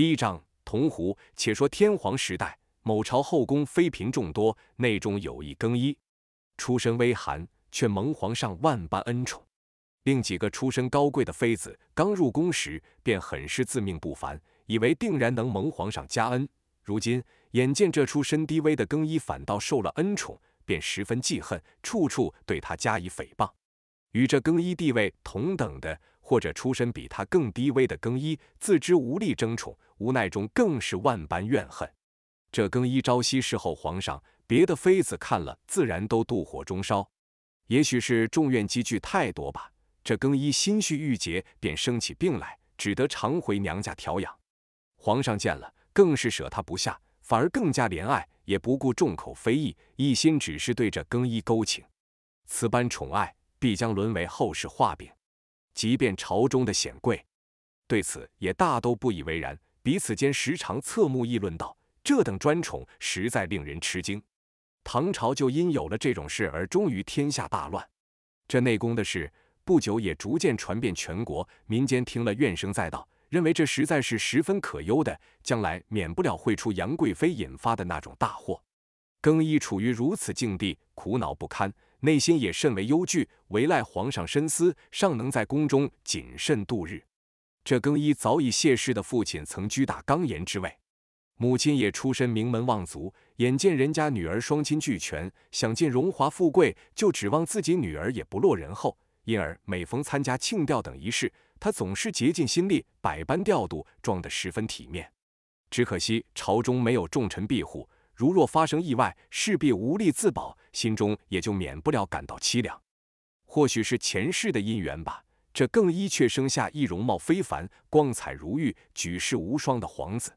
第一章铜壶。且说天皇时代，某朝后宫妃嫔众多，内中有一更衣，出身微寒，却蒙皇上万般恩宠。另几个出身高贵的妃子，刚入宫时便很是自命不凡，以为定然能蒙皇上加恩。如今眼见这出身低微的更衣反倒受了恩宠，便十分记恨，处处对她加以诽谤。与这更衣地位同等的。或者出身比他更低微的更衣，自知无力争宠，无奈中更是万般怨恨。这更衣朝夕侍候皇上，别的妃子看了自然都妒火中烧。也许是众怨积聚太多吧，这更衣心绪郁结，便生起病来，只得常回娘家调养。皇上见了，更是舍他不下，反而更加怜爱，也不顾众口非议，一心只是对这更衣勾情。此般宠爱，必将沦为后世画饼。即便朝中的显贵对此也大都不以为然，彼此间时常侧目议论道：“这等专宠，实在令人吃惊。”唐朝就因有了这种事而终于天下大乱。这内宫的事不久也逐渐传遍全国，民间听了怨声载道，认为这实在是十分可忧的，将来免不了会出杨贵妃引发的那种大祸。更衣处于如此境地，苦恼不堪。内心也甚为忧惧，唯赖皇上深思，尚能在宫中谨慎度日。这更衣早已谢世的父亲曾居大刚盐之位，母亲也出身名门望族。眼见人家女儿双亲俱全，享尽荣华富贵，就指望自己女儿也不落人后。因而每逢参加庆吊等仪式，他总是竭尽心力，百般调度，装得十分体面。只可惜朝中没有重臣庇护。如若发生意外，势必无力自保，心中也就免不了感到凄凉。或许是前世的因缘吧，这更衣却生下一容貌非凡、光彩如玉、举世无双的皇子。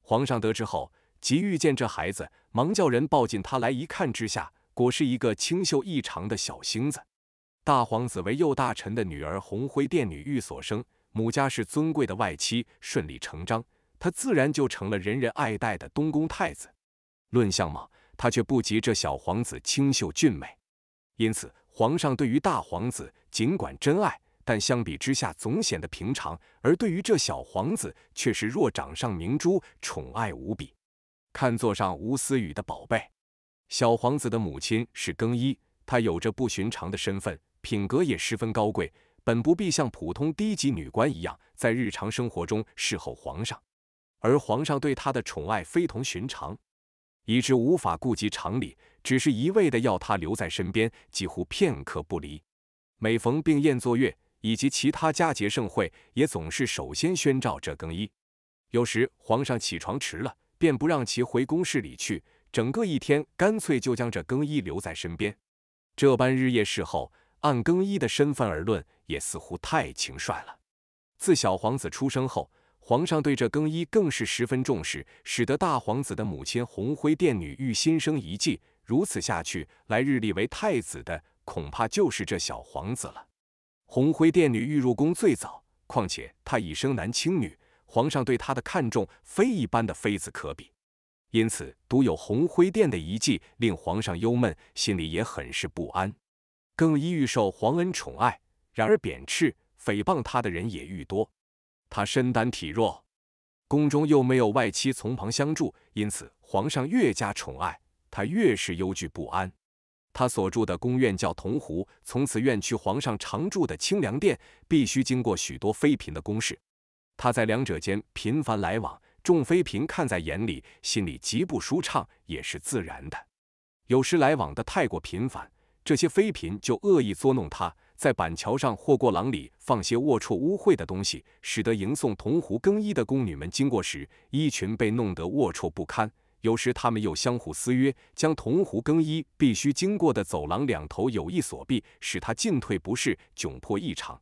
皇上得知后，急欲见这孩子，忙叫人抱进他来一看之下，果是一个清秀异常的小星子。大皇子为右大臣的女儿，红辉殿女御所生，母家是尊贵的外戚，顺理成章，他自然就成了人人爱戴的东宫太子。论相貌，他却不及这小皇子清秀俊美，因此皇上对于大皇子尽管真爱，但相比之下总显得平常；而对于这小皇子，却是若掌上明珠，宠爱无比，看作上吴思雨的宝贝。小皇子的母亲是更衣，她有着不寻常的身份，品格也十分高贵，本不必像普通低级女官一样在日常生活中侍候皇上，而皇上对她的宠爱非同寻常。以致无法顾及常理，只是一味的要他留在身边，几乎片刻不离。每逢病宴作月以及其他佳节盛会，也总是首先宣召这更衣。有时皇上起床迟了，便不让其回宫室里去，整个一天干脆就将这更衣留在身边。这般日夜侍候，按更衣的身份而论，也似乎太轻率了。自小皇子出生后，皇上对这更衣更是十分重视，使得大皇子的母亲红辉殿女玉心生一计。如此下去，来日立为太子的恐怕就是这小皇子了。红辉殿女玉入宫最早，况且她已生男轻女，皇上对她的看重非一般的妃子可比。因此，独有红辉殿的遗迹令皇上忧闷，心里也很是不安。更衣欲受皇恩宠爱，然而贬斥、诽谤她的人也愈多。他身单体弱，宫中又没有外戚从旁相助，因此皇上越加宠爱他，越是忧惧不安。他所住的宫院叫铜壶，从此院去皇上常住的清凉殿，必须经过许多妃嫔的宫室。他在两者间频繁来往，众妃嫔看在眼里，心里极不舒畅，也是自然的。有时来往的太过频繁，这些妃嫔就恶意捉弄他。在板桥上或过廊里放些龌龊污秽的东西，使得迎送铜壶更衣的宫女们经过时，衣裙被弄得龌龊不堪。有时他们又相互私约，将铜壶更衣必须经过的走廊两头有意锁闭，使他进退不适，窘迫异常。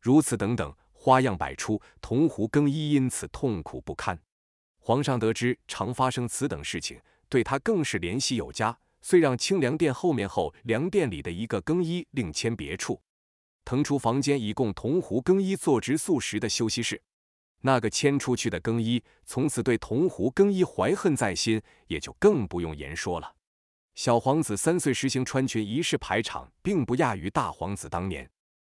如此等等，花样百出，铜壶更衣因此痛苦不堪。皇上得知常发生此等事情，对他更是怜惜有加，遂让清凉殿后面后凉殿里的一个更衣另迁别处。腾出房间以供铜壶更衣坐直素食的休息室，那个迁出去的更衣从此对铜壶更衣怀恨在心，也就更不用言说了。小皇子三岁实行穿裙仪式排场，并不亚于大皇子当年。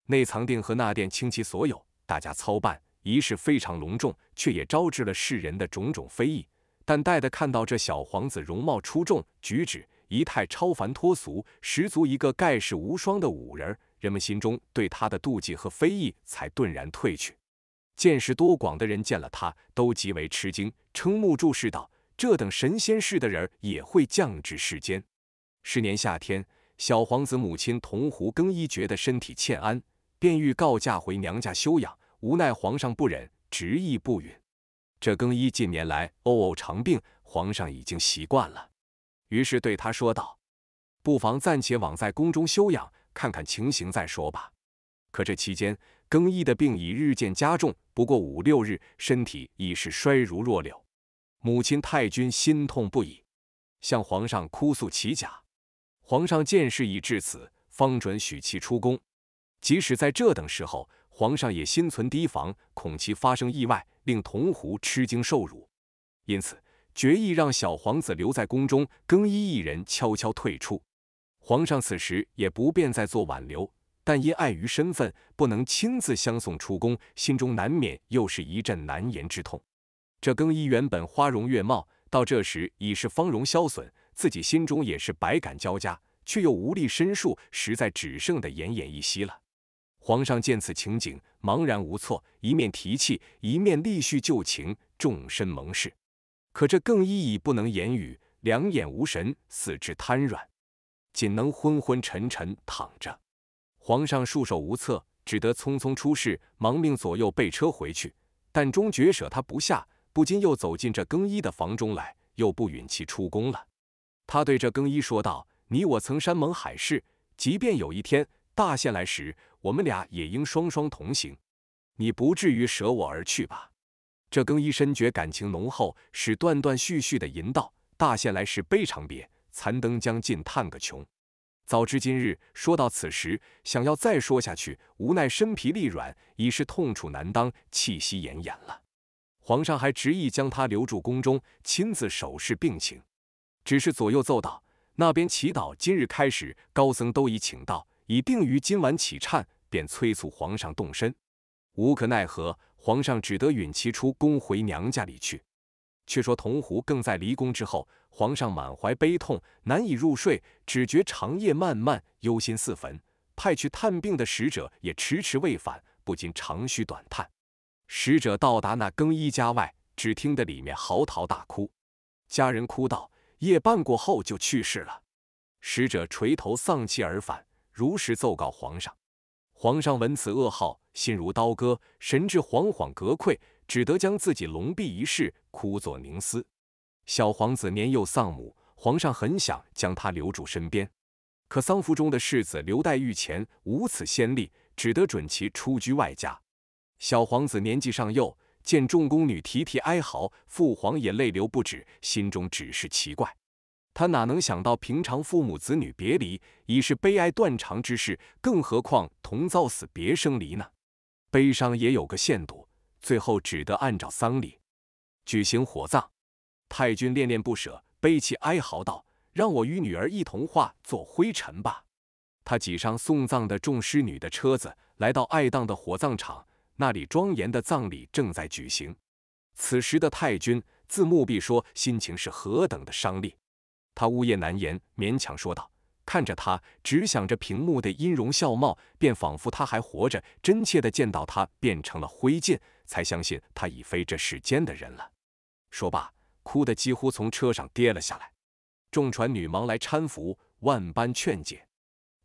内藏殿和那殿倾其所有，大家操办仪式非常隆重，却也招致了世人的种种非议。但待的看到这小皇子容貌出众，举止仪态超凡脱俗，十足一个盖世无双的武人人们心中对他的妒忌和非议才顿然退去。见识多广的人见了他，都极为吃惊，瞠目注视道：“这等神仙似的人也会降至世间。”是年夏天，小皇子母亲铜胡更衣觉得身体欠安，便欲告假回娘家休养。无奈皇上不忍，执意不允。这更衣近年来偶偶常病，皇上已经习惯了，于是对他说道：“不妨暂且往在宫中休养。”看看情形再说吧。可这期间，更衣的病已日渐加重，不过五六日，身体已是衰如弱柳。母亲太君心痛不已，向皇上哭诉其假。皇上见事已至此，方准许其出宫。即使在这等时候，皇上也心存提防，恐其发生意外，令铜壶吃惊受辱，因此决意让小皇子留在宫中，更衣一人悄悄退出。皇上此时也不便再做挽留，但因碍于身份，不能亲自相送出宫，心中难免又是一阵难言之痛。这更衣原本花容月貌，到这时已是芳容消损，自己心中也是百感交加，却又无力申述，实在只剩得奄奄一息了。皇上见此情景，茫然无措，一面提气，一面力续旧情，纵身盟誓。可这更衣已不能言语，两眼无神，四肢瘫软。仅能昏昏沉沉躺着，皇上束手无策，只得匆匆出事，忙命左右备车回去，但终觉舍他不下，不禁又走进这更衣的房中来，又不允其出宫了。他对这更衣说道：“你我曾山盟海誓，即便有一天大限来时，我们俩也应双双同行，你不至于舍我而去吧？”这更衣深觉感情浓厚，使断断续续的吟道：“大限来时悲长别。”残灯将尽，叹个穷。早知今日，说到此时，想要再说下去，无奈身疲力软，已是痛楚难当，气息奄奄了。皇上还执意将他留住宫中，亲自守视病情。只是左右奏道，那边祈祷今日开始，高僧都已请到，已定于今晚起忏，便催促皇上动身。无可奈何，皇上只得允其出宫回娘家里去。却说铜壶更在离宫之后，皇上满怀悲痛，难以入睡，只觉长夜漫漫，忧心似焚。派去探病的使者也迟迟未返，不禁长吁短叹。使者到达那更衣家外，只听得里面嚎啕大哭。家人哭道：“夜半过后就去世了。”使者垂头丧气而返，如实奏告皇上。皇上闻此噩耗，心如刀割，神志恍恍隔溃。只得将自己龙臂一试，枯坐凝思。小皇子年幼丧母，皇上很想将他留住身边，可丧服中的世子刘黛御前无此先例，只得准其出居外家。小皇子年纪尚幼，见众宫女啼啼哀嚎，父皇也泪流不止，心中只是奇怪：他哪能想到，平常父母子女别离已是悲哀断肠之事，更何况同遭死别生离呢？悲伤也有个限度。最后只得按照丧礼举行火葬。太君恋恋不舍，悲泣哀嚎道：“让我与女儿一同化作灰尘吧！”他挤上送葬的众侍女的车子，来到爱宕的火葬场，那里庄严的葬礼正在举行。此时的太君自墓壁说，心情是何等的伤烈。他呜咽难言，勉强说道：“看着他，只想着屏幕的音容笑貌，便仿佛他还活着，真切的见到他变成了灰烬。”才相信他已非这世间的人了。说罢，哭得几乎从车上跌了下来。众传女忙来搀扶，万般劝解。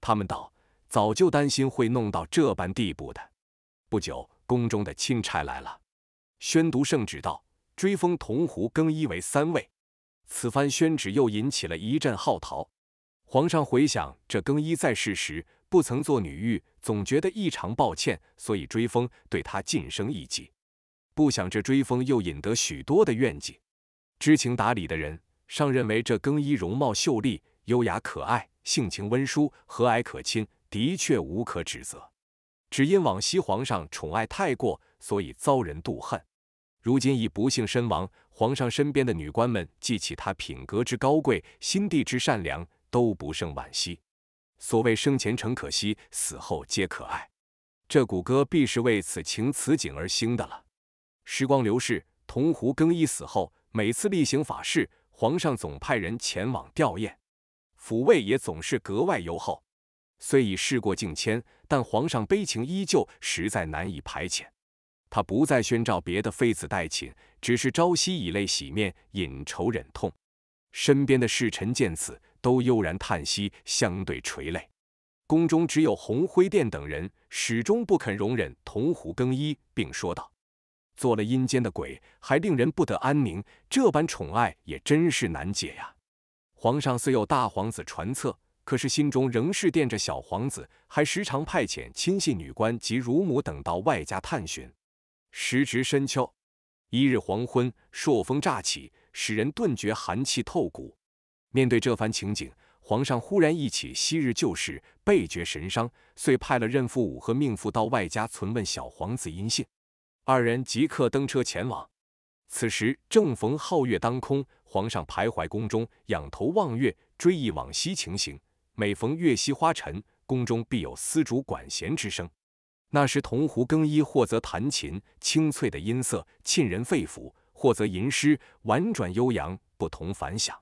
他们道：“早就担心会弄到这般地步的。”不久，宫中的钦差来了，宣读圣旨道：“追封铜壶更衣为三位。”此番宣旨又引起了一阵号啕。皇上回想这更衣在世时不曾做女御，总觉得异常抱歉，所以追封，对他晋升一级。不想这追风又引得许多的怨忌。知情达理的人尚认为这更衣容貌秀丽、优雅可爱，性情温淑、和蔼可亲，的确无可指责。只因往昔皇上宠爱太过，所以遭人妒恨。如今已不幸身亡，皇上身边的女官们记起她品格之高贵、心地之善良，都不胜惋惜。所谓生前诚可惜，死后皆可爱。这古歌必是为此情此景而兴的了。时光流逝，铜壶更衣死后，每次例行法事，皇上总派人前往吊唁，抚慰也总是格外优厚。虽已事过境迁，但皇上悲情依旧，实在难以排遣。他不再宣召别的妃子代寝，只是朝夕以泪洗面，饮愁忍痛。身边的侍臣见此，都悠然叹息，相对垂泪。宫中只有红辉殿等人始终不肯容忍铜壶更衣，并说道。做了阴间的鬼，还令人不得安宁。这般宠爱也真是难解呀。皇上虽有大皇子传册，可是心中仍是惦着小皇子，还时常派遣亲信女官及乳母等到外家探寻。时值深秋，一日黄昏，朔风乍起，使人顿觉寒气透骨。面对这番情景，皇上忽然忆起昔日旧事，倍觉神伤，遂派了任父武和命妇到外家存问小皇子音信。二人即刻登车前往。此时正逢皓月当空，皇上徘徊宫中，仰头望月，追忆往昔情形。每逢月夕花晨，宫中必有丝竹管弦之声。那时，铜壶更衣或则弹琴，清脆的音色沁人肺腑；或则吟诗，婉转悠扬，不同凡响。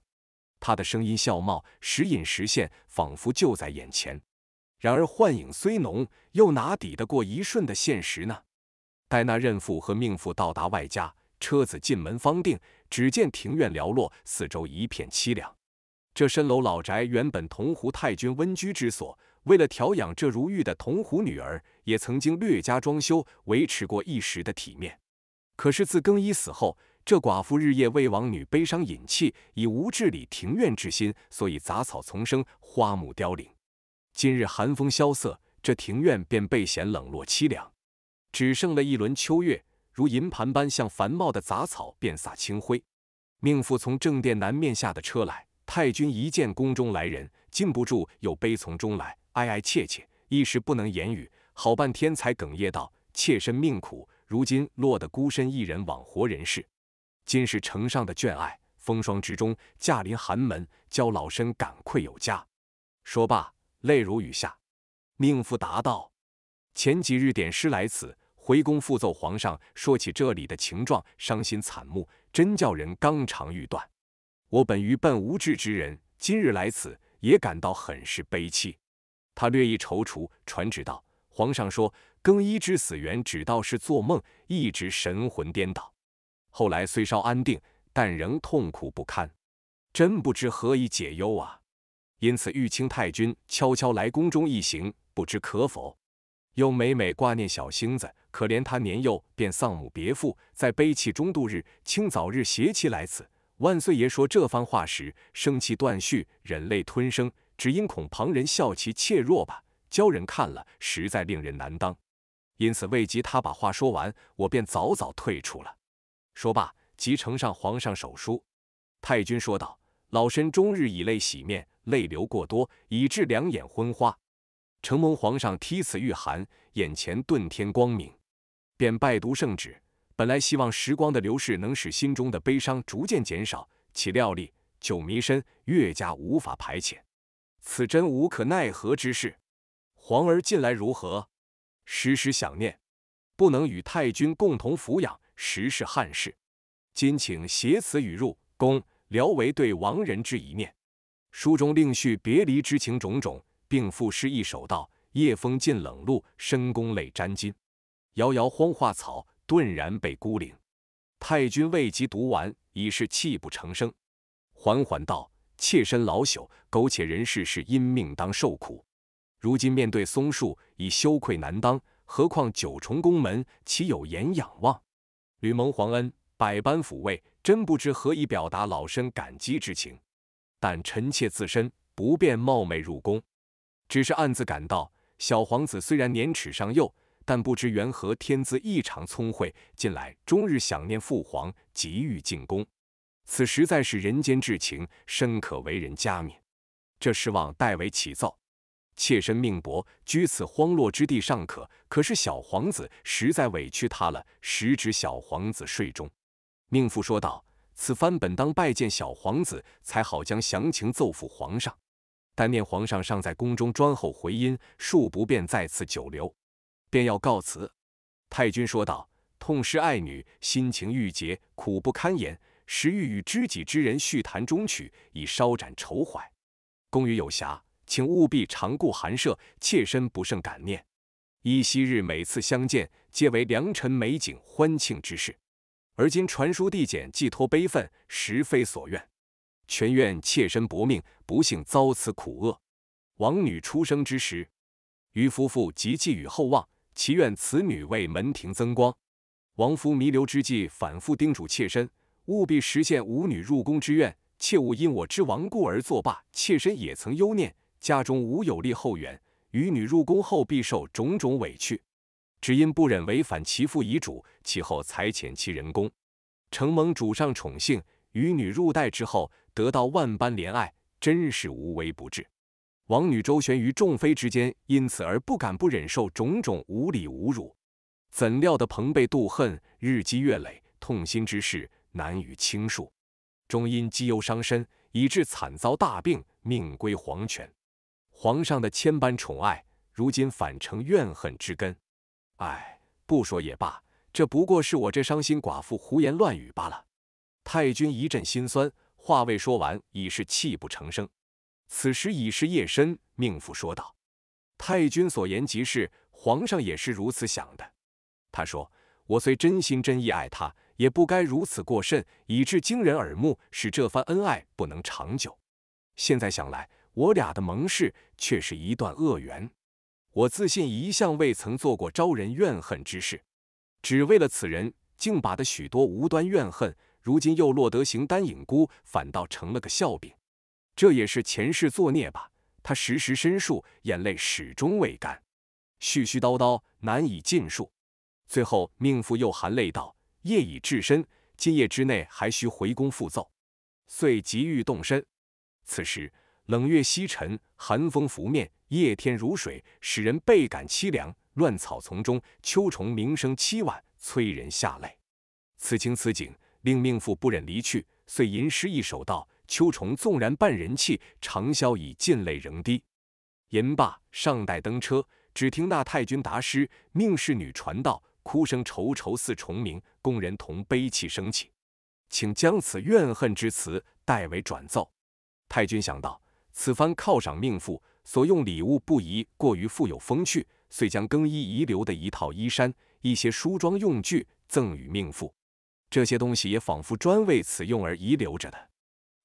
他的声音笑貌时隐时现，仿佛就在眼前。然而幻影虽浓，又哪抵得过一瞬的现实呢？待那认父和命妇到达外家，车子进门方定，只见庭院寥落，四周一片凄凉。这深楼老宅原本铜壶太君温居之所，为了调养这如玉的铜壶女儿，也曾经略加装修，维持过一时的体面。可是自更衣死后，这寡妇日夜为亡女悲伤饮泣，已无治理庭院之心，所以杂草丛生，花木凋零。今日寒风萧瑟，这庭院便倍显冷落凄凉。只剩了一轮秋月，如银盘般向繁茂的杂草遍洒清辉。命妇从正殿南面下的车来，太君一见宫中来人，禁不住又悲从中来，哀哀切切，一时不能言语，好半天才哽咽道：“妾身命苦，如今落得孤身一人，枉活人世。今是城上的眷爱，风霜之中驾临寒门，教老身感愧有加。”说罢，泪如雨下。命妇答道：“前几日点诗来此。”回宫复奏皇上，说起这里的情状，伤心惨目，真叫人肝肠欲断。我本愚笨无知之人，今日来此，也感到很是悲戚。他略一踌躇，传旨道：“皇上说更衣之死缘，只道是做梦，一直神魂颠倒。后来虽稍安定，但仍痛苦不堪，真不知何以解忧啊！因此玉清太君悄悄来宫中一行，不知可否？又每每挂念小星子。”可怜他年幼便丧母别父，在悲泣中度日。清早日携妻来此，万岁爷说这番话时，生气断续，忍泪吞声，只因恐旁人笑其怯弱吧，教人看了实在令人难当。因此未及他把话说完，我便早早退出了。说罢，即呈上皇上手书。太君说道：“老身终日以泪洗面，泪流过多，以致两眼昏花。承蒙皇上替此御寒，眼前顿添光明。”便拜读圣旨，本来希望时光的流逝能使心中的悲伤逐渐减少，岂料力酒迷身，越加无法排遣，此真无可奈何之事。皇儿近来如何？时时想念，不能与太君共同抚养，实是憾事。今请携此语入宫，聊为对亡人之一念。书中另叙别离之情种种，并赋诗一首道：“夜风尽冷露，深宫泪沾襟。”摇摇荒化草，顿然被孤零。太君未及读完，已是泣不成声，缓缓道：“妾身老朽，苟且人世，是因命当受苦。如今面对松树，已羞愧难当，何况九重宫门，岂有颜仰望？”吕蒙皇恩，百般抚慰，真不知何以表达老身感激之情。但臣妾自身不便冒昧入宫，只是暗自感到，小皇子虽然年齿尚幼。但不知缘何，天资异常聪慧。近来终日想念父皇，急欲进宫，此实在是人间至情，深可为人加冕。这失望代为起奏。妾身命薄，居此荒落之地尚可，可是小皇子实在委屈他了。实指小皇子睡中，命妇说道：“此番本当拜见小皇子，才好将详情奏复皇上。但念皇上尚在宫中专候回音，恕不便在此久留。”便要告辞，太君说道：“痛失爱女，心情郁结，苦不堪言。时欲与知己之人叙谈终曲，以稍展愁怀。公予有暇，请务必常顾寒舍，妾身不胜感念。依昔日每次相见，皆为良辰美景、欢庆之事。而今传书递简，寄托悲愤，实非所愿。全愿妾身薄命，不幸遭此苦厄。王女出生之时，余夫妇即寄予厚望。”祈愿此女为门庭增光。亡夫弥留之际，反复叮嘱妾身，务必实现吾女入宫之愿，切勿因我之亡故而作罢。妾身也曾忧念家中无有力后援，与女入宫后必受种种委屈，只因不忍违反其父遗嘱，其后裁遣其人宫。承蒙主上宠幸，与女入代之后，得到万般怜爱，真是无微不至。王女周旋于众妃之间，因此而不敢不忍受种种无理侮辱。怎料的，朋辈妒恨日积月累，痛心之事难于倾诉，终因积忧伤身，以致惨遭大病，命归黄泉。皇上的千般宠爱，如今反成怨恨之根。唉，不说也罢，这不过是我这伤心寡妇胡言乱语罢了。太君一阵心酸，话未说完，已是泣不成声。此时已是夜深，命妇说道：“太君所言极是，皇上也是如此想的。”他说：“我虽真心真意爱他，也不该如此过甚，以致惊人耳目，使这番恩爱不能长久。现在想来，我俩的盟誓却是一段恶缘。我自信一向未曾做过招人怨恨之事，只为了此人，竟把的许多无端怨恨，如今又落得形单影孤，反倒成了个笑柄。”这也是前世作孽吧。他时时申述，眼泪始终未干，絮絮叨叨，难以尽数。最后，命妇又含泪道：“夜已至深，今夜之内还需回宫复奏，遂急欲动身。”此时，冷月西沉，寒风拂面，夜天如水，使人倍感凄凉。乱草丛中，秋虫鸣声凄婉，催人下泪。此情此景，令命妇不忍离去，遂吟诗一首道。秋虫纵然伴人气，长宵已尽泪仍滴。言罢尚待登车，只听那太君答诗，命侍女传道，哭声愁愁似虫鸣，宫人同悲泣升起。请将此怨恨之词代为转奏。太君想到此番犒赏命妇，所用礼物不宜过于富有风趣，遂将更衣遗留的一套衣衫、一些梳妆用具赠与命妇。这些东西也仿佛专为此用而遗留着的。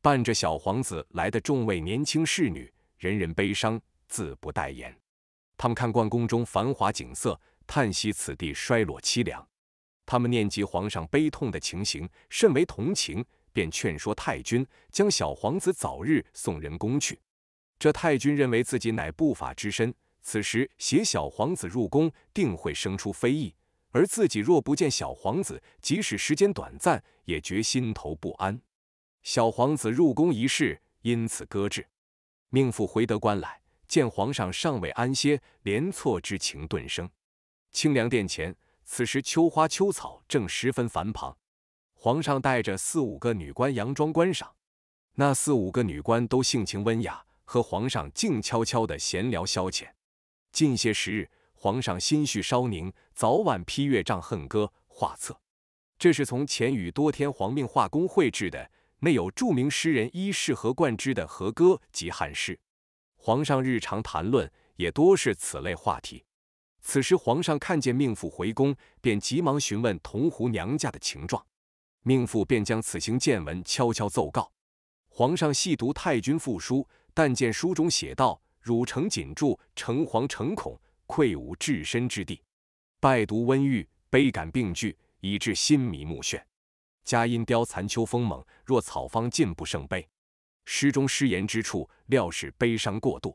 伴着小皇子来的众位年轻侍女，人人悲伤，自不待言。他们看惯宫中繁华景色，叹息此地衰落凄凉。他们念及皇上悲痛的情形，甚为同情，便劝说太君将小皇子早日送人宫去。这太君认为自己乃不法之身，此时携小皇子入宫，定会生出非议；而自己若不见小皇子，即使时间短暂，也觉心头不安。小皇子入宫一事因此搁置，命妇回得关来见皇上尚未安歇，连错之情顿生。清凉殿前，此时秋花秋草正十分繁庞，皇上带着四五个女官佯装观赏。那四五个女官都性情温雅，和皇上静悄悄的闲聊消遣。近些时日，皇上心绪稍宁，早晚批阅《仗恨歌》画册，这是从前与多天皇命画工绘制的。内有著名诗人伊世和贯之的和歌及汉诗，皇上日常谈论也多是此类话题。此时皇上看见命妇回宫，便急忙询问铜壶娘家的情状，命妇便将此行见闻悄悄奏告。皇上细读太君赋书，但见书中写道：“汝诚谨著，诚惶诚恐，愧无置身之地，拜读温玉，悲感并惧，以致心迷目眩。”佳音凋残秋风猛，若草方尽不胜悲。诗中失言之处，料是悲伤过度，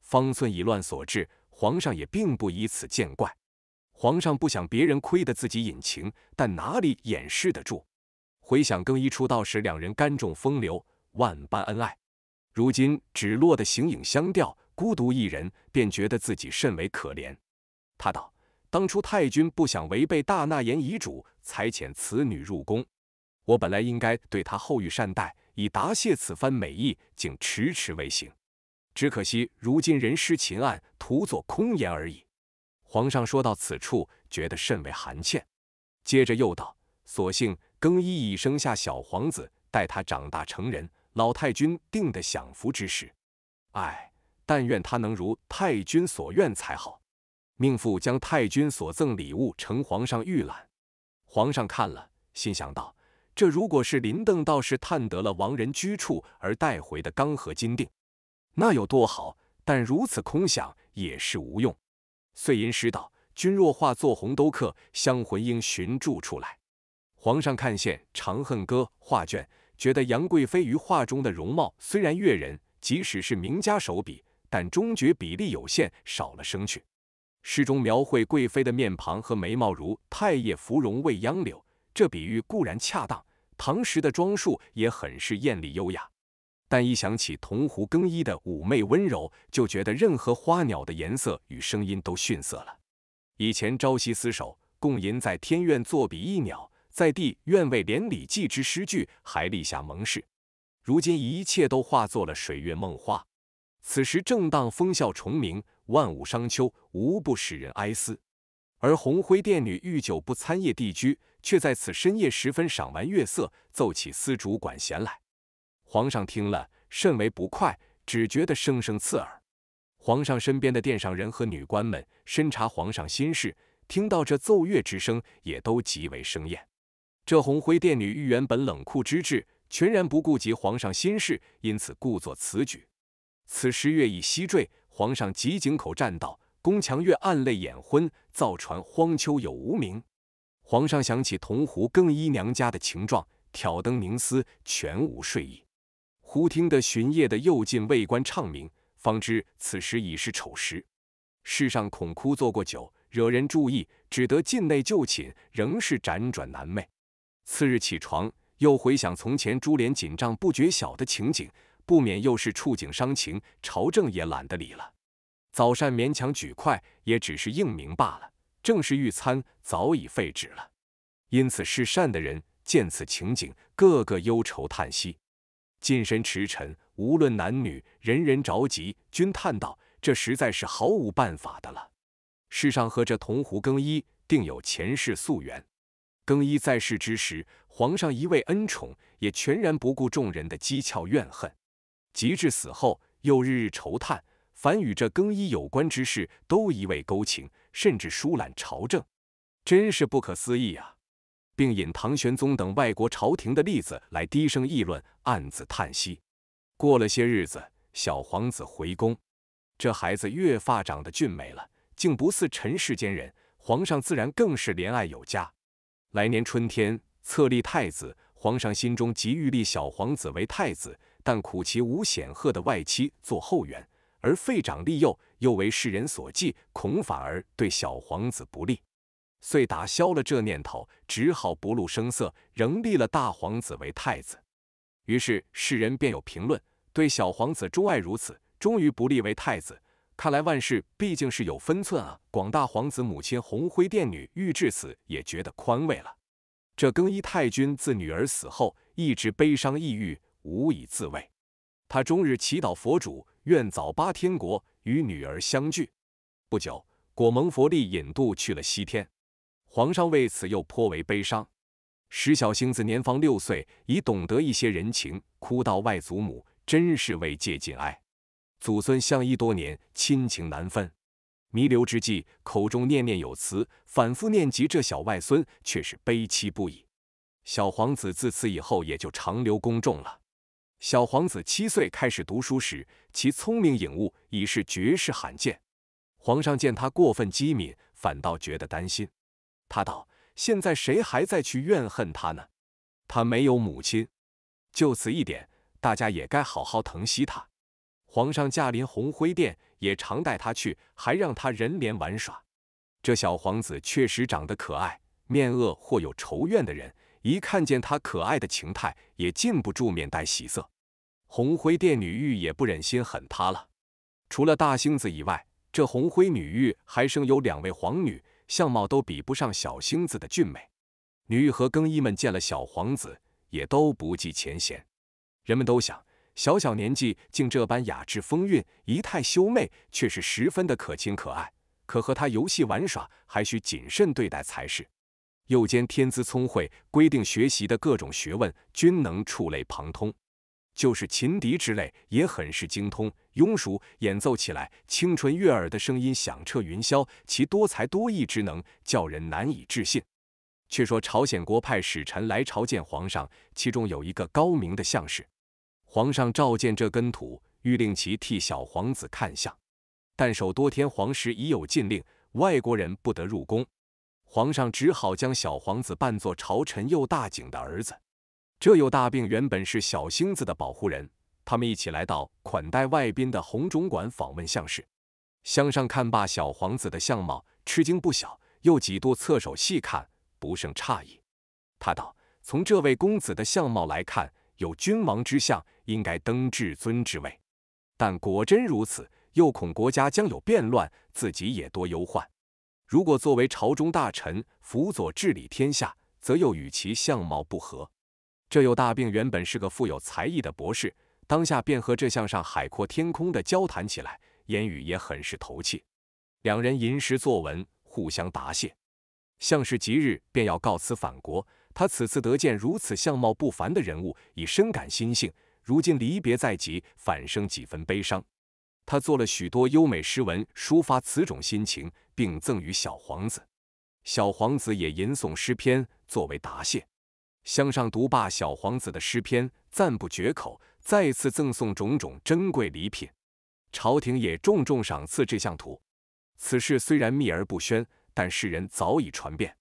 方寸已乱所致。皇上也并不以此见怪。皇上不想别人亏得自己隐情，但哪里掩饰得住？回想更衣出道时，两人甘种风流，万般恩爱，如今只落得形影相吊，孤独一人，便觉得自己甚为可怜。他道：当初太君不想违背大纳言遗嘱，才遣此女入宫。我本来应该对他厚遇善待，以答谢此番美意，竟迟迟未行。只可惜如今人失秦案，徒作空言而已。皇上说到此处，觉得甚为寒欠，接着又道：“所幸更衣已生下小皇子，待他长大成人，老太君定得享福之时。哎，但愿他能如太君所愿才好。”命妇将太君所赠礼物呈皇上御览。皇上看了，心想道。这如果是林邓道士探得了亡人居处而带回的钢和金锭，那有多好？但如此空想也是无用。碎银师道，君若化作红都客，香魂应寻住处来。皇上看现《长恨歌》画卷，觉得杨贵妃于画中的容貌虽然悦人，即使是名家手笔，但终觉比例有限，少了生趣。诗中描绘贵妃的面庞和眉毛如太液芙蓉未央柳。这比喻固然恰当，唐时的装束也很是艳丽优雅，但一想起铜壶更衣的妩媚温柔，就觉得任何花鸟的颜色与声音都逊色了。以前朝夕厮守，共吟“在天愿作比翼鸟，在地愿为连理枝”之诗句，还立下盟誓，如今一切都化作了水月梦花。此时正当风啸虫鸣，万物伤秋，无不使人哀思。而红辉殿女欲久不参夜帝居。却在此深夜时分赏玩月色，奏起丝竹管弦来。皇上听了甚为不快，只觉得声声刺耳。皇上身边的殿上人和女官们深察皇上心事，听到这奏乐之声，也都极为生厌。这红辉殿女御原本冷酷之至，全然不顾及皇上心事，因此故作此举。此时月已西坠，皇上急井口站道，宫墙月暗泪眼昏，造船荒丘有无名。皇上想起铜壶更衣娘家的情状，挑灯凝思，全无睡意。忽听得巡夜的又进卫官唱名，方知此时已是丑时。世上恐哭坐过久，惹人注意，只得进内就寝，仍是辗转难寐。次日起床，又回想从前珠帘锦帐不觉晓的情景，不免又是触景伤情。朝政也懒得理了，早膳勉强举筷，也只是应名罢了。正是御餐早已废止了，因此是善的人见此情景，个个忧愁叹息。近身驰骋，无论男女，人人着急，均叹道：“这实在是毫无办法的了。”世上和这铜壶更衣定有前世宿缘。更衣在世之时，皇上一味恩宠，也全然不顾众人的讥诮怨恨；及至死后，又日日愁叹，凡与这更衣有关之事，都一味勾情。甚至疏懒朝政，真是不可思议啊！并引唐玄宗等外国朝廷的例子来低声议论，暗自叹息。过了些日子，小皇子回宫，这孩子越发长得俊美了，竟不似尘世间人，皇上自然更是怜爱有加。来年春天册立太子，皇上心中急欲立小皇子为太子，但苦其无显赫的外戚做后援。而废长立幼，又为世人所忌，恐反而对小皇子不利，遂打消了这念头，只好不露声色，仍立了大皇子为太子。于是世人便有评论：对小皇子钟爱如此，终于不立为太子，看来万事毕竟是有分寸啊。广大皇子母亲红辉殿女御至此也觉得宽慰了。这更衣太君自女儿死后，一直悲伤抑郁，无以自慰，他终日祈祷佛主。愿早八天国与女儿相聚。不久，果蒙佛力引渡去了西天，皇上为此又颇为悲伤。石小星子年方六岁，已懂得一些人情，哭到外祖母，真是为借尽哀。祖孙相依多年，亲情难分。弥留之际，口中念念有词，反复念及这小外孙，却是悲戚不已。小皇子自此以后也就长留宫中了。小皇子七岁开始读书时，其聪明颖悟已是绝世罕见。皇上见他过分机敏，反倒觉得担心。他道：“现在谁还在去怨恨他呢？他没有母亲，就此一点，大家也该好好疼惜他。”皇上驾临红辉殿，也常带他去，还让他人怜玩耍。这小皇子确实长得可爱，面恶或有仇怨的人。一看见他可爱的情态，也禁不住面带喜色。红灰殿女玉也不忍心狠他了。除了大星子以外，这红灰女玉还生有两位皇女，相貌都比不上小星子的俊美。女玉和更衣们见了小皇子，也都不计前嫌。人们都想，小小年纪竟这般雅致风韵，仪态修媚，却是十分的可亲可爱。可和他游戏玩耍，还需谨慎对待才是。又兼天资聪慧，规定学习的各种学问均能触类旁通，就是琴笛之类也很是精通、庸熟，演奏起来清纯悦耳的声音响彻云霄。其多才多艺之能，叫人难以置信。却说朝鲜国派使臣来朝见皇上，其中有一个高明的相士，皇上召见这根土，欲令其替小皇子看相，但守多天皇时已有禁令，外国人不得入宫。皇上只好将小皇子扮作朝臣右大景的儿子。这右大病原本是小星子的保护人，他们一起来到款待外宾的红种馆访问相氏。相上看罢小皇子的相貌，吃惊不小，又几度侧手细看，不胜诧异。他道：“从这位公子的相貌来看，有君王之相，应该登至尊之位。但果真如此，又恐国家将有变乱，自己也多忧患。”如果作为朝中大臣辅佐治理天下，则又与其相貌不合。这有大病，原本是个富有才艺的博士，当下便和这向上海阔天空的交谈起来，言语也很是投契。两人吟诗作文，互相答谢。相是即日便要告辞返国，他此次得见如此相貌不凡的人物，已深感心性。如今离别在即，反生几分悲伤。他做了许多优美诗文，抒发此种心情。并赠予小皇子，小皇子也吟诵诗篇作为答谢。乡上读罢小皇子的诗篇，赞不绝口，再次赠送种种珍贵礼品。朝廷也重重赏赐这项图。此事虽然秘而不宣，但世人早已传遍。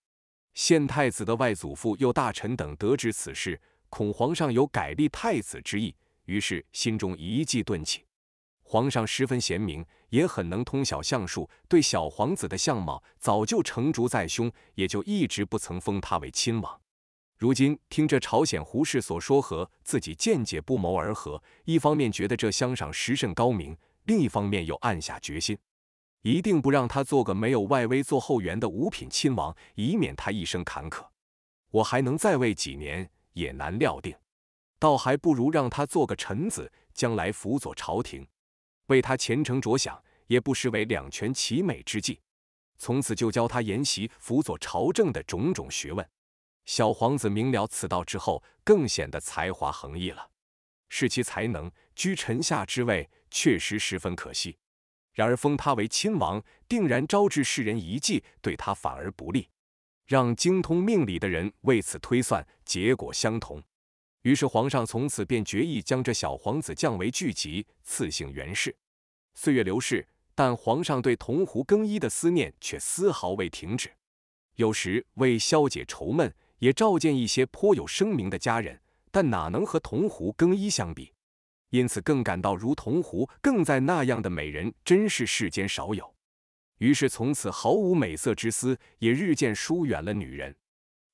现太子的外祖父又大臣等得知此事，恐皇上有改立太子之意，于是心中一计顿起。皇上十分贤明，也很能通晓相术，对小皇子的相貌早就成竹在胸，也就一直不曾封他为亲王。如今听着朝鲜胡氏所说和自己见解不谋而合，一方面觉得这相上实甚高明，另一方面又暗下决心，一定不让他做个没有外威做后援的五品亲王，以免他一生坎坷。我还能再位几年也难料定，倒还不如让他做个臣子，将来辅佐朝廷。为他前程着想，也不失为两全其美之计。从此就教他研习辅佐朝政的种种学问。小皇子明了此道之后，更显得才华横溢了。视其才能，居臣下之位，确实十分可惜。然而封他为亲王，定然招致世人遗忌，对他反而不利。让精通命理的人为此推算，结果相同。于是皇上从此便决意将这小皇子降为巨级，赐姓袁氏。岁月流逝，但皇上对铜壶更衣的思念却丝毫未停止。有时为消解愁闷，也召见一些颇有声名的佳人，但哪能和铜壶更衣相比？因此更感到如铜壶更在那样的美人真是世间少有。于是从此毫无美色之思，也日渐疏远了女人。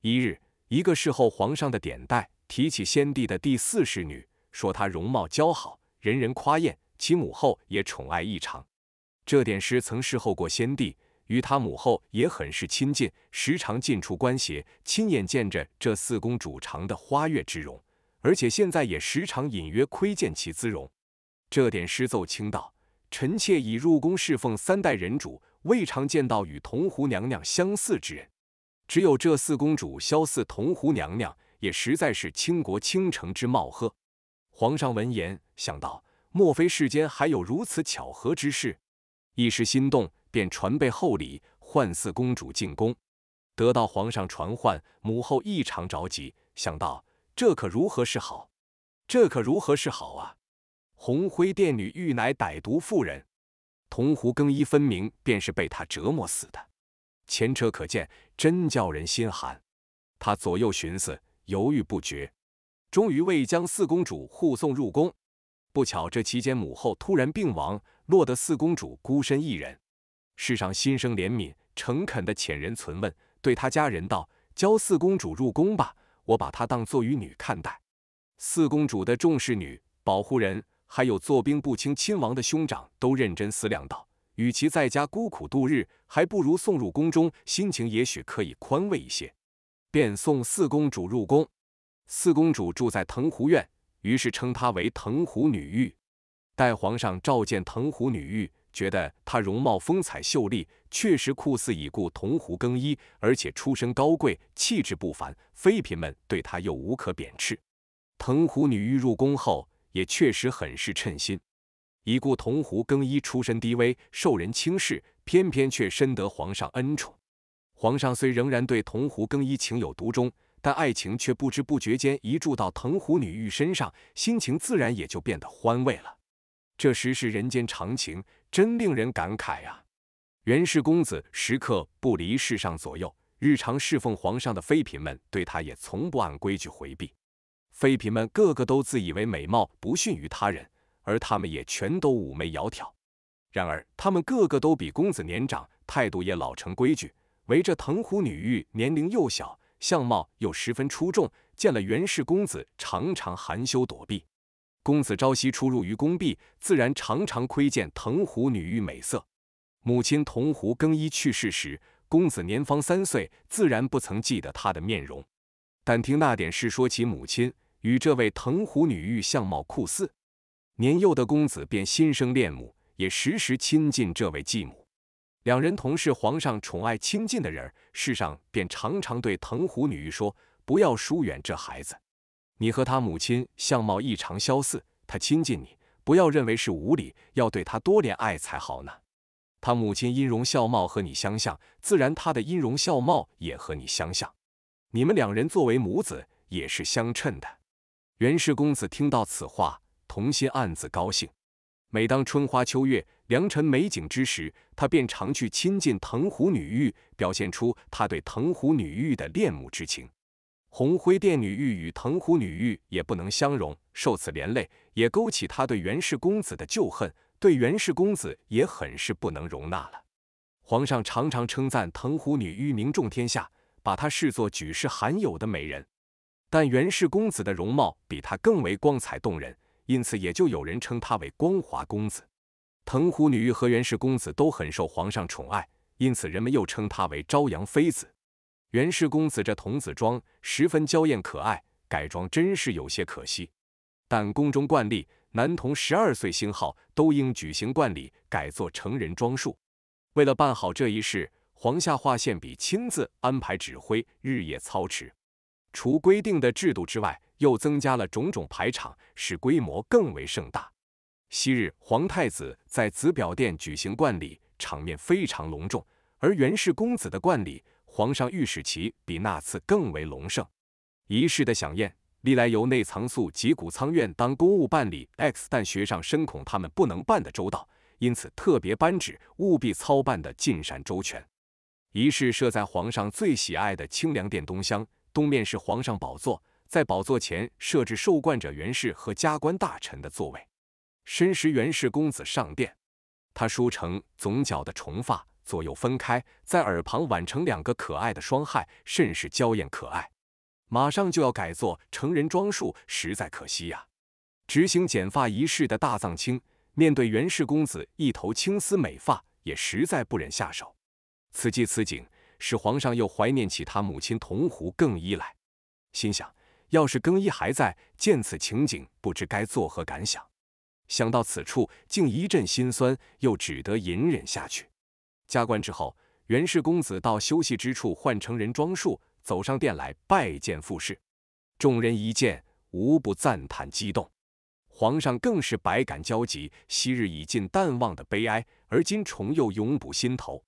一日，一个侍候皇上的点带。提起先帝的第四侍女，说她容貌姣好，人人夸艳，其母后也宠爱异常。这点诗曾侍候过先帝，与他母后也很是亲近，时常进出官邪，亲眼见着这四公主长的花月之容，而且现在也时常隐约窥见其姿容。这点诗奏清道，臣妾已入宫侍奉三代人主，未常见到与铜壶娘娘相似之人，只有这四公主肖似铜壶娘娘。也实在是倾国倾城之貌呵！皇上闻言，想到莫非世间还有如此巧合之事？一时心动，便传备厚礼，唤四公主进宫。得到皇上传唤，母后异常着急，想到这可如何是好？这可如何是好啊！红灰殿女玉乃歹毒妇人，铜壶更衣分明便是被她折磨死的。前车可鉴，真叫人心寒。她左右寻思。犹豫不决，终于未将四公主护送入宫。不巧，这期间母后突然病亡，落得四公主孤身一人。世上心生怜悯、诚恳的遣人存问，对她家人道：“教四公主入宫吧，我把她当做与女看待。”四公主的众侍女、保护人，还有坐兵不清亲王的兄长，都认真思量道：与其在家孤苦度日，还不如送入宫中，心情也许可以宽慰一些。便送四公主入宫，四公主住在藤壶院，于是称她为藤壶女御。待皇上召见藤壶女御，觉得她容貌风采秀丽，确实酷似已故藤壶更衣，而且出身高贵，气质不凡。妃嫔们对她又无可贬斥。藤壶女御入宫后，也确实很是称心。已故藤壶更衣出身低微，受人轻视，偏偏却深得皇上恩宠。皇上虽仍然对藤壶更衣情有独钟，但爱情却不知不觉间移注到藤壶女御身上，心情自然也就变得欢慰了。这时是人间常情，真令人感慨啊！袁氏公子时刻不离世上左右，日常侍奉皇上的妃嫔们对他也从不按规矩回避。妃嫔们个个都自以为美貌不逊于他人，而他们也全都妩媚窈窕。然而他们个个都比公子年长，态度也老成规矩。围着藤壶女御，年龄又小，相貌又十分出众，见了源氏公子常常含羞躲避。公子朝夕出入于宫壁，自然常常窥见藤壶女御美色。母亲藤壶更衣去世时，公子年方三岁，自然不曾记得她的面容，但听那点事说起母亲与这位藤壶女御相貌酷似，年幼的公子便心生恋母，也时时亲近这位继母。两人同是皇上宠爱亲近的人儿，世上便常常对藤壶女说：“不要疏远这孩子，你和他母亲相貌异常相似，他亲近你，不要认为是无理，要对他多怜爱才好呢。”他母亲音容笑貌和你相像，自然他的音容笑貌也和你相像，你们两人作为母子也是相称的。源氏公子听到此话，同心暗自高兴。每当春花秋月、良辰美景之时，他便常去亲近藤壶女玉，表现出他对藤壶女玉的恋慕之情。红灰殿女玉与藤壶女玉也不能相容，受此连累，也勾起他对袁氏公子的旧恨，对袁氏公子也很是不能容纳了。皇上常常称赞藤壶女玉名重天下，把她视作举世罕有的美人，但袁氏公子的容貌比她更为光彩动人。因此，也就有人称他为光华公子。藤壶女和源氏公子都很受皇上宠爱，因此人们又称他为朝阳妃子。源氏公子这童子装十分娇艳可爱，改装真是有些可惜。但宫中惯例，男童十二岁星号都应举行冠礼，改做成人装束。为了办好这一事，皇下画线笔亲自安排指挥，日夜操持。除规定的制度之外，又增加了种种排场，使规模更为盛大。昔日皇太子在子表殿举行冠礼，场面非常隆重；而袁氏公子的冠礼，皇上欲使其比那次更为隆盛。仪式的响宴历来由内藏宿及谷仓院当公务办理，x 但学上深恐他们不能办得周到，因此特别颁旨，务必操办得尽善周全。仪式设在皇上最喜爱的清凉殿东厢。东面是皇上宝座，在宝座前设置受冠者袁氏和加官大臣的座位。身时袁氏公子上殿，他梳成总角的重发，左右分开，在耳旁挽成两个可爱的双亥，甚是娇艳可爱。马上就要改做成人装束，实在可惜呀！执行剪发仪式的大藏卿面对袁氏公子一头青丝美发，也实在不忍下手。此际此景。使皇上又怀念起他母亲铜壶更衣来，心想：要是更衣还在，见此情景，不知该作何感想。想到此处，竟一阵心酸，又只得隐忍下去。加官之后，袁氏公子到休息之处，换成人装束，走上殿来拜见傅氏。众人一见，无不赞叹激动。皇上更是百感交集，昔日已尽淡忘的悲哀，而今重又涌补心头。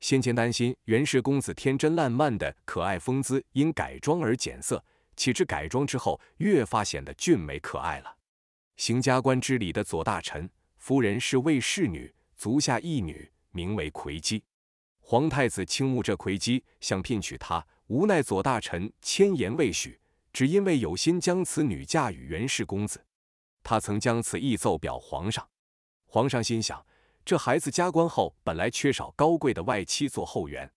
先前担心袁氏公子天真烂漫的可爱风姿因改装而减色，岂知改装之后越发显得俊美可爱了。行加官之礼的左大臣夫人是魏氏女，足下一女名为魁姬。皇太子倾慕这魁姬，想聘娶她，无奈左大臣千言未许，只因为有心将此女嫁与袁氏公子。他曾将此意奏表皇上，皇上心想。这孩子加官后，本来缺少高贵的外戚做后援。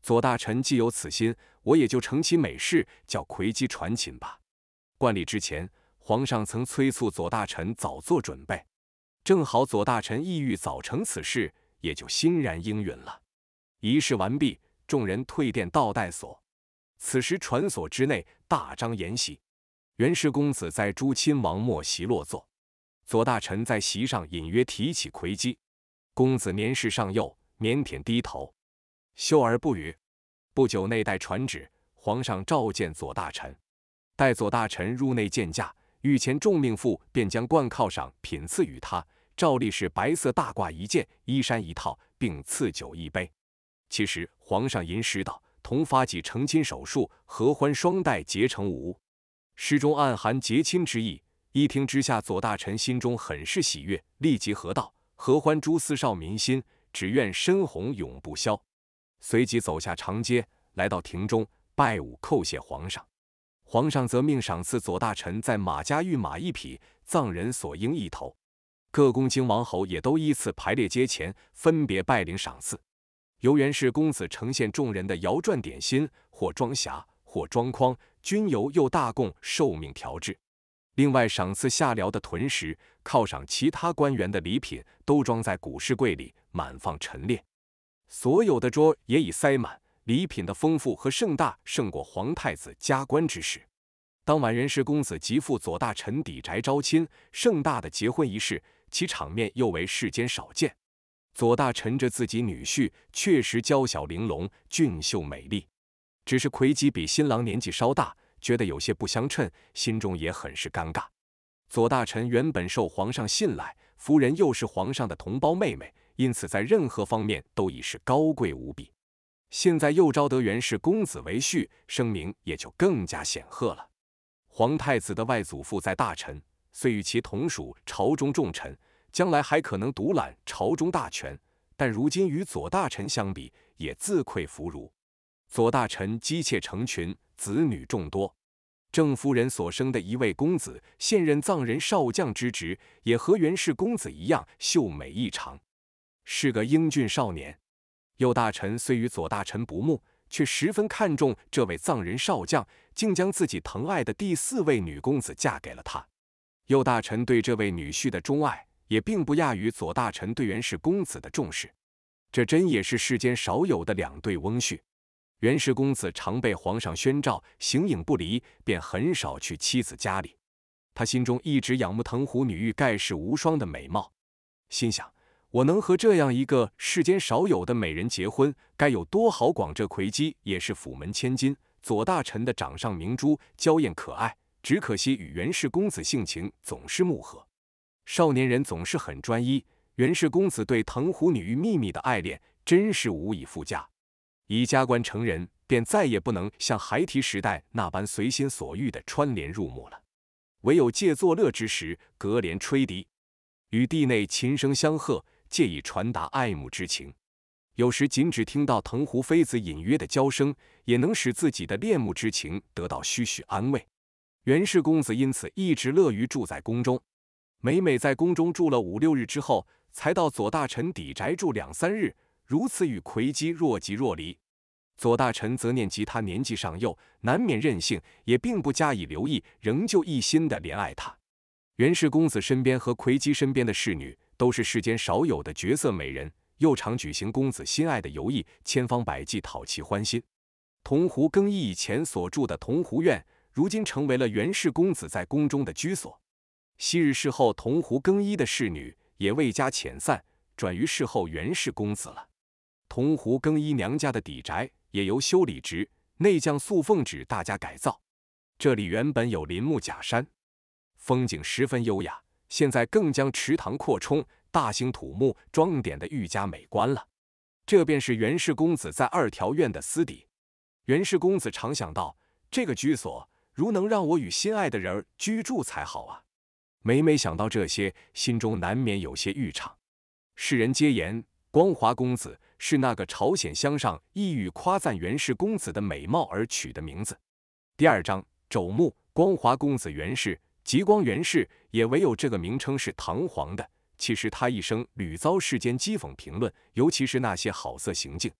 左大臣既有此心，我也就承其美事，叫葵姬传寝吧。冠礼之前，皇上曾催促左大臣早做准备，正好左大臣意欲早成此事，也就欣然应允了。仪式完毕，众人退殿到带所。此时传所之内大张筵席，袁氏公子在朱亲王末席落座，左大臣在席上隐约提起葵姬。公子年事尚幼，腼腆低头，笑而不语。不久内待传旨，皇上召见左大臣，待左大臣入内见驾，御前重命妇便将冠靠上，品赐予他，照例是白色大褂一件，衣衫一套，并赐酒一杯。其时皇上吟诗道：“同发起成亲，手术，合欢双带结成无。”诗中暗含结亲之意，一听之下，左大臣心中很是喜悦，立即和道。合欢朱丝少民心，只愿深红永不消。随即走下长街，来到庭中拜舞叩谢皇上。皇上则命赏赐左大臣在马家御马一匹，藏人所应一头。各公卿王侯也都依次排列阶前，分别拜领赏赐。由园氏公子呈现众人的摇转点心，或装匣，或装筐，均由右大贡受命调制。另外赏赐下僚的屯食，犒赏其他官员的礼品，都装在古式柜里，满放陈列。所有的桌也已塞满礼品的丰富和盛大，胜过皇太子加官之时。当晚，人氏公子即赴左大臣邸宅招亲，盛大的结婚仪式，其场面又为世间少见。左大臣着自己女婿确实娇小玲珑，俊秀美丽，只是魁吉比新郎年纪稍大。觉得有些不相称，心中也很是尴尬。左大臣原本受皇上信赖，夫人又是皇上的同胞妹妹，因此在任何方面都已是高贵无比。现在又招得元氏公子为婿，声名也就更加显赫了。皇太子的外祖父在大臣，虽与其同属朝中重臣，将来还可能独揽朝中大权，但如今与左大臣相比，也自愧弗如。左大臣姬妾成群。子女众多，郑夫人所生的一位公子，现任藏人少将之职，也和袁氏公子一样秀美异常，是个英俊少年。右大臣虽与左大臣不睦，却十分看重这位藏人少将，竟将自己疼爱的第四位女公子嫁给了他。右大臣对这位女婿的钟爱，也并不亚于左大臣对袁氏公子的重视。这真也是世间少有的两对翁婿。袁氏公子常被皇上宣召，形影不离，便很少去妻子家里。他心中一直仰慕藤壶女御盖世无双的美貌，心想：我能和这样一个世间少有的美人结婚，该有多好。广这葵姬也是府门千金，左大臣的掌上明珠，娇艳可爱。只可惜与袁氏公子性情总是木合。少年人总是很专一，袁氏公子对藤壶女御秘密的爱恋，真是无以复加。宜加官成人，便再也不能像孩提时代那般随心所欲的穿帘入目了。唯有借作乐之时，隔帘吹笛，与地内琴声相和，借以传达爱慕之情。有时仅只听到藤壶妃子隐约的娇声，也能使自己的恋慕之情得到些许安慰。源氏公子因此一直乐于住在宫中。每每在宫中住了五六日之后，才到左大臣邸宅住两三日，如此与葵姬若即若离。左大臣则念及他年纪尚幼，难免任性，也并不加以留意，仍旧一心的怜爱他。袁氏公子身边和魁姬身边的侍女，都是世间少有的绝色美人，又常举行公子心爱的游艺，千方百计讨其欢心。铜壶更衣以前所住的铜壶院，如今成为了袁氏公子在宫中的居所。昔日侍候铜壶更衣的侍女，也未加遣散，转于侍候袁氏公子了。铜壶更衣娘家的底宅。也由修理职内将素奉旨大家改造。这里原本有林木假山，风景十分优雅。现在更将池塘扩充，大兴土木，装点的愈加美观了。这便是袁氏公子在二条院的私邸。袁氏公子常想到，这个居所如能让我与心爱的人儿居住才好啊！每每想到这些，心中难免有些预畅。世人皆言。光华公子是那个朝鲜乡上一语夸赞袁氏公子的美貌而取的名字。第二章，肘目光华公子袁氏，极光袁氏也唯有这个名称是堂皇的。其实他一生屡遭世间讥讽评论，尤其是那些好色行径。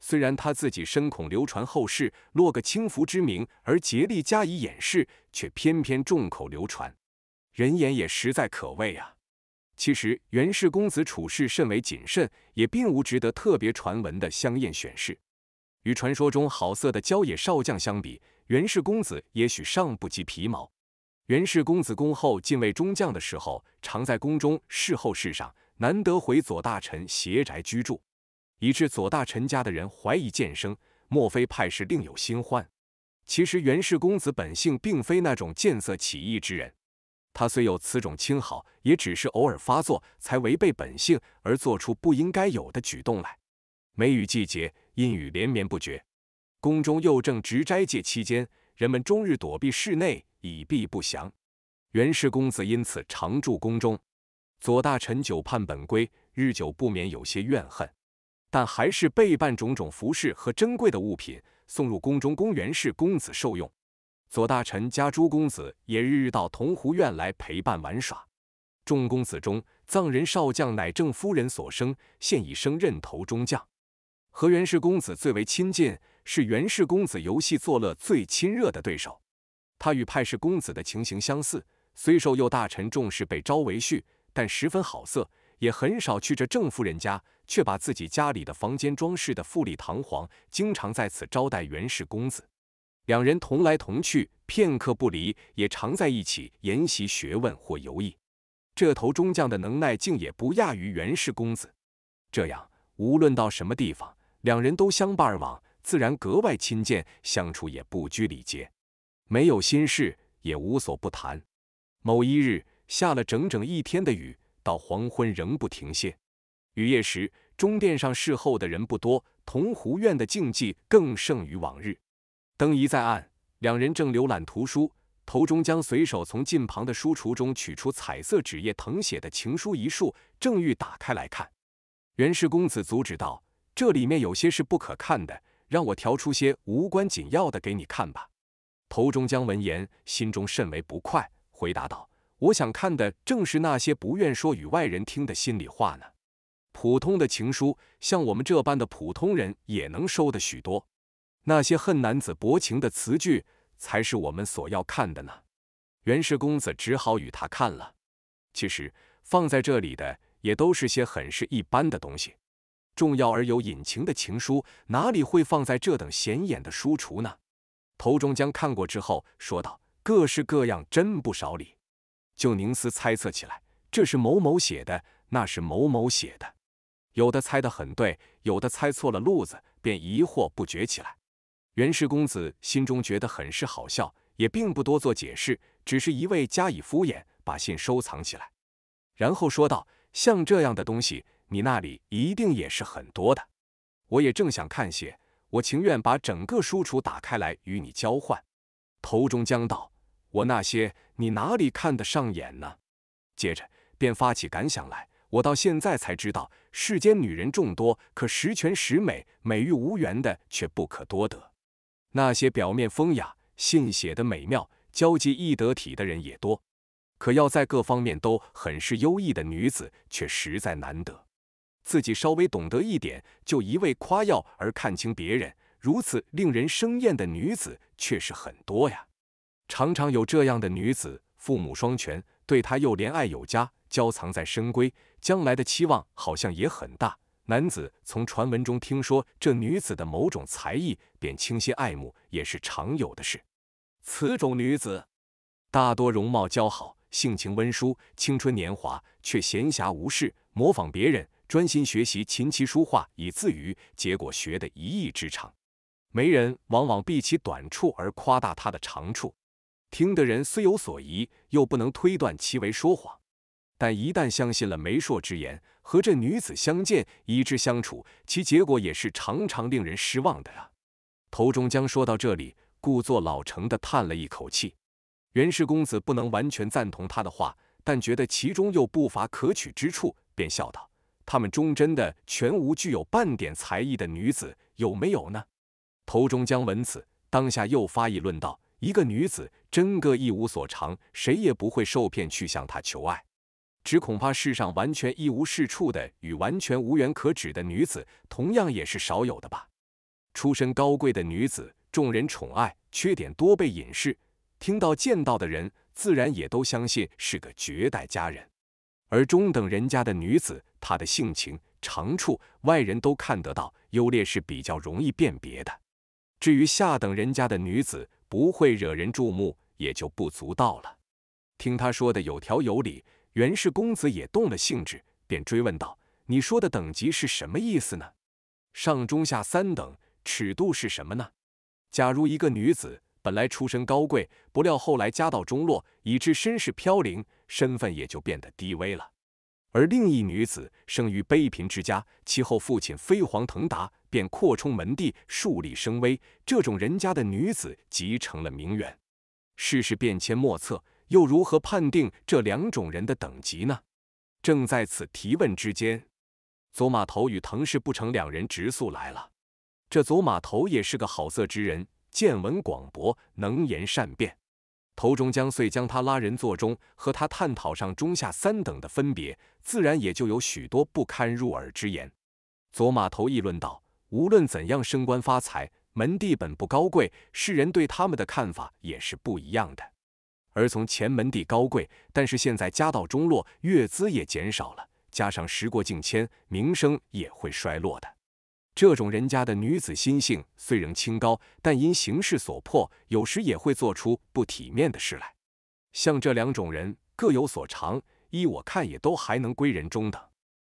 虽然他自己深恐流传后世落个轻浮之名，而竭力加以掩饰，却偏偏众口流传，人言也实在可畏啊。其实袁氏公子处事甚为谨慎，也并无值得特别传闻的香艳选士。与传说中好色的郊野少将相比，袁氏公子也许尚不及皮毛。袁氏公子宫后进位中将的时候，常在宫中侍后事上，难得回左大臣携宅居住，以致左大臣家的人怀疑剑生，莫非派是另有新欢？其实袁氏公子本性并非那种见色起意之人。他虽有此种轻好，也只是偶尔发作，才违背本性而做出不应该有的举动来。梅雨季节，阴雨连绵不绝，宫中又正值斋戒期间，人们终日躲避室内以避不祥。袁氏公子因此常住宫中。左大臣久盼本归，日久不免有些怨恨，但还是备办种种服饰和珍贵的物品，送入宫中供袁氏公子受用。左大臣家诸公子也日日到桐湖院来陪伴玩耍。众公子中，藏人少将乃正夫人所生，现已升任头中将。和袁氏公子最为亲近，是袁氏公子游戏作乐最亲热的对手。他与派氏公子的情形相似，虽受右大臣重视被招为婿，但十分好色，也很少去这郑夫人家，却把自己家里的房间装饰的富丽堂皇，经常在此招待袁氏公子。两人同来同去，片刻不离，也常在一起研习学问或游艺。这头中将的能耐竟也不亚于袁氏公子。这样，无论到什么地方，两人都相伴而往，自然格外亲近，相处，也不拘礼节，没有心事也无所不谈。某一日下了整整一天的雨，到黄昏仍不停歇。雨夜时，中殿上侍候的人不多，铜壶院的静寂更胜于往日。灯一再暗，两人正浏览图书。头中江随手从近旁的书橱中取出彩色纸页誊写的情书一束，正欲打开来看，袁氏公子阻止道：“这里面有些是不可看的，让我调出些无关紧要的给你看吧。”头中江闻言，心中甚为不快，回答道：“我想看的正是那些不愿说与外人听的心里话呢。普通的情书，像我们这般的普通人也能收得许多。”那些恨男子薄情的词句，才是我们所要看的呢。袁氏公子只好与他看了。其实放在这里的也都是些很是一般的东西。重要而有隐情的情书，哪里会放在这等显眼的书橱呢？头中将看过之后，说道：“各式各样，真不少礼。”就宁思猜测起来，这是某某写的，那是某某写的。有的猜得很对，有的猜错了路子，便疑惑不决起来。袁氏公子心中觉得很是好笑，也并不多做解释，只是一味加以敷衍，把信收藏起来，然后说道：“像这样的东西，你那里一定也是很多的。我也正想看些，我情愿把整个书橱打开来与你交换。”头中将道：“我那些，你哪里看得上眼呢？”接着便发起感想来：“我到现在才知道，世间女人众多，可十全十美、美玉无缘的却不可多得。”那些表面风雅、信写的美妙、交际易得体的人也多，可要在各方面都很是优异的女子却实在难得。自己稍微懂得一点，就一味夸耀而看清别人，如此令人生厌的女子却是很多呀。常常有这样的女子，父母双全，对她又怜爱有加，娇藏在深闺，将来的期望好像也很大。男子从传闻中听说这女子的某种才艺，便倾心爱慕，也是常有的事。此种女子大多容貌姣好，性情温淑，青春年华却闲暇无事，模仿别人，专心学习琴棋书画以自娱，结果学得一技之长。媒人往往避其短处而夸大她的长处，听的人虽有所疑，又不能推断其为说谎。但一旦相信了媒妁之言，和这女子相见、以之相处，其结果也是常常令人失望的啊！头中将说到这里，故作老成的叹了一口气。袁氏公子不能完全赞同他的话，但觉得其中又不乏可取之处，便笑道：“他们忠贞的全无，具有半点才艺的女子有没有呢？”头中将闻此，当下又发议论道：“一个女子真个一无所长，谁也不会受骗去向她求爱。”只恐怕世上完全一无是处的，与完全无缘可指的女子，同样也是少有的吧。出身高贵的女子，众人宠爱，缺点多被隐视，听到见到的人，自然也都相信是个绝代佳人。而中等人家的女子，她的性情、长处，外人都看得到，优劣是比较容易辨别的。至于下等人家的女子，不会惹人注目，也就不足道了。听他说的有条有理。袁氏公子也动了兴致，便追问道：“你说的等级是什么意思呢？上中下三等，尺度是什么呢？假如一个女子本来出身高贵，不料后来家道中落，以致身世飘零，身份也就变得低微了；而另一女子生于卑贫之家，其后父亲飞黄腾达，便扩充门第，树立声威，这种人家的女子即成了名媛。世事变迁莫测。”又如何判定这两种人的等级呢？正在此提问之间，左马头与藤氏不成两人直诉来了。这左马头也是个好色之人，见闻广博，能言善辩。头中将遂将他拉人座中，和他探讨上中下三等的分别，自然也就有许多不堪入耳之言。左马头议论道：“无论怎样升官发财，门第本不高贵，世人对他们的看法也是不一样的。”而从前门第高贵，但是现在家道中落，月资也减少了，加上时过境迁，名声也会衰落的。这种人家的女子心性虽仍清高，但因形势所迫，有时也会做出不体面的事来。像这两种人，各有所长，依我看也都还能归人中等。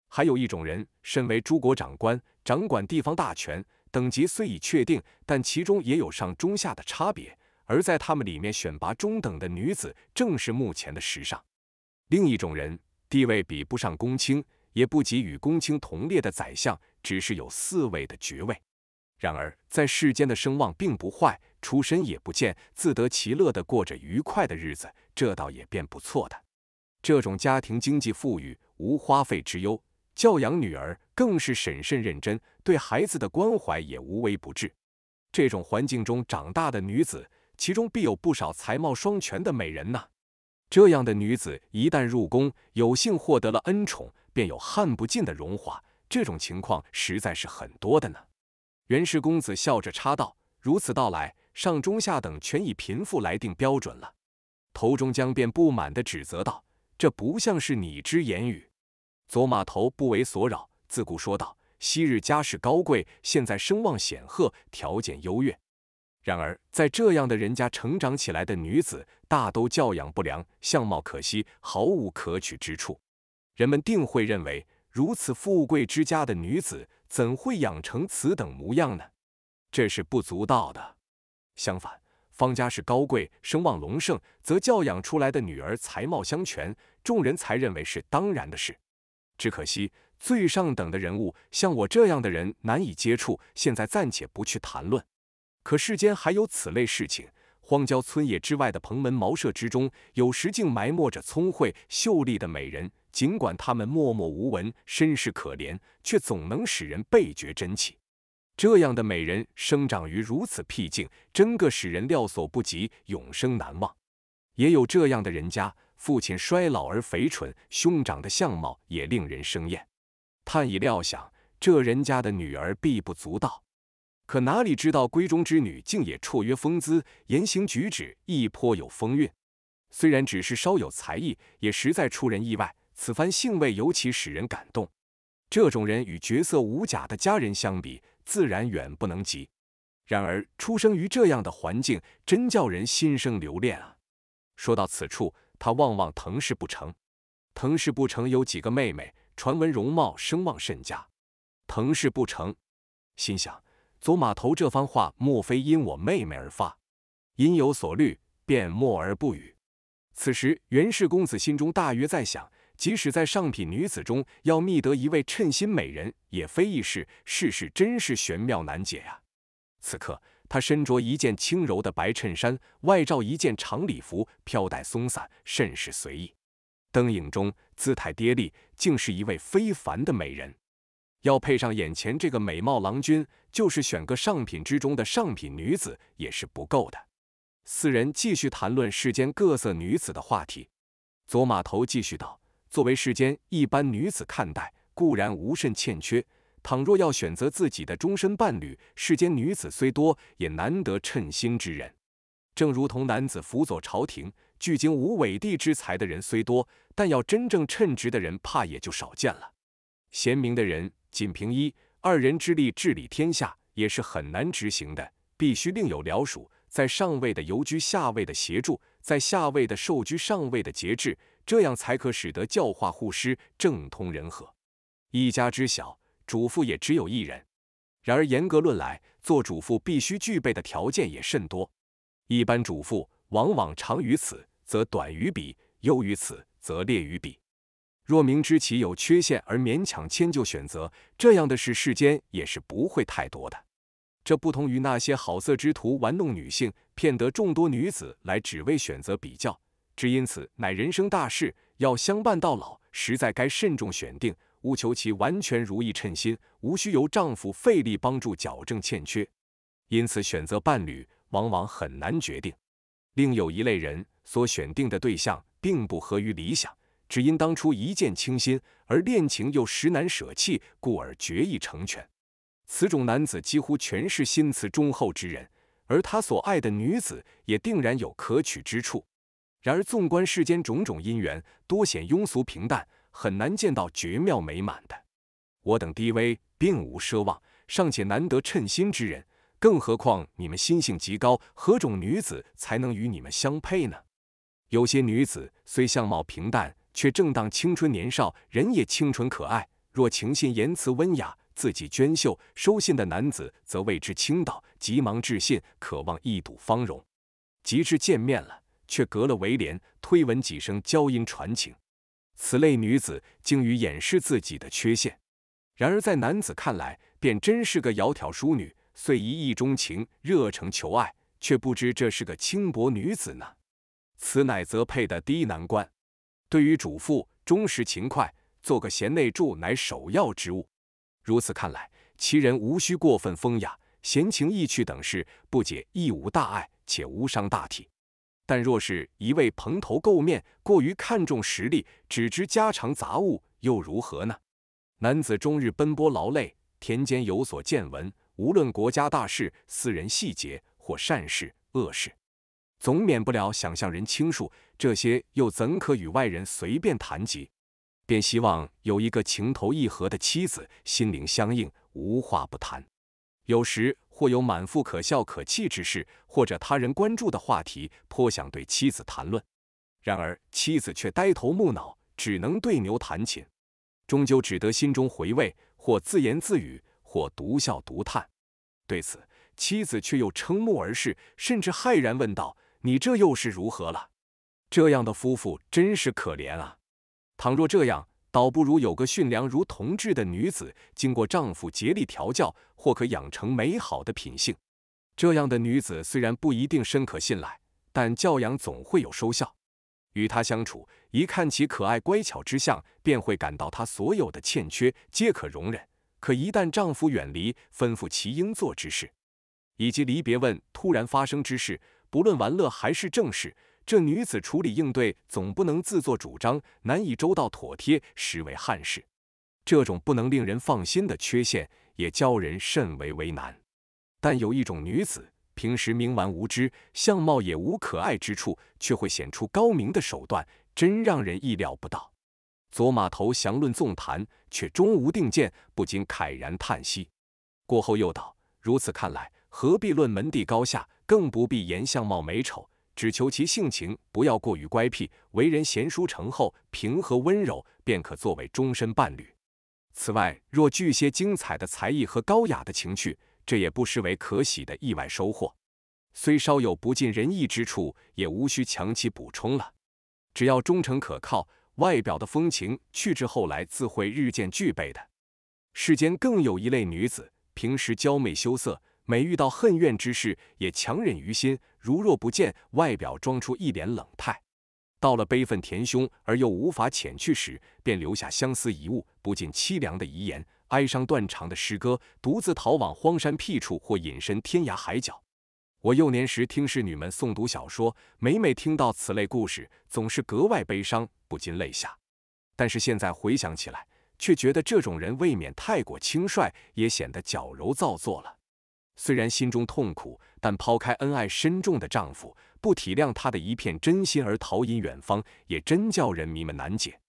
还有一种人，身为诸国长官，掌管地方大权，等级虽已确定，但其中也有上中下的差别。而在他们里面选拔中等的女子，正是目前的时尚。另一种人地位比不上公卿，也不及与公卿同列的宰相，只是有四位的爵位。然而在世间的声望并不坏，出身也不见，自得其乐的过着愉快的日子，这倒也便不错的。这种家庭经济富裕，无花费之忧，教养女儿更是审慎认真，对孩子的关怀也无微不至。这种环境中长大的女子。其中必有不少才貌双全的美人呢。这样的女子一旦入宫，有幸获得了恩宠，便有撼不尽的荣华。这种情况实在是很多的呢。袁氏公子笑着插道：“如此道来，上中下等全以贫富来定标准了。”头中江便不满的指责道：“这不像是你之言语。”左马头不为所扰，自顾说道：“昔日家世高贵，现在声望显赫，条件优越。”然而，在这样的人家成长起来的女子，大都教养不良，相貌可惜，毫无可取之处。人们定会认为，如此富贵之家的女子，怎会养成此等模样呢？这是不足道的。相反，方家是高贵、声望隆盛，则教养出来的女儿才貌相全，众人才认为是当然的事。只可惜，最上等的人物，像我这样的人难以接触，现在暂且不去谈论。可世间还有此类事情，荒郊村野之外的蓬门茅舍之中，有时竟埋没着聪慧秀丽的美人。尽管她们默默无闻，身世可怜，却总能使人倍觉真气。这样的美人生长于如此僻静，真个使人料所不及，永生难忘。也有这样的人家，父亲衰老而肥蠢，兄长的相貌也令人生厌，叹以料想这人家的女儿必不足道。可哪里知道，闺中之女竟也绰约风姿，言行举止亦颇有风韵。虽然只是稍有才艺，也实在出人意外。此番性味尤其使人感动。这种人与绝色无假的佳人相比，自然远不能及。然而出生于这样的环境，真叫人心生留恋啊！说到此处，他望望滕氏不成。滕氏不成有几个妹妹，传闻容貌声望甚佳。滕氏不成，心想。左码头这番话，莫非因我妹妹而发？因有所虑，便默而不语。此时，袁氏公子心中大约在想：即使在上品女子中，要觅得一位称心美人，也非易事。世事真是玄妙难解呀！此刻，他身着一件轻柔的白衬衫，外罩一件长礼服，飘带松散，甚是随意。灯影中，姿态跌立，竟是一位非凡的美人。要配上眼前这个美貌郎君，就是选个上品之中的上品女子也是不够的。四人继续谈论世间各色女子的话题。左马头继续道：“作为世间一般女子看待，固然无甚欠缺。倘若要选择自己的终身伴侣，世间女子虽多，也难得称心之人。正如同男子辅佐朝廷，聚精无纬地之才的人虽多，但要真正称职的人，怕也就少见了。贤明的人。”仅凭一二人之力治理天下，也是很难执行的。必须另有僚属，在上位的游居下位的协助，在下位的受居上位的节制，这样才可使得教化护师，政通人和。一家之小，主妇也只有一人。然而严格论来，做主妇必须具备的条件也甚多。一般主妇往往长于此，则短于彼；优于此，则劣于彼。若明知其有缺陷而勉强迁就选择，这样的事世间也是不会太多的。这不同于那些好色之徒玩弄女性，骗得众多女子来只为选择比较。只因此乃人生大事，要相伴到老，实在该慎重选定，务求其完全如意称心，无需由丈夫费力帮助矫正欠缺。因此选择伴侣往往很难决定。另有一类人所选定的对象并不合于理想。只因当初一见倾心，而恋情又实难舍弃，故而决意成全。此种男子几乎全是心慈忠厚之人，而他所爱的女子也定然有可取之处。然而，纵观世间种种姻缘，多显庸俗平淡，很难见到绝妙美满的。我等低微，并无奢望，尚且难得称心之人，更何况你们心性极高，何种女子才能与你们相配呢？有些女子虽相貌平淡，却正当青春年少，人也清纯可爱。若情信言辞温雅，自己娟秀，收信的男子则为之倾倒，急忙致信，渴望一睹芳容。及至见面了，却隔了帷帘，推闻几声娇音传情。此类女子精于掩饰自己的缺陷，然而在男子看来，便真是个窈窕淑女，遂一意钟情，热诚求爱，却不知这是个轻薄女子呢。此乃择配的第一难关。对于主妇，忠实勤快，做个贤内助乃首要之务。如此看来，其人无需过分风雅、闲情逸趣等事，不解亦无大碍，且无伤大体。但若是一位蓬头垢面，过于看重实力，只知家常杂物，又如何呢？男子终日奔波劳累，田间有所见闻，无论国家大事、私人细节，或善事、恶事。总免不了想向人倾诉，这些又怎可与外人随便谈及？便希望有一个情投意合的妻子，心灵相应，无话不谈。有时或有满腹可笑可气之事，或者他人关注的话题，颇想对妻子谈论。然而妻子却呆头木脑，只能对牛弹琴，终究只得心中回味，或自言自语，或独笑独叹。对此，妻子却又瞠目而视，甚至骇然问道。你这又是如何了？这样的夫妇真是可怜啊！倘若这样，倒不如有个驯良如童稚的女子，经过丈夫竭力调教，或可养成美好的品性。这样的女子虽然不一定深可信赖，但教养总会有收效。与她相处，一看其可爱乖巧之相，便会感到她所有的欠缺皆可容忍。可一旦丈夫远离，吩咐其应做之事，以及离别问突然发生之事，不论玩乐还是正事，这女子处理应对总不能自作主张，难以周到妥帖，实为憾事。这种不能令人放心的缺陷，也教人甚为为难。但有一种女子，平时冥顽无知，相貌也无可爱之处，却会显出高明的手段，真让人意料不到。左马头详论纵谈，却终无定见，不禁慨然叹息。过后又道：“如此看来，何必论门第高下？”更不必言相貌美丑，只求其性情不要过于乖僻，为人贤淑诚厚、平和温柔，便可作为终身伴侣。此外，若具些精彩的才艺和高雅的情趣，这也不失为可喜的意外收获。虽稍有不尽人意之处，也无需强其补充了。只要忠诚可靠，外表的风情去之后来自会日渐具备的。世间更有一类女子，平时娇媚羞涩。每遇到恨怨之事，也强忍于心；如若不见，外表装出一脸冷态。到了悲愤填胸而又无法遣去时，便留下相思遗物，不尽凄凉的遗言，哀伤断肠的诗歌，独自逃往荒山僻处或隐身天涯海角。我幼年时听侍女们诵读小说，每每听到此类故事，总是格外悲伤，不禁泪下。但是现在回想起来，却觉得这种人未免太过轻率，也显得矫揉造作了。虽然心中痛苦，但抛开恩爱深重的丈夫，不体谅她的一片真心而逃隐远方，也真叫人迷们难解。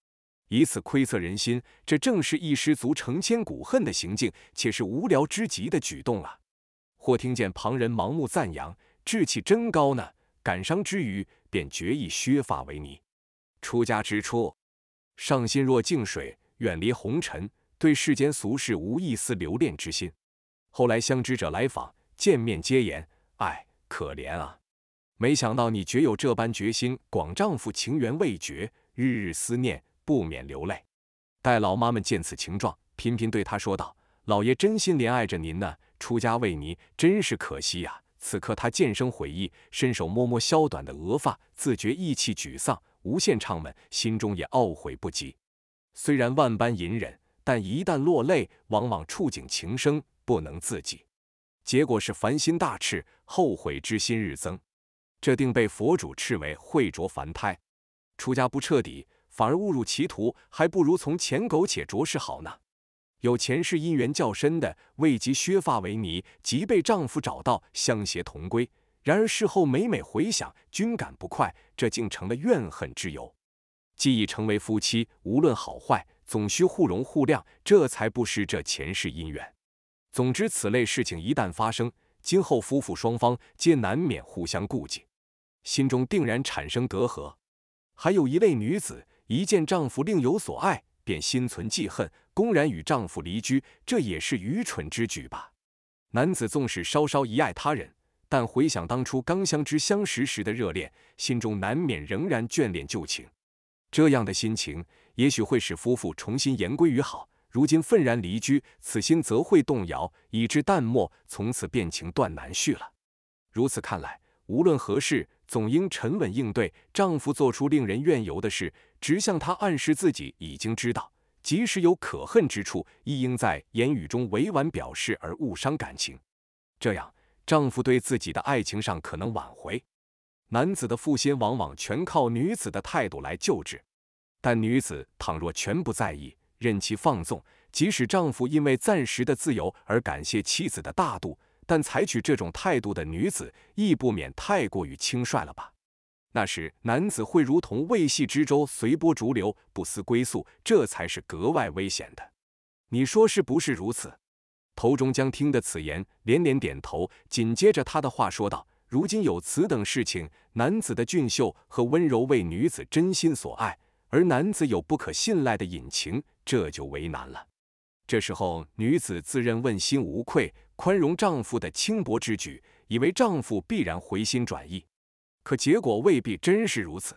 以此窥测人心，这正是一失足成千古恨的行径，且是无聊之极的举动啊！或听见旁人盲目赞扬，志气真高呢？感伤之余，便决意削发为尼，出家之初，上心若净水，远离红尘，对世间俗事无一丝留恋之心。后来相知者来访，见面皆言：“哎，可怜啊！没想到你绝有这般决心。广丈夫情缘未绝，日日思念，不免流泪。待老妈们见此情状，频频对他说道：‘老爷真心怜爱着您呢，出家为尼真是可惜呀。’此刻他渐生悔意，伸手摸摸削短的额发，自觉意气沮丧，无限怅闷，心中也懊悔不及。虽然万般隐忍，但一旦落泪，往往触景情生。”不能自己，结果是烦心大炽，后悔之心日增。这定被佛主斥为秽浊凡胎。出家不彻底，反而误入歧途，还不如从前苟且着实好呢。有前世姻缘较深的，未及削发为尼，即被丈夫找到相携同归。然而事后每每回想，均感不快，这竟成了怨恨之由。既已成为夫妻，无论好坏，总需互容互谅，这才不失这前世姻缘。总之，此类事情一旦发生，今后夫妇双方皆难免互相顾忌，心中定然产生隔阂。还有一类女子，一见丈夫另有所爱，便心存记恨，公然与丈夫离居，这也是愚蠢之举吧？男子纵使稍稍一爱他人，但回想当初刚相知相识时的热恋，心中难免仍然眷恋旧情，这样的心情也许会使夫妇重新言归于好。如今愤然离居，此心则会动摇，以致淡漠，从此变情断难续了。如此看来，无论何事，总应沉稳应对。丈夫做出令人怨尤的事，直向他暗示自己已经知道，即使有可恨之处，亦应在言语中委婉表示，而勿伤感情。这样，丈夫对自己的爱情上可能挽回。男子的负心，往往全靠女子的态度来救治，但女子倘若全不在意。任其放纵，即使丈夫因为暂时的自由而感谢妻子的大度，但采取这种态度的女子亦不免太过于轻率了吧？那时男子会如同未系之舟，随波逐流，不思归宿，这才是格外危险的。你说是不是如此？头中将听得此言，连连点头。紧接着他的话说道：“如今有此等事情，男子的俊秀和温柔为女子真心所爱。”而男子有不可信赖的隐情，这就为难了。这时候，女子自认问心无愧，宽容丈夫的轻薄之举，以为丈夫必然回心转意。可结果未必真是如此，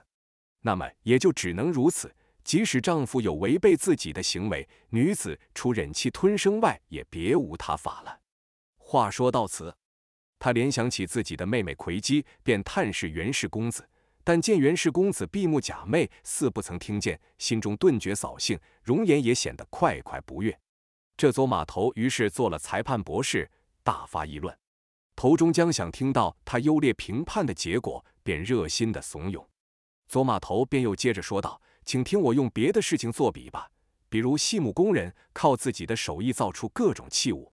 那么也就只能如此。即使丈夫有违背自己的行为，女子除忍气吞声外，也别无他法了。话说到此，她联想起自己的妹妹葵姬，便探视袁氏公子。但见袁氏公子闭目假寐，似不曾听见，心中顿觉扫兴，容颜也显得快快不悦。这左码头于是做了裁判博士，大发议论。头中将想听到他优劣评判的结果，便热心的怂恿。左码头便又接着说道：“请听我用别的事情作比吧，比如细木工人靠自己的手艺造出各种器物，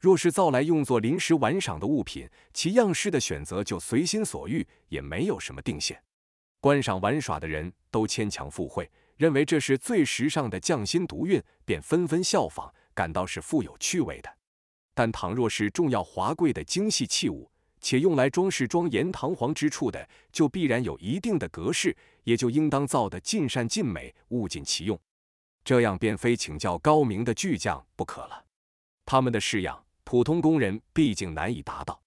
若是造来用作临时玩赏的物品，其样式的选择就随心所欲，也没有什么定限。”观赏玩耍的人都牵强附会，认为这是最时尚的匠心独运，便纷纷效仿，感到是富有趣味的。但倘若是重要华贵的精细器物，且用来装饰庄严堂皇之处的，就必然有一定的格式，也就应当造得尽善尽美，物尽其用。这样便非请教高明的巨匠不可了。他们的式样，普通工人毕竟难以达到。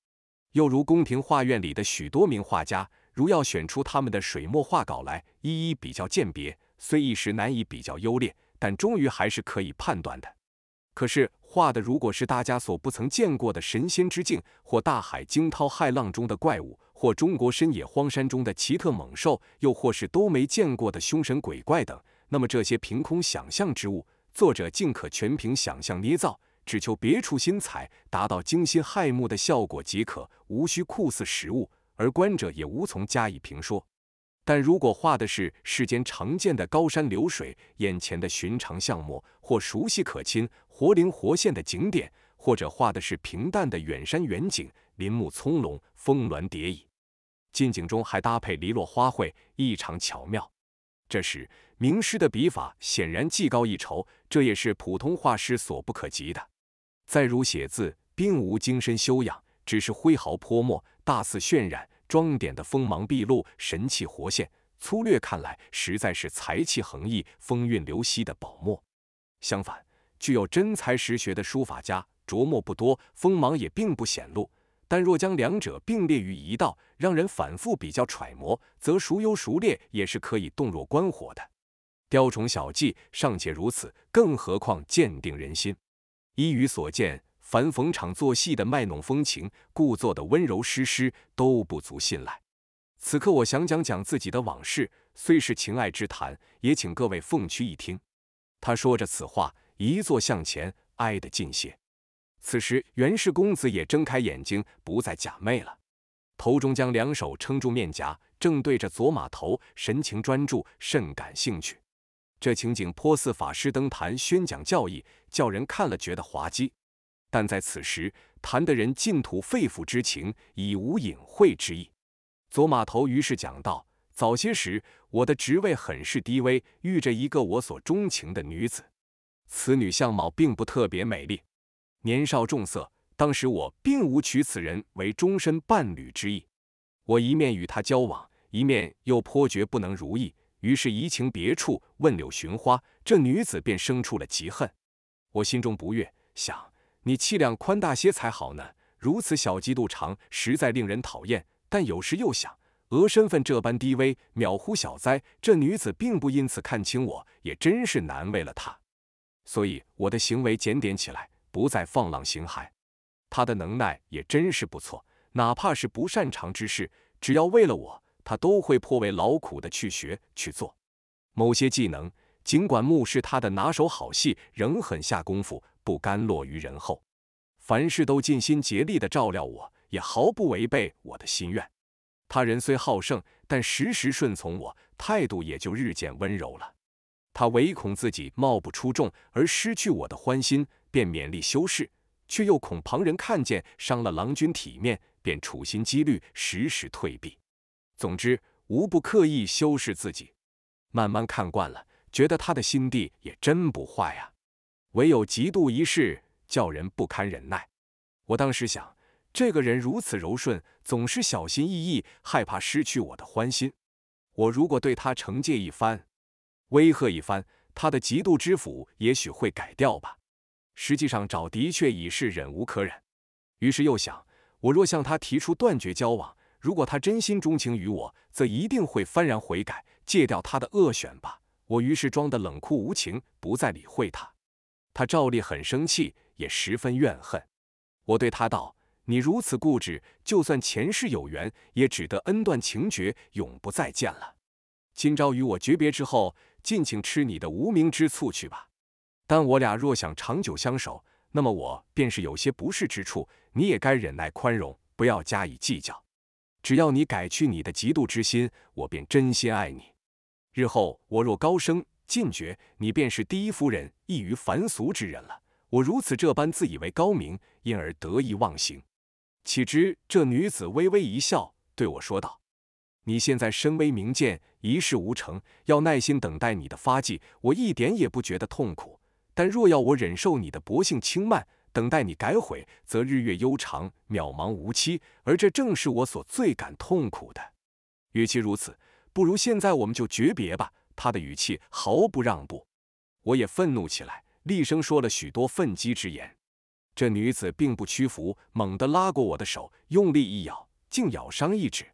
又如宫廷画院里的许多名画家。如要选出他们的水墨画稿来一一比较鉴别，虽一时难以比较优劣，但终于还是可以判断的。可是画的如果是大家所不曾见过的神仙之境，或大海惊涛骇浪中的怪物，或中国深野荒山中的奇特猛兽，又或是都没见过的凶神鬼怪等，那么这些凭空想象之物，作者尽可全凭想象捏造，只求别出心裁，达到惊心骇目的效果即可，无需酷似实物。而观者也无从加以评说。但如果画的是世间常见的高山流水、眼前的寻常巷陌或熟悉可亲、活灵活现的景点，或者画的是平淡的远山远景、林木葱茏、峰峦叠倚，近景中还搭配篱落花卉，异常巧妙。这时，名师的笔法显然技高一筹，这也是普通画师所不可及的。再如写字，并无精神修养。只是挥毫泼墨，大肆渲染、装点的锋芒毕露，神气活现。粗略看来，实在是才气横溢、风韵流息的宝墨。相反，具有真才实学的书法家，着墨不多，锋芒也并不显露。但若将两者并列于一道，让人反复比较揣摩，则孰优孰劣也是可以洞若观火的。雕虫小技尚且如此，更何况鉴定人心？依语所见。凡逢场作戏的卖弄风情、故作的温柔诗诗，都不足信赖。此刻我想讲讲自己的往事，虽是情爱之谈，也请各位奉屈一听。他说着此话，一坐向前，挨得近些。此时袁氏公子也睁开眼睛，不再假寐了，头中将两手撑住面颊，正对着左马头，神情专注，甚感兴趣。这情景颇似法师登坛宣讲教义，叫人看了觉得滑稽。但在此时谈的人尽吐肺腑之情，已无隐晦之意。左码头于是讲道：早些时，我的职位很是低微，遇着一个我所钟情的女子。此女相貌并不特别美丽，年少重色。当时我并无娶此人为终身伴侣之意。我一面与她交往，一面又颇觉不能如意，于是移情别处，问柳寻花。这女子便生出了嫉恨。我心中不悦，想。你气量宽大些才好呢，如此小鸡肚长，实在令人讨厌。但有时又想，鹅身份这般低微，渺乎小灾，这女子并不因此看清我，也真是难为了她。所以我的行为检点起来，不再放浪形骸。她的能耐也真是不错，哪怕是不擅长之事，只要为了我，她都会颇为劳苦的去学去做。某些技能，尽管目视她的拿手好戏，仍很下功夫。不甘落于人后，凡事都尽心竭力的照料我，也毫不违背我的心愿。他人虽好胜，但时时顺从我，态度也就日渐温柔了。他唯恐自己貌不出众而失去我的欢心，便勉力修饰，却又恐旁人看见伤了郎君体面，便处心积虑时时退避。总之，无不刻意修饰自己。慢慢看惯了，觉得他的心地也真不坏啊。唯有嫉妒一事，叫人不堪忍耐。我当时想，这个人如此柔顺，总是小心翼翼，害怕失去我的欢心。我如果对他惩戒一番，威吓一番，他的嫉妒之府也许会改掉吧。实际上找的确已是忍无可忍。于是又想，我若向他提出断绝交往，如果他真心钟情于我，则一定会幡然悔改，戒掉他的恶选吧。我于是装得冷酷无情，不再理会他。他照例很生气，也十分怨恨。我对他道：“你如此固执，就算前世有缘，也只得恩断情绝，永不再见了。今朝与我诀别之后，尽情吃你的无名之醋去吧。但我俩若想长久相守，那么我便是有些不适之处，你也该忍耐宽容，不要加以计较。只要你改去你的嫉妒之心，我便真心爱你。日后我若高升，”进觉，你便是第一夫人，异于凡俗之人了。我如此这般自以为高明，因而得意忘形，岂知这女子微微一笑，对我说道：“你现在身微名贱，一事无成，要耐心等待你的发迹。我一点也不觉得痛苦，但若要我忍受你的薄幸轻慢，等待你改悔，则日月悠长，渺茫无期。而这正是我所最感痛苦的。与其如此，不如现在我们就诀别吧。”他的语气毫不让步，我也愤怒起来，厉声说了许多愤激之言。这女子并不屈服，猛地拉过我的手，用力一咬，竟咬伤一指。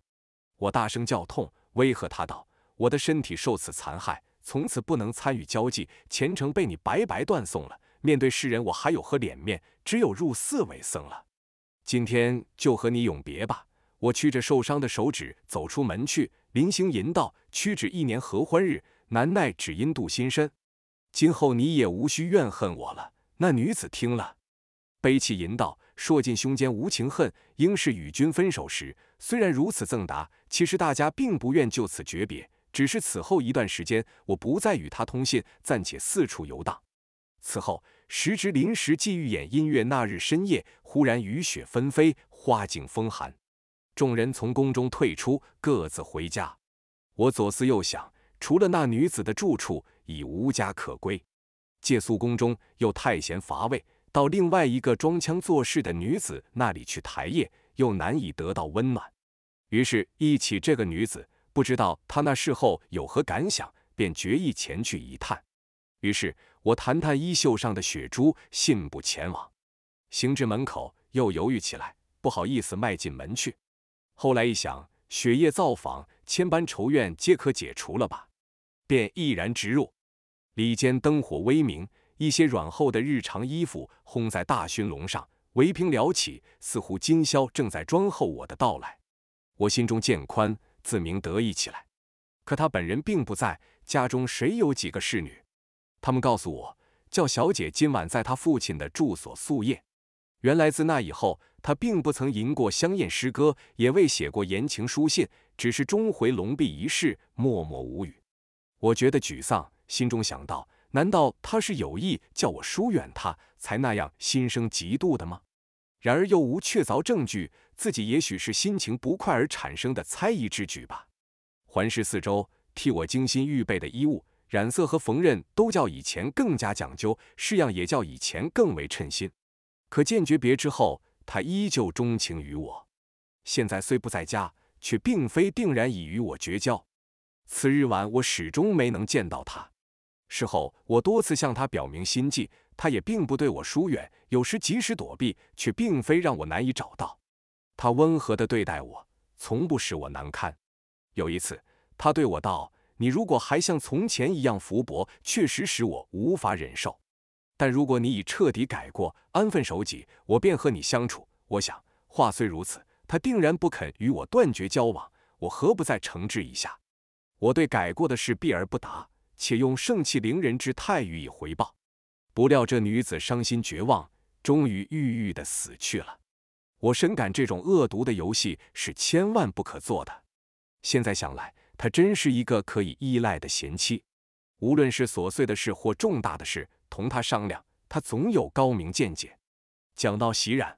我大声叫痛，威吓她道：“我的身体受此残害，从此不能参与交际，前程被你白白断送了。面对世人，我还有何脸面？只有入寺为僧了。今天就和你永别吧。”我屈着受伤的手指走出门去，临行吟道：“屈指一年合欢日。”难耐只因妒心深，今后你也无需怨恨我了。那女子听了，悲泣吟道：“说尽胸间无情恨，应是与君分手时。”虽然如此赠答，其实大家并不愿就此诀别，只是此后一段时间，我不再与他通信，暂且四处游荡。此后时值临时，际遇演音乐，那日深夜忽然雨雪纷飞，花景风寒，众人从宫中退出，各自回家。我左思右想。除了那女子的住处已无家可归，借宿宫中又太嫌乏味，到另外一个装腔作势的女子那里去抬夜，又难以得到温暖。于是，一起这个女子，不知道她那事后有何感想，便决意前去一探。于是，我弹弹衣袖上的血珠，信步前往。行至门口，又犹豫起来，不好意思迈进门去。后来一想，雪夜造访，千般仇怨皆可解除了吧。便毅然直入，里间灯火微明，一些软厚的日常衣服烘在大熏笼上，围屏撩起，似乎今宵正在装候我的到来。我心中渐宽，自鸣得意起来。可他本人并不在家中，谁有几个侍女？他们告诉我，叫小姐今晚在他父亲的住所宿夜。原来自那以后，他并不曾吟过香艳诗歌，也未写过言情书信，只是终回龙壁一事，默默无语。我觉得沮丧，心中想到：难道他是有意叫我疏远他，才那样心生嫉妒的吗？然而又无确凿证据，自己也许是心情不快而产生的猜疑之举吧。环视四周，替我精心预备的衣物，染色和缝纫都较以前更加讲究，式样也较以前更为称心。可见诀别之后，他依旧钟情于我。现在虽不在家，却并非定然已与我绝交。此日晚，我始终没能见到他。事后，我多次向他表明心迹，他也并不对我疏远，有时及时躲避，却并非让我难以找到。他温和地对待我，从不使我难堪。有一次，他对我道：“你如果还像从前一样福薄，确实使我无法忍受；但如果你已彻底改过，安分守己，我便和你相处。”我想，话虽如此，他定然不肯与我断绝交往，我何不再惩治一下？我对改过的事避而不答，且用盛气凌人之态予以回报。不料这女子伤心绝望，终于郁郁的死去了。我深感这种恶毒的游戏是千万不可做的。现在想来，她真是一个可以依赖的贤妻。无论是琐碎的事或重大的事，同她商量，她总有高明见解。讲到席染，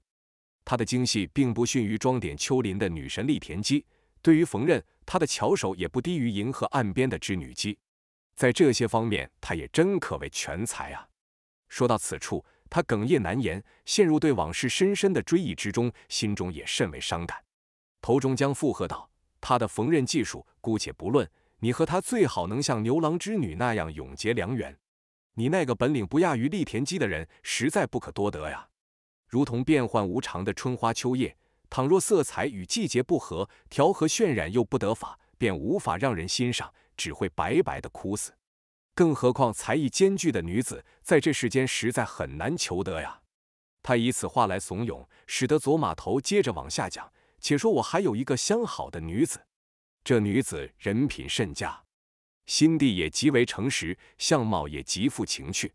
她的精细并不逊于装点秋林的女神立田姬。对于缝纫，他的巧手也不低于银河岸边的织女机，在这些方面，他也真可谓全才啊。说到此处，他哽咽难言，陷入对往事深深的追忆之中，心中也甚为伤感。头中将附和道：“他的缝纫技术姑且不论，你和他最好能像牛郎织女那样永结良缘。你那个本领不亚于力田姬的人，实在不可多得呀，如同变幻无常的春花秋叶。”倘若色彩与季节不合，调和渲染又不得法，便无法让人欣赏，只会白白的枯死。更何况才艺兼具的女子，在这世间实在很难求得呀。他以此话来怂恿，使得左马头接着往下讲。且说我还有一个相好的女子，这女子人品甚佳，心地也极为诚实，相貌也极富情趣，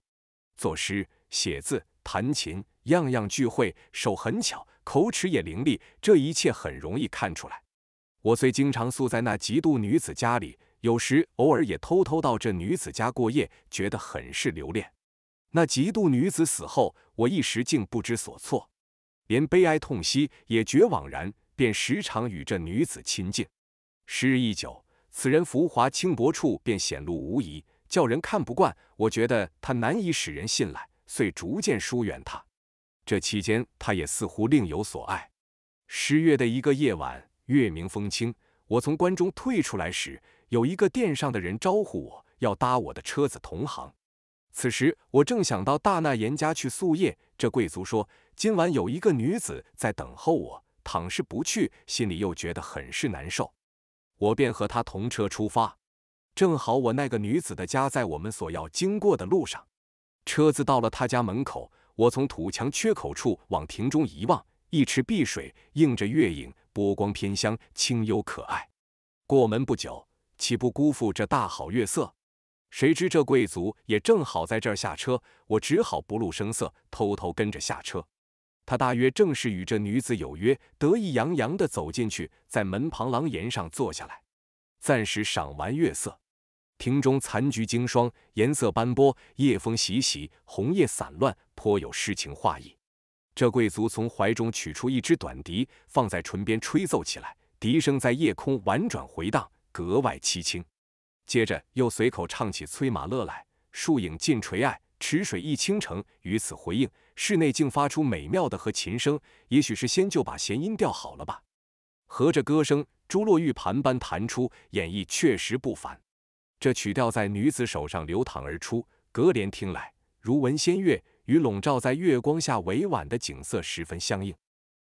作诗、写字、弹琴，样样俱会，手很巧。口齿也伶俐，这一切很容易看出来。我虽经常宿在那嫉妒女子家里，有时偶尔也偷偷到这女子家过夜，觉得很是留恋。那嫉妒女子死后，我一时竟不知所措，连悲哀痛惜也觉枉然，便时常与这女子亲近。时日一久，此人浮华轻薄处便显露无疑，叫人看不惯。我觉得他难以使人信赖，遂逐渐疏远他。这期间，他也似乎另有所爱。十月的一个夜晚，月明风清。我从关中退出来时，有一个店上的人招呼我，要搭我的车子同行。此时，我正想到大那言家去宿夜。这贵族说，今晚有一个女子在等候我，倘是不去，心里又觉得很是难受。我便和他同车出发。正好，我那个女子的家在我们所要经过的路上。车子到了他家门口。我从土墙缺口处往亭中一望，一池碧水映着月影，波光偏香，清幽可爱。过门不久，岂不辜负这大好月色？谁知这贵族也正好在这儿下车，我只好不露声色，偷偷跟着下车。他大约正是与这女子有约，得意洋洋地走进去，在门旁廊檐上坐下来，暂时赏完月色。庭中残菊经霜，颜色斑驳；夜风习习，红叶散乱，颇有诗情画意。这贵族从怀中取出一支短笛，放在唇边吹奏起来，笛声在夜空婉转回荡，格外凄清。接着又随口唱起《催马乐》来：“树影尽垂爱，池水一倾城。”于此回应，室内竟发出美妙的和琴声，也许是先就把弦音调好了吧。合着歌声，珠落玉盘般弹出，演绎确实不凡。这曲调在女子手上流淌而出，隔帘听来如闻仙乐，与笼罩在月光下委婉的景色十分相应。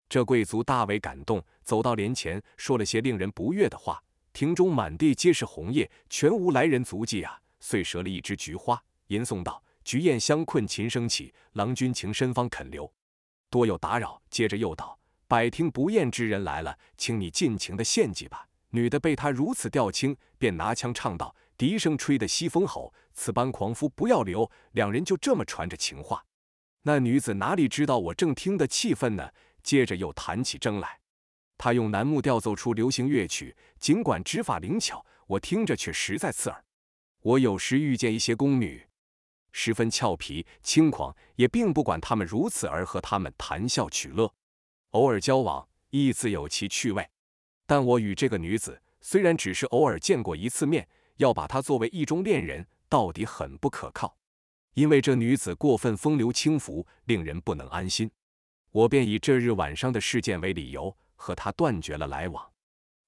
这贵族大为感动，走到帘前，说了些令人不悦的话。庭中满地皆是红叶，全无来人足迹啊！遂折了一枝菊花，吟诵道：“菊艳相困，琴声起，郎君情深方肯留，多有打扰。”接着又道：“百听不厌之人来了，请你尽情的献祭吧。”女的被他如此吊轻，便拿腔唱道。笛声吹得西风吼，此般狂夫不要留。两人就这么传着情话。那女子哪里知道我正听得气愤呢？接着又弹起筝来。她用楠木调奏出流行乐曲，尽管指法灵巧，我听着却实在刺耳。我有时遇见一些宫女，十分俏皮轻狂，也并不管他们如此而和他们谈笑取乐，偶尔交往亦自有其趣味。但我与这个女子虽然只是偶尔见过一次面。要把她作为一中恋人，到底很不可靠，因为这女子过分风流轻浮，令人不能安心。我便以这日晚上的事件为理由，和她断绝了来往。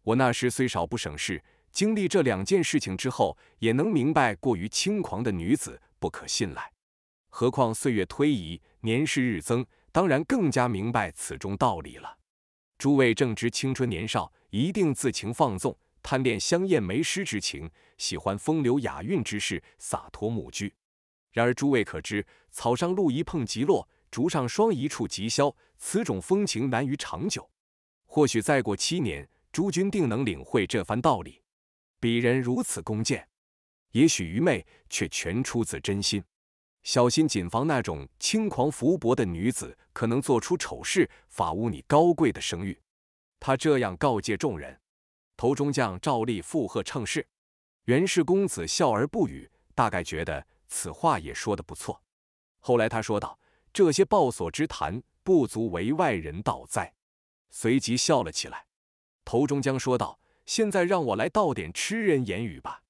我那时虽少不省事，经历这两件事情之后，也能明白过于轻狂的女子不可信赖。何况岁月推移，年事日增，当然更加明白此中道理了。诸位正值青春年少，一定自情放纵。贪恋香艳眉诗之情，喜欢风流雅韵之事，洒脱暮居。然而诸位可知，草上露一碰即落，竹上霜一触即消，此种风情难于长久。或许再过七年，诸君定能领会这番道理。鄙人如此弓箭，也许愚昧，却全出自真心。小心谨防那种轻狂浮薄的女子，可能做出丑事，法污你高贵的声誉。他这样告诫众人。头中将照例附和称是，袁氏公子笑而不语，大概觉得此话也说得不错。后来他说道：“这些报所之谈，不足为外人道哉。”随即笑了起来。头中将说道：“现在让我来道点痴人言语吧。”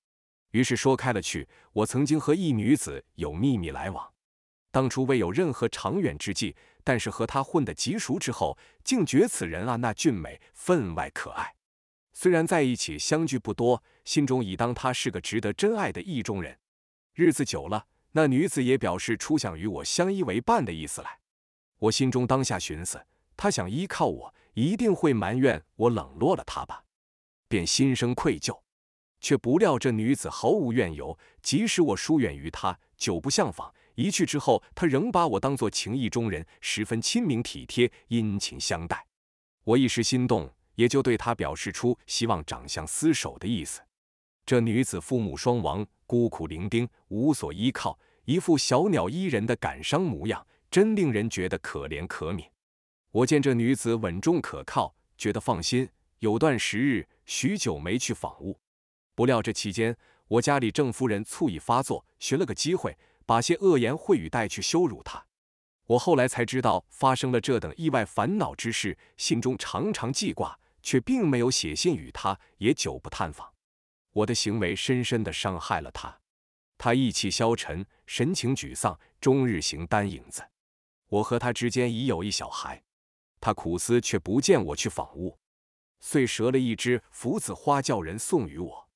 于是说开了去：“我曾经和一女子有秘密来往，当初未有任何长远之计，但是和她混得极熟之后，竟觉此人啊那俊美，分外可爱。”虽然在一起相聚不多，心中已当他是个值得真爱的意中人。日子久了，那女子也表示初想与我相依为伴的意思来。我心中当下寻思，她想依靠我，一定会埋怨我冷落了她吧，便心生愧疚。却不料这女子毫无怨尤，即使我疏远于她，久不相访，一去之后，她仍把我当做情意中人，十分亲明体贴，殷勤相待。我一时心动。也就对她表示出希望长相厮守的意思。这女子父母双亡，孤苦伶仃，无所依靠，一副小鸟依人的感伤模样，真令人觉得可怜可悯。我见这女子稳重可靠，觉得放心。有段时日，许久没去访物，不料这期间，我家里郑夫人醋意发作，寻了个机会，把些恶言秽语带去羞辱她。我后来才知道发生了这等意外烦恼之事，心中常常记挂。却并没有写信与他，也久不探访，我的行为深深的伤害了他，他意气消沉，神情沮丧，终日形单影子。我和他之间已有一小孩，他苦思却不见我去访物，遂折了一枝福子花叫人送与我。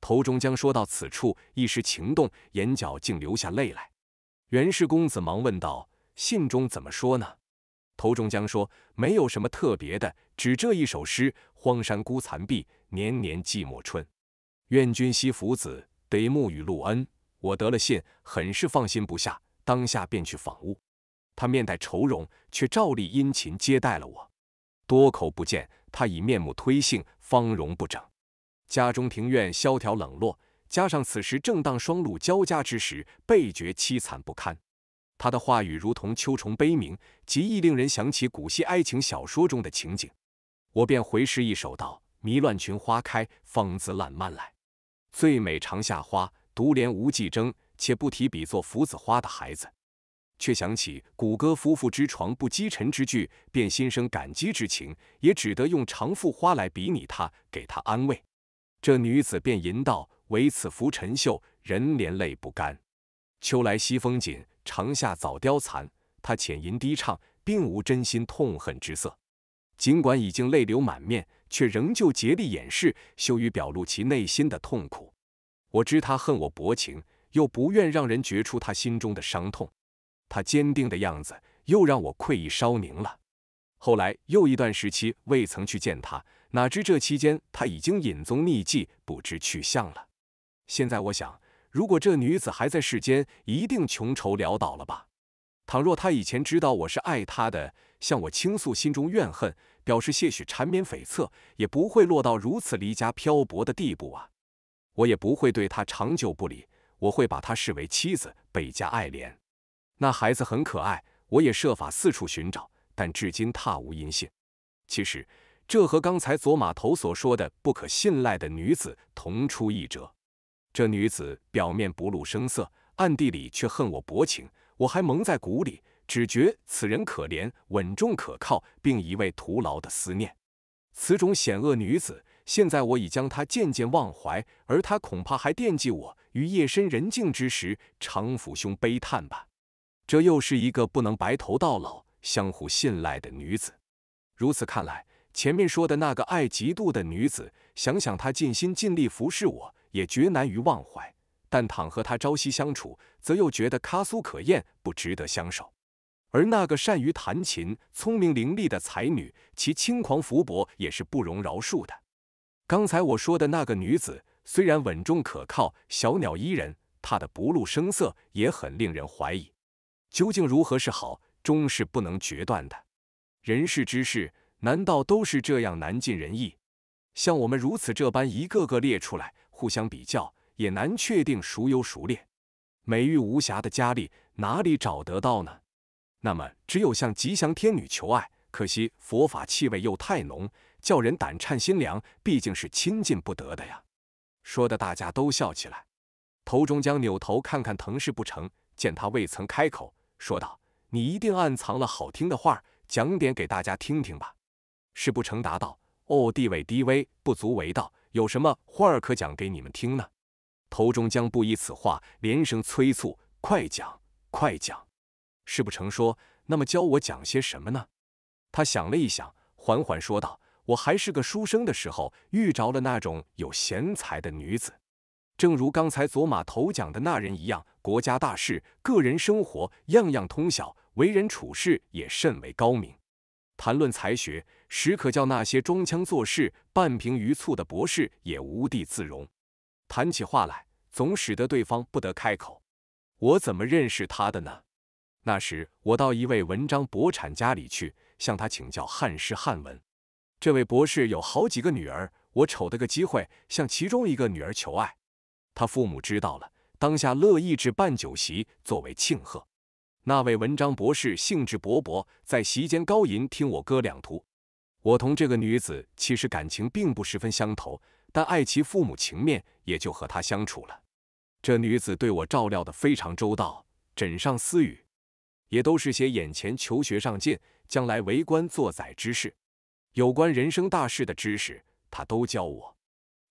头中将说到此处，一时情动，眼角竟流下泪来。袁氏公子忙问道：“信中怎么说呢？”侯中江说：“没有什么特别的，只这一首诗：‘荒山孤残壁，年年寂寞春。’愿君惜福子，得沐雨露恩。”我得了信，很是放心不下，当下便去访屋。他面带愁容，却照例殷勤接待了我。多口不见，他已面目推性，方容不整。家中庭院萧条冷落，加上此时正当霜露交加之时，倍觉凄惨不堪。他的话语如同秋虫悲鸣，极易令人想起古希爱情小说中的情景。我便回诗一首道：“迷乱群花开，芳姿烂漫来。最美长夏花，独怜无计争。且不提比作福子花的孩子，却想起谷歌夫妇之床不积尘之句，便心生感激之情，也只得用长富花来比拟他，给他安慰。这女子便吟道：唯此浮尘袖，人怜泪不干。秋来西风紧。”长夏早凋残，他浅吟低唱，并无真心痛恨之色。尽管已经泪流满面，却仍旧竭力掩饰，羞于表露其内心的痛苦。我知他恨我薄情，又不愿让人觉出他心中的伤痛。他坚定的样子，又让我愧意稍宁了。后来又一段时期未曾去见他，哪知这期间他已经隐踪匿迹，不知去向了。现在我想。如果这女子还在世间，一定穷愁潦倒了吧？倘若她以前知道我是爱她的，向我倾诉心中怨恨，表示些许缠绵悱恻，也不会落到如此离家漂泊的地步啊！我也不会对她长久不理，我会把她视为妻子，倍加爱怜。那孩子很可爱，我也设法四处寻找，但至今踏无音信。其实，这和刚才左码头所说的不可信赖的女子同出一辙。这女子表面不露声色，暗地里却恨我薄情，我还蒙在鼓里，只觉此人可怜、稳重可靠，并一味徒劳的思念。此种险恶女子，现在我已将她渐渐忘怀，而她恐怕还惦记我，于夜深人静之时，常抚胸悲叹吧。这又是一个不能白头到老、相互信赖的女子。如此看来，前面说的那个爱嫉妒的女子，想想她尽心尽力服侍我。也绝难于忘怀，但倘和他朝夕相处，则又觉得喀苏可厌，不值得相守。而那个善于弹琴、聪明伶俐的才女，其轻狂浮薄也是不容饶恕的。刚才我说的那个女子，虽然稳重可靠、小鸟依人，她的不露声色也很令人怀疑。究竟如何是好，终是不能决断的。人世之事，难道都是这样难尽人意？像我们如此这般一个个列出来。互相比较也难确定孰优孰劣，美玉无瑕的佳丽哪里找得到呢？那么只有向吉祥天女求爱，可惜佛法气味又太浓，叫人胆颤心凉，毕竟是亲近不得的呀。说的大家都笑起来。头中将扭头看看滕氏不成，见他未曾开口，说道：“你一定暗藏了好听的话，讲点给大家听听吧。”事不成答道：“哦，地位低微，不足为道。”有什么话儿可讲给你们听呢？头中将不依此话，连声催促：“快讲，快讲！”事不成说，那么教我讲些什么呢？他想了一想，缓缓说道：“我还是个书生的时候，遇着了那种有贤才的女子，正如刚才左马头讲的那人一样，国家大事、个人生活，样样通晓，为人处事也甚为高明。”谈论才学，实可叫那些装腔作势、半瓶鱼醋的博士也无地自容。谈起话来，总使得对方不得开口。我怎么认识他的呢？那时我到一位文章博产家里去，向他请教汉诗汉文。这位博士有好几个女儿，我瞅得个机会，向其中一个女儿求爱。他父母知道了，当下乐意置办酒席作为庆贺。那位文章博士兴致勃勃，在席间高吟，听我歌两图。我同这个女子其实感情并不十分相投，但碍其父母情面，也就和她相处了。这女子对我照料的非常周到，枕上私语，也都是些眼前求学上进、将来为官做宰之事，有关人生大事的知识，她都教我。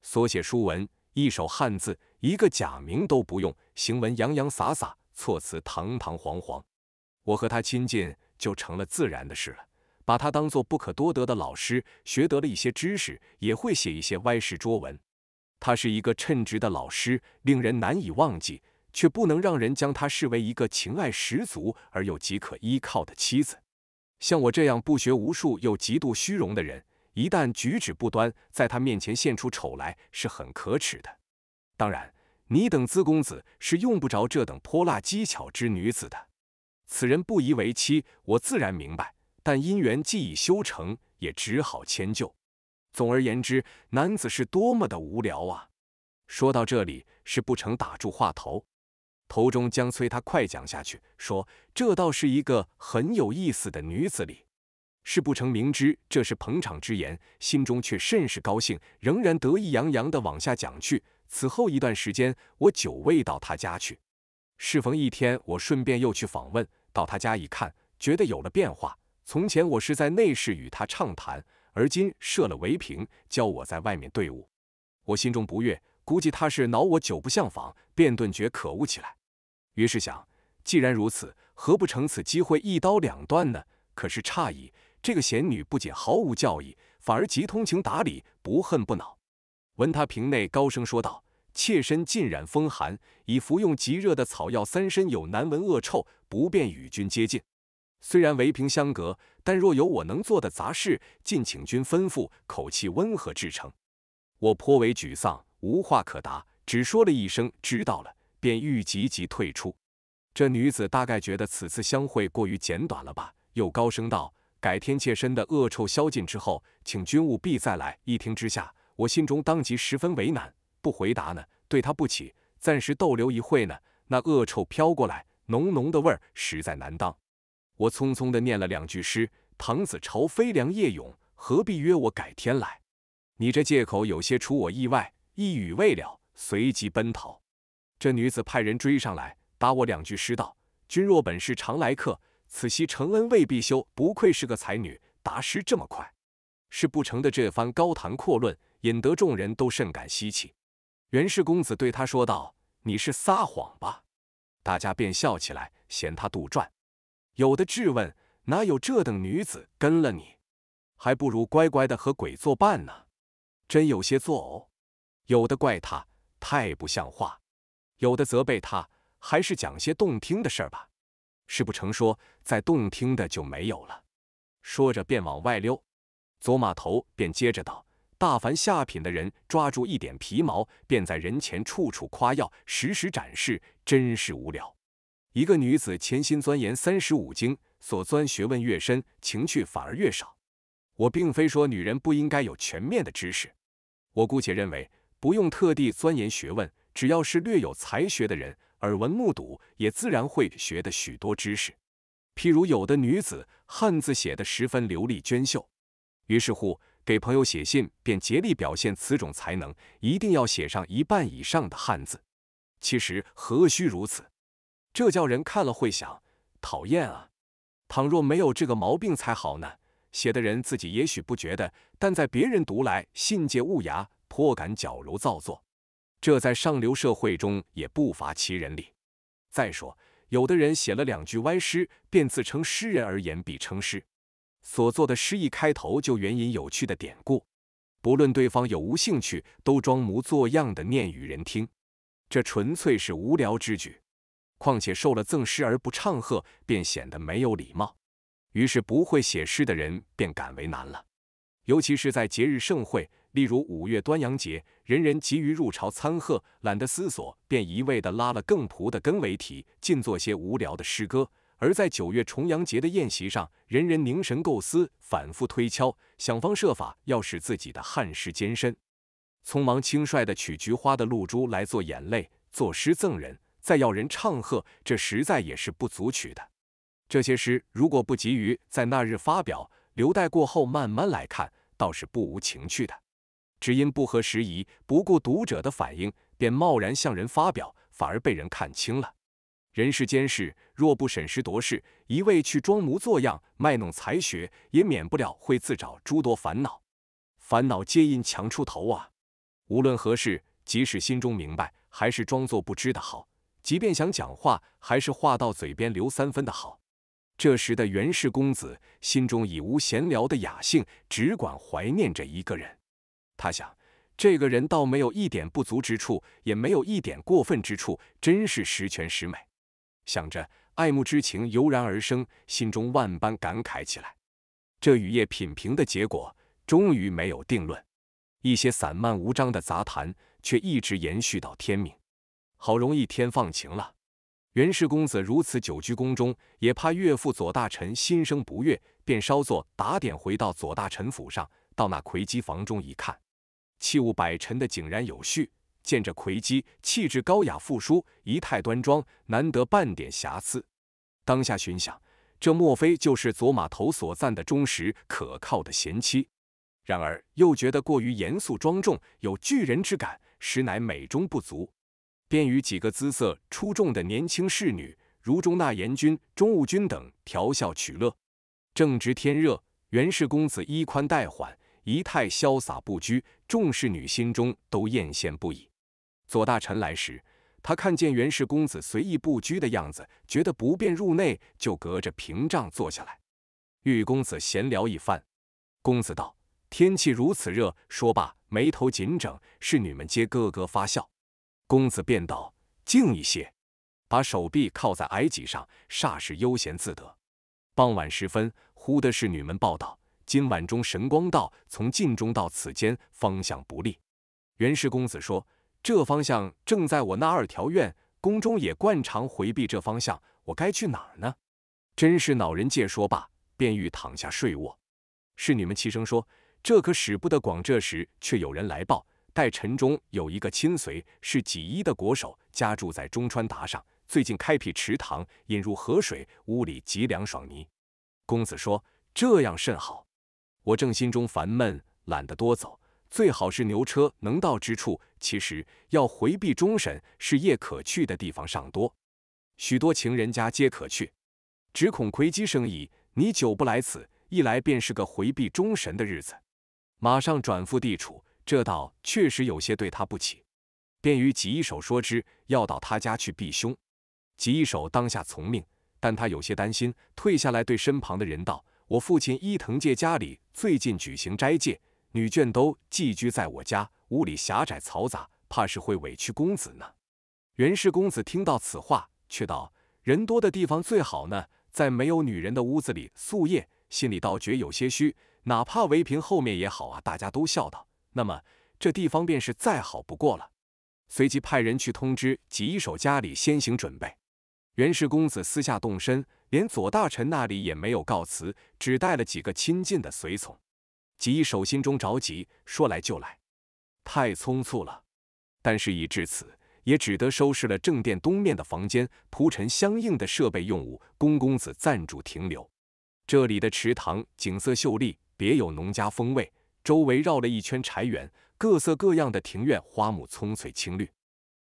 所写书文，一手汉字，一个假名都不用，行文洋洋洒洒。措辞堂堂皇皇，我和他亲近就成了自然的事了。把他当做不可多得的老师，学得了一些知识，也会写一些歪诗拙文。他是一个称职的老师，令人难以忘记，却不能让人将他视为一个情爱十足而又极可依靠的妻子。像我这样不学无术又极度虚荣的人，一旦举止不端，在他面前现出丑来，是很可耻的。当然。你等资公子是用不着这等泼辣机巧之女子的，此人不宜为妻，我自然明白。但姻缘既已修成，也只好迁就。总而言之，男子是多么的无聊啊！说到这里，是不成打住话头，头中将催他快讲下去，说这倒是一个很有意思的女子哩。是不成明知这是捧场之言，心中却甚是高兴，仍然得意洋洋地往下讲去。此后一段时间，我久未到他家去。适逢一天，我顺便又去访问，到他家一看，觉得有了变化。从前我是在内室与他畅谈，而今设了围屏，教我在外面对晤。我心中不悦，估计他是恼我久不相访，便顿觉可恶起来。于是想，既然如此，何不成此机会一刀两断呢？可是诧异，这个贤女不仅毫无教义，反而极通情达理，不恨不恼。闻他瓶内高声说道：“妾身浸染风寒，已服用极热的草药三身，有难闻恶臭，不便与君接近。虽然围屏相隔，但若有我能做的杂事，尽请君吩咐。”口气温和至诚。我颇为沮丧，无话可答，只说了一声“知道了”，便欲急急退出。这女子大概觉得此次相会过于简短了吧，又高声道：“改天妾身的恶臭消尽之后，请君务必再来。”一听之下。我心中当即十分为难，不回答呢，对她不起；暂时逗留一会呢，那恶臭飘过来，浓浓的味儿实在难当。我匆匆的念了两句诗：“唐子朝飞梁夜咏，何必约我改天来？”你这借口有些出我意外。一语未了，随即奔逃。这女子派人追上来，答我两句诗道：“君若本是常来客，此夕承恩未必休。”不愧是个才女，答诗这么快。是不成的这番高谈阔论。引得众人都甚感稀奇。袁氏公子对他说道：“你是撒谎吧？”大家便笑起来，嫌他杜撰。有的质问：“哪有这等女子跟了你？还不如乖乖的和鬼作伴呢！”真有些作呕。有的怪他太不像话，有的责备他还是讲些动听的事儿吧。事不成说，再动听的就没有了。说着便往外溜，左马头便接着道。大凡下品的人，抓住一点皮毛，便在人前处处夸耀，时时展示，真是无聊。一个女子潜心钻研三十五经，所钻学问越深，情趣反而越少。我并非说女人不应该有全面的知识，我姑且认为，不用特地钻研学问，只要是略有才学的人，耳闻目睹也自然会学的许多知识。譬如有的女子，汉字写的十分流利娟秀，于是乎。给朋友写信，便竭力表现此种才能，一定要写上一半以上的汉字。其实何须如此？这叫人看了会想，讨厌啊！倘若没有这个毛病才好呢。写的人自己也许不觉得，但在别人读来，信界兀牙，颇感矫揉造作。这在上流社会中也不乏其人理。再说，有的人写了两句歪诗，便自称诗人而言，必称诗。所做的诗一开头就援引有趣的典故，不论对方有无兴趣，都装模作样的念与人听，这纯粹是无聊之举。况且受了赠诗而不唱和，便显得没有礼貌。于是不会写诗的人便敢为难了。尤其是在节日盛会，例如五月端阳节，人人急于入朝参贺，懒得思索，便一味的拉了更仆的根为题，尽做些无聊的诗歌。而在九月重阳节的宴席上，人人凝神构思，反复推敲，想方设法要使自己的汉室艰深。匆忙轻率地取菊花的露珠来做眼泪，作诗赠人，再要人唱和，这实在也是不足取的。这些诗如果不急于在那日发表，留待过后慢慢来看，倒是不无情趣的。只因不合时宜，不顾读者的反应，便贸然向人发表，反而被人看清了。人世间事，若不审时度势，一味去装模作样、卖弄才学，也免不了会自找诸多烦恼。烦恼皆因强出头啊！无论何事，即使心中明白，还是装作不知的好；即便想讲话，还是话到嘴边留三分的好。这时的袁氏公子心中已无闲聊的雅兴，只管怀念着一个人。他想，这个人倒没有一点不足之处，也没有一点过分之处，真是十全十美。想着，爱慕之情油然而生，心中万般感慨起来。这雨夜品评的结果，终于没有定论，一些散漫无章的杂谈，却一直延续到天明。好容易天放晴了，袁氏公子如此久居宫中，也怕岳父左大臣心生不悦，便稍作打点，回到左大臣府上，到那魁姬房中一看，器物摆陈的井然有序。见着魁姬，气质高雅富淑，仪态端庄，难得半点瑕疵。当下寻想，这莫非就是左马头所赞的忠实可靠的贤妻？然而又觉得过于严肃庄重，有拒人之感，实乃美中不足。便与几个姿色出众的年轻侍女，如中纳言君、中务君等调笑取乐。正值天热，源氏公子衣宽带缓，仪态潇洒不拘，众侍女心中都艳羡不已。左大臣来时，他看见袁氏公子随意不拘的样子，觉得不便入内，就隔着屏障坐下来，与公子闲聊一番。公子道：“天气如此热。”说罢，眉头紧整，侍女们皆咯咯发笑。公子便道：“静一些。”把手臂靠在矮脊上，煞是悠闲自得。傍晚时分，忽的侍女们报道：“今晚中神光道从晋中到此间，方向不利。”袁氏公子说。这方向正在我那二条院，宫中也惯常回避这方向，我该去哪儿呢？真是恼人！借说罢，便欲躺下睡卧。侍女们齐声说：“这可使不得广。”这时却有人来报，待臣中有一个亲随，是几一的国手，家住在中川达上，最近开辟池塘，引入河水，屋里极凉爽泥。公子说：“这样甚好，我正心中烦闷，懒得多走。”最好是牛车能到之处。其实要回避终神，是夜可去的地方尚多，许多情人家皆可去，只恐魁基生疑。你久不来此，一来便是个回避终神的日子。马上转赴地处，这倒确实有些对他不起，便于吉一手说之，要到他家去避凶。吉一手当下从命，但他有些担心，退下来对身旁的人道：“我父亲伊藤介家里最近举行斋戒。”女眷都寄居在我家，屋里狭窄嘈杂，怕是会委屈公子呢。袁氏公子听到此话，却道：“人多的地方最好呢，在没有女人的屋子里宿夜，心里倒觉有些虚。哪怕围屏后面也好啊。”大家都笑道：“那么这地方便是再好不过了。”随即派人去通知几手家里先行准备。袁氏公子私下动身，连左大臣那里也没有告辞，只带了几个亲近的随从。吉一手心中着急，说来就来，太匆促了。但事已至此，也只得收拾了正殿东面的房间，铺陈相应的设备用物，供公子暂住停留。这里的池塘景色秀丽，别有农家风味。周围绕了一圈柴园，各色各样的庭院花木葱翠青绿，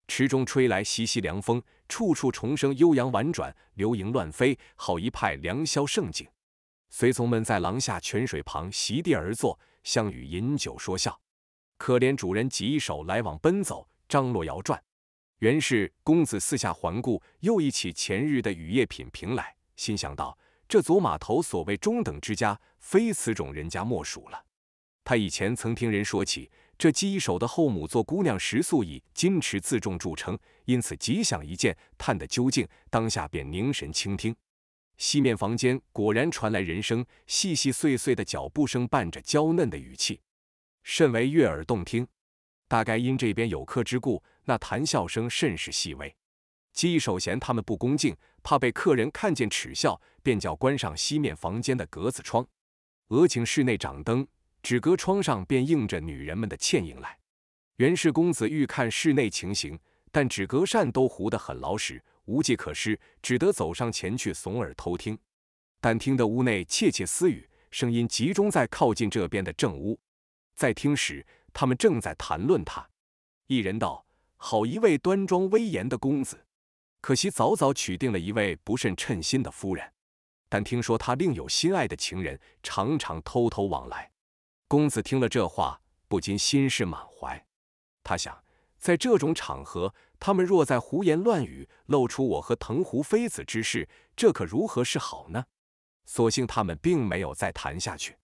池中吹来习习凉风，处处虫声悠扬婉转，流萤乱飞，好一派良宵盛景。随从们在廊下泉水旁席地而坐，相与饮酒说笑。可怜主人几手来往奔走，张罗摇转。原是公子四下环顾，又忆起前日的雨夜品评来，心想到这左码头所谓中等之家，非此种人家莫属了。他以前曾听人说起，这几手的后母做姑娘时，素以矜持自重著称，因此极想一见，探得究竟。当下便凝神倾听。西面房间果然传来人声，细细碎碎的脚步声伴着娇嫩的语气，甚为悦耳动听。大概因这边有客之故，那谈笑声甚是细微。姬守贤他们不恭敬，怕被客人看见耻笑，便叫关上西面房间的格子窗，额请室内掌灯。只隔窗上便映着女人们的倩影来。袁氏公子欲看室内情形，但纸隔扇都糊得很牢实。无计可施，只得走上前去，耸耳偷听。但听得屋内窃窃私语，声音集中在靠近这边的正屋。在听时，他们正在谈论他。一人道：“好一位端庄威严的公子，可惜早早娶定了一位不甚称心的夫人。但听说他另有心爱的情人，常常偷偷往来。”公子听了这话，不禁心事满怀。他想，在这种场合。他们若再胡言乱语，露出我和藤壶妃子之事，这可如何是好呢？所幸他们并没有再谈下去。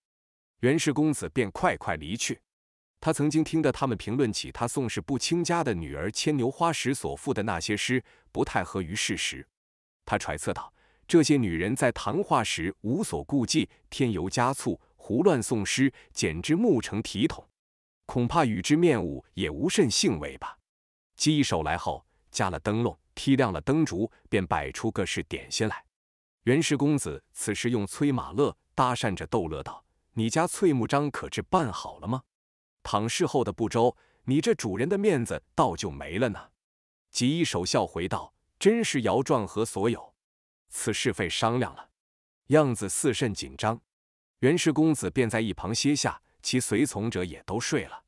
袁氏公子便快快离去。他曾经听得他们评论起他宋氏不亲家的女儿牵牛花时所赋的那些诗，不太合于事实。他揣测道：这些女人在谈话时无所顾忌，添油加醋，胡乱送诗，简直目成体统，恐怕与之面晤也无甚兴味吧。鸡一手来后，加了灯笼，剔亮了灯烛，便摆出各式点心来。袁氏公子此时用催马乐搭讪着逗乐道：“你家翠木章可置办好了吗？倘事后的不周，你这主人的面子倒就没了呢。”鸡一手笑回道：“真是姚壮和所有，此事费商量了，样子似甚紧张。”袁氏公子便在一旁歇下，其随从者也都睡了。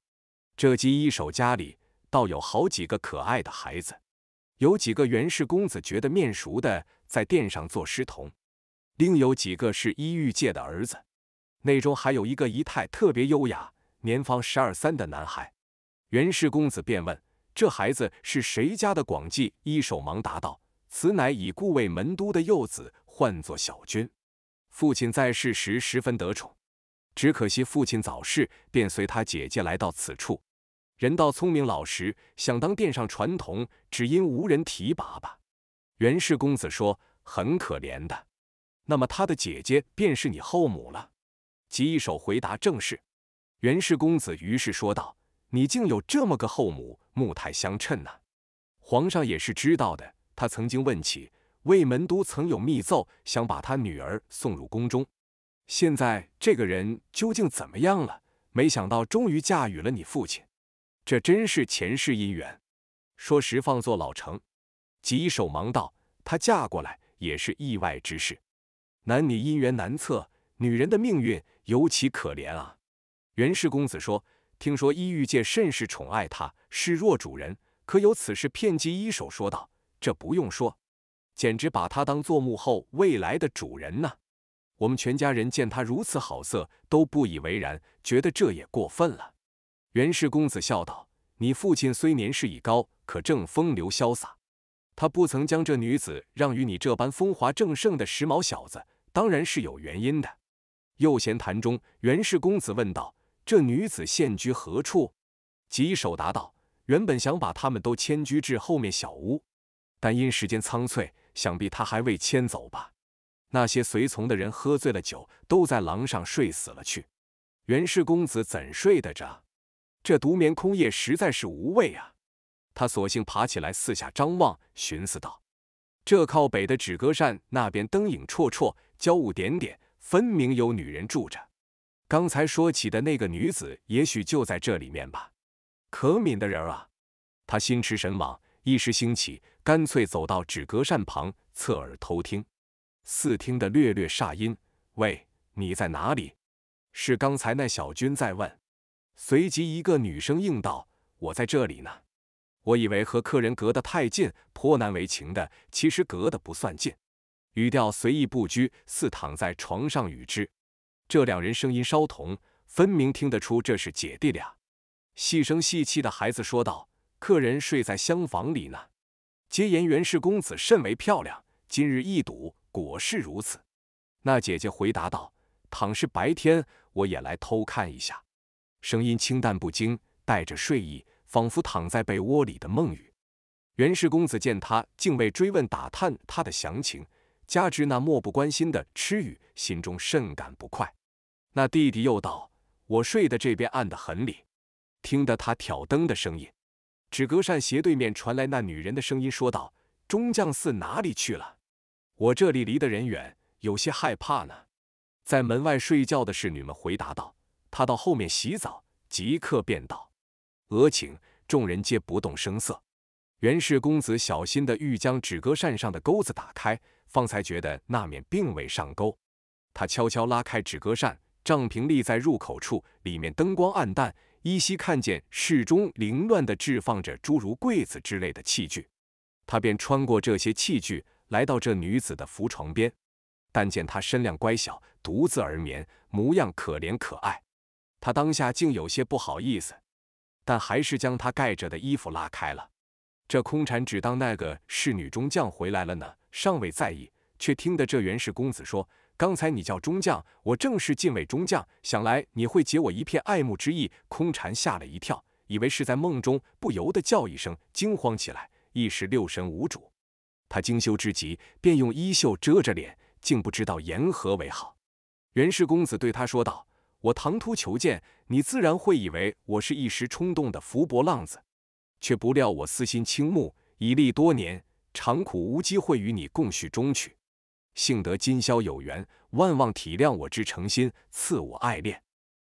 这鸡一手家里。倒有好几个可爱的孩子，有几个袁氏公子觉得面熟的，在殿上做师童；另有几个是衣玉界的儿子，内中还有一个仪态特别优雅、年方十二三的男孩。袁氏公子便问：“这孩子是谁家的？”广济一手忙答道：“此乃已故魏门都的幼子，唤作小君。父亲在世时十分得宠，只可惜父亲早逝，便随他姐姐来到此处。”人到聪明老实，想当殿上传童，只因无人提拔吧？袁氏公子说：“很可怜的。”那么他的姐姐便是你后母了。吉一手回答：“正是。”袁氏公子于是说道：“你竟有这么个后母，木太相称呢。皇上也是知道的，他曾经问起魏门都曾有密奏，想把他女儿送入宫中。现在这个人究竟怎么样了？没想到终于嫁与了你父亲。”这真是前世姻缘。说时放作老成，几手忙道：“她嫁过来也是意外之事，男女姻缘难测，女人的命运尤其可怜啊。”袁氏公子说：“听说伊玉界甚是宠爱他，视若主人，可有此事？”骗机一手说道：“这不用说，简直把她当做幕后未来的主人呢。我们全家人见她如此好色，都不以为然，觉得这也过分了。”袁氏公子笑道：“你父亲虽年事已高，可正风流潇洒。他不曾将这女子让与你这般风华正盛的时髦小子，当然是有原因的。”右闲谈中，袁氏公子问道：“这女子现居何处？”吉手答道：“原本想把他们都迁居至后面小屋，但因时间仓促，想必他还未迁走吧？那些随从的人喝醉了酒，都在廊上睡死了去。袁氏公子怎睡得着？”这独眠空夜实在是无味啊！他索性爬起来，四下张望，寻思道：“这靠北的纸阁扇那边，灯影绰绰，焦雾点点，分明有女人住着。刚才说起的那个女子，也许就在这里面吧。”可敏的人啊！他心驰神往，一时兴起，干脆走到纸阁扇旁，侧耳偷听，似听得略略煞音：“喂，你在哪里？”是刚才那小军在问。随即，一个女生应道：“我在这里呢。我以为和客人隔得太近，颇难为情的。其实隔得不算近。”语调随意不拘，似躺在床上与之。这两人声音稍同，分明听得出这是姐弟俩。细声细气的孩子说道：“客人睡在厢房里呢。”接言，袁氏公子甚为漂亮，今日一睹，果是如此。那姐姐回答道：“倘是白天，我也来偷看一下。”声音清淡不惊，带着睡意，仿佛躺在被窝里的梦语。袁氏公子见他竟未追问打探他的详情，加之那漠不关心的痴语，心中甚感不快。那弟弟又道：“我睡的这边暗得很哩，听得他挑灯的声音，只隔扇斜对面传来那女人的声音，说道：‘中将寺哪里去了？我这里离得人远，有些害怕呢。’”在门外睡觉的侍女们回答道。他到后面洗澡，即刻便道：“额，请。”众人皆不动声色。袁氏公子小心的欲将纸格扇上的钩子打开，方才觉得那面并未上钩。他悄悄拉开纸格扇，帐平立在入口处，里面灯光暗淡，依稀看见室中凌乱的置放着诸如柜子之类的器具。他便穿过这些器具，来到这女子的扶床边，但见她身量乖小，独自而眠，模样可怜可爱。他当下竟有些不好意思，但还是将他盖着的衣服拉开了。这空禅只当那个侍女中将回来了呢，尚未在意，却听得这袁氏公子说：“刚才你叫中将，我正是禁卫中将，想来你会解我一片爱慕之意。”空禅吓了一跳，以为是在梦中，不由得叫一声，惊慌起来，一时六神无主。他惊羞之极，便用衣袖遮着脸，竟不知道言何为好。袁氏公子对他说道。我唐突求见，你自然会以为我是一时冲动的浮薄浪子，却不料我私心倾慕，已历多年，长苦无机会与你共叙衷曲。幸得今宵有缘，万望体谅我之诚心，赐我爱恋。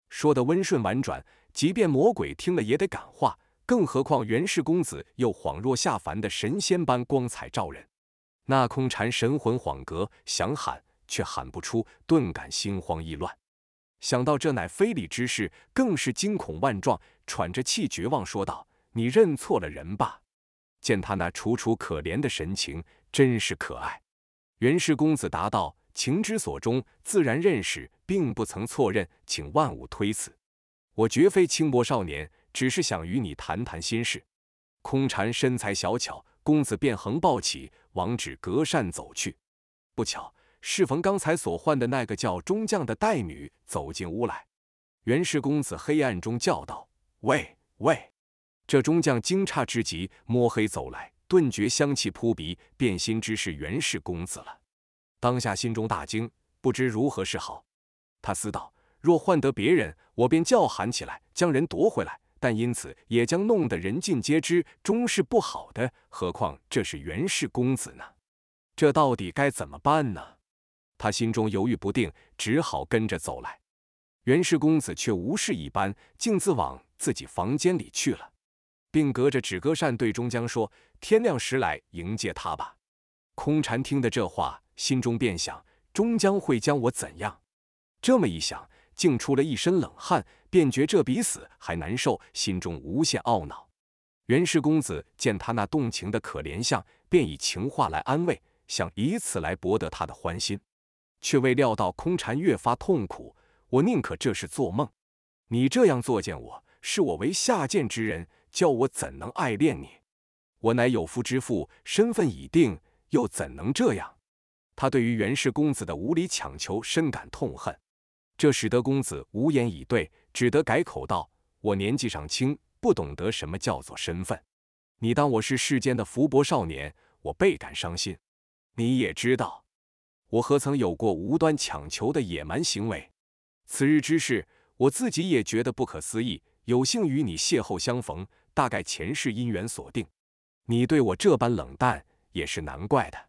说得温顺婉转，即便魔鬼听了也得感化，更何况袁氏公子又恍若下凡的神仙般光彩照人。那空禅神魂恍隔，想喊却喊不出，顿感心慌意乱。想到这乃非礼之事，更是惊恐万状，喘着气绝望说道：“你认错了人吧！”见他那楚楚可怜的神情，真是可爱。袁氏公子答道：“情之所钟，自然认识，并不曾错认，请万勿推辞。我绝非轻薄少年，只是想与你谈谈心事。”空蝉身材小巧，公子便横抱起，往指隔扇走去。不巧。适逢刚才所唤的那个叫中将的待女走进屋来，袁氏公子黑暗中叫道：“喂喂！”这中将惊诧之极，摸黑走来，顿觉香气扑鼻，便心知是袁氏公子了。当下心中大惊，不知如何是好。他思道：“若换得别人，我便叫喊起来，将人夺回来；但因此也将弄得人尽皆知，终是不好的。何况这是袁氏公子呢？这到底该怎么办呢？”他心中犹豫不定，只好跟着走来。袁氏公子却无事一般，径自往自己房间里去了，并隔着纸隔扇对钟江说：“天亮时来迎接他吧。”空禅听的这话，心中便想：钟江会将我怎样？这么一想，竟出了一身冷汗，便觉这比死还难受，心中无限懊恼。袁氏公子见他那动情的可怜相，便以情话来安慰，想以此来博得他的欢心。却未料到空禅越发痛苦，我宁可这是做梦。你这样作践我，视我为下贱之人，叫我怎能爱恋你？我乃有夫之妇，身份已定，又怎能这样？他对于袁氏公子的无理强求深感痛恨，这使得公子无言以对，只得改口道：“我年纪尚轻，不懂得什么叫做身份。你当我是世间的福薄少年，我倍感伤心。你也知道。”我何曾有过无端强求的野蛮行为？此日之事，我自己也觉得不可思议。有幸与你邂逅相逢，大概前世姻缘锁定。你对我这般冷淡，也是难怪的。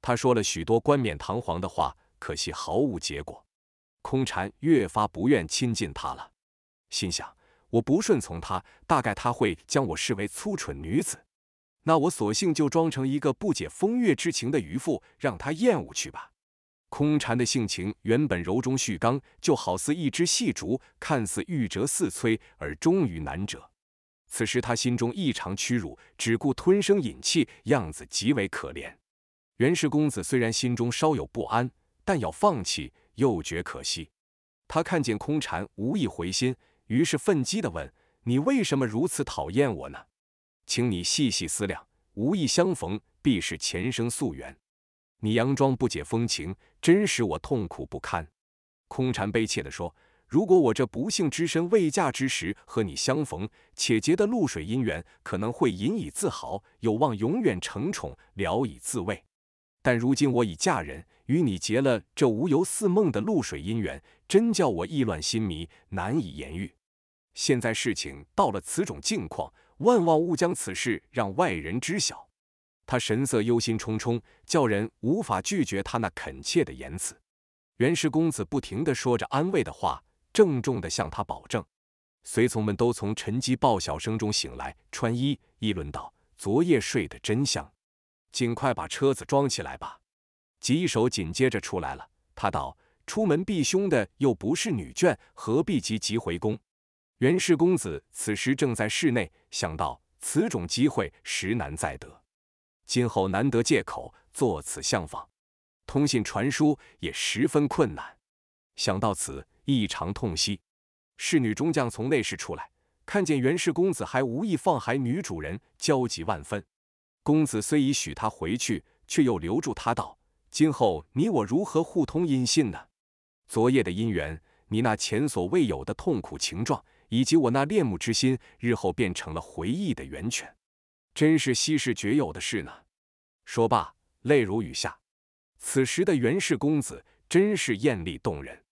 他说了许多冠冕堂皇的话，可惜毫无结果。空禅越发不愿亲近他了，心想：我不顺从他，大概他会将我视为粗蠢女子。那我索性就装成一个不解风月之情的渔夫，让他厌恶去吧。空蝉的性情原本柔中蓄刚，就好似一只细竹，看似欲折似摧，而终于难折。此时他心中异常屈辱，只顾吞声饮气，样子极为可怜。袁氏公子虽然心中稍有不安，但要放弃又觉可惜。他看见空蝉无意回心，于是愤激的问：“你为什么如此讨厌我呢？”请你细细思量，无意相逢，必是前生宿缘。你佯装不解风情，真使我痛苦不堪。空禅悲切地说：“如果我这不幸之身未嫁之时和你相逢，且结的露水姻缘，可能会引以自豪，有望永远承宠，聊以自慰。但如今我已嫁人，与你结了这无由似梦的露水姻缘，真叫我意乱心迷，难以言喻。现在事情到了此种境况。”万望勿将此事让外人知晓。他神色忧心忡忡，叫人无法拒绝他那恳切的言辞。袁氏公子不停的说着安慰的话，郑重的向他保证。随从们都从沉寂报晓声中醒来，穿衣议论道：“昨夜睡得真香。”尽快把车子装起来吧。吉首紧接着出来了，他道：“出门避凶的又不是女眷，何必急急回宫？”袁氏公子此时正在室内，想到此种机会实难再得，今后难得借口做此相访，通信传输也十分困难。想到此，异常痛惜。侍女中将从内室出来，看见袁氏公子还无意放还女主人，焦急万分。公子虽已许他回去，却又留住他道：“今后你我如何互通音信呢？”昨夜的姻缘，你那前所未有的痛苦情状。以及我那恋慕之心，日后变成了回忆的源泉，真是稀世绝有的事呢。说罢，泪如雨下。此时的袁氏公子真是艳丽动人。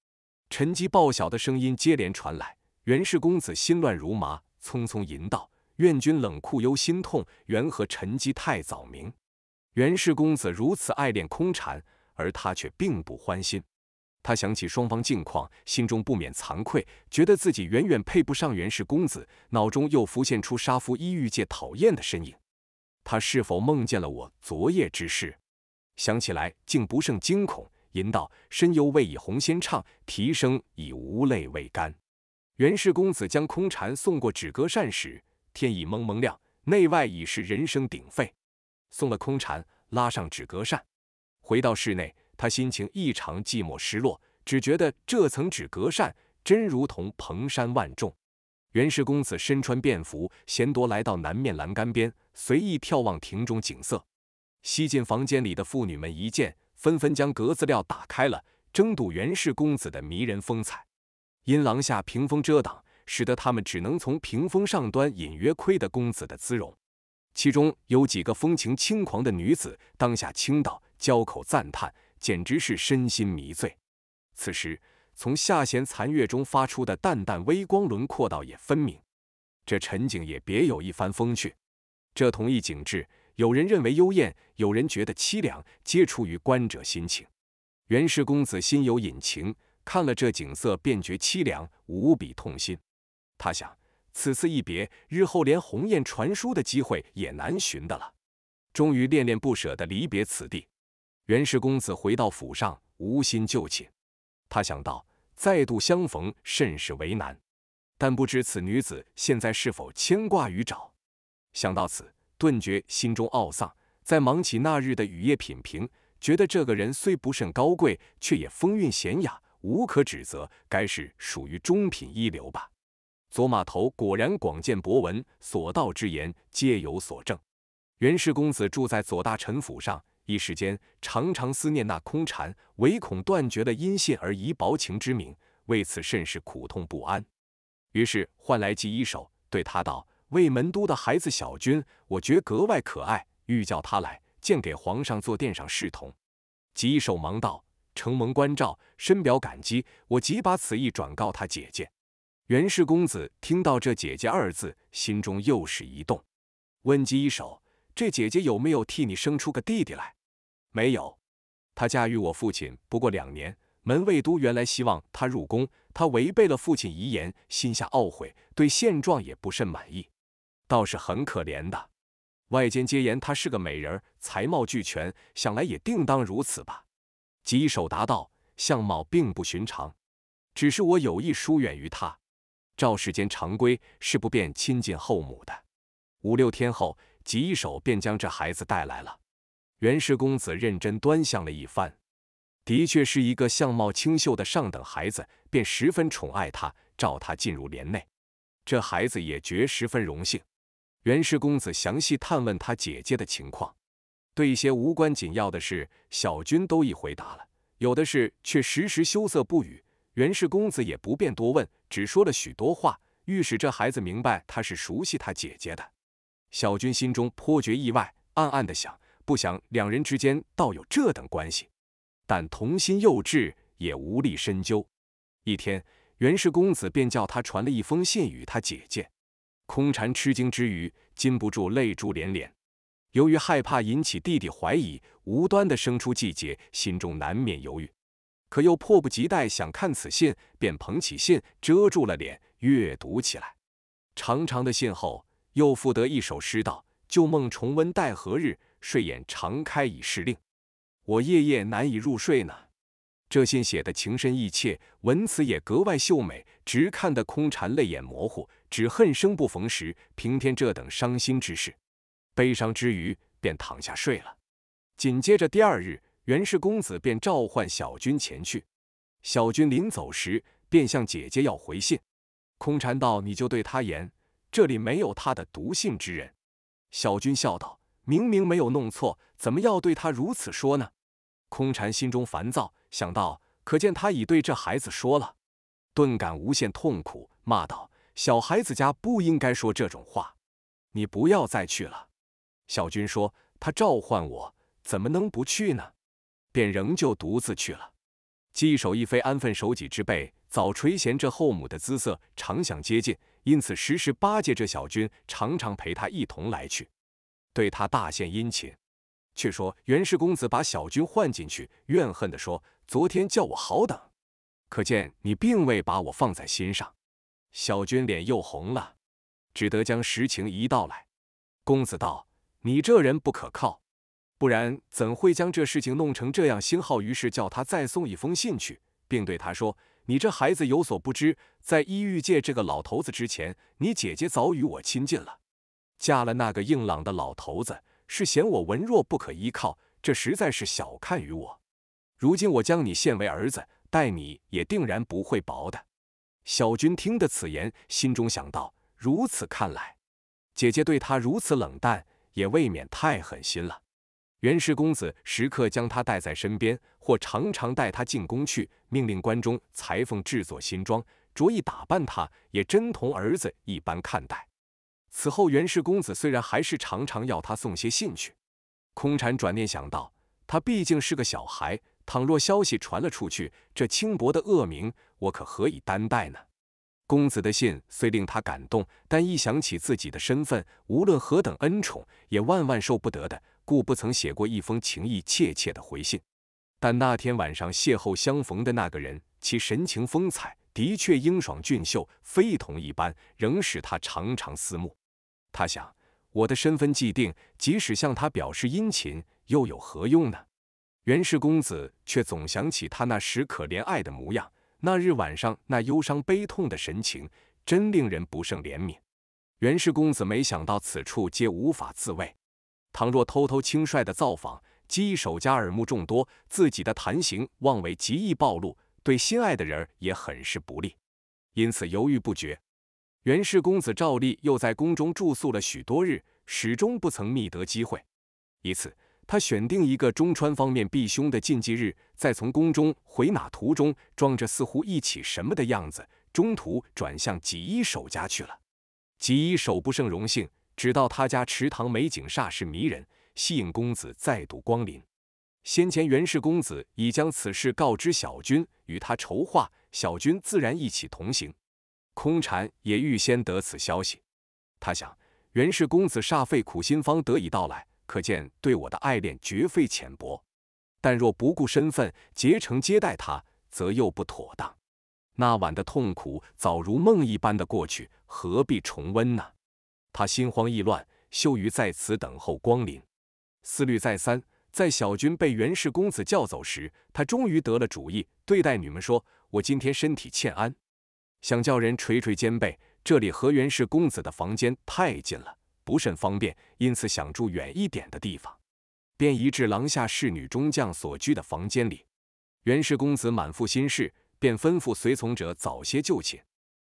陈姬爆晓的声音接连传来，袁氏公子心乱如麻，匆匆吟道：“愿君冷酷忧心痛，缘何陈姬太早明？”袁氏公子如此爱恋空蝉，而他却并不欢心。他想起双方境况，心中不免惭愧，觉得自己远远配不上袁氏公子。脑中又浮现出杀夫依玉界讨厌的身影，他是否梦见了我昨夜之事？想起来竟不胜惊恐，吟道：“身犹未已红仙唱，啼声已无泪未干。”袁氏公子将空蝉送过纸阁扇时，天已蒙蒙亮，内外已是人声鼎沸。送了空蝉，拉上纸阁扇，回到室内。他心情异常寂寞失落，只觉得这层纸隔扇真如同蓬山万重。袁氏公子身穿便服，闲踱来到南面栏杆边，随意眺望亭中景色。西进房间里的妇女们一见，纷纷将格子料打开了，争睹袁氏公子的迷人风采。阴廊下屏风遮挡，使得他们只能从屏风上端隐约窥得公子的姿容。其中有几个风情轻狂的女子，当下倾倒，交口赞叹。简直是身心迷醉。此时，从下弦残月中发出的淡淡微光，轮廓倒也分明。这陈景也别有一番风趣。这同一景致，有人认为幽艳，有人觉得凄凉，皆出于观者心情。袁氏公子心有隐情，看了这景色便觉凄凉，无比痛心。他想，此次一别，日后连鸿雁传书的机会也难寻的了。终于恋恋不舍地离别此地。袁氏公子回到府上，无心就寝。他想到再度相逢甚是为难，但不知此女子现在是否牵挂于找。想到此，顿觉心中懊丧。再忙起那日的雨夜品评，觉得这个人虽不甚高贵，却也风韵娴雅，无可指责，该是属于中品一流吧。左马头果然广见博闻，所道之言皆有所证。袁氏公子住在左大臣府上。一时间，常常思念那空禅，唯恐断绝了音信而疑薄情之名，为此甚是苦痛不安。于是唤来吉一手，对他道：“魏门都的孩子小君，我觉格外可爱，欲叫他来见给皇上做殿上侍童。”吉一手忙道：“承蒙关照，深表感激。我即把此意转告他姐姐。”袁氏公子听到这“姐姐”二字，心中又是一动，问吉一手：“这姐姐有没有替你生出个弟弟来？”没有，他驾驭我父亲不过两年，门卫都原来希望他入宫，他违背了父亲遗言，心下懊悔，对现状也不甚满意，倒是很可怜的。外间皆言他是个美人儿，才貌俱全，想来也定当如此吧。吉一手答道：“相貌并不寻常，只是我有意疏远于他，照世间常规是不便亲近后母的。”五六天后，吉一手便将这孩子带来了。袁氏公子认真端详了一番，的确是一个相貌清秀的上等孩子，便十分宠爱他，召他进入帘内。这孩子也觉十分荣幸。袁氏公子详细探问他姐姐的情况，对一些无关紧要的事，小军都已回答了；有的事却时时羞涩不语。袁氏公子也不便多问，只说了许多话，欲使这孩子明白他是熟悉他姐姐的。小军心中颇觉意外，暗暗的想。不想两人之间倒有这等关系，但童心幼稚，也无力深究。一天，袁氏公子便叫他传了一封信与他姐姐。空蝉吃惊之余，禁不住泪珠连连。由于害怕引起弟弟怀疑，无端的生出季节，心中难免犹豫。可又迫不及待想看此信，便捧起信，遮住了脸阅读起来。长长的信后，又附得一首诗道：“旧梦重温待何日？”睡眼常开以示令，我夜夜难以入睡呢。这信写的情深意切，文辞也格外秀美，直看得空禅泪眼模糊，只恨生不逢时，平添这等伤心之事。悲伤之余，便躺下睡了。紧接着第二日，袁氏公子便召唤小军前去。小军临走时，便向姐姐要回信。空禅道：“你就对他言，这里没有他的读信之人。”小军笑道。明明没有弄错，怎么要对他如此说呢？空禅心中烦躁，想到，可见他已对这孩子说了，顿感无限痛苦，骂道：“小孩子家不应该说这种话。”你不要再去了。小军说：“他召唤我，怎么能不去呢？”便仍旧独自去了。季守义非安分守己之辈，早垂涎这后母的姿色，常想接近，因此时时巴结这小军，常常陪他一同来去。对他大献殷勤，却说袁氏公子把小军唤进去，怨恨地说：“昨天叫我好等，可见你并未把我放在心上。”小军脸又红了，只得将实情一道来。公子道：“你这人不可靠，不然怎会将这事情弄成这样？”星号于是叫他再送一封信去，并对他说：“你这孩子有所不知，在异玉界这个老头子之前，你姐姐早与我亲近了。”嫁了那个硬朗的老头子，是嫌我文弱不可依靠，这实在是小看于我。如今我将你献为儿子，待你也定然不会薄的。小军听得此言，心中想到：如此看来，姐姐对他如此冷淡，也未免太狠心了。袁氏公子时刻将他带在身边，或常常带他进宫去，命令关中裁缝制作新装，着意打扮他，也真同儿子一般看待。此后，袁氏公子虽然还是常常要他送些信去，空禅转念想到，他毕竟是个小孩，倘若消息传了出去，这轻薄的恶名，我可何以担待呢？公子的信虽令他感动，但一想起自己的身份，无论何等恩宠，也万万受不得的，故不曾写过一封情意切切的回信。但那天晚上邂逅相逢的那个人，其神情风采的确英爽俊秀，非同一般，仍使他常常思慕。他想，我的身份既定，即使向他表示殷勤，又有何用呢？袁氏公子却总想起他那时可怜爱的模样，那日晚上那忧伤悲痛的神情，真令人不胜怜悯。袁氏公子没想到此处皆无法自卫，倘若偷偷轻率的造访，姬守家耳目众多，自己的谈行妄为极易暴露，对心爱的人也很是不利，因此犹豫不决。袁氏公子照例又在宫中住宿了许多日，始终不曾觅得机会。一次，他选定一个中川方面避凶的禁忌日，再从宫中回哪途中，装着似乎一起什么的样子，中途转向吉一手家去了。吉一手不胜荣幸，只道他家池塘美景煞是迷人，吸引公子再度光临。先前袁氏公子已将此事告知小军，与他筹划，小军自然一起同行。空禅也预先得此消息，他想袁氏公子煞费苦心方得以到来，可见对我的爱恋绝非浅薄。但若不顾身份竭诚接待他，则又不妥当。那晚的痛苦早如梦一般的过去，何必重温呢？他心慌意乱，羞于在此等候光临。思虑再三，在小军被袁氏公子叫走时，他终于得了主意，对待女们说：“我今天身体欠安。”想叫人捶捶肩背，这里和袁氏公子的房间太近了，不甚方便，因此想住远一点的地方，便移至廊下侍女中将所居的房间里。袁氏公子满腹心事，便吩咐随从者早些就寝，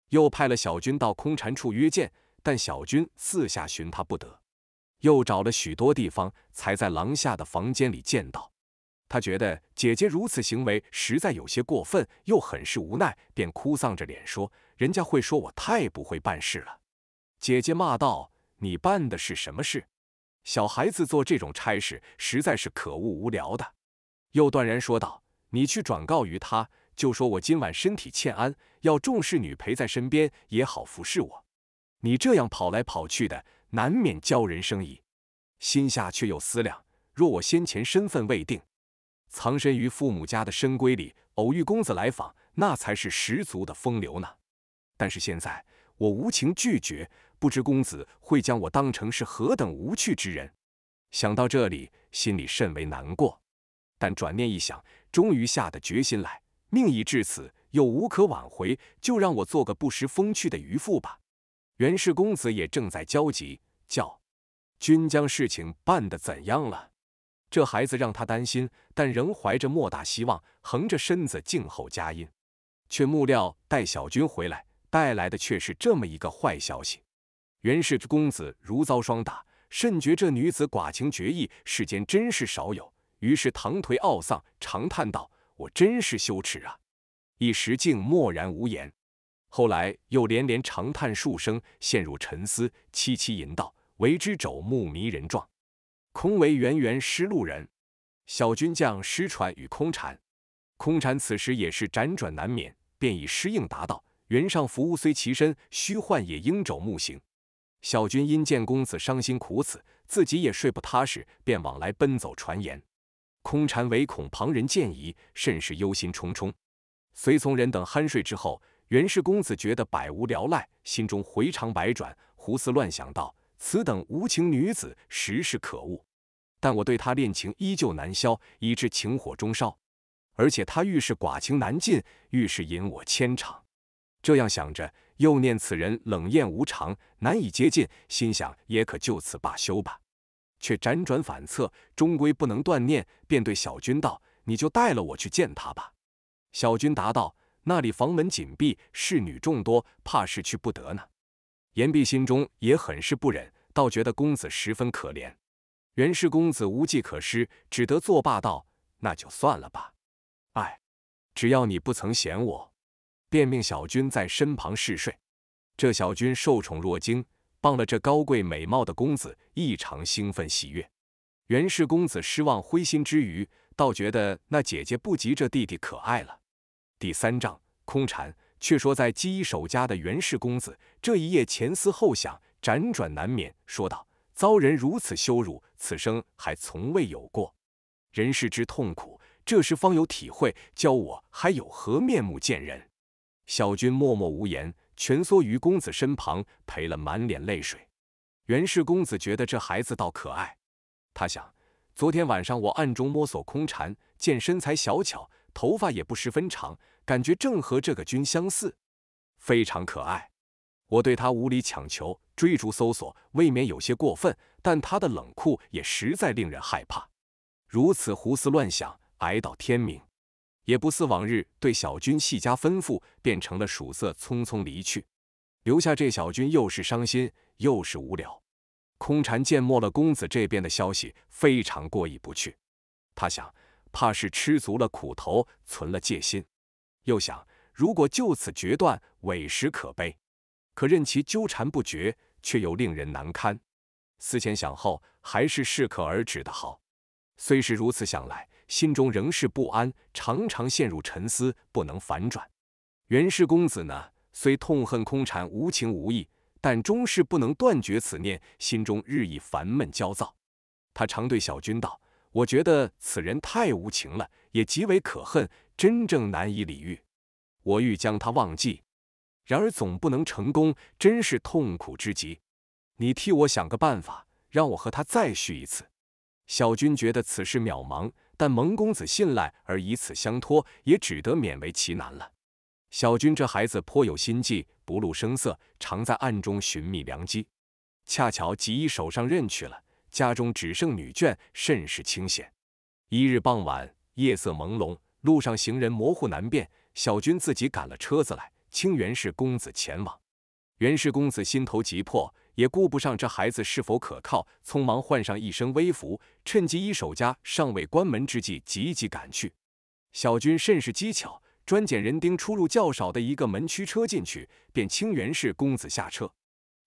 又派了小军到空禅处约见，但小军四下寻他不得，又找了许多地方，才在廊下的房间里见到。他觉得姐姐如此行为实在有些过分，又很是无奈，便哭丧着脸说：“人家会说我太不会办事了。”姐姐骂道：“你办的是什么事？小孩子做这种差事，实在是可恶无聊的。”又断然说道：“你去转告于他，就说我今晚身体欠安，要重侍女陪在身边，也好服侍我。你这样跑来跑去的，难免教人生疑。”心下却又思量：若我先前身份未定，藏身于父母家的深闺里，偶遇公子来访，那才是十足的风流呢。但是现在我无情拒绝，不知公子会将我当成是何等无趣之人。想到这里，心里甚为难过。但转念一想，终于下的决心来，命已至此，又无可挽回，就让我做个不失风趣的渔夫吧。袁氏公子也正在焦急，叫：“君将事情办得怎样了？”这孩子让他担心，但仍怀着莫大希望，横着身子静候佳音，却木料，带小军回来带来的却是这么一个坏消息。袁氏公子如遭霜打，甚觉这女子寡情绝义，世间真是少有。于是唐颓懊丧，长叹道：“我真是羞耻啊！”一时竟默然无言。后来又连连长叹数声，陷入沉思，凄凄吟道：“为之肘目迷人状。”空为圆圆失路人，小军将失传与空禅。空禅此时也是辗转难眠，便以诗应答道：“云上浮务虽其身，虚幻也应肘目行。”小军因见公子伤心苦此，自己也睡不踏实，便往来奔走传言。空禅唯恐旁人见疑，甚是忧心忡忡。随从人等酣睡之后，袁氏公子觉得百无聊赖，心中回肠百转，胡思乱想到。此等无情女子，实是可恶。但我对她恋情依旧难消，以致情火中烧。而且她愈是寡情难尽，愈是引我牵肠。这样想着，又念此人冷艳无常，难以接近，心想也可就此罢休吧。却辗转反侧，终归不能断念，便对小军道：“你就带了我去见她吧。”小军答道：“那里房门紧闭，侍女众多，怕是去不得呢。”言毕，心中也很是不忍，倒觉得公子十分可怜。袁氏公子无计可施，只得作罢道：“那就算了吧。”哎，只要你不曾嫌我，便命小军在身旁侍睡。这小军受宠若惊，傍了这高贵美貌的公子，异常兴奋喜悦。袁氏公子失望灰心之余，倒觉得那姐姐不及这弟弟可爱了。第三章，空禅。却说，在姬守家的袁氏公子，这一夜前思后想，辗转难眠，说道：“遭人如此羞辱，此生还从未有过，人世之痛苦，这时方有体会。教我还有何面目见人？”小军默默无言，蜷缩于公子身旁，赔了满脸泪水。袁氏公子觉得这孩子倒可爱，他想：昨天晚上我暗中摸索空蝉，见身材小巧，头发也不十分长。感觉正和这个君相似，非常可爱。我对他无理强求、追逐搜索，未免有些过分。但他的冷酷也实在令人害怕。如此胡思乱想，挨到天明，也不似往日对小军细加吩咐，变成了鼠色匆匆离去，留下这小军又是伤心又是无聊。空蝉见没了公子这边的消息，非常过意不去。他想，怕是吃足了苦头，存了戒心。又想，如果就此决断，委实可悲；可任其纠缠不绝，却又令人难堪。思前想后，还是适可而止的好。虽是如此想来，心中仍是不安，常常陷入沉思，不能反转。袁氏公子呢，虽痛恨空禅无情无义，但终是不能断绝此念，心中日益烦闷焦躁。他常对小军道：“我觉得此人太无情了，也极为可恨。”真正难以理喻，我欲将他忘记，然而总不能成功，真是痛苦之极。你替我想个办法，让我和他再续一次。小军觉得此事渺茫，但蒙公子信赖而以此相托，也只得勉为其难了。小军这孩子颇有心计，不露声色，常在暗中寻觅良机。恰巧吉一手上任去了，家中只剩女眷，甚是清闲。一日傍晚，夜色朦胧。路上行人模糊难辨，小军自己赶了车子来。清源氏公子前往，源氏公子心头急迫，也顾不上这孩子是否可靠，匆忙换上一身微服，趁机衣守家尚未关门之际，急急赶去。小军甚是机巧，专拣人丁出入较少的一个门驱车进去，便清源氏公子下车。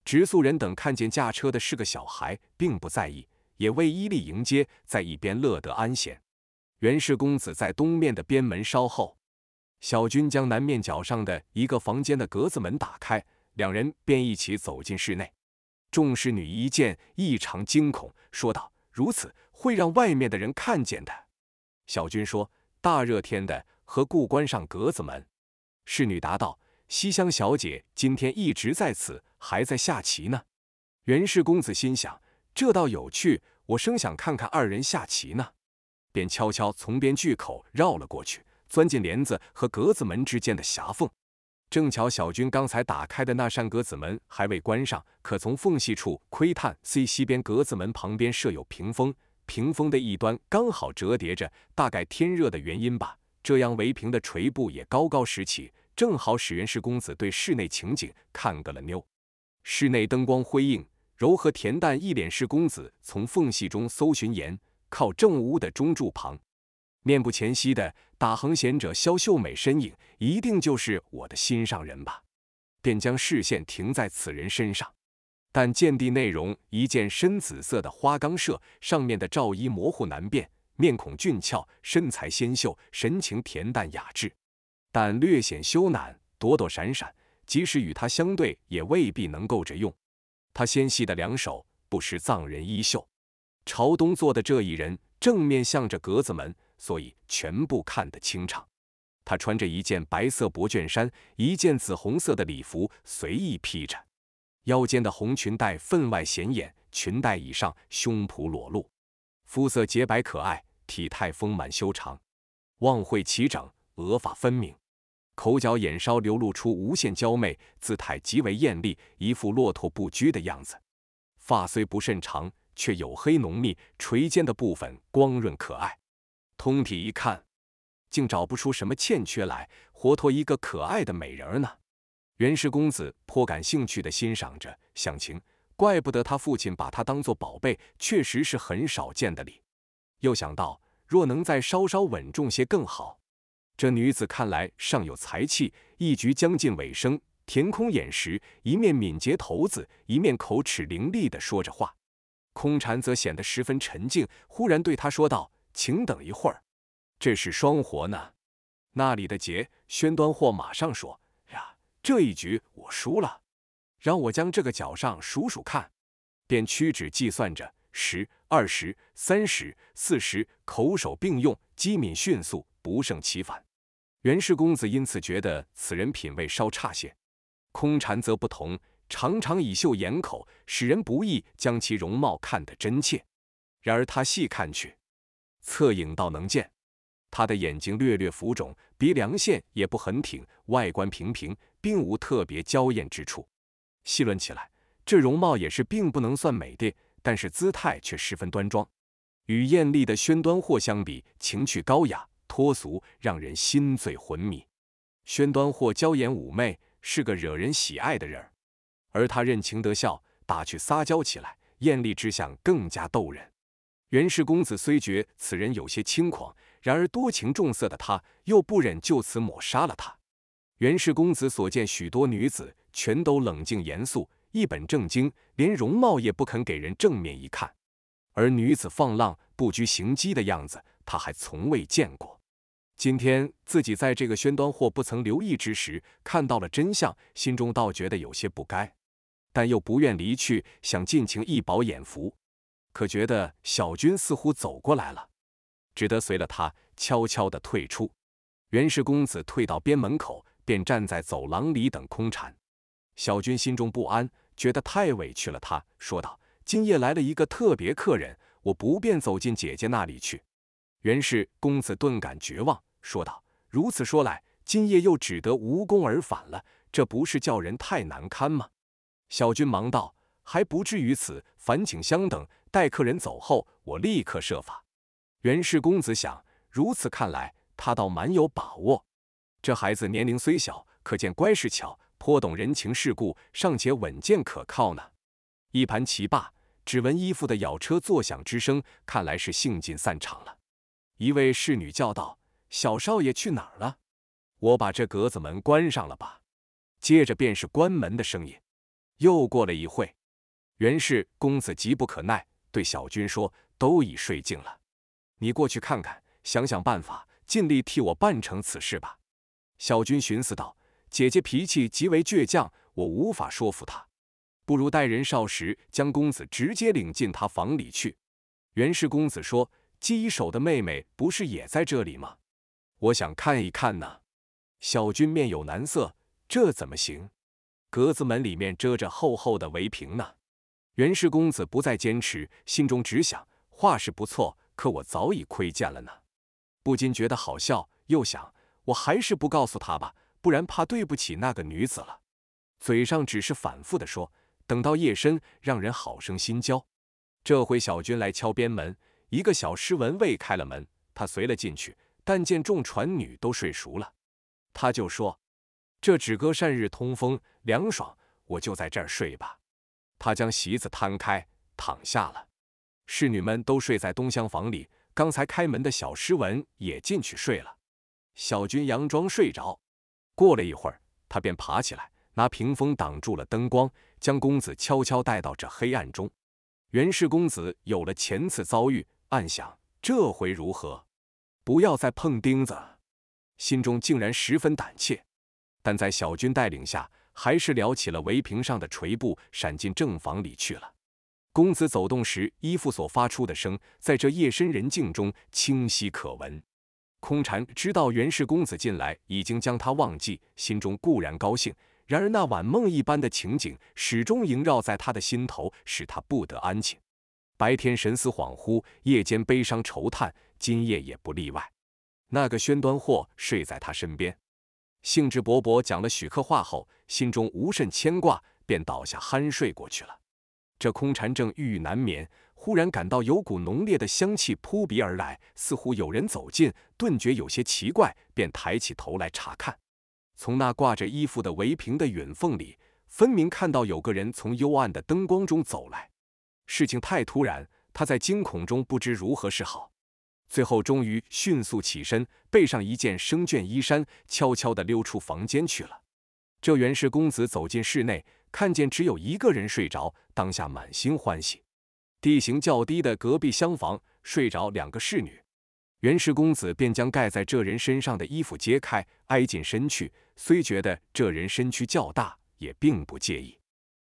直宿人等看见驾车的是个小孩，并不在意，也未依礼迎接，在一边乐得安闲。袁氏公子在东面的边门稍后。小军将南面角上的一个房间的格子门打开，两人便一起走进室内。众侍女一见，异常惊恐，说道：“如此会让外面的人看见的。”小军说：“大热天的，何故关上格子门？”侍女答道：“西厢小姐今天一直在此，还在下棋呢。”袁氏公子心想：“这倒有趣，我生想看看二人下棋呢。”便悄悄从边距口绕了过去，钻进帘子和格子门之间的狭缝。正巧小军刚才打开的那扇格子门还未关上，可从缝隙处窥探。C 西边格子门旁边设有屏风，屏风的一端刚好折叠着，大概天热的原因吧。这样围屏的垂布也高高拾起，正好使袁氏公子对室内情景看个了妞。室内灯光辉映，柔和恬淡，一脸是公子从缝隙中搜寻盐。靠正屋的中柱旁，面部前夕的打横贤者萧秀美身影，一定就是我的心上人吧？便将视线停在此人身上。但见地内容一件深紫色的花岗色，上面的罩衣模糊难辨，面孔俊俏，身材纤秀，神情恬淡雅致，但略显羞赧，躲躲闪闪。即使与他相对，也未必能够着用。他纤细的两手不失藏人衣袖。朝东坐的这一人正面向着格子门，所以全部看得清畅。他穿着一件白色薄卷衫，一件紫红色的礼服随意披着，腰间的红裙带分外显眼。裙带以上，胸脯裸露，肤色洁白可爱，体态丰满修长，望会齐整，额发分明，口角眼梢流露出无限娇媚，姿态极为艳丽，一副骆驼不拘的样子。发虽不甚长。却黝黑浓密，垂肩的部分光润可爱，通体一看，竟找不出什么欠缺来，活脱一个可爱的美人儿呢。袁氏公子颇感兴趣的欣赏着，想情，怪不得他父亲把她当做宝贝，确实是很少见的礼。又想到，若能再稍稍稳重些更好。这女子看来尚有才气，一局将近尾声，填空眼时，一面敏捷头子，一面口齿伶俐的说着话。空禅则显得十分沉静，忽然对他说道：“请等一会儿，这是双活呢。”那里的劫宣端货马上说：“呀，这一局我输了，让我将这个角上数数看。”便屈指计算着，十、二十、三十、四十，口手并用，机敏迅速，不胜其烦。袁氏公子因此觉得此人品味稍差些，空禅则不同。常常以袖掩口，使人不易将其容貌看得真切。然而他细看去，侧影倒能见。他的眼睛略略浮肿，鼻梁线也不很挺，外观平平，并无特别娇艳之处。细论起来，这容貌也是并不能算美的，但是姿态却十分端庄。与艳丽的宣端货相比，情趣高雅脱俗，让人心醉魂迷。宣端货娇艳妩媚，是个惹人喜爱的人儿。而他任情得笑，打趣撒娇起来，艳丽之相更加逗人。袁氏公子虽觉此人有些轻狂，然而多情重色的他又不忍就此抹杀了他。袁氏公子所见许多女子，全都冷静严肃、一本正经，连容貌也不肯给人正面一看。而女子放浪不拘形迹的样子，他还从未见过。今天自己在这个宣端货不曾留意之时，看到了真相，心中倒觉得有些不该。但又不愿离去，想尽情一饱眼福，可觉得小军似乎走过来了，只得随了他，悄悄地退出。袁氏公子退到边门口，便站在走廊里等空蝉。小军心中不安，觉得太委屈了。他说道：“今夜来了一个特别客人，我不便走进姐姐那里去。”袁氏公子顿感绝望，说道：“如此说来，今夜又只得无功而返了，这不是叫人太难堪吗？”小军忙道：“还不至于此，烦请相等。待客人走后，我立刻设法。”袁氏公子想：如此看来，他倒蛮有把握。这孩子年龄虽小，可见乖是巧，颇懂人情世故，尚且稳健可靠呢。一盘棋罢，只闻衣服的咬车作响之声，看来是兴尽散场了。一位侍女叫道：“小少爷去哪儿了？”我把这格子门关上了吧。接着便是关门的声音。又过了一会，袁氏公子急不可耐，对小军说：“都已睡静了，你过去看看，想想办法，尽力替我办成此事吧。”小军寻思道：“姐姐脾气极为倔强，我无法说服她，不如带人少时将公子直接领进她房里去。”袁氏公子说：“机手的妹妹不是也在这里吗？我想看一看呢。”小军面有难色：“这怎么行？”格子门里面遮着厚厚的围屏呢。袁氏公子不再坚持，心中只想：话是不错，可我早已窥见了呢，不禁觉得好笑。又想：我还是不告诉他吧，不然怕对不起那个女子了。嘴上只是反复的说：等到夜深，让人好生心焦。这回小军来敲边门，一个小文卫开了门，他随了进去，但见众传女都睡熟了，他就说：这只隔扇日通风。凉爽，我就在这儿睡吧。他将席子摊开，躺下了。侍女们都睡在东厢房里，刚才开门的小诗文也进去睡了。小军佯装睡着，过了一会儿，他便爬起来，拿屏风挡住了灯光，将公子悄悄带到这黑暗中。袁氏公子有了前次遭遇，暗想这回如何，不要再碰钉子，心中竟然十分胆怯。但在小军带领下，还是撩起了围屏上的垂布，闪进正房里去了。公子走动时衣服所发出的声，在这夜深人静中清晰可闻。空禅知道袁氏公子进来，已经将他忘记，心中固然高兴，然而那晚梦一般的情景始终萦绕在他的心头，使他不得安寝。白天神思恍惚，夜间悲伤愁叹，今夜也不例外。那个宣端货睡在他身边。兴致勃勃讲了许克话后，心中无甚牵挂，便倒下酣睡过去了。这空禅正郁郁难眠，忽然感到有股浓烈的香气扑鼻而来，似乎有人走近，顿觉有些奇怪，便抬起头来查看。从那挂着衣服的围屏的允缝里，分明看到有个人从幽暗的灯光中走来。事情太突然，他在惊恐中不知如何是好。最后终于迅速起身，背上一件生绢衣衫，悄悄地溜出房间去了。这袁氏公子走进室内，看见只有一个人睡着，当下满心欢喜。地形较低的隔壁厢房睡着两个侍女，袁氏公子便将盖在这人身上的衣服揭开，挨近身去，虽觉得这人身躯较大，也并不介意。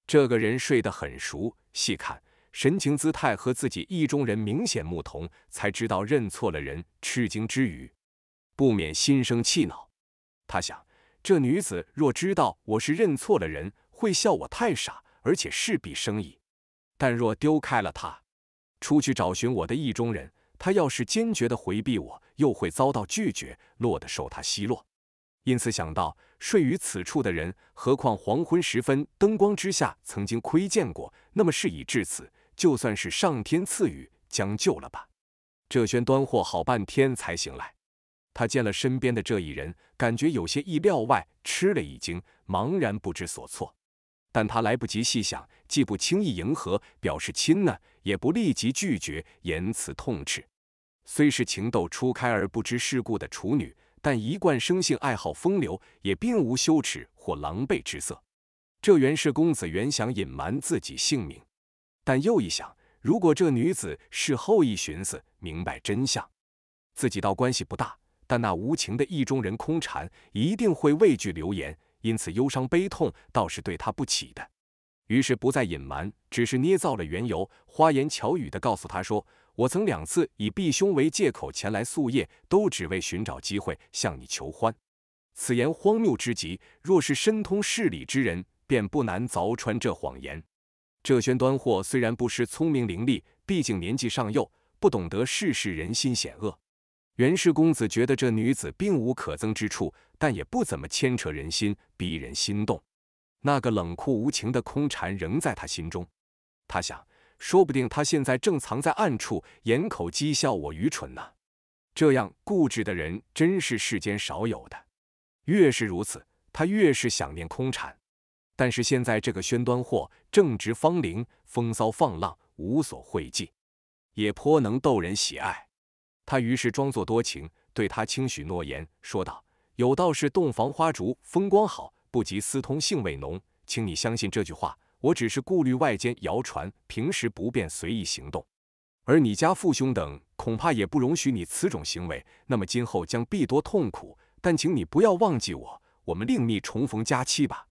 这个人睡得很熟，细看。神情姿态和自己意中人明显不同，才知道认错了人，吃惊之余，不免心生气恼。他想，这女子若知道我是认错了人，会笑我太傻，而且势必生疑；但若丢开了她，出去找寻我的意中人，她要是坚决的回避我，又会遭到拒绝，落得受她奚落。因此想到睡于此处的人，何况黄昏时分灯光之下曾经窥见过，那么事已至此。就算是上天赐予，将就了吧。这轩端货好半天才醒来，他见了身边的这一人，感觉有些意料外，吃了一惊，茫然不知所措。但他来不及细想，既不轻易迎合表示亲呢，也不立即拒绝，言辞痛斥。虽是情窦初开而不知世故的处女，但一贯生性爱好风流，也并无羞耻或狼狈之色。这袁氏公子原想隐瞒自己姓名。但又一想，如果这女子事后一寻思，明白真相，自己倒关系不大；但那无情的意中人空蝉，一定会畏惧流言，因此忧伤悲痛，倒是对他不起的。于是不再隐瞒，只是捏造了缘由，花言巧语的告诉他说：“我曾两次以避凶为借口前来宿夜，都只为寻找机会向你求欢。”此言荒谬之极，若是深通事理之人，便不难凿穿这谎言。这宣端货虽然不失聪明伶俐，毕竟年纪尚幼，不懂得世事人心险恶。袁氏公子觉得这女子并无可憎之处，但也不怎么牵扯人心，逼人心动。那个冷酷无情的空蝉仍在他心中。他想，说不定他现在正藏在暗处，掩口讥笑我愚蠢呢。这样固执的人真是世间少有的。越是如此，他越是想念空蝉。但是现在这个宣端货正值芳龄，风骚放浪，无所讳忌，也颇能逗人喜爱。他于是装作多情，对他轻许诺言，说道：“有道是洞房花烛风光好，不及私通性味浓，请你相信这句话。我只是顾虑外间谣传，平时不便随意行动，而你家父兄等恐怕也不容许你此种行为，那么今后将必多痛苦。但请你不要忘记我，我们另觅重逢佳期吧。”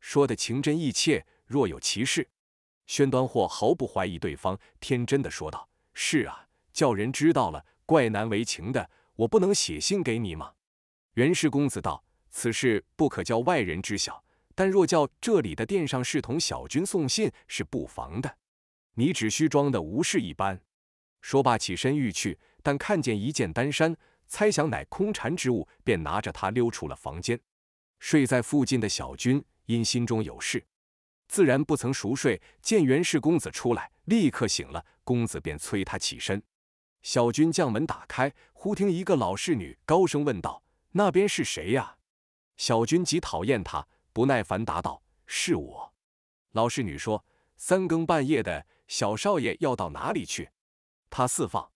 说的情真意切，若有其事。宣端货毫不怀疑对方，天真的说道：“是啊，叫人知道了，怪难为情的。我不能写信给你吗？”袁氏公子道：“此事不可叫外人知晓，但若叫这里的殿上侍童小军送信是不妨的。你只需装的无事一般。”说罢起身欲去，但看见一件单衫，猜想乃空蝉之物，便拿着它溜出了房间。睡在附近的小军。因心中有事，自然不曾熟睡。见袁氏公子出来，立刻醒了。公子便催他起身。小军将门打开，忽听一个老侍女高声问道：“那边是谁呀？”小军极讨厌他，不耐烦答道：“是我。”老侍女说：“三更半夜的，小少爷要到哪里去？”他四放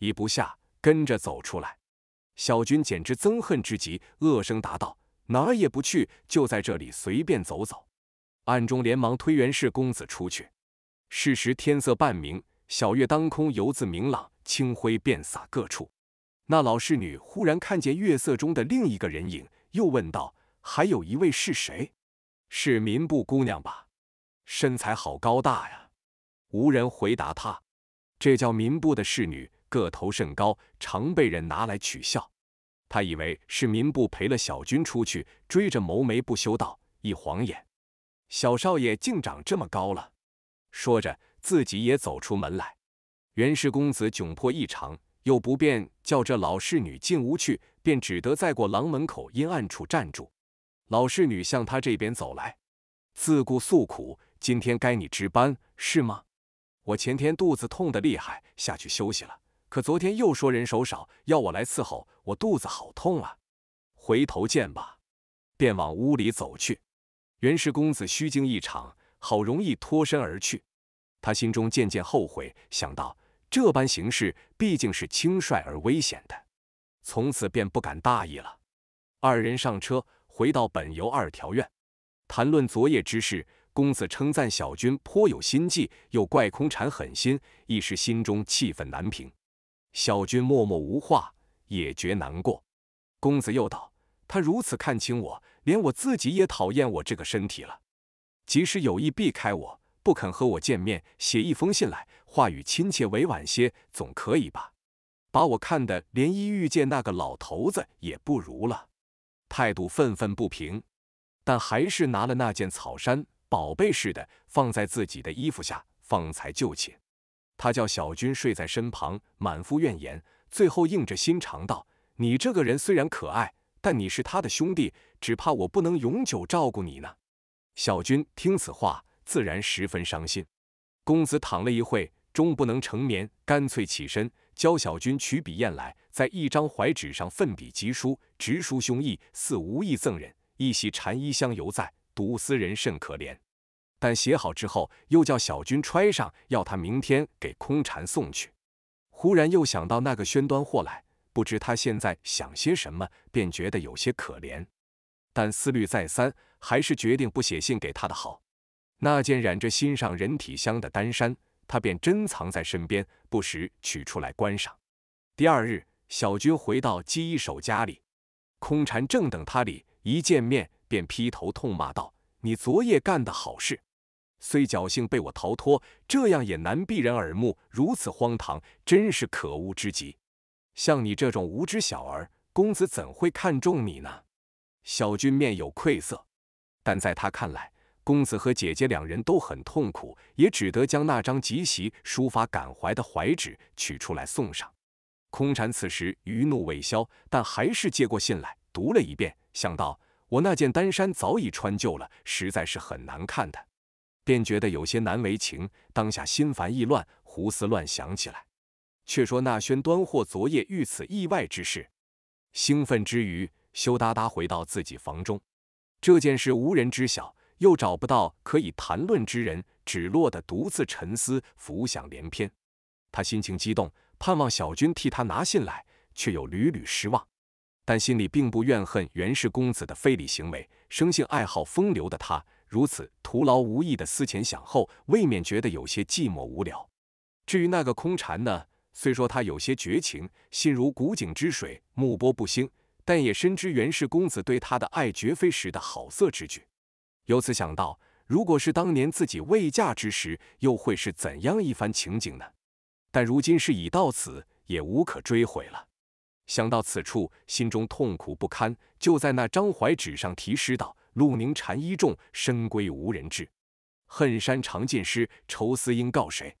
已不下，跟着走出来。小军简直憎恨之极，恶声答道。哪儿也不去，就在这里随便走走。暗中连忙推袁氏公子出去。是时天色半明，小月当空，游子明朗，清辉遍洒各处。那老侍女忽然看见月色中的另一个人影，又问道：“还有一位是谁？是民部姑娘吧？身材好高大呀！”无人回答她。这叫民部的侍女，个头甚高，常被人拿来取笑。他以为是民部陪了小军出去，追着谋眉不休道：“一晃眼，小少爷竟长这么高了。”说着，自己也走出门来。袁氏公子窘迫异常，又不便叫这老侍女进屋去，便只得在过廊门口阴暗处站住。老侍女向他这边走来，自顾诉苦：“今天该你值班是吗？我前天肚子痛得厉害，下去休息了。”可昨天又说人手少，要我来伺候，我肚子好痛啊！回头见吧，便往屋里走去。袁氏公子虚惊一场，好容易脱身而去。他心中渐渐后悔，想到这般行事毕竟是轻率而危险的，从此便不敢大意了。二人上车，回到本由二条院，谈论昨夜之事。公子称赞小军颇有心计，又怪空禅狠心，一时心中气愤难平。小军默默无话，也觉难过。公子又道：“他如此看轻我，连我自己也讨厌我这个身体了。即使有意避开我，不肯和我见面，写一封信来，话语亲切委婉些，总可以吧？把我看得连一遇见那个老头子也不如了。态度愤愤不平，但还是拿了那件草衫，宝贝似的放在自己的衣服下，方才就寝。”他叫小军睡在身旁，满腹怨言，最后硬着心肠道：“你这个人虽然可爱，但你是他的兄弟，只怕我不能永久照顾你呢。”小军听此话，自然十分伤心。公子躺了一会，终不能成眠，干脆起身，教小军取笔砚来，在一张怀纸上奋笔疾书，直抒胸臆，似无意赠人。一袭禅衣香犹在，独思人甚可怜。但写好之后，又叫小军揣上，要他明天给空禅送去。忽然又想到那个宣端货来，不知他现在想些什么，便觉得有些可怜。但思虑再三，还是决定不写信给他的好。那件染着心上人体香的丹衫，他便珍藏在身边，不时取出来观赏。第二日，小军回到姬一手家里，空禅正等他里，一见面便劈头痛骂道：“你昨夜干的好事！”虽侥幸被我逃脱，这样也难避人耳目。如此荒唐，真是可恶之极。像你这种无知小儿，公子怎会看中你呢？小军面有愧色，但在他看来，公子和姐姐两人都很痛苦，也只得将那张极席抒发感怀的怀纸取出来送上。空禅此时余怒未消，但还是接过信来读了一遍，想到我那件单衫早已穿旧了，实在是很难看的。便觉得有些难为情，当下心烦意乱，胡思乱想起来。却说那宣端货昨夜遇此意外之事，兴奋之余羞答答回到自己房中。这件事无人知晓，又找不到可以谈论之人，只落得独自沉思，浮想联翩。他心情激动，盼望小军替他拿信来，却又屡屡失望。但心里并不怨恨袁氏公子的非礼行为，生性爱好风流的他。如此徒劳无益的思前想后，未免觉得有些寂寞无聊。至于那个空蝉呢，虽说他有些绝情，心如古井之水，目波不兴，但也深知袁氏公子对他的爱绝非时的好色之举。由此想到，如果是当年自己未嫁之时，又会是怎样一番情景呢？但如今事已到此，也无可追悔了。想到此处，心中痛苦不堪，就在那张怀纸上题诗道。露凝蝉衣重，深闺无人知。恨山长尽诗，愁思应告谁？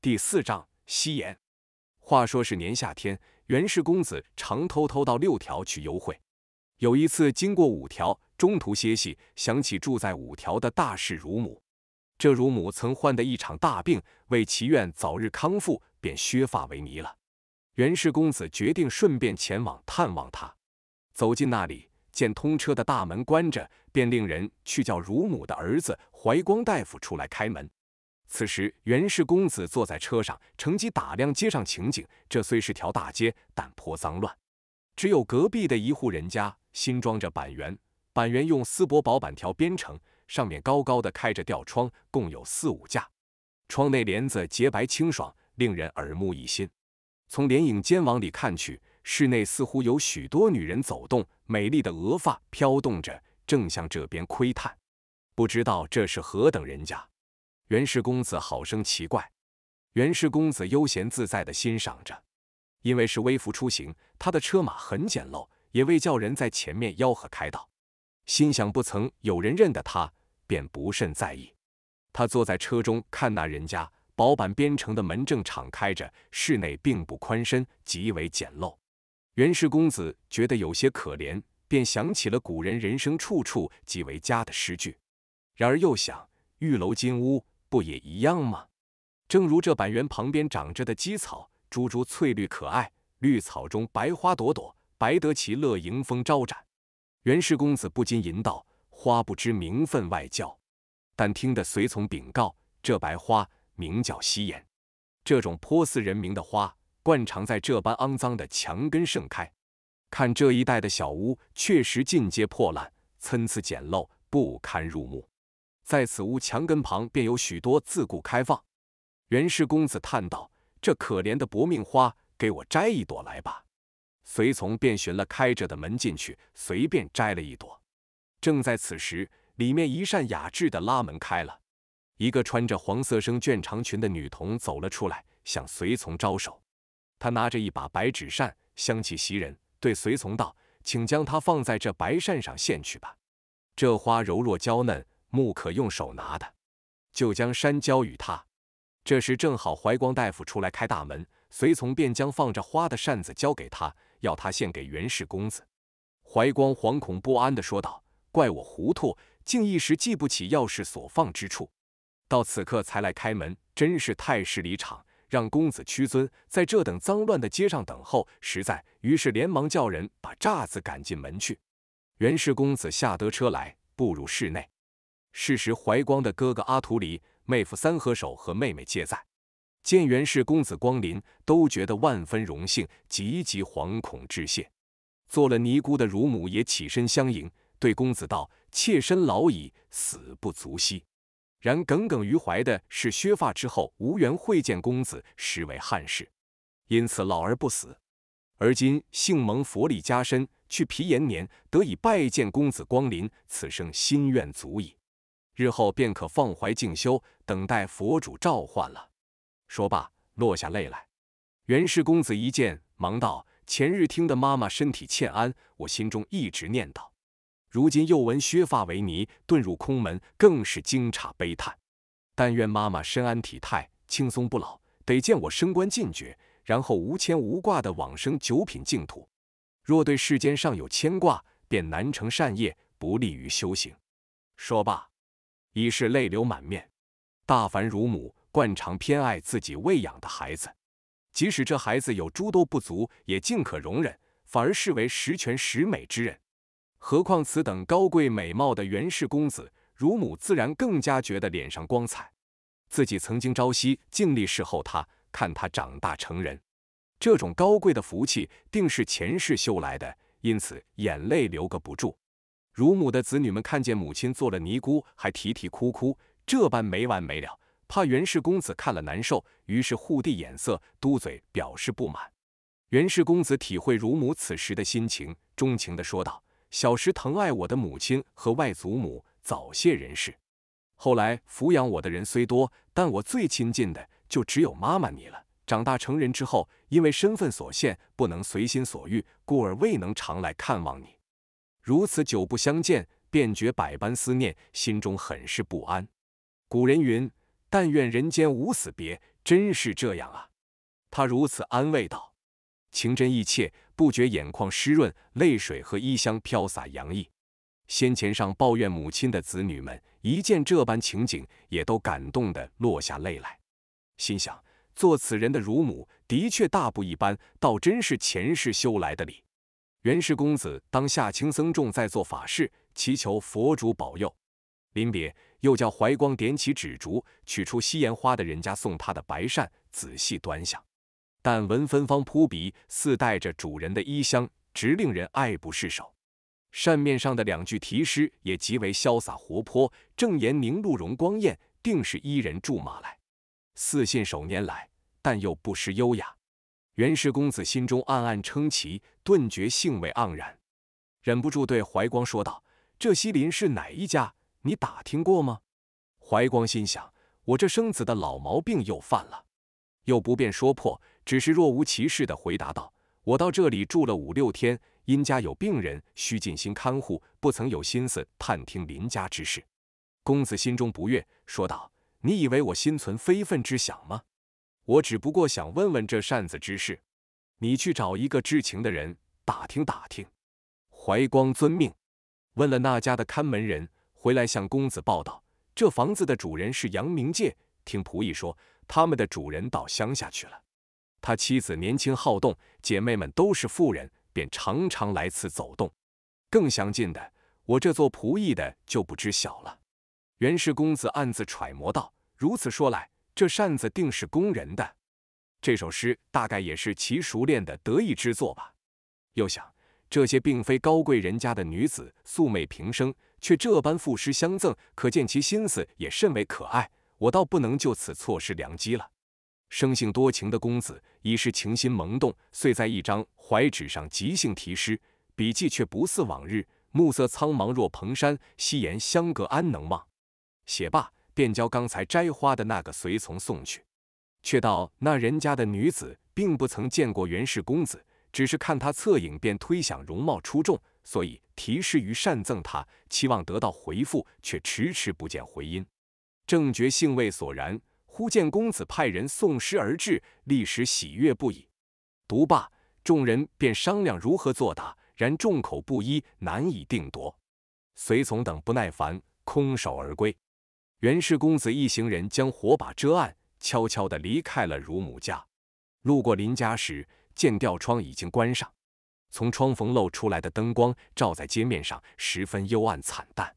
第四章夕颜。话说是年夏天，袁氏公子常偷偷到六条去幽会。有一次经过五条，中途歇息，想起住在五条的大氏乳母，这乳母曾患的一场大病，为其愿早日康复，便削发为尼了。袁氏公子决定顺便前往探望她。走进那里，见通车的大门关着。便令人去叫乳母的儿子怀光大夫出来开门。此时，袁氏公子坐在车上，乘机打量街上情景。这虽是条大街，但颇脏乱。只有隔壁的一户人家新装着板垣，板垣用丝帛薄板条编成，上面高高的开着吊窗，共有四五架。窗内帘子洁白清爽，令人耳目一新。从帘影间往里看去，室内似乎有许多女人走动，美丽的额发飘动着。正向这边窥探，不知道这是何等人家。袁氏公子好生奇怪。袁氏公子悠闲自在地欣赏着，因为是微服出行，他的车马很简陋，也未叫人在前面吆喝开道。心想不曾有人认得他，便不甚在意。他坐在车中看那人家，薄板编成的门正敞开着，室内并不宽深，极为简陋。袁氏公子觉得有些可怜。便想起了古人“人生处处即为家”的诗句，然而又想，玉楼金屋不也一样吗？正如这板垣旁边长着的鸡草，株株翠绿可爱，绿草中白花朵朵，白得其乐，迎风招展。袁氏公子不禁吟道：“花不知名分外叫。”但听得随从禀告，这白花名叫夕颜。这种颇似人名的花，惯常在这般肮脏的墙根盛开。看这一带的小屋，确实尽皆破烂，参差简陋，不堪入目。在此屋墙根旁，便有许多自古开放。袁氏公子叹道：“这可怜的薄命花，给我摘一朵来吧。”随从便寻了开着的门进去，随便摘了一朵。正在此时，里面一扇雅致的拉门开了，一个穿着黄色生绢长裙的女童走了出来，向随从招手。她拿着一把白纸扇，香气袭人。对随从道：“请将它放在这白扇上献去吧。这花柔弱娇嫩，木可用手拿的，就将山交与他。”这时正好怀光大夫出来开大门，随从便将放着花的扇子交给他，要他献给袁氏公子。怀光惶恐不安地说道：“怪我糊涂，竟一时记不起钥匙所放之处，到此刻才来开门，真是太失礼场。”让公子屈尊在这等脏乱的街上等候，实在于是连忙叫人把栅子赶进门去。袁氏公子下得车来，步入室内。是时怀光的哥哥阿图黎、妹夫三合手和妹妹皆在，见袁氏公子光临，都觉得万分荣幸，急急惶恐致谢。做了尼姑的乳母也起身相迎，对公子道：“妾身老矣，死不足惜。”然耿耿于怀的是削发之后无缘会见公子，实为憾事。因此老而不死，而今幸蒙佛力加身，去皮延年，得以拜见公子光临，此生心愿足矣。日后便可放怀静修，等待佛主召唤了。说罢，落下泪来。袁氏公子一见，忙道：“前日听得妈妈身体欠安，我心中一直念叨。”如今又闻削发为尼，遁入空门，更是惊诧悲叹。但愿妈妈身安体泰，轻松不老，得见我升官进爵，然后无牵无挂的往生九品净土。若对世间尚有牵挂，便难成善业，不利于修行。说罢，已是泪流满面。大凡乳母惯常偏爱自己喂养的孩子，即使这孩子有诸多不足，也尽可容忍，反而视为十全十美之人。何况此等高贵美貌的袁氏公子，乳母自然更加觉得脸上光彩。自己曾经朝夕尽力侍候他，看他长大成人，这种高贵的福气定是前世修来的，因此眼泪流个不住。乳母的子女们看见母亲做了尼姑，还啼啼哭哭，这般没完没了，怕袁氏公子看了难受，于是护地眼色，嘟嘴表示不满。袁氏公子体会乳母此时的心情，钟情的说道。小时疼爱我的母亲和外祖母早谢人世，后来抚养我的人虽多，但我最亲近的就只有妈妈你了。长大成人之后，因为身份所限，不能随心所欲，故而未能常来看望你。如此久不相见，便觉百般思念，心中很是不安。古人云：“但愿人间无死别”，真是这样啊。”他如此安慰道，情真意切。不觉眼眶湿润，泪水和衣香飘洒洋溢。先前上抱怨母亲的子女们，一见这般情景，也都感动的落下泪来，心想做此人的乳母，的确大不一般，倒真是前世修来的理。袁氏公子当下青僧众在做法事，祈求佛主保佑。临别，又叫怀光点起纸烛，取出西岩花的人家送他的白扇，仔细端详。但闻芬芳扑鼻，似带着主人的衣香，直令人爱不释手。扇面上的两句题诗也极为潇洒活泼，正言凝露容光艳，定是伊人驻马来，似信手拈来，但又不失优雅。袁氏公子心中暗暗称奇，顿觉兴味盎然，忍不住对怀光说道：“这西林是哪一家？你打听过吗？”怀光心想，我这生子的老毛病又犯了，又不便说破。只是若无其事地回答道：“我到这里住了五六天，因家有病人需尽心看护，不曾有心思探听林家之事。”公子心中不悦，说道：“你以为我心存非分之想吗？我只不过想问问这扇子之事。你去找一个知情的人打听打听。”怀光遵命，问了那家的看门人，回来向公子报道：“这房子的主人是杨明介，听仆役说，他们的主人到乡下去了。”他妻子年轻好动，姐妹们都是妇人，便常常来此走动。更详尽的，我这做仆役的就不知晓了。袁氏公子暗自揣摩道：“如此说来，这扇子定是工人的。这首诗大概也是其熟练的得意之作吧。”又想，这些并非高贵人家的女子，素昧平生，却这般赋诗相赠，可见其心思也甚为可爱。我倒不能就此错失良机了。生性多情的公子已是情心萌动，遂在一张怀纸上即兴题诗，笔迹却不似往日。暮色苍茫若蓬山，夕颜相隔安能望。写罢，便交刚才摘花的那个随从送去。却道那人家的女子并不曾见过袁氏公子，只是看他侧影，便推想容貌出众，所以题诗于善赠他，期望得到回复，却迟迟不见回音，正觉兴味索然。忽见公子派人送诗而至，立时喜悦不已。读罢，众人便商量如何作答，然众口不一，难以定夺。随从等不耐烦，空手而归。袁氏公子一行人将火把遮暗，悄悄地离开了乳母家。路过林家时，见吊窗已经关上，从窗缝漏出来的灯光照在街面上，十分幽暗惨淡。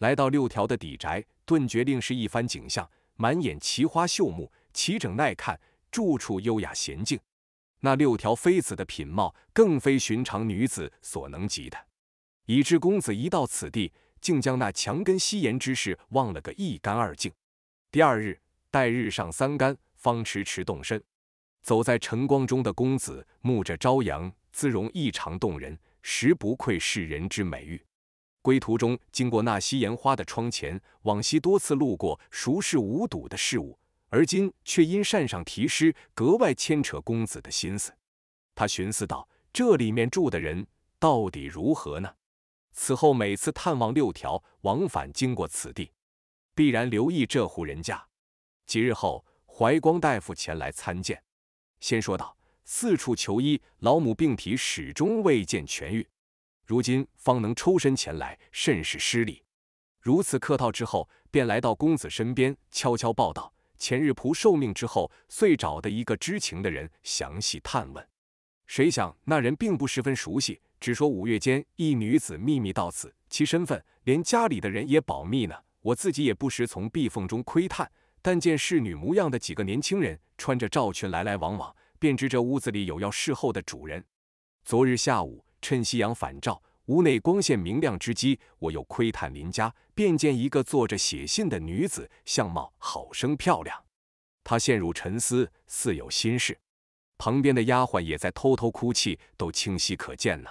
来到六条的底宅，顿觉另是一番景象。满眼奇花秀木，齐整耐看，住处优雅娴静。那六条妃子的品貌，更非寻常女子所能及的，以致公子一到此地，竟将那墙根吸颜之事忘了个一干二净。第二日，待日上三竿，方迟迟动身。走在晨光中的公子，沐着朝阳，姿容异常动人，实不愧世人之美誉。归途中，经过那西岩花的窗前，往昔多次路过，熟视无睹的事物，而今却因扇上题诗，格外牵扯公子的心思。他寻思道：这里面住的人到底如何呢？此后每次探望六条，往返经过此地，必然留意这户人家。几日后，怀光大夫前来参见，先说道：四处求医，老母病体始终未见痊愈。如今方能抽身前来，甚是失礼。如此客套之后，便来到公子身边，悄悄报道：前日仆受命之后，遂找的一个知情的人详细探问。谁想那人并不十分熟悉，只说五月间一女子秘密到此，其身份连家里的人也保密呢。我自己也不时从壁缝中窥探，但见侍女模样的几个年轻人穿着罩裙来来往往，便知这屋子里有要侍候的主人。昨日下午。趁夕阳反照，屋内光线明亮之机，我又窥探林家，便见一个坐着写信的女子，相貌好生漂亮。她陷入沉思，似有心事。旁边的丫鬟也在偷偷哭泣，都清晰可见呢。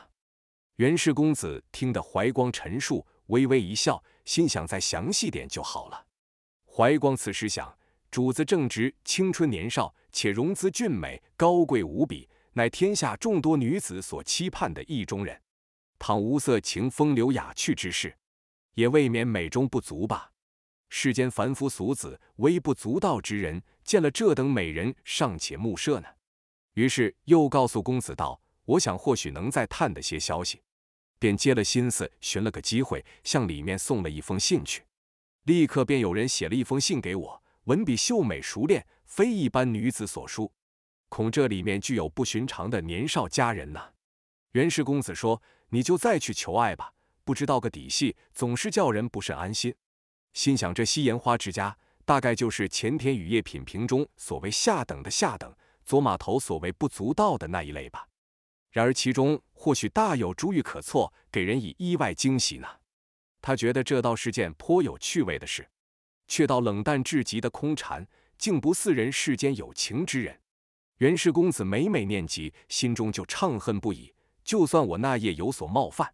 袁氏公子听得怀光陈述，微微一笑，心想再详细点就好了。怀光此时想，主子正值青春年少，且容姿俊美，高贵无比。乃天下众多女子所期盼的意中人，倘无色情风流雅趣之事，也未免美中不足吧。世间凡夫俗子、微不足道之人，见了这等美人，尚且目射呢。于是又告诉公子道：“我想或许能再探得些消息。”便接了心思，寻了个机会，向里面送了一封信去。立刻便有人写了一封信给我，文笔秀美熟练，非一般女子所书。恐这里面具有不寻常的年少佳人呐，袁氏公子说：“你就再去求爱吧，不知道个底细，总是叫人不甚安心。”心想这西岩花之家，大概就是前田雨夜品评中所谓下等的下等，左马头所谓不足道的那一类吧。然而其中或许大有珠玉可错，给人以意外惊喜呢。他觉得这倒是件颇有趣味的事，却到冷淡至极的空禅，竟不似人世间有情之人。袁氏公子每每念及，心中就怅恨不已。就算我那夜有所冒犯，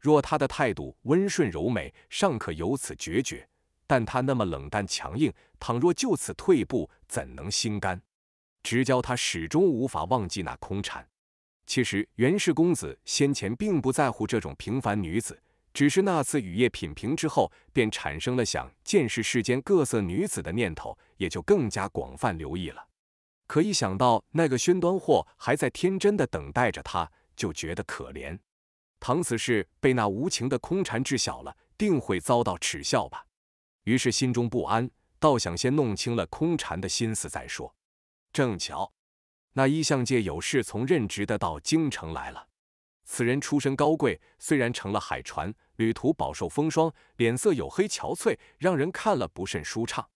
若他的态度温顺柔美，尚可由此决绝；但他那么冷淡强硬，倘若就此退步，怎能心甘？直教他始终无法忘记那空蝉。其实袁氏公子先前并不在乎这种平凡女子，只是那次雨夜品评之后，便产生了想见识世间各色女子的念头，也就更加广泛留意了。可一想到那个宣端货还在天真的等待着他，就觉得可怜。唐此事被那无情的空蝉知晓了，定会遭到耻笑吧。于是心中不安，倒想先弄清了空蝉的心思再说。正巧那衣相界有事从任职的到京城来了。此人出身高贵，虽然成了海船，旅途饱受风霜，脸色黝黑憔悴，让人看了不甚舒畅。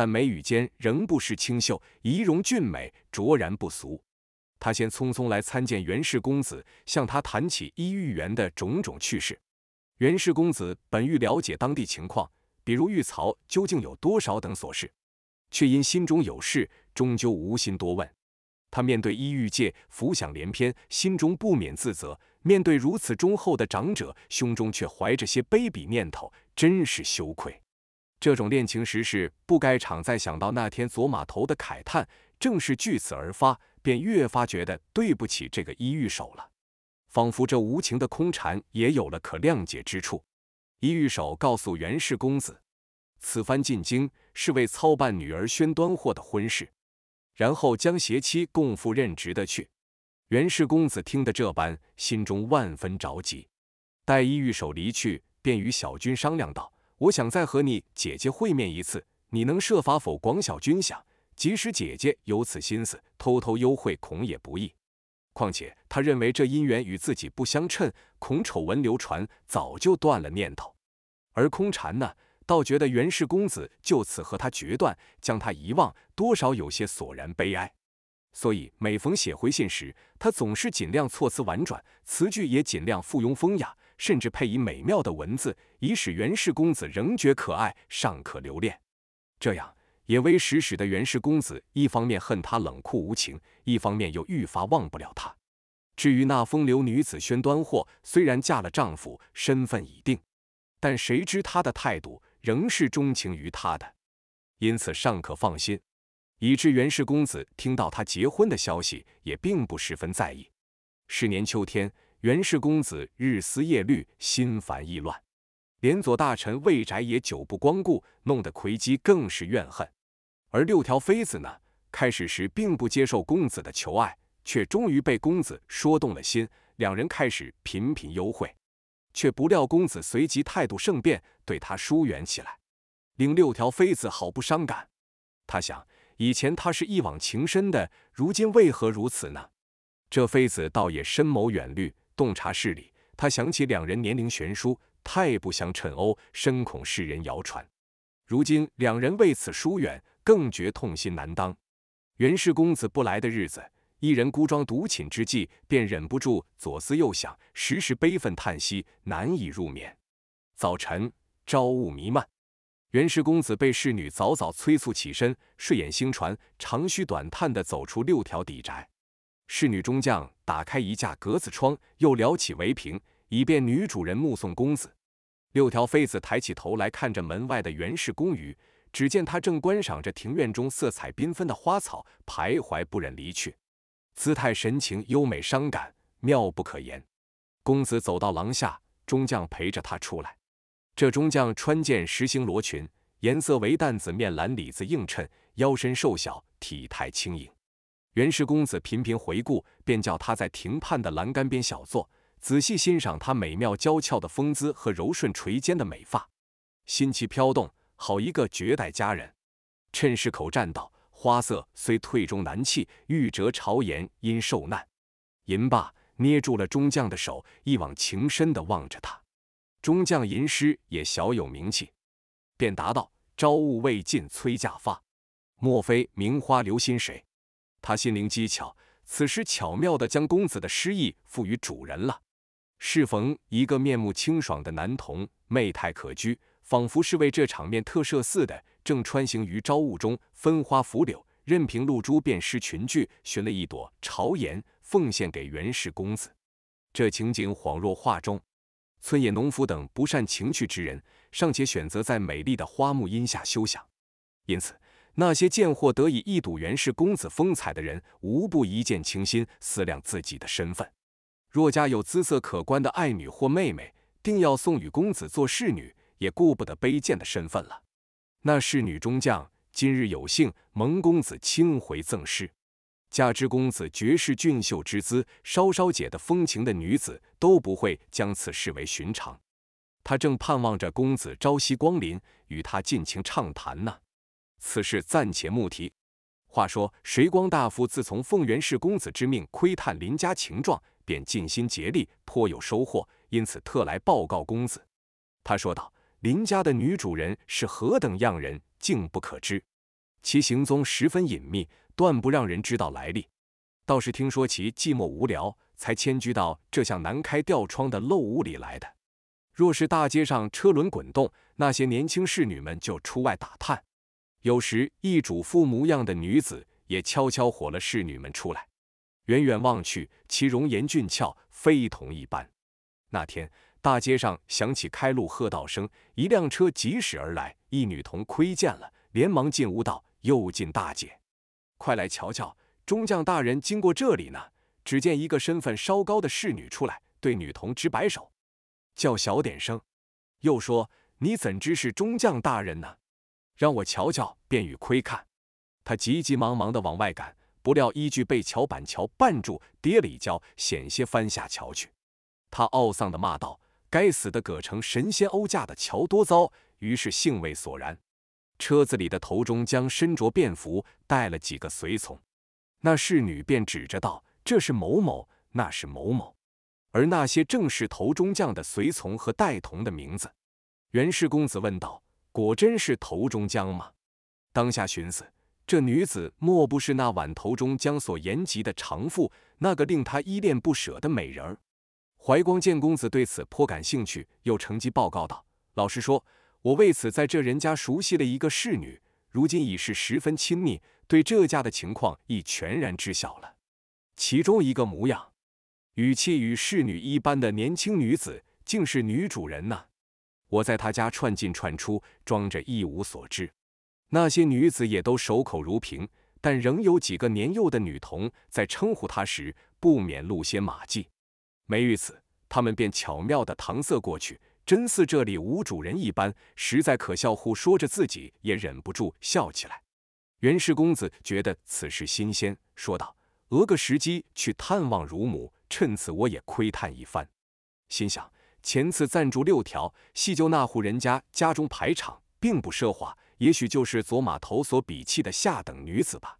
但眉宇间仍不失清秀，仪容俊美，卓然不俗。他先匆匆来参见袁氏公子，向他谈起伊玉园的种种趣事。袁氏公子本欲了解当地情况，比如玉槽究竟有多少等琐事，却因心中有事，终究无心多问。他面对伊豫界，浮想联翩，心中不免自责。面对如此忠厚的长者，胸中却怀着些卑鄙念头，真是羞愧。这种恋情时事不该常再想到那天左码头的慨叹，正是据此而发，便越发觉得对不起这个伊玉手了。仿佛这无情的空蝉也有了可谅解之处。伊玉手告诉袁氏公子，此番进京是为操办女儿宣端货的婚事，然后将携妻共赴任职的去。袁氏公子听得这般，心中万分着急。待伊玉手离去，便与小军商量道。我想再和你姐姐会面一次，你能设法否？广小军想，即使姐姐有此心思，偷偷幽会恐也不易。况且，他认为这姻缘与自己不相称，恐丑闻流传，早就断了念头。而空禅呢，倒觉得袁氏公子就此和他决断，将他遗忘，多少有些索然悲哀。所以，每逢写回信时，他总是尽量措辞婉转，词句也尽量附庸风雅。甚至配以美妙的文字，以使袁氏公子仍觉可爱，尚可留恋。这样也微时使得袁氏公子，一方面恨他冷酷无情，一方面又愈发忘不了他。至于那风流女子宣端货，虽然嫁了丈夫，身份已定，但谁知她的态度仍是钟情于他的，因此尚可放心。以致袁氏公子听到她结婚的消息，也并不十分在意。是年秋天。袁氏公子日思夜虑，心烦意乱，连左大臣魏宅也久不光顾，弄得魁基更是怨恨。而六条妃子呢，开始时并不接受公子的求爱，却终于被公子说动了心，两人开始频频幽会。却不料公子随即态度盛变，对他疏远起来，令六条妃子好不伤感。他想，以前他是一往情深的，如今为何如此呢？这妃子倒也深谋远虑。洞察事理，他想起两人年龄悬殊，太不相称哦，深恐世人谣传。如今两人为此疏远，更觉痛心难当。袁氏公子不来的日子，一人孤庄独寝之际，便忍不住左思右想，时时悲愤叹息，难以入眠。早晨，朝雾弥漫，袁氏公子被侍女早早催促起身，睡眼星船，长吁短叹地走出六条底宅。侍女中将打开一架格子窗，又撩起围屏，以便女主人目送公子。六条妃子抬起头来看着门外的袁氏宫鱼，只见她正观赏着庭院中色彩缤纷的花草，徘徊不忍离去，姿态神情优美伤感，妙不可言。公子走到廊下，中将陪着他出来。这中将穿件十行罗裙，颜色为淡紫面蓝里子映衬，腰身瘦小，体态轻盈。袁氏公子频频回顾，便叫他在亭畔的栏杆边小坐，仔细欣赏她美妙娇俏的风姿和柔顺垂肩的美发，心气飘动。好一个绝代佳人！趁势口占道：“花色虽褪中难弃，玉折朝颜因受难。”吟罢，捏住了中将的手，一往情深地望着他。中将吟诗也小有名气，便答道：“朝雾未尽催嫁发，莫非名花留心谁？”他心灵机巧，此时巧妙地将公子的诗意赋予主人了。适逢一个面目清爽的男童，媚态可掬，仿佛是为这场面特设似的，正穿行于朝雾中，分花拂柳，任凭露珠遍湿裙裾，寻了一朵朝颜，奉献给袁氏公子。这情景恍若画中。村野农夫等不善情趣之人，尚且选择在美丽的花木荫下休想，因此。那些贱货得以一睹袁氏公子风采的人，无不一见倾心，思量自己的身份。若家有姿色可观的爱女或妹妹，定要送与公子做侍女，也顾不得卑贱的身份了。那侍女中将今日有幸蒙公子亲回赠诗，加之公子绝世俊秀之姿，稍稍解得风情的女子都不会将此视为寻常。他正盼望着公子朝夕光临，与他尽情畅谈呢。此事暂且勿提。话说，谁光大夫自从奉元氏公子之命窥探林家情状，便尽心竭力，颇有收获，因此特来报告公子。他说道：“林家的女主人是何等样人，竟不可知。其行踪十分隐秘，断不让人知道来历。倒是听说其寂寞无聊，才迁居到这向南开吊窗的陋屋里来的。若是大街上车轮滚动，那些年轻侍女们就出外打探。”有时，一主妇模样的女子也悄悄火了侍女们出来。远远望去，其容颜俊俏，非同一般。那天，大街上响起开路喝道声，一辆车疾驶而来。一女童窥见了，连忙进屋道：“又进大姐，快来瞧瞧，中将大人经过这里呢。”只见一个身份稍高的侍女出来，对女童直摆手，叫小点声，又说：“你怎知是中将大人呢？”让我瞧瞧，便与窥看。他急急忙忙地往外赶，不料依据被桥板桥绊住，跌了一跤，险些翻下桥去。他懊丧地骂道：“该死的葛城神仙欧架的桥多糟！”于是兴味索然。车子里的头中将身着便服，带了几个随从。那侍女便指着道：“这是某某，那是某某。”而那些正是头中将的随从和带童的名字。袁氏公子问道。果真是头中江吗？当下寻思，这女子莫不是那晚头中江所言及的长妇，那个令他依恋不舍的美人儿？怀光见公子对此颇感兴趣，又乘机报告道：“老实说，我为此在这人家熟悉了一个侍女，如今已是十分亲密，对这家的情况亦全然知晓了。其中一个模样、语气与侍女一般的年轻女子，竟是女主人呢。”我在他家串进串出，装着一无所知。那些女子也都守口如瓶，但仍有几个年幼的女童在称呼他时，不免露些马迹。没遇此，他们便巧妙的搪塞过去，真似这里无主人一般，实在可笑乎？说着，自己也忍不住笑起来。袁氏公子觉得此事新鲜，说道：“额个时机去探望乳母，趁此我也窥探一番。”心想。前次暂住六条，细究那户人家家中排场，并不奢华，也许就是左码头所鄙弃的下等女子吧。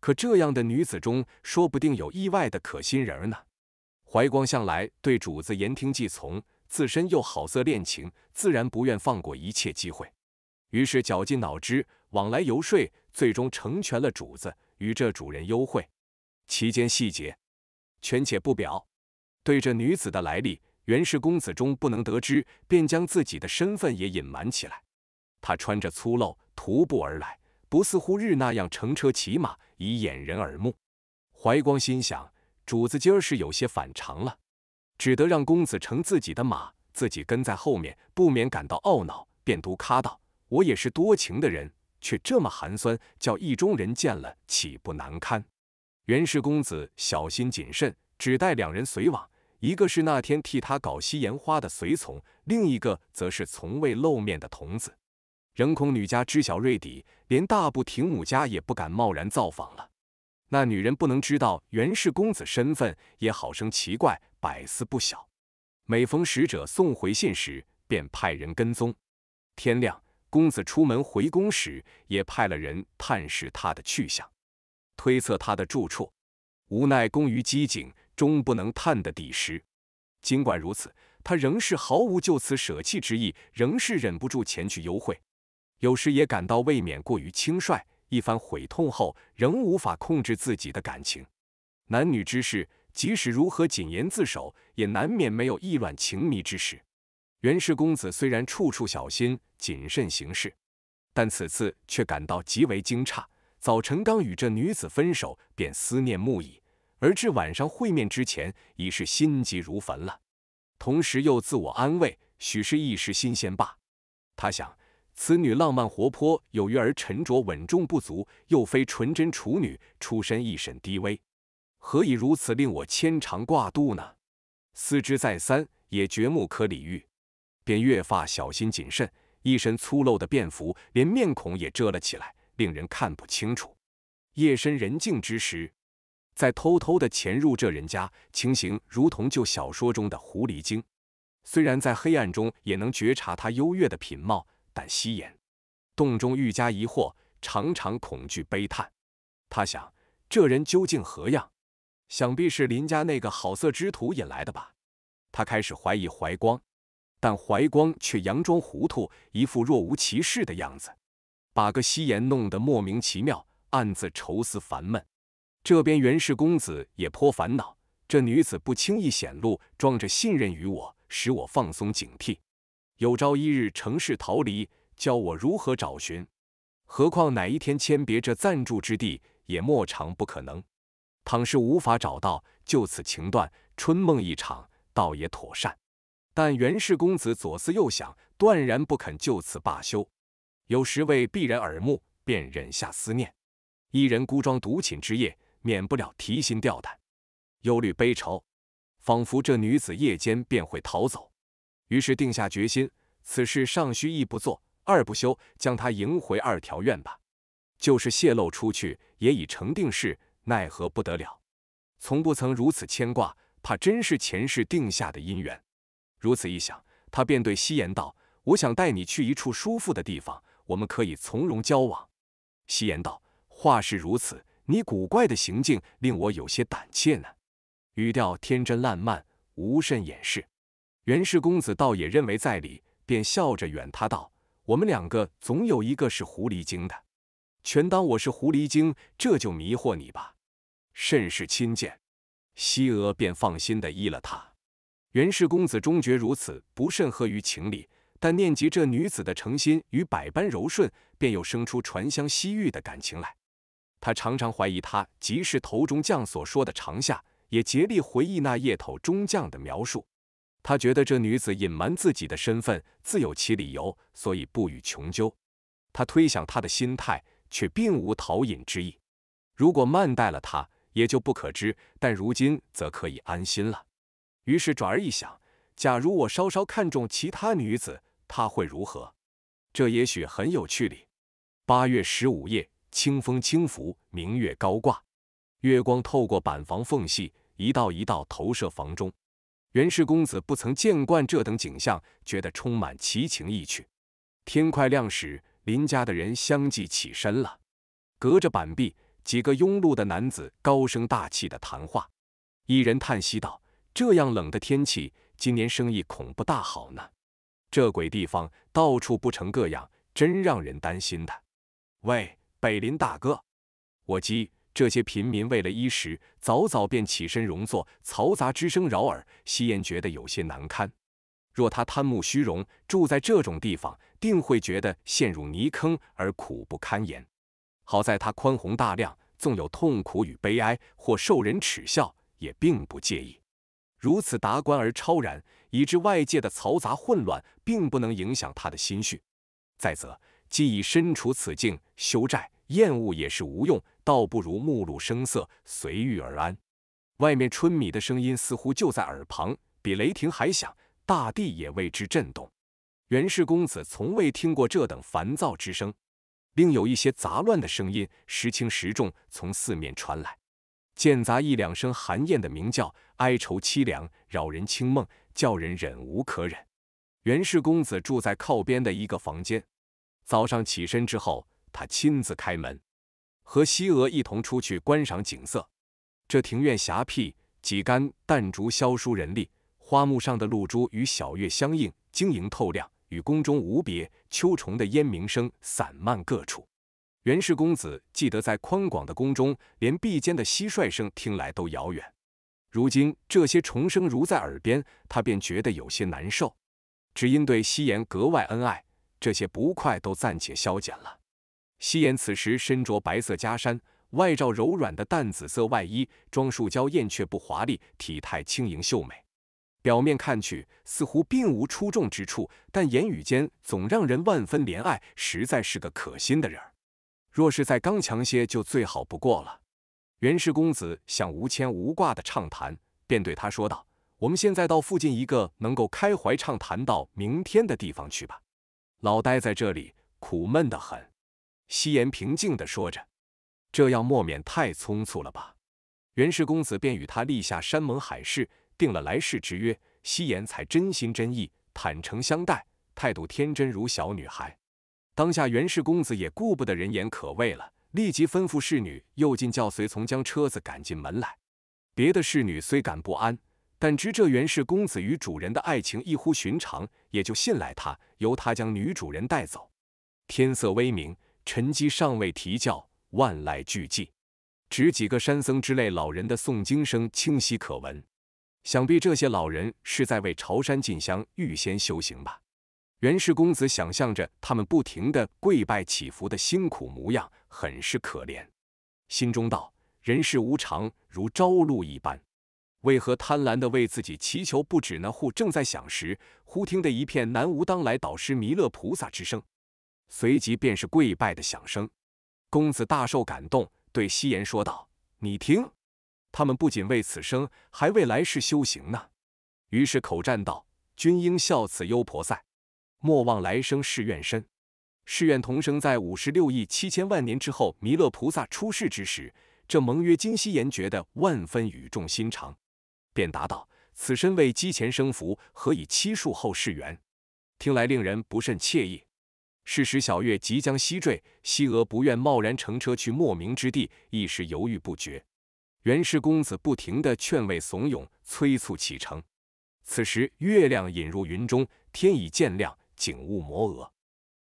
可这样的女子中，说不定有意外的可心人呢。怀光向来对主子言听计从，自身又好色恋情，自然不愿放过一切机会。于是绞尽脑汁，往来游说，最终成全了主子与这主人幽会。其间细节，全且不表。对这女子的来历，袁氏公子终不能得知，便将自己的身份也隐瞒起来。他穿着粗陋，徒步而来，不似乎日那样乘车骑马，以掩人耳目。怀光心想，主子今儿是有些反常了，只得让公子乘自己的马，自己跟在后面，不免感到懊恼，便嘟咖道：“我也是多情的人，却这么寒酸，叫意中人见了岂不难堪？”袁氏公子小心谨慎，只带两人随往。一个是那天替他搞西颜花的随从，另一个则是从未露面的童子。仍恐女家知晓瑞邸，连大部庭母家也不敢贸然造访了。那女人不能知道袁氏公子身份，也好生奇怪，百思不晓。每逢使者送回信时，便派人跟踪。天亮，公子出门回宫时，也派了人探视他的去向，推测他的住处。无奈公于机警。终不能探得底时。尽管如此，他仍是毫无就此舍弃之意，仍是忍不住前去幽会。有时也感到未免过于轻率。一番悔痛后，仍无法控制自己的感情。男女之事，即使如何谨言自守，也难免没有意乱情迷之时。袁氏公子虽然处处小心谨慎行事，但此次却感到极为惊诧。早晨刚与这女子分手，便思念不已。而至晚上会面之前，已是心急如焚了，同时又自我安慰，许是一时新鲜罢。他想，此女浪漫活泼有余，而沉着稳重不足，又非纯真处女，出身一审低微，何以如此令我牵肠挂肚呢？思之再三，也绝目可理喻，便越发小心谨慎，一身粗陋的便服，连面孔也遮了起来，令人看不清楚。夜深人静之时。在偷偷的潜入这人家，情形如同旧小说中的狐狸精。虽然在黑暗中也能觉察他优越的品貌，但夕颜洞中愈加疑惑，常常恐惧悲叹。他想，这人究竟何样？想必是林家那个好色之徒引来的吧。他开始怀疑怀光，但怀光却佯装糊涂，一副若无其事的样子，把个夕颜弄得莫名其妙，暗自愁思烦闷。这边袁氏公子也颇烦恼，这女子不轻易显露，装着信任于我，使我放松警惕。有朝一日乘势逃离，教我如何找寻？何况哪一天迁别这暂住之地，也莫尝不可能。倘是无法找到，就此情断，春梦一场，倒也妥善。但袁氏公子左思右想，断然不肯就此罢休。有时为避人耳目，便忍下思念，一人孤装独寝之夜。免不了提心吊胆，忧虑悲愁，仿佛这女子夜间便会逃走。于是定下决心，此事尚需一不做二不休，将她迎回二条院吧。就是泄露出去，也已成定势，奈何不得了。从不曾如此牵挂，怕真是前世定下的姻缘。如此一想，他便对夕颜道：“我想带你去一处舒服的地方，我们可以从容交往。”夕颜道：“话是如此。”你古怪的行径令我有些胆怯呢，语调天真烂漫，无甚掩饰。袁氏公子倒也认为在理，便笑着远他道：“我们两个总有一个是狐狸精的，全当我是狐狸精，这就迷惑你吧。”甚是亲见，西娥便放心的依了他。袁氏公子终觉如此不甚合于情理，但念及这女子的诚心与百般柔顺，便又生出传香惜玉的感情来。他常常怀疑，他即是头中将所说的长夏，也竭力回忆那夜头中将的描述。他觉得这女子隐瞒自己的身份，自有其理由，所以不予穷究。他推想她的心态，却并无逃隐之意。如果慢待了她，也就不可知；但如今则可以安心了。于是转而一想，假如我稍稍看中其他女子，她会如何？这也许很有趣哩。八月十五夜。清风轻拂，明月高挂，月光透过板房缝隙，一道一道投射房中。袁氏公子不曾见惯这等景象，觉得充满奇情异趣。天快亮时，林家的人相继起身了。隔着板壁，几个庸碌的男子高声大气地谈话。一人叹息道：“这样冷的天气，今年生意恐不大好呢。这鬼地方，到处不成个样，真让人担心的。”喂。北林大哥，我姬，这些贫民为了衣食，早早便起身容坐，嘈杂之声扰耳。西燕觉得有些难堪。若他贪慕虚荣，住在这种地方，定会觉得陷入泥坑而苦不堪言。好在他宽宏大量，纵有痛苦与悲哀，或受人耻笑，也并不介意。如此达观而超然，以致外界的嘈杂混乱，并不能影响他的心绪。再则，既已身处此境，休债。厌恶也是无用，倒不如目露声色，随遇而安。外面春米的声音似乎就在耳旁，比雷霆还响，大地也为之震动。袁氏公子从未听过这等烦躁之声。另有一些杂乱的声音，时轻时重，从四面传来，间杂一两声寒艳的鸣叫，哀愁凄凉，扰人清梦，叫人忍无可忍。袁氏公子住在靠边的一个房间，早上起身之后。他亲自开门，和西娥一同出去观赏景色。这庭院狭僻，几杆淡竹萧疏，人立，花木上的露珠与小月相映，晶莹透亮，与宫中无别。秋虫的烟鸣声散漫各处，袁氏公子记得在宽广的宫中，连壁间的蟋蟀声听来都遥远。如今这些虫声如在耳边，他便觉得有些难受。只因对西颜格外恩爱，这些不快都暂且消减了。夕颜此时身着白色袈衫，外罩柔软的淡紫色外衣，装束娇艳却不华丽，体态轻盈秀美。表面看去似乎并无出众之处，但言语间总让人万分怜爱，实在是个可心的人儿。若是在刚强些，就最好不过了。袁氏公子想无牵无挂的畅谈，便对他说道：“我们现在到附近一个能够开怀畅谈到明天的地方去吧，老待在这里苦闷得很。”夕颜平静的说着：“这样莫免太仓促了吧？”袁氏公子便与他立下山盟海誓，定了来世之约。夕颜才真心真意、坦诚相待，态度天真如小女孩。当下袁氏公子也顾不得人言可畏了，立即吩咐侍女又进叫随从将车子赶进门来。别的侍女虽感不安，但知这袁氏公子与主人的爱情异乎寻常，也就信赖他，由他将女主人带走。天色微明。沉积尚未啼叫，万籁俱寂，只几个山僧之类老人的诵经声清晰可闻。想必这些老人是在为朝山进香预先修行吧。袁氏公子想象着他们不停的跪拜祈福的辛苦模样，很是可怜，心中道：人世无常，如朝露一般，为何贪婪的为自己祈求不止呢？正在想时，忽听得一片南无当来导师弥勒菩萨之声。随即便是跪拜的响声，公子大受感动，对夕颜说道：“你听，他们不仅为此生，还为来世修行呢。”于是口占道：“君应孝此幽婆塞，莫忘来生誓愿深。誓愿同生在五十六亿七千万年之后，弥勒菩萨出世之时。”这盟约，金夕颜觉得万分语重心长，便答道：“此身为基前生福，何以期数后世缘？听来令人不甚惬意。”是时，小月即将西坠，西娥不愿贸然乘车去莫名之地，一时犹豫不决。袁氏公子不停的劝慰、怂恿、催促启程。此时，月亮隐入云中，天已渐亮，景物模额。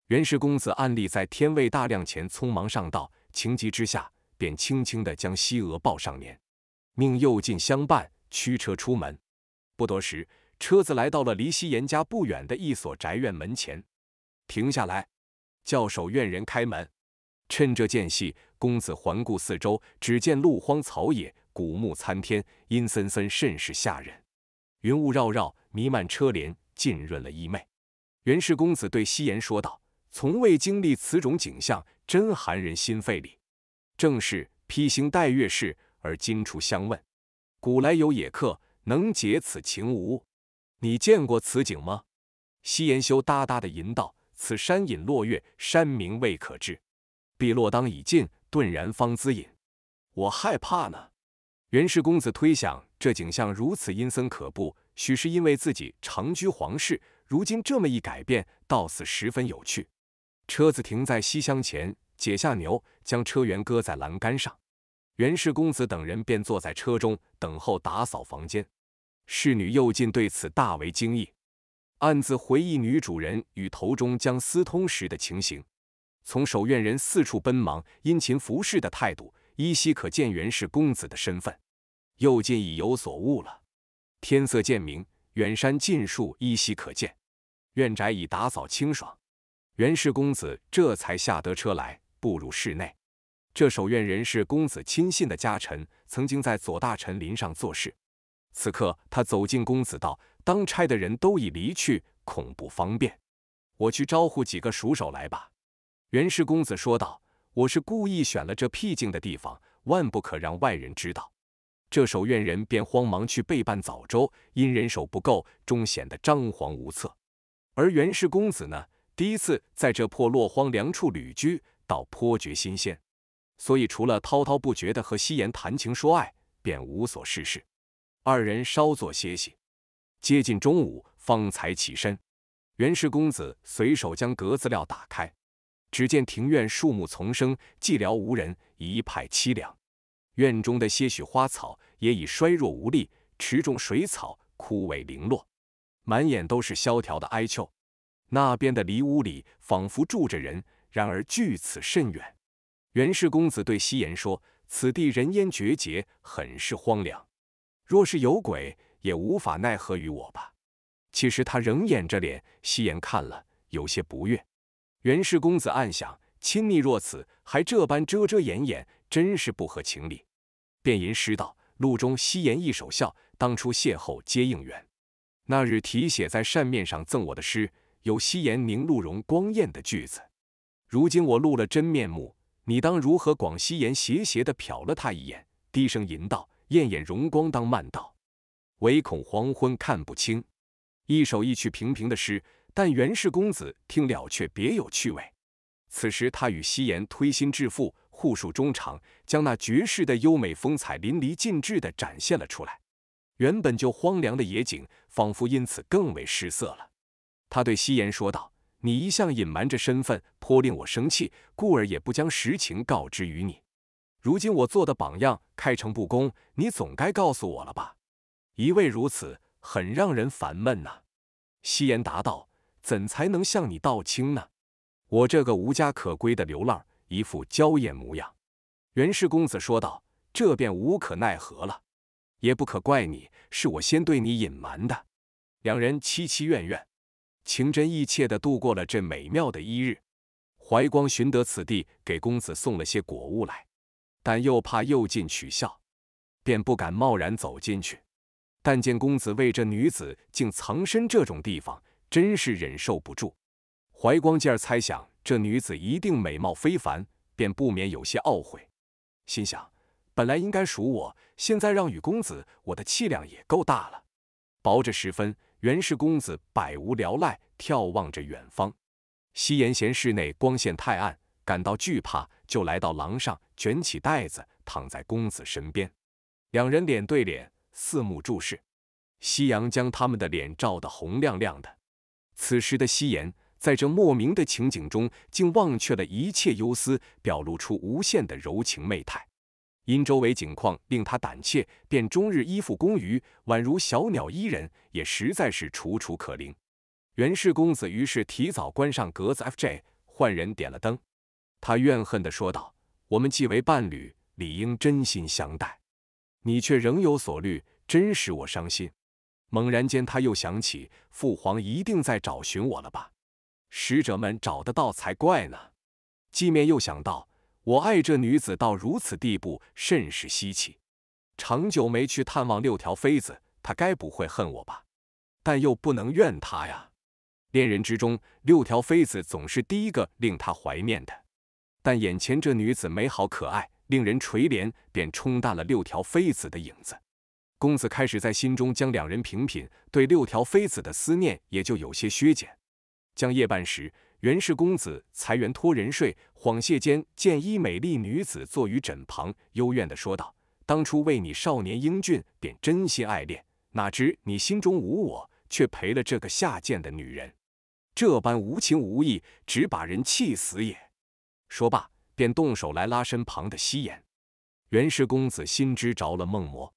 袁氏公子暗立在天未大亮前匆忙上道，情急之下便轻轻的将西娥抱上辇，命右近相伴，驱车出门。不多时，车子来到了离西颜家不远的一所宅院门前，停下来。教手院人开门，趁这间隙，公子环顾四周，只见路荒草野，古木参天，阴森森甚是吓人。云雾绕绕，弥漫车帘，浸润了衣袂。袁氏公子对夕颜说道：“从未经历此种景象，真寒人心肺里。正是披星戴月事，而今出相问。古来有野客，能解此情无？你见过此景吗？”夕颜羞答答的吟道。此山隐落月，山名未可知。碧落当已尽，顿然方滋隐。我害怕呢。袁氏公子推想，这景象如此阴森可怖，许是因为自己长居皇室，如今这么一改变，倒此十分有趣。车子停在西厢前，解下牛，将车辕搁在栏杆上。袁氏公子等人便坐在车中，等候打扫房间。侍女又进对此大为惊异。暗自回忆女主人与头中将私通时的情形，从守院人四处奔忙、殷勤服侍的态度，依稀可见袁氏公子的身份。又近已有所悟了。天色渐明，远山近树依稀可见，院宅已打扫清爽。袁氏公子这才下得车来，步入室内。这守院人是公子亲信的家臣，曾经在左大臣林上做事。此刻他走进公子道。当差的人都已离去，恐不方便。我去招呼几个熟手来吧。”袁氏公子说道，“我是故意选了这僻静的地方，万不可让外人知道。”这守院人便慌忙去备办早粥，因人手不够，终显得张皇无策。而袁氏公子呢，第一次在这破落荒凉处旅居，倒颇觉新鲜，所以除了滔滔不绝地和夕颜谈情说爱，便无所事事。二人稍作歇息。接近中午，方才起身。袁氏公子随手将格子料打开，只见庭院树木丛生，寂寥无人，一派凄凉。院中的些许花草也已衰弱无力，池中水草枯萎零落，满眼都是萧条的哀愁。那边的篱屋里仿佛住着人，然而距此甚远。袁氏公子对夕颜说：“此地人烟绝节，很是荒凉。若是有鬼。”也无法奈何于我吧。其实他仍掩着脸，夕颜看了有些不悦。袁氏公子暗想：亲昵若此，还这般遮遮掩掩，真是不合情理。便吟诗道：“露中夕颜一首笑，当初邂逅皆应缘。”那日题写在扇面上赠我的诗，有“夕颜凝露容光艳”的句子。如今我露了真面目，你当如何？广夕颜斜斜地瞟了他一眼，低声吟道：“艳艳荣光当慢道。”唯恐黄昏看不清，一首一曲平平的诗，但袁氏公子听了却别有趣味。此时他与夕颜推心置腹，互诉衷肠，将那绝世的优美风采淋漓尽致地展现了出来。原本就荒凉的野景，仿佛因此更为失色了。他对夕颜说道：“你一向隐瞒着身份，颇令我生气，故而也不将实情告知于你。如今我做的榜样，开诚布公，你总该告诉我了吧？”一味如此，很让人烦闷呐。夕颜答道：“怎才能向你道清呢？”我这个无家可归的流浪，一副娇艳模样。袁氏公子说道：“这便无可奈何了，也不可怪你，是我先对你隐瞒的。”两人凄凄怨怨，情真意切地度过了这美妙的一日。怀光寻得此地，给公子送了些果物来，但又怕又进取笑，便不敢贸然走进去。但见公子为这女子竟藏身这种地方，真是忍受不住。怀光见儿猜想这女子一定美貌非凡，便不免有些懊悔，心想：本来应该属我，现在让与公子，我的气量也够大了。薄着时分，袁氏公子百无聊赖，眺望着远方。西颜嫌室内光线太暗，感到惧怕，就来到廊上，卷起袋子，躺在公子身边，两人脸对脸。四目注视，夕阳将他们的脸照得红亮亮的。此时的夕颜，在这莫名的情景中，竟忘却了一切忧思，表露出无限的柔情媚态。因周围景况令他胆怯，便终日依附公余，宛如小鸟依人，也实在是楚楚可怜。袁氏公子于是提早关上格子，FJ 换人点了灯。他怨恨地说道：“我们既为伴侣，理应真心相待。”你却仍有所虑，真使我伤心。猛然间，他又想起，父皇一定在找寻我了吧？使者们找得到才怪呢。季面又想到，我爱这女子到如此地步，甚是稀奇。长久没去探望六条妃子，她该不会恨我吧？但又不能怨她呀。恋人之中，六条妃子总是第一个令他怀念的。但眼前这女子美好可爱。令人垂怜，便冲淡了六条妃子的影子。公子开始在心中将两人评品，对六条妃子的思念也就有些削减。将夜半时，袁氏公子裁员托人睡，恍谢间见一美丽女子坐于枕旁，幽怨的说道：“当初为你少年英俊，便真心爱恋，哪知你心中无我，却陪了这个下贱的女人，这般无情无义，只把人气死也。”说罢。便动手来拉身旁的夕颜。袁氏公子心知着了梦魔，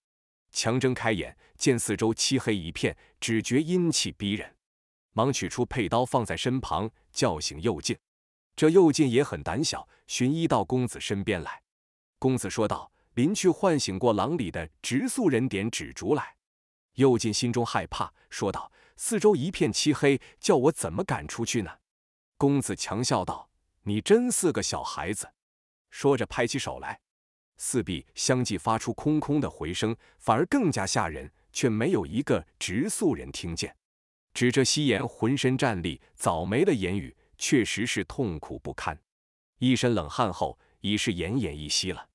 强睁开眼，见四周漆黑一片，只觉阴气逼人，忙取出佩刀放在身旁，叫醒右近。这右近也很胆小，寻医到公子身边来。公子说道：“临去唤醒过廊里的直宿人，点纸烛来。”右近心中害怕，说道：“四周一片漆黑，叫我怎么敢出去呢？”公子强笑道。你真是个小孩子，说着拍起手来，四壁相继发出空空的回声，反而更加吓人，却没有一个直素人听见。指着夕颜，浑身战栗，早没了言语，确实是痛苦不堪，一身冷汗后已是奄奄一息了。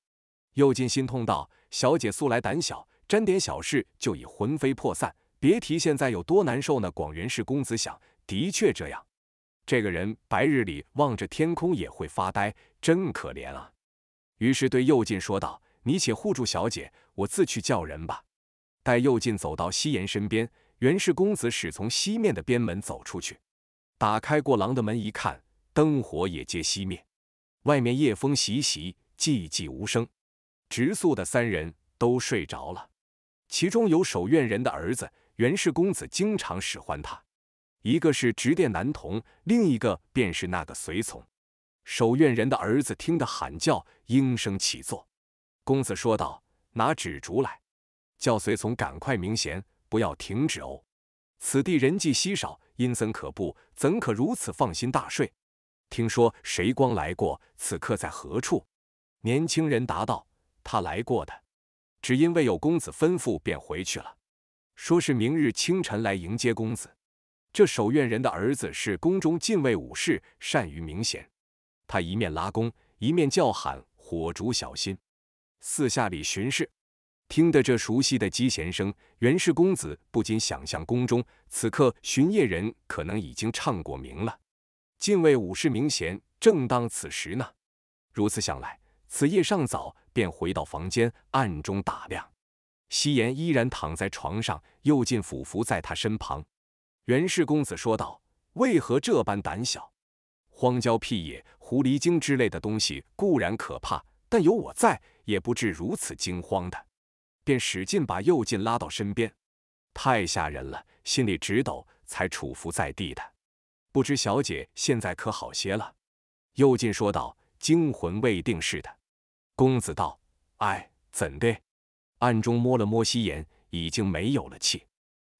又进心痛道：“小姐素来胆小，沾点小事就已魂飞魄散，别提现在有多难受呢。”广元氏公子想，的确这样。这个人白日里望着天空也会发呆，真可怜啊！于是对右近说道：“你且护住小姐，我自去叫人吧。”待右近走到夕颜身边，袁氏公子始从西面的边门走出去，打开过廊的门一看，灯火也皆熄灭，外面夜风习习，寂寂无声，直宿的三人都睡着了，其中有守院人的儿子，袁氏公子经常使唤他。一个是执殿男童，另一个便是那个随从。守院人的儿子听得喊叫，应声起坐。公子说道：“拿纸烛来，叫随从赶快鸣弦，不要停止哦。此地人迹稀少，阴森可怖，怎可如此放心大睡？听说谁光来过？此刻在何处？”年轻人答道：“他来过的，只因为有公子吩咐，便回去了。说是明日清晨来迎接公子。”这守院人的儿子是宫中禁卫武士，善于鸣弦。他一面拉弓，一面叫喊：“火烛小心！”四下里巡视。听得这熟悉的击弦声，袁氏公子不禁想象，宫中此刻巡夜人可能已经唱过名了。禁卫武士鸣弦，正当此时呢。如此想来，此夜尚早，便回到房间，暗中打量。夕颜依然躺在床上，右近俯伏在他身旁。袁氏公子说道：“为何这般胆小？荒郊僻野，狐狸精之类的东西固然可怕，但有我在，也不至如此惊慌的。”便使劲把右近拉到身边。太吓人了，心里直抖，才杵伏在地的。不知小姐现在可好些了？右近说道：“惊魂未定似的。”公子道：“哎，怎的？”暗中摸了摸夕颜，已经没有了气。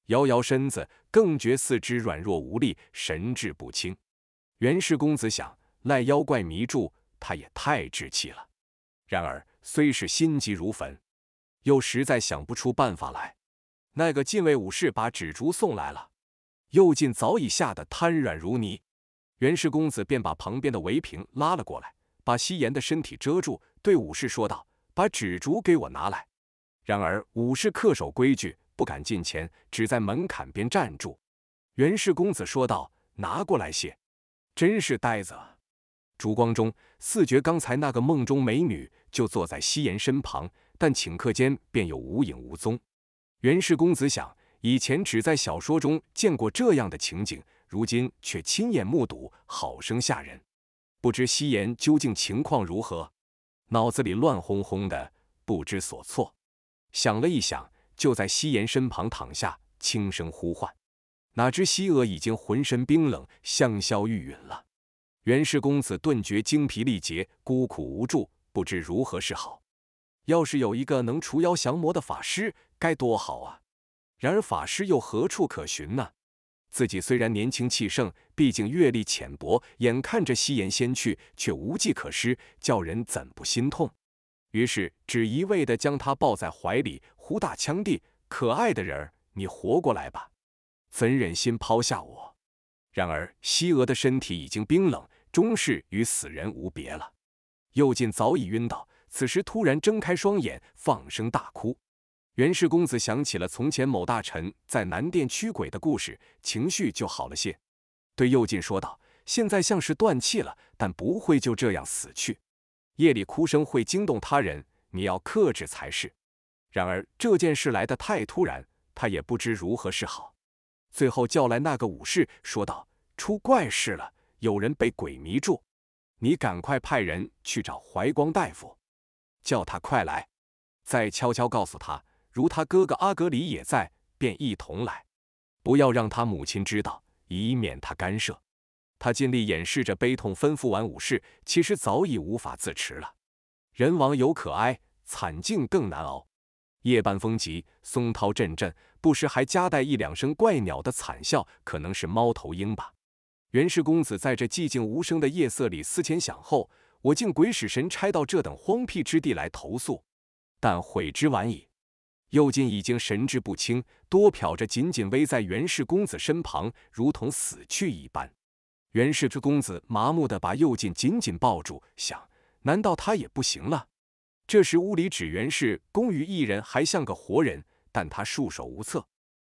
摇摇身子，更觉四肢软弱无力，神志不清。袁氏公子想，赖妖怪迷住他，也太稚气了。然而虽是心急如焚，又实在想不出办法来。那个禁卫武士把纸烛送来了，右近早已吓得瘫软如泥。袁氏公子便把旁边的围屏拉了过来，把夕颜的身体遮住，对武士说道：“把纸烛给我拿来。”然而武士恪守规矩。不敢近前，只在门槛边站住。袁氏公子说道：“拿过来些，真是呆子。”烛光中，四绝刚才那个梦中美女就坐在夕颜身旁，但顷刻间便又无影无踪。袁氏公子想，以前只在小说中见过这样的情景，如今却亲眼目睹，好生吓人。不知夕颜究竟情况如何，脑子里乱哄哄的，不知所措。想了一想。就在夕颜身旁躺下，轻声呼唤，哪知夕娥已经浑身冰冷，香消玉殒了。袁氏公子顿觉精疲力竭，孤苦无助，不知如何是好。要是有一个能除妖降魔的法师，该多好啊！然而法师又何处可寻呢？自己虽然年轻气盛，毕竟阅历浅薄，眼看着夕颜先去，却无计可施，叫人怎不心痛？于是只一味地将她抱在怀里。胡大枪弟，可爱的人儿，你活过来吧！怎忍心抛下我？然而西娥的身体已经冰冷，终是与死人无别了。右近早已晕倒，此时突然睁开双眼，放声大哭。袁氏公子想起了从前某大臣在南殿驱鬼的故事，情绪就好了些，对右近说道：“现在像是断气了，但不会就这样死去。夜里哭声会惊动他人，你要克制才是。”然而这件事来的太突然，他也不知如何是好。最后叫来那个武士，说道：“出怪事了，有人被鬼迷住，你赶快派人去找怀光大夫，叫他快来。再悄悄告诉他，如他哥哥阿格里也在，便一同来，不要让他母亲知道，以免他干涉。”他尽力掩饰着悲痛，吩咐完武士，其实早已无法自持了。人亡犹可哀，惨境更难熬。夜半风急，松涛阵阵，不时还夹带一两声怪鸟的惨叫，可能是猫头鹰吧。袁氏公子在这寂静无声的夜色里思前想后，我竟鬼使神差到这等荒僻之地来投宿，但悔之晚矣。右近已经神志不清，多瞟着紧紧偎在袁氏公子身旁，如同死去一般。袁氏之公子麻木的把右近紧紧抱住，想，难道他也不行了？这时屋里只袁氏公于一人，还像个活人，但他束手无策。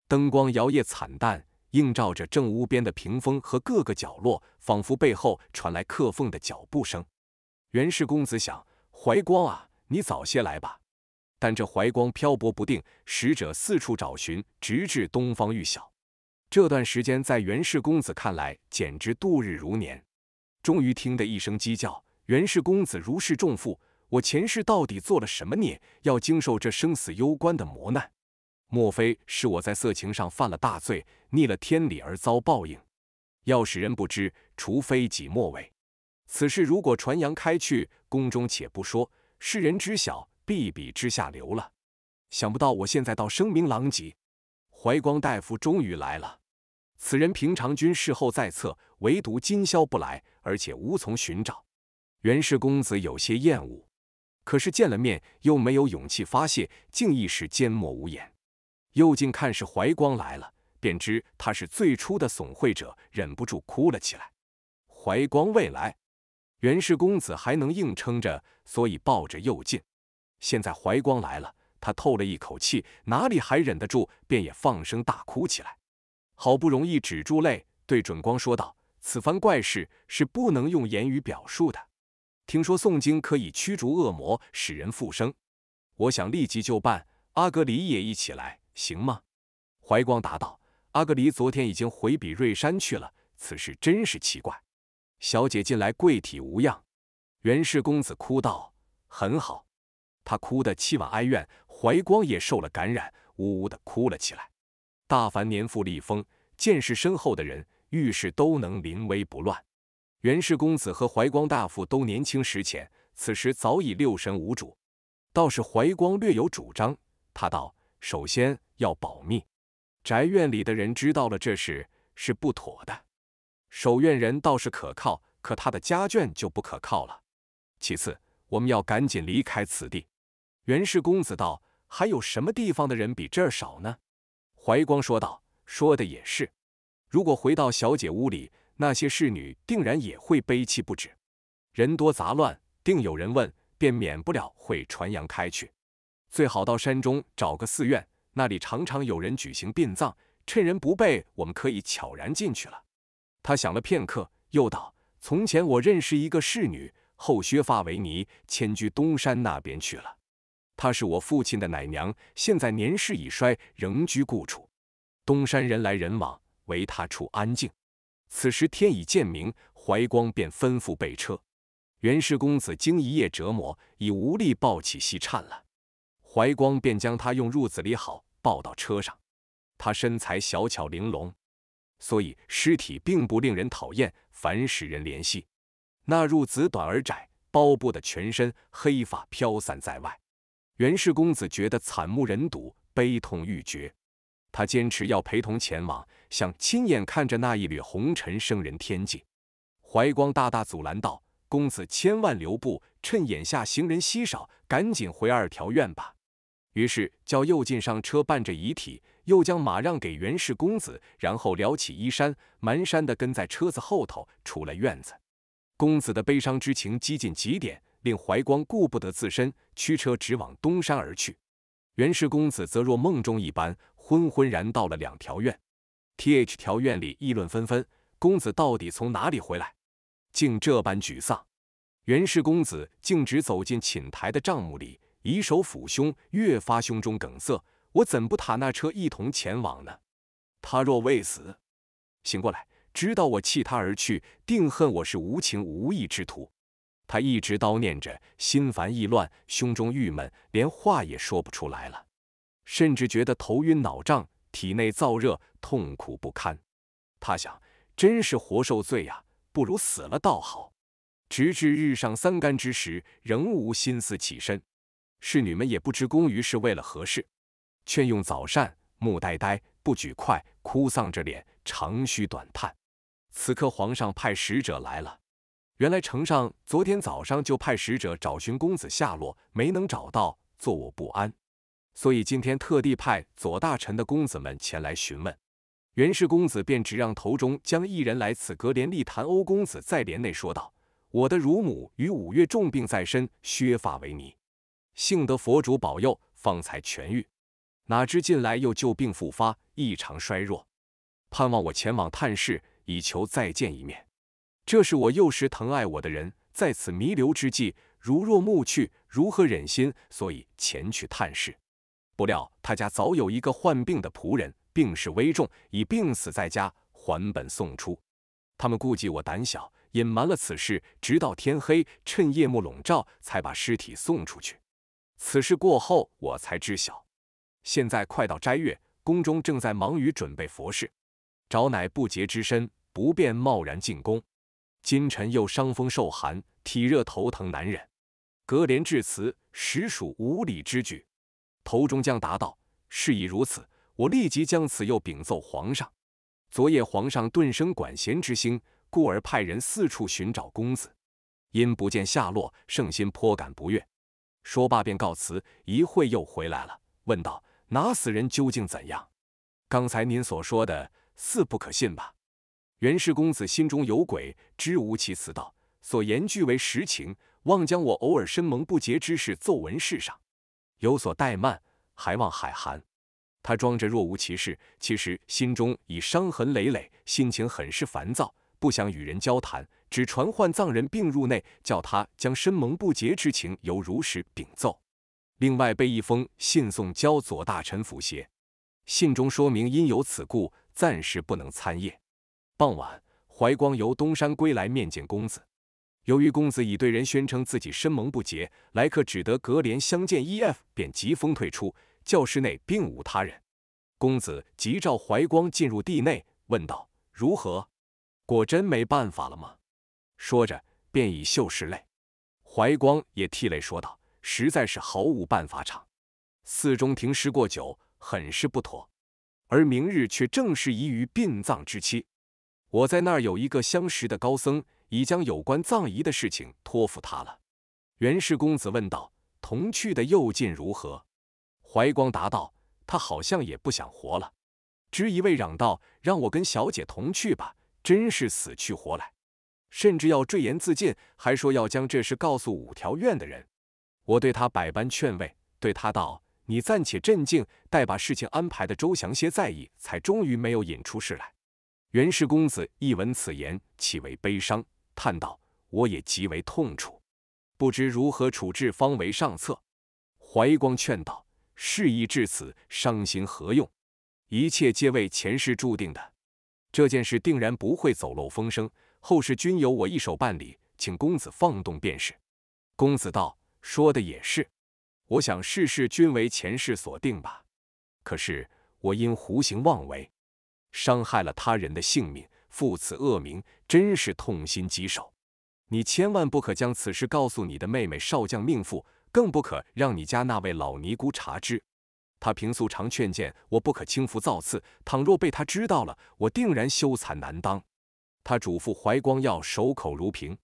灯光摇曳惨淡，映照着正屋边的屏风和各个角落，仿佛背后传来客缝的脚步声。袁氏公子想：怀光啊，你早些来吧。但这怀光漂泊不定，使者四处找寻，直至东方欲晓。这段时间在袁氏公子看来简直度日如年。终于听得一声鸡叫，袁氏公子如释重负。我前世到底做了什么孽，要经受这生死攸关的磨难？莫非是我在色情上犯了大罪，逆了天理而遭报应？要使人不知，除非己莫为。此事如果传扬开去，宫中且不说，世人知晓，必比之下流了。想不到我现在倒声名狼藉。怀光大夫终于来了，此人平常均事后在侧，唯独今宵不来，而且无从寻找。袁氏公子有些厌恶。可是见了面又没有勇气发泄，竟一时缄默无言。又近看是怀光来了，便知他是最初的怂会者，忍不住哭了起来。怀光未来，袁氏公子还能硬撑着，所以抱着又近。现在怀光来了，他透了一口气，哪里还忍得住，便也放声大哭起来。好不容易止住泪，对准光说道：“此番怪事是不能用言语表述的。”听说诵经可以驱逐恶魔，使人复生，我想立即就办。阿格里也一起来，行吗？怀光答道：“阿格里昨天已经回比瑞山去了。此事真是奇怪。”小姐近来贵体无恙？袁氏公子哭道：“很好。”他哭得凄婉哀怨，怀光也受了感染，呜呜的哭了起来。大凡年富力丰、见识深厚的人，遇事都能临危不乱。袁氏公子和怀光大夫都年轻时浅，此时早已六神无主。倒是怀光略有主张，他道：“首先要保密，宅院里的人知道了这事是不妥的。守院人倒是可靠，可他的家眷就不可靠了。其次，我们要赶紧离开此地。”袁氏公子道：“还有什么地方的人比这儿少呢？”怀光说道：“说的也是。如果回到小姐屋里……”那些侍女定然也会悲泣不止，人多杂乱，定有人问，便免不了会传扬开去。最好到山中找个寺院，那里常常有人举行殡葬，趁人不备，我们可以悄然进去了。他想了片刻，又道：“从前我认识一个侍女，后削发为尼，迁居东山那边去了。她是我父亲的奶娘，现在年事已衰，仍居故处。东山人来人往，唯她处安静。”此时天已渐明，怀光便吩咐备车。袁氏公子经一夜折磨，已无力抱起细颤了。怀光便将他用褥子里好抱到车上。他身材小巧玲珑，所以尸体并不令人讨厌，反使人怜惜。那褥子短而窄，包布的全身，黑发飘散在外。袁氏公子觉得惨不忍睹，悲痛欲绝。他坚持要陪同前往。想亲眼看着那一缕红尘生人天际，怀光大大阻拦道：“公子千万留步，趁眼下行人稀少，赶紧回二条院吧。”于是叫右近上车，伴着遗体，又将马让给袁氏公子，然后撩起衣衫，蹒跚的跟在车子后头出了院子。公子的悲伤之情几近极点，令怀光顾不得自身，驱车直往东山而去。袁氏公子则若梦中一般，昏昏然到了两条院。T.H. 条院里议论纷纷，公子到底从哪里回来？竟这般沮丧。袁氏公子径直走进寝台的帐幕里，以手抚胸，越发胸中梗塞。我怎不塔那车一同前往呢？他若未死，醒过来，知道我弃他而去，定恨我是无情无义之徒。他一直叨念着，心烦意乱，胸中郁闷，连话也说不出来了，甚至觉得头晕脑胀。体内燥热，痛苦不堪。他想，真是活受罪呀，不如死了倒好。直至日上三竿之时，仍无心思起身。侍女们也不知公于是为了何事，劝用早膳，木呆呆不举筷，哭丧着脸，长吁短叹。此刻皇上派使者来了，原来丞上昨天早上就派使者找寻公子下落，没能找到，坐卧不安。所以今天特地派左大臣的公子们前来询问，袁氏公子便只让头中将一人来此隔帘立谈。欧公子在帘内说道：“我的乳母于五月重病在身，削发为尼，幸得佛主保佑，方才痊愈。哪知近来又旧病复发，异常衰弱，盼望我前往探视，以求再见一面。这是我幼时疼爱我的人，在此弥留之际，如若暮去，如何忍心？所以前去探视。”不料他家早有一个患病的仆人，病势危重，已病死在家，还本送出。他们顾忌我胆小，隐瞒了此事，直到天黑，趁夜幕笼罩，才把尸体送出去。此事过后，我才知晓。现在快到斋月，宫中正在忙于准备佛事，找乃不洁之身，不便贸然进宫。今晨又伤风受寒，体热头疼难忍，隔帘致辞，实属无礼之举。头中将答道：“事已如此，我立即将此又禀奏皇上。昨夜皇上顿生管弦之心，故而派人四处寻找公子，因不见下落，圣心颇感不悦。”说罢便告辞，一会又回来了，问道：“拿死人究竟怎样？刚才您所说的似不可信吧？”袁氏公子心中有鬼，知吾其词道：“所言俱为实情，望将我偶尔身蒙不洁之事奏闻世上。”有所怠慢，还望海涵。他装着若无其事，其实心中已伤痕累累，心情很是烦躁，不想与人交谈，只传唤藏人并入内，叫他将深蒙不洁之情由如实禀奏。另外，备一封信送交左大臣府协，信中说明因有此故，暂时不能参谒。傍晚，怀光由东山归来，面见公子。由于公子已对人宣称自己深蒙不洁，来客只得隔帘相见。E.F. 便疾风退出。教室内并无他人。公子急召怀光进入地内，问道：“如何？果真没办法了吗？”说着，便以袖拭泪。怀光也涕泪说道：“实在是毫无办法。场寺中停尸过久，很是不妥。而明日却正是宜于殡葬之期。我在那儿有一个相识的高僧。”已将有关葬仪的事情托付他了。袁氏公子问道：“同去的又近如何？”怀光答道：“他好像也不想活了。”知一味嚷道：“让我跟小姐同去吧！真是死去活来，甚至要坠岩自尽，还说要将这事告诉五条院的人。”我对他百般劝慰，对他道：“你暂且镇静，待把事情安排的周详些再议。”才终于没有引出事来。袁氏公子一闻此言，岂为悲伤？叹道：“我也极为痛楚，不知如何处置方为上策。”怀光劝道：“事已至此，伤心何用？一切皆为前世注定的。这件事定然不会走漏风声，后事均由我一手办理，请公子放动便是。”公子道：“说的也是，我想事事均为前世所定吧。可是我因胡行妄为，伤害了他人的性命。”负此恶名，真是痛心疾首。你千万不可将此事告诉你的妹妹少将命妇，更不可让你家那位老尼姑查知。她平素常劝谏我不可轻浮造次，倘若被她知道了，我定然羞惭难当。他嘱咐怀光要守口如瓶。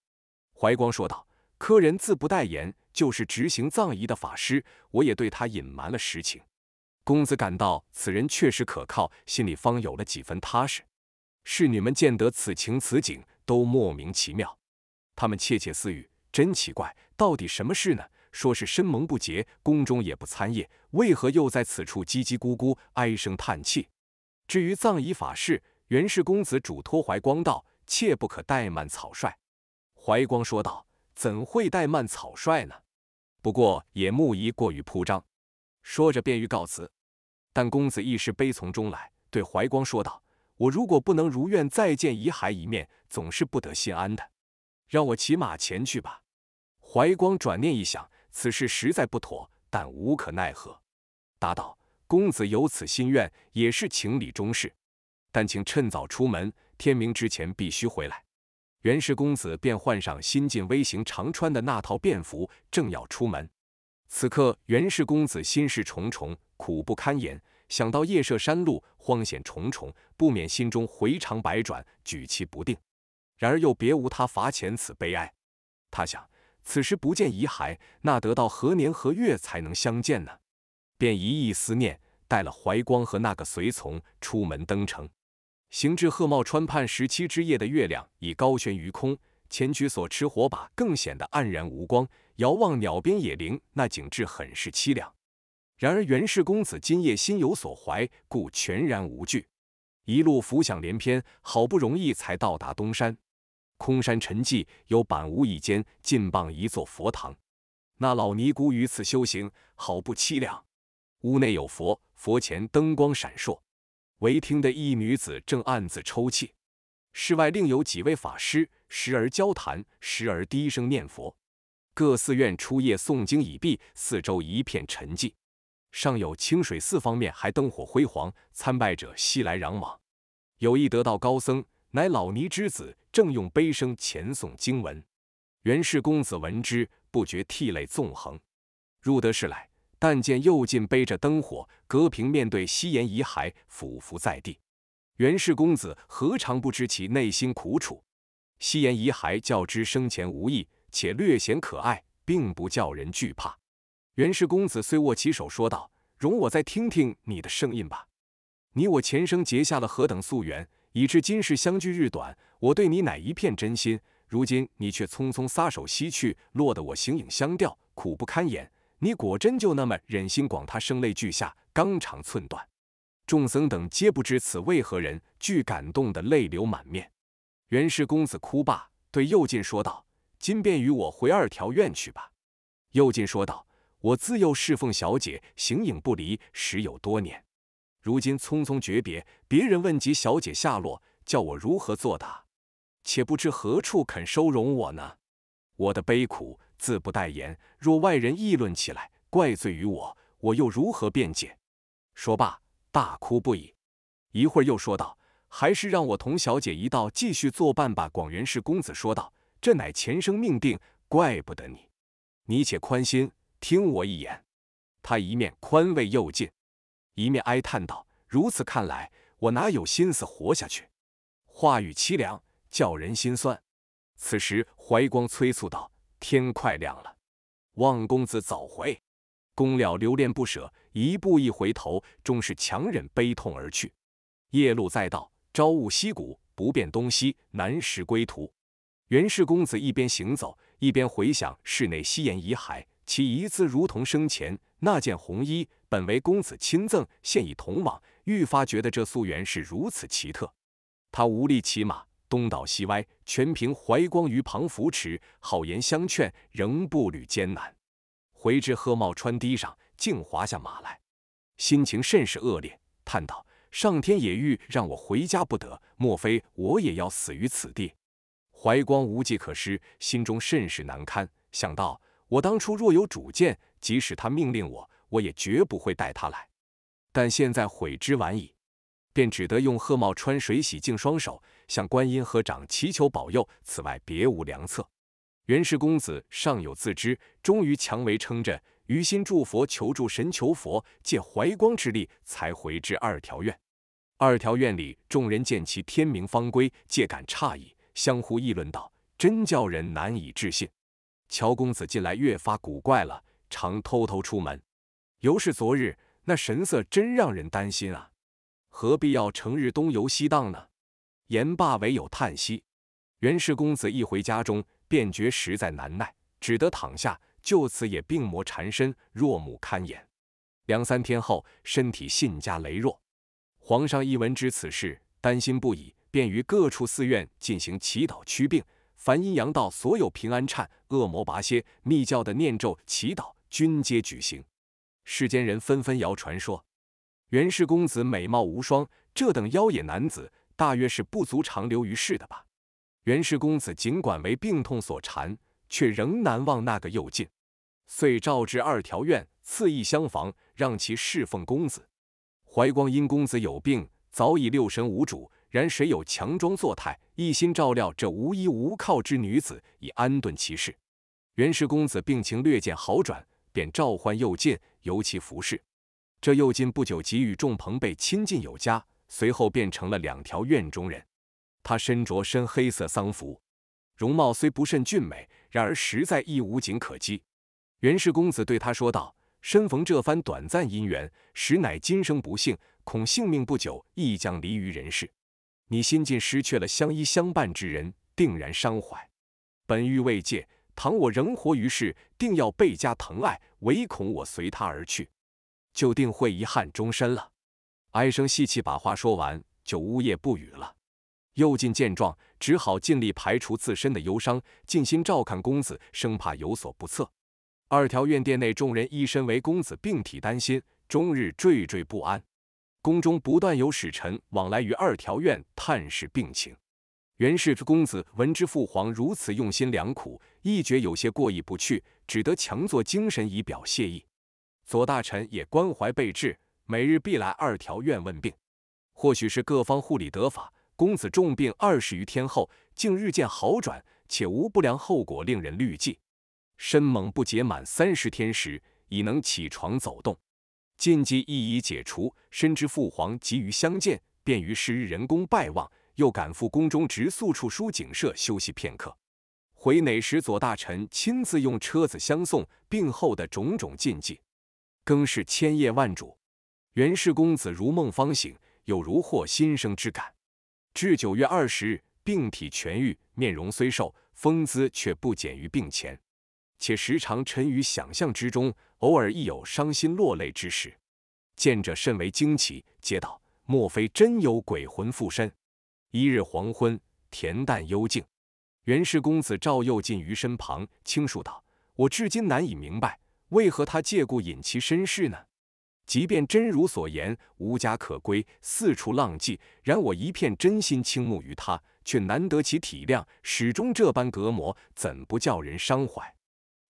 怀光说道：“柯人自不待言，就是执行葬仪的法师，我也对他隐瞒了实情。”公子感到此人确实可靠，心里方有了几分踏实。侍女们见得此情此景，都莫名其妙。他们窃窃私语：“真奇怪，到底什么事呢？”说是深盟不结，宫中也不参谒，为何又在此处叽叽咕咕，唉声叹气？至于葬仪法事，袁氏公子嘱托怀光道：“切不可怠慢草率。”怀光说道：“怎会怠慢草率呢？不过也木宜过于铺张。”说着，便欲告辞。但公子一时悲从中来，对怀光说道。我如果不能如愿再见遗骸一面，总是不得心安的。让我骑马前去吧。怀光转念一想，此事实在不妥，但无可奈何，答道：“公子有此心愿，也是情理中事。但请趁早出门，天明之前必须回来。”袁氏公子便换上新晋微行常穿的那套便服，正要出门。此刻，袁氏公子心事重重，苦不堪言。想到夜涉山路，荒险重重，不免心中回肠百转，举棋不定。然而又别无他法，遣此悲哀。他想，此时不见遗骸，那得到何年何月才能相见呢？便一意思念，带了怀光和那个随从出门登城。行至贺茂川畔，十七之夜的月亮已高悬于空，前局所持火把更显得黯然无光。遥望鸟边野岭，那景致很是凄凉。然而袁氏公子今夜心有所怀，故全然无惧，一路浮想联翩，好不容易才到达东山。空山沉寂，有板屋一间，近傍一座佛堂。那老尼姑于此修行，好不凄凉。屋内有佛，佛前灯光闪烁。唯听得一女子正暗自抽泣。室外另有几位法师，时而交谈，时而低声念佛。各寺院初夜诵经已毕，四周一片沉寂。尚有清水寺方面还灯火辉煌，参拜者熙来攘往。有一得道高僧，乃老尼之子，正用悲声前诵经文。袁氏公子闻之，不觉涕泪纵横。入得室来，但见右近背着灯火，隔屏面对夕颜遗骸，俯伏在地。袁氏公子何尝不知其内心苦楚？夕颜遗骸较之生前无异，且略显可爱，并不叫人惧怕。袁氏公子虽握起手，说道：“容我再听听你的声音吧。你我前生结下了何等夙缘，以致今世相聚日短。我对你乃一片真心，如今你却匆匆撒手西去，落得我形影相吊，苦不堪言。你果真就那么忍心？广他声泪俱下，肝肠寸断。众僧等皆不知此为何人，俱感动得泪流满面。袁氏公子哭罢，对右近说道：‘今便与我回二条院去吧。’右近说道。”我自幼侍奉小姐，形影不离，时有多年。如今匆匆诀别，别人问及小姐下落，叫我如何作答？且不知何处肯收容我呢？我的悲苦自不待言，若外人议论起来，怪罪于我，我又如何辩解？说罢，大哭不已。一会儿又说道：“还是让我同小姐一道继续作伴吧。”广元氏公子说道：“这乃前生命定，怪不得你。你且宽心。”听我一眼，他一面宽慰又敬，一面哀叹道：“如此看来，我哪有心思活下去？”话语凄凉，叫人心酸。此时，怀光催促道：“天快亮了，望公子早回。”公了留恋不舍，一步一回头，终是强忍悲痛而去。夜路再道，朝雾夕谷，不辨东西，难识归途。袁氏公子一边行走，一边回想室内西颜遗骸。其遗字如同生前那件红衣，本为公子亲赠，现已同往，愈发觉得这素媛是如此奇特。他无力骑马，东倒西歪，全凭怀光于旁扶持，好言相劝，仍步履艰难。回至鹤帽川堤上，竟滑下马来，心情甚是恶劣，叹道：“上天也欲让我回家不得，莫非我也要死于此地？”怀光无计可施，心中甚是难堪，想到。我当初若有主见，即使他命令我，我也绝不会带他来。但现在悔之晚矣，便只得用鹤帽穿水洗净双手，向观音和掌祈求保佑。此外别无良策。袁氏公子尚有自知，终于强为撑着，于心祝佛求助神求佛，借怀光之力才回至二条院。二条院里众人见其天明方归，皆感诧异，相互议论道：“真叫人难以置信。”乔公子近来越发古怪了，常偷偷出门。尤是昨日，那神色真让人担心啊！何必要成日东游西荡呢？言罢，唯有叹息。袁氏公子一回家中，便觉实在难耐，只得躺下，就此也病魔缠身，弱母堪言。两三天后，身体信加羸弱。皇上一闻知此事，担心不已，便于各处寺院进行祈祷驱病。凡阴阳道所有平安忏、恶魔拔蝎、密教的念咒、祈祷，均皆举行。世间人纷纷谣传说，袁氏公子美貌无双，这等妖冶男子，大约是不足长留于世的吧。袁氏公子尽管为病痛所缠，却仍难忘那个幼禁，遂召至二条院，赐一厢房，让其侍奉公子。怀光因公子有病，早已六神无主。然谁有强装作态，一心照料这无依无靠之女子，以安顿其事？袁氏公子病情略见好转，便召唤右近由其服侍。这右近不久，即与众朋辈亲近有加，随后变成了两条院中人。他身着深黑色丧服，容貌虽不甚俊美，然而实在亦无景可击。袁氏公子对他说道：“身逢这番短暂姻缘，实乃今生不幸，恐性命不久亦将离于人世。”你新晋失去了相依相伴之人，定然伤怀。本欲慰藉，倘我仍活于世，定要倍加疼爱，唯恐我随他而去，就定会遗憾终身了。唉声细气把话说完，就呜咽不语了。右近见状，只好尽力排除自身的忧伤，尽心照看公子，生怕有所不测。二条院殿内众人，一身为公子病体担心，终日惴惴不安。宫中不断有使臣往来于二条院探视病情。袁氏之公子闻知父皇如此用心良苦，一觉有些过意不去，只得强作精神以表谢意。左大臣也关怀备至，每日必来二条院问病。或许是各方护理得法，公子重病二十余天后，竟日渐好转，且无不良后果，令人虑忌。身猛不解满三十天时，已能起床走动。禁忌一一解除，深知父皇急于相见，便于是日人工拜望，又赶赴宫中直宿处书景舍休息片刻。回哪时，左大臣亲自用车子相送，病后的种种禁忌，更是千叶万嘱。袁氏公子如梦方醒，有如获新生之感。至九月二十日，病体痊愈，面容虽瘦，风姿却不减于病前，且时常沉于想象之中。偶尔亦有伤心落泪之时，见者甚为惊奇，皆道：莫非真有鬼魂附身？一日黄昏，恬淡幽静，袁氏公子赵又进于身旁，倾述道：我至今难以明白，为何他借故隐其身世呢？即便真如所言，无家可归，四处浪迹，然我一片真心倾慕于他，却难得其体谅，始终这般隔膜，怎不叫人伤怀？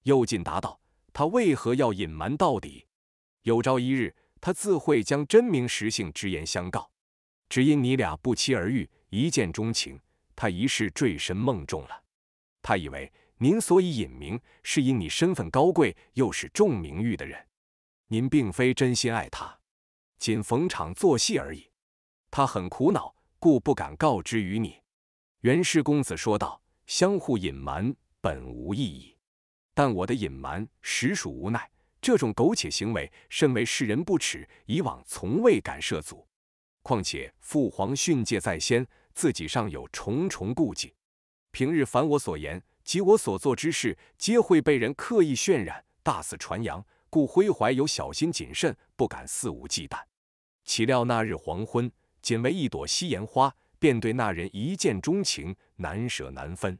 又进答道。他为何要隐瞒到底？有朝一日，他自会将真名实姓直言相告。只因你俩不期而遇，一见钟情，他一世坠身梦中了。他以为您所以隐名，是因你身份高贵，又是重名誉的人，您并非真心爱他，仅逢场作戏而已。他很苦恼，故不敢告知于你。袁氏公子说道：“相互隐瞒，本无意义。”但我的隐瞒实属无奈，这种苟且行为，身为世人不耻，以往从未敢涉足。况且父皇训诫在先，自己尚有重重顾忌。平日凡我所言及我所做之事，皆会被人刻意渲染、大肆传扬，故徽怀有小心谨慎，不敢肆无忌惮。岂料那日黄昏，仅为一朵夕颜花，便对那人一见钟情，难舍难分。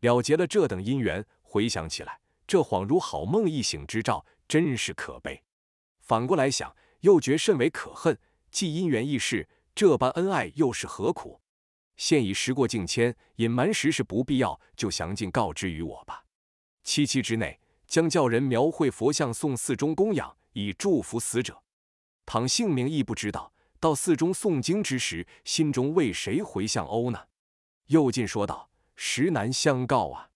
了结了这等姻缘，回想起来。这恍如好梦一醒之兆，真是可悲。反过来想，又觉甚为可恨。既因缘易逝，这般恩爱又是何苦？现已时过境迁，隐瞒实是不必要，就详尽告知于我吧。七七之内，将叫人描绘佛像送寺中供养，以祝福死者。倘姓名亦不知道，到寺中诵经之时，心中为谁回向欧呢？又进说道：“实难相告啊。”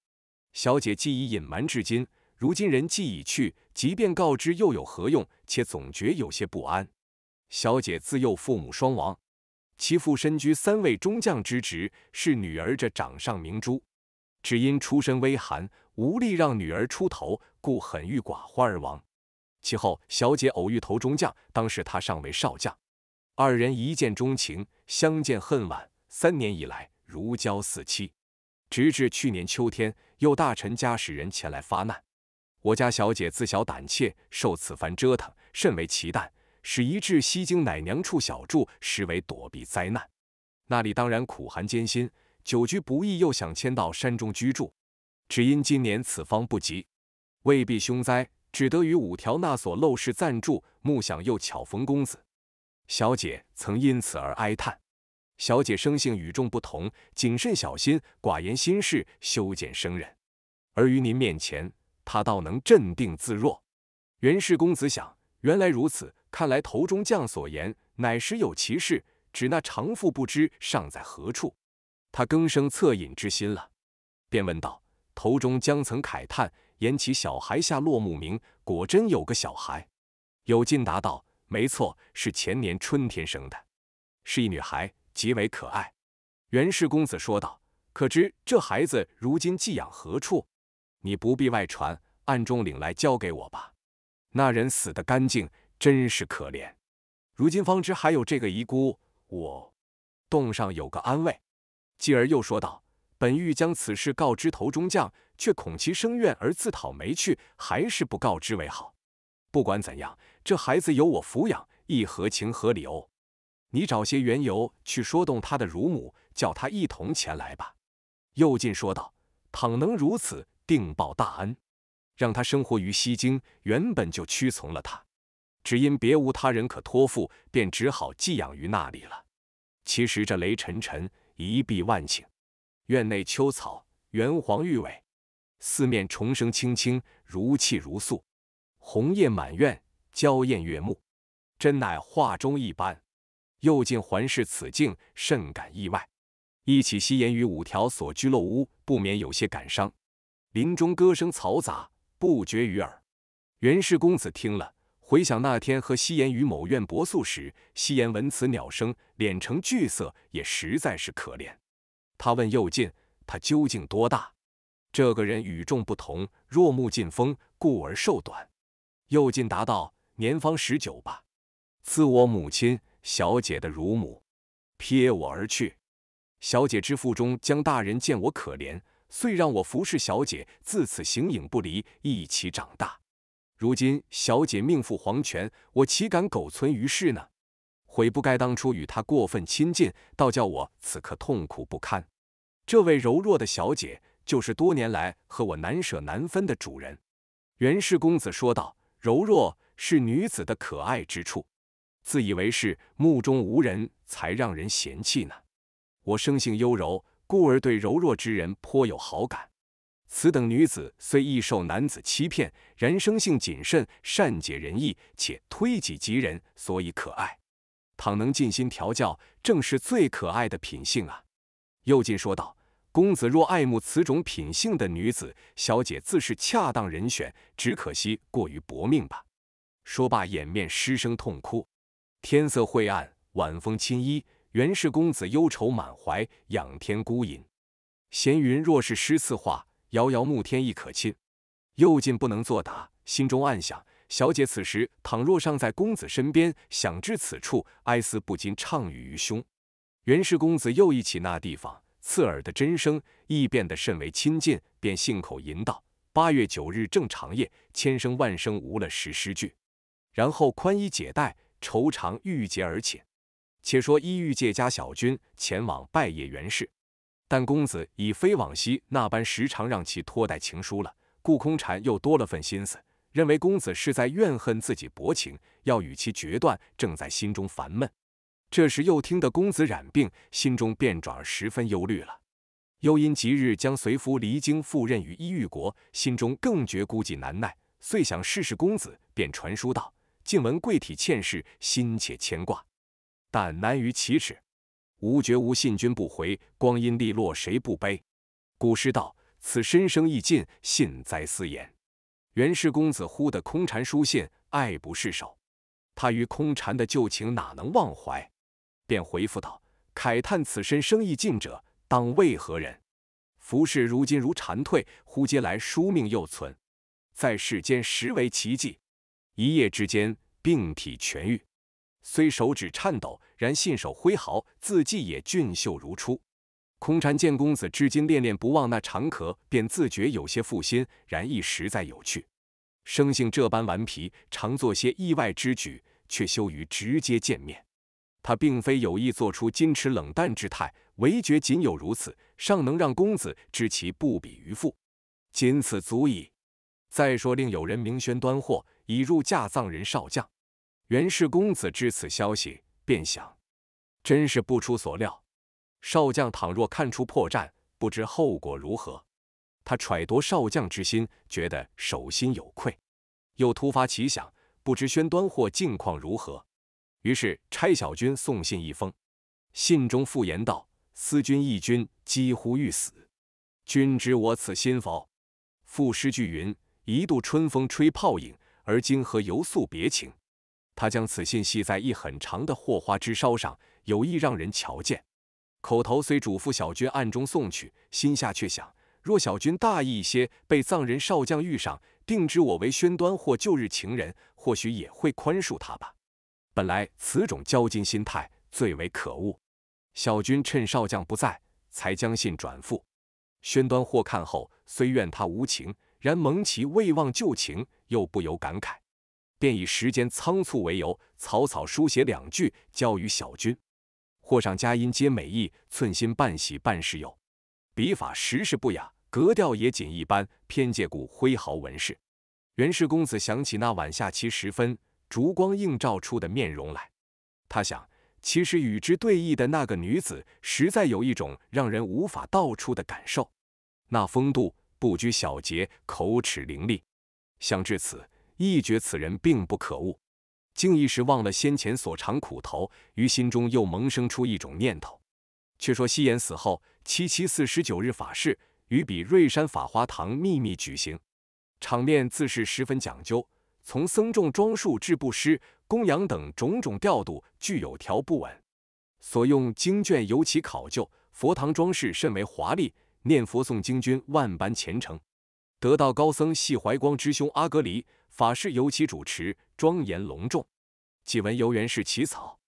小姐既已隐瞒至今，如今人既已去，即便告知又有何用？且总觉有些不安。小姐自幼父母双亡，其父身居三位中将之职，是女儿这掌上明珠，只因出身微寒，无力让女儿出头，故狠欲寡欢而亡。其后，小姐偶遇头中将，当时他尚为少将，二人一见钟情，相见恨晚，三年以来如胶似漆，直至去年秋天。又大臣家使人前来发难，我家小姐自小胆怯，受此番折腾，甚为奇淡，使移至西京奶娘处小住，实为躲避灾难。那里当然苦寒艰辛，久居不易，又想迁到山中居住，只因今年此方不吉，未必凶灾，只得于五条那所陋室暂住。木想又巧逢公子，小姐曾因此而哀叹。小姐生性与众不同，谨慎小心，寡言心事，修见生人。而于您面前，她倒能镇定自若。袁氏公子想，原来如此，看来头中将所言乃实有其事，只那长妇不知尚在何处，他更生恻隐之心了，便问道：“头中将曾慨叹，言其小孩下落不明，果真有个小孩？”有进答道：“没错，是前年春天生的，是一女孩。”极为可爱，袁氏公子说道：“可知这孩子如今寄养何处？你不必外传，暗中领来交给我吧。”那人死得干净，真是可怜。如今方知还有这个遗孤，我洞上有个安慰。继而又说道：“本欲将此事告知头中将，却恐其生怨而自讨没趣，还是不告知为好。不管怎样，这孩子由我抚养，亦合情合理哦。”你找些缘由去说动他的乳母，叫他一同前来吧。右近说道：“倘能如此，定报大恩。让他生活于西京，原本就屈从了他，只因别无他人可托付，便只好寄养于那里了。其实这雷沉沉，一碧万顷，院内秋草原黄玉尾，四面虫声清清，如泣如诉，红叶满院，娇艳悦目，真乃画中一般。”又进环视此境，甚感意外。一起夕颜于五条所居陋屋，不免有些感伤。林中歌声嘈杂，不绝于耳。袁氏公子听了，回想那天和夕颜于某院泊宿时，夕颜闻此鸟声，脸呈惧色，也实在是可怜。他问右近，他究竟多大？”这个人与众不同，若木尽风，故而瘦短。右近答道：“年方十九吧。”赐我母亲。小姐的乳母，撇我而去。小姐之腹中将大人见我可怜，遂让我服侍小姐，自此形影不离，一起长大。如今小姐命赴黄泉，我岂敢苟存于世呢？悔不该当初与她过分亲近，倒叫我此刻痛苦不堪。这位柔弱的小姐，就是多年来和我难舍难分的主人。袁氏公子说道：“柔弱是女子的可爱之处。”自以为是、目中无人，才让人嫌弃呢。我生性优柔，故而对柔弱之人颇有好感。此等女子虽易受男子欺骗，然生性谨慎、善解人意，且推己及人，所以可爱。倘能尽心调教，正是最可爱的品性啊。又进说道：“公子若爱慕此种品性的女子，小姐自是恰当人选。只可惜过于薄命吧。”说罢，掩面失声痛哭。天色晦暗，晚风侵衣。袁氏公子忧愁满怀，仰天孤吟：“闲云若是诗词画，遥遥暮天亦可亲。”又进不能作答，心中暗想：小姐此时倘若尚在公子身边，想至此处，哀思不禁畅语于胸。袁氏公子又忆起那地方，刺耳的真声亦变得甚为亲近，便信口吟道：“八月九日正长夜，千声万声无了时。”诗句。然后宽衣解带。愁肠郁结而寝。且说伊玉界家小君前往拜谒袁氏，但公子已非往昔那般时常让其托带情书了。顾空禅又多了份心思，认为公子是在怨恨自己薄情，要与其决断，正在心中烦闷。这时又听得公子染病，心中便转而十分忧虑了。又因即日将随夫离京赴任于伊玉国，心中更觉孤寂难耐，遂想试试公子，便传书道。静闻贵体欠事，心且牵挂，但难于启齿。无绝无信，君不回，光阴利落，谁不悲？古诗道：“此身生意尽，信哉思言。”袁氏公子忽得空禅书信，爱不释手。他于空禅的旧情哪能忘怀？便回复道：“慨叹此身生意尽者，当为何人？服世如今如蝉蜕，忽皆来书命又存，在世间实为奇迹。”一夜之间病体痊愈，虽手指颤抖，然信手挥毫，字迹也俊秀如初。空禅见公子至今恋恋不忘那长咳，便自觉有些负心，然亦实在有趣。生性这般顽皮，常做些意外之举，却羞于直接见面。他并非有意做出矜持冷淡之态，唯觉仅有如此，尚能让公子知其不比于父，仅此足矣。再说另有人明宣端货。已入嫁葬人少将，袁氏公子知此消息，便想，真是不出所料。少将倘若看出破绽，不知后果如何。他揣度少将之心，觉得手心有愧，又突发奇想，不知宣端或境况如何，于是差小军送信一封。信中复言道：“思君忆君，几乎欲死。君知我此心否？”赋诗句云：“一度春风吹泡影。”而今何由诉别情？他将此信系在一很长的霍花枝梢上，有意让人瞧见。口头虽嘱咐小军暗中送去，心下却想：若小军大意一些，被藏人少将遇上，定知我为宣端或旧日情人，或许也会宽恕他吧。本来此种交金心态最为可恶。小军趁少将不在，才将信转付宣端。或看后虽怨他无情，然蒙其未忘旧情。又不由感慨，便以时间仓促为由，草草书写两句交与小军。或上佳音皆美意，寸心半喜半是忧。笔法实是不雅，格调也仅一般，偏借古挥毫文士。袁氏公子想起那晚下棋时分，烛光映照出的面容来，他想，其实与之对弈的那个女子，实在有一种让人无法道出的感受。那风度不拘小节，口齿伶俐。想至此，一觉此人并不可恶，竟一时忘了先前所尝苦头，于心中又萌生出一种念头。却说西岩死后，七七四十九日法事于比瑞山法华堂秘密举行，场面自是十分讲究，从僧众装束至布施供养等种种调度，具有条不紊。所用经卷尤其考究，佛堂装饰甚为华丽，念佛诵经均万般虔诚。得道高僧系怀光之兄阿格离，法事由其主持，庄严隆重。记文由袁氏起草，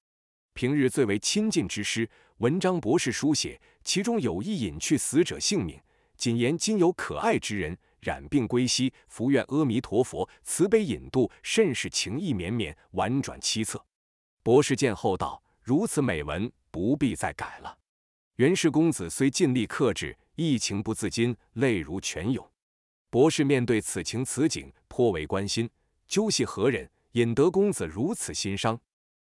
平日最为亲近之师，文章博士书写，其中有意隐去死者姓名，谨言今有可爱之人染病归西，福愿阿弥陀佛慈悲引渡，甚是情意绵绵，婉转凄恻。博士见后道：“如此美文，不必再改了。”袁氏公子虽尽力克制，亦情不自禁，泪如泉涌。博士面对此情此景颇为关心，究系何人引得公子如此心伤？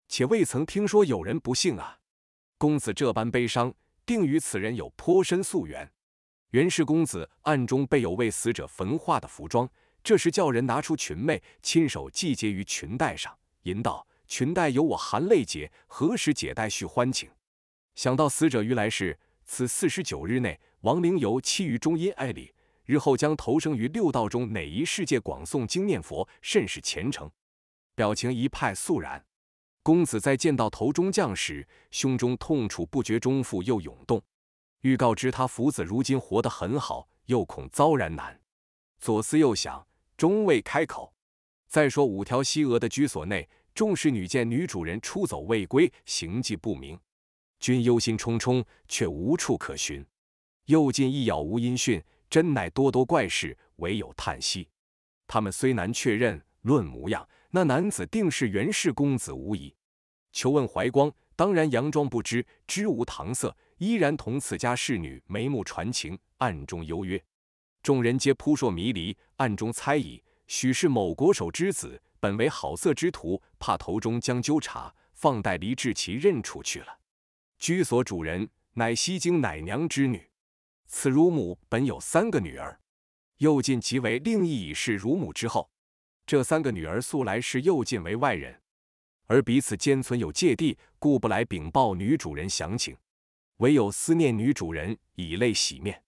且未曾听说有人不幸啊！公子这般悲伤，定与此人有颇深溯源。袁氏公子暗中备有为死者焚化的服装，这时叫人拿出裙袂，亲手系结于裙带上，吟道：“裙带有我含泪结，何时解带叙欢情？”想到死者于来世，此四十九日内亡灵由栖于中阴爱里。日后将投生于六道中哪一世界？广诵经念佛，甚是虔诚。表情一派肃然。公子在见到头中将时，胸中痛楚不绝，中腹又涌动。欲告知他福子如今活得很好，又恐遭然难。左思右想，终未开口。再说五条西娥的居所内，众侍女见女主人出走未归，行迹不明，均忧心忡忡，却无处可寻。又近一咬无音讯。真乃多多怪事，唯有叹息。他们虽难确认，论模样，那男子定是袁氏公子无疑。求问怀光，当然佯装不知，知无搪塞，依然同此家侍女眉目传情，暗中幽约。众人皆扑朔迷离，暗中猜疑，许是某国手之子，本为好色之徒，怕头中将纠察放待离志奇认出去了。居所主人乃西京奶娘之女。此乳母本有三个女儿，幼晋即为另一已逝乳母之后。这三个女儿素来视幼晋为外人，而彼此间存有芥蒂，故不来禀报女主人详情，唯有思念女主人，以泪洗面。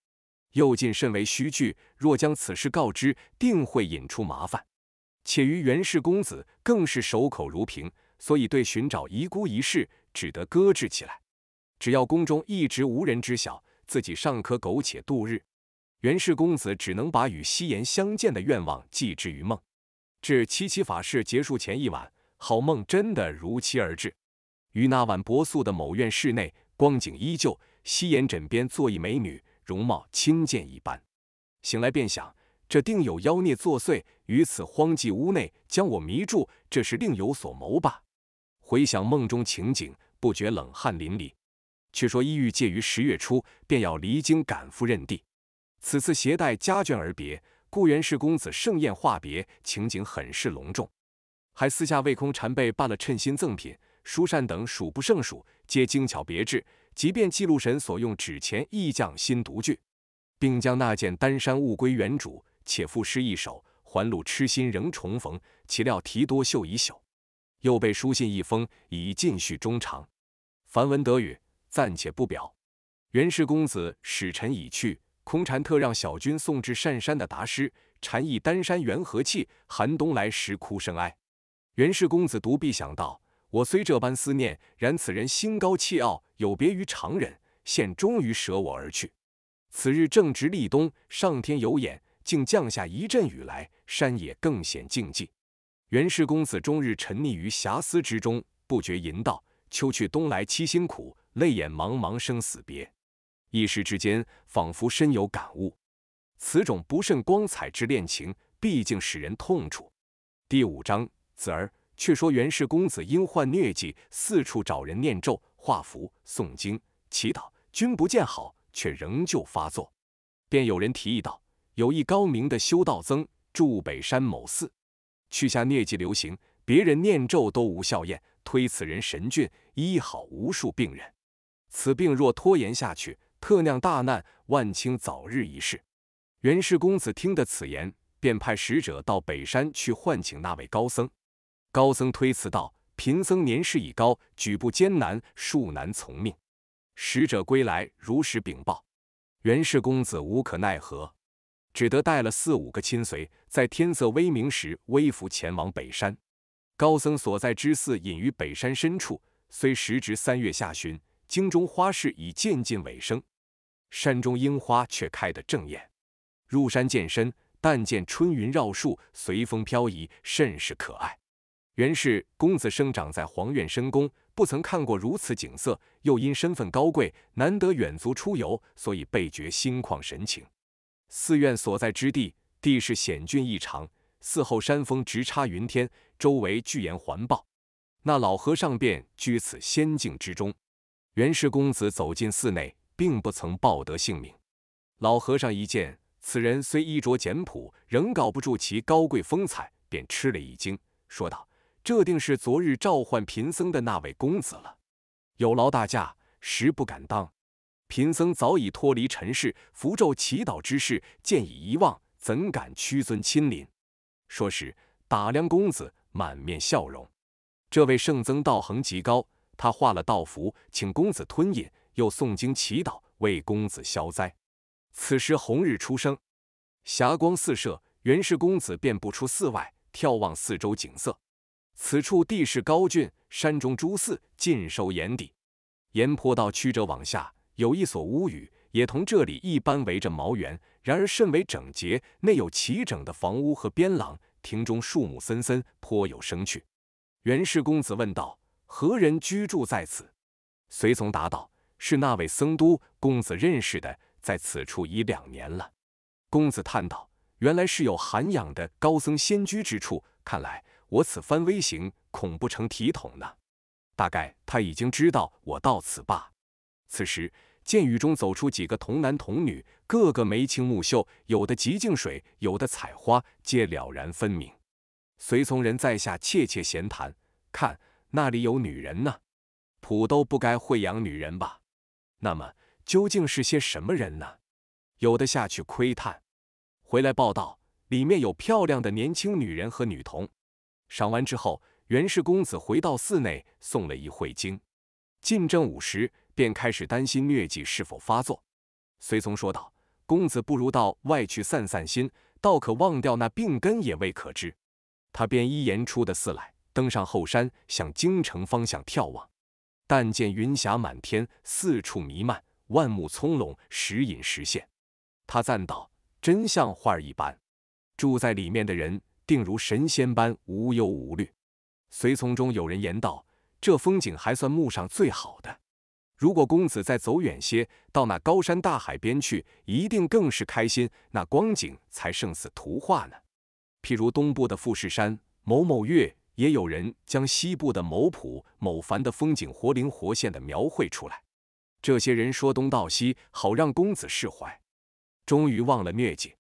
幼晋甚为虚惧，若将此事告知，定会引出麻烦。且于袁氏公子更是守口如瓶，所以对寻找遗孤一事只得搁置起来。只要宫中一直无人知晓。自己尚可苟且度日，袁氏公子只能把与夕颜相见的愿望寄之于梦。至七七法事结束前一晚，好梦真的如期而至。于那晚薄宿的某院室内，光景依旧，夕颜枕边坐一美女，容貌清见一般。醒来便想，这定有妖孽作祟，于此荒寂屋内将我迷住，这是另有所谋吧？回想梦中情景，不觉冷汗淋漓。却说意欲介于十月初，便要离京赶赴任地。此次携带家眷而别，顾元氏公子盛宴话别，情景很是隆重。还私下为空禅辈办了称心赠品，书扇等数不胜数，皆精巧别致。即便记录神所用纸钱亦匠心独具，并将那件丹山物归原主，且赋诗一首：“还路痴心仍重逢，岂料提多秀一宿。”又被书信一封，以尽续衷肠。繁文德语。暂且不表，袁氏公子使臣已去，空禅特让小军送至善山的达师。禅意丹山元和气，寒冬来时哭声哀。袁氏公子独臂想到：我虽这般思念，然此人心高气傲，有别于常人。现终于舍我而去。此日正值立冬，上天有眼，竟降下一阵雨来，山野更显静寂。袁氏公子终日沉溺于遐思之中，不觉吟道：秋去冬来，凄辛苦。泪眼茫茫，生死别，一时之间仿佛深有感悟。此种不甚光彩之恋情，毕竟使人痛楚。第五章，子儿却说，袁氏公子因患疟疾，四处找人念咒、画符、诵经、祈祷，均不见好，却仍旧发作。便有人提议道：“有一高明的修道僧，住北山某寺，去下疟疾流行，别人念咒都无效验，推此人神俊，医好无数病人。”此病若拖延下去，特酿大难，万清早日一试。袁氏公子听得此言，便派使者到北山去唤请那位高僧。高僧推辞道：“贫僧年事已高，举步艰难，恕难从命。”使者归来，如实禀报。袁氏公子无可奈何，只得带了四五个亲随，在天色微明时微服前往北山。高僧所在之寺隐于北山深处，虽时值三月下旬。京中花市已渐近尾声，山中樱花却开得正艳。入山渐深，但见春云绕树，随风飘移，甚是可爱。原是公子生长在皇院深宫，不曾看过如此景色，又因身份高贵，难得远足出游，所以倍觉心旷神情。寺院所在之地，地势险峻异常，寺后山峰直插云天，周围巨岩环抱，那老和尚便居此仙境之中。袁氏公子走进寺内，并不曾报得姓名。老和尚一见此人，虽衣着简朴，仍搞不住其高贵风采，便吃了一惊，说道：“这定是昨日召唤贫僧的那位公子了。有劳大驾，实不敢当。贫僧早已脱离尘世，符咒祈祷之事，见已遗忘，怎敢屈尊亲临？”说时，打量公子，满面笑容。这位圣僧道行极高。他画了道符，请公子吞饮，又诵经祈祷，为公子消灾。此时红日初升，霞光四射，袁氏公子便不出寺外，眺望四周景色。此处地势高峻，山中诸寺尽收眼底。沿坡道曲折往下，有一所屋宇，也同这里一般围着茅园，然而甚为整洁，内有齐整的房屋和边廊。庭中树木森森，颇有生趣。袁氏公子问道。何人居住在此？随从答道：“是那位僧都公子认识的，在此处已两年了。”公子叹道：“原来是有涵养的高僧仙居之处，看来我此番微行恐不成体统呢。大概他已经知道我到此罢。”此时，剑雨中走出几个童男童女，个个眉清目秀，有的极净水，有的采花，皆了然分明。随从人在下窃窃闲谈，看。那里有女人呢，普都不该会养女人吧？那么究竟是些什么人呢？有的下去窥探，回来报道，里面有漂亮的年轻女人和女童。赏完之后，袁氏公子回到寺内，诵了一会经。近正午时，便开始担心疟疾是否发作。随从说道：“公子不如到外去散散心，倒可忘掉那病根也未可知。”他便依言出的寺来。登上后山，向京城方向眺望，但见云霞满天，四处弥漫，万木葱茏，时隐时现。他赞道：“真像画一般，住在里面的人定如神仙般无忧无虑。”随从中有人言道：“这风景还算墓上最好的。如果公子再走远些，到那高山大海边去，一定更是开心。那光景才胜似图画呢。譬如东部的富士山，某某月。”也有人将西部的某浦某凡的风景活灵活现地描绘出来。这些人说东道西，好让公子释怀，终于忘了疟疾。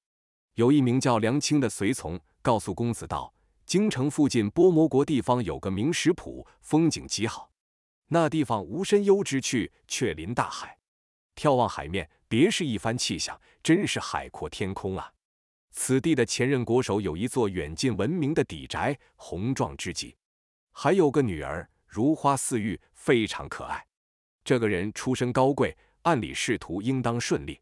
有一名叫梁清的随从告诉公子道：京城附近波摩国地方有个名石浦，风景极好。那地方无深幽之趣，却临大海，眺望海面，别是一番气象，真是海阔天空啊。此地的前任国手有一座远近闻名的邸宅，红壮之极，还有个女儿如花似玉，非常可爱。这个人出身高贵，按理仕途应当顺利，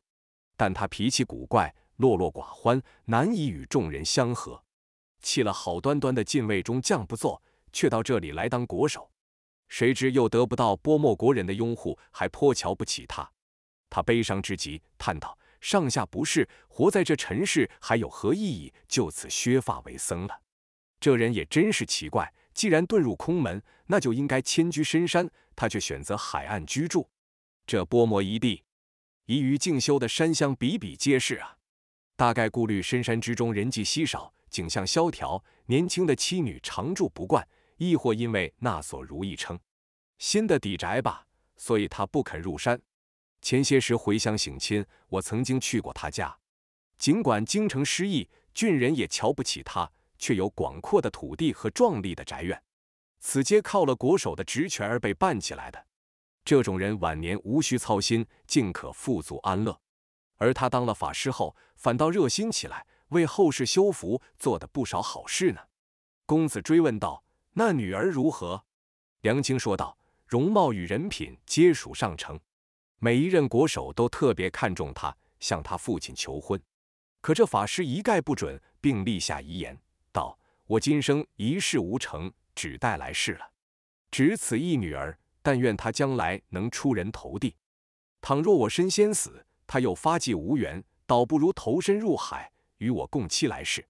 但他脾气古怪，落落寡欢，难以与众人相合。弃了好端端的禁卫中将不做，却到这里来当国手，谁知又得不到波莫国人的拥护，还颇瞧不起他。他悲伤之极，叹道。上下不是活在这尘世还有何意义？就此削发为僧了。这人也真是奇怪，既然遁入空门，那就应该迁居深山，他却选择海岸居住。这波摩一地，宜于静修的山乡比比皆是啊。大概顾虑深山之中人迹稀少，景象萧条，年轻的妻女常住不惯，亦或因为那所如意称新的底宅吧，所以他不肯入山。前些时回乡省亲，我曾经去过他家。尽管京城失意，郡人也瞧不起他，却有广阔的土地和壮丽的宅院，此皆靠了国手的职权而被办起来的。这种人晚年无需操心，尽可富足安乐。而他当了法师后，反倒热心起来，为后世修福做的不少好事呢。公子追问道：“那女儿如何？”梁清说道：“容貌与人品皆属上乘。”每一任国手都特别看重他，向他父亲求婚，可这法师一概不准，并立下遗言道：“我今生一事无成，只待来世了。只此一女儿，但愿她将来能出人头地。倘若我身先死，她又发迹无缘，倒不如投身入海，与我共期来世。”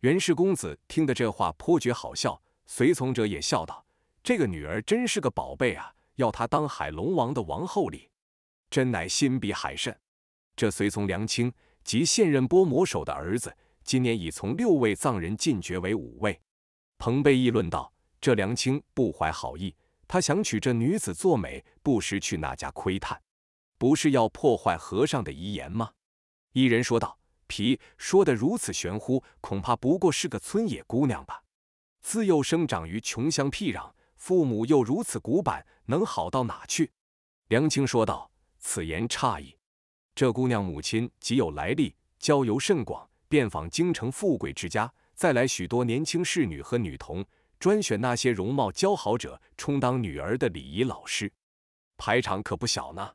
袁氏公子听得这话颇觉好笑，随从者也笑道：“这个女儿真是个宝贝啊，要她当海龙王的王后哩。”真乃心比海深。这随从梁清及现任播魔手的儿子，今年已从六位藏人晋爵为五位。彭贝议论道：“这梁清不怀好意，他想娶这女子做美，不时去哪家窥探，不是要破坏和尚的遗言吗？”一人说道：“皮说的如此玄乎，恐怕不过是个村野姑娘吧。自幼生长于穷乡僻壤，父母又如此古板，能好到哪去？”梁清说道。此言差矣，这姑娘母亲极有来历，交游甚广，遍访京城富贵之家，再来许多年轻侍女和女童，专选那些容貌姣好者充当女儿的礼仪老师，排场可不小呢。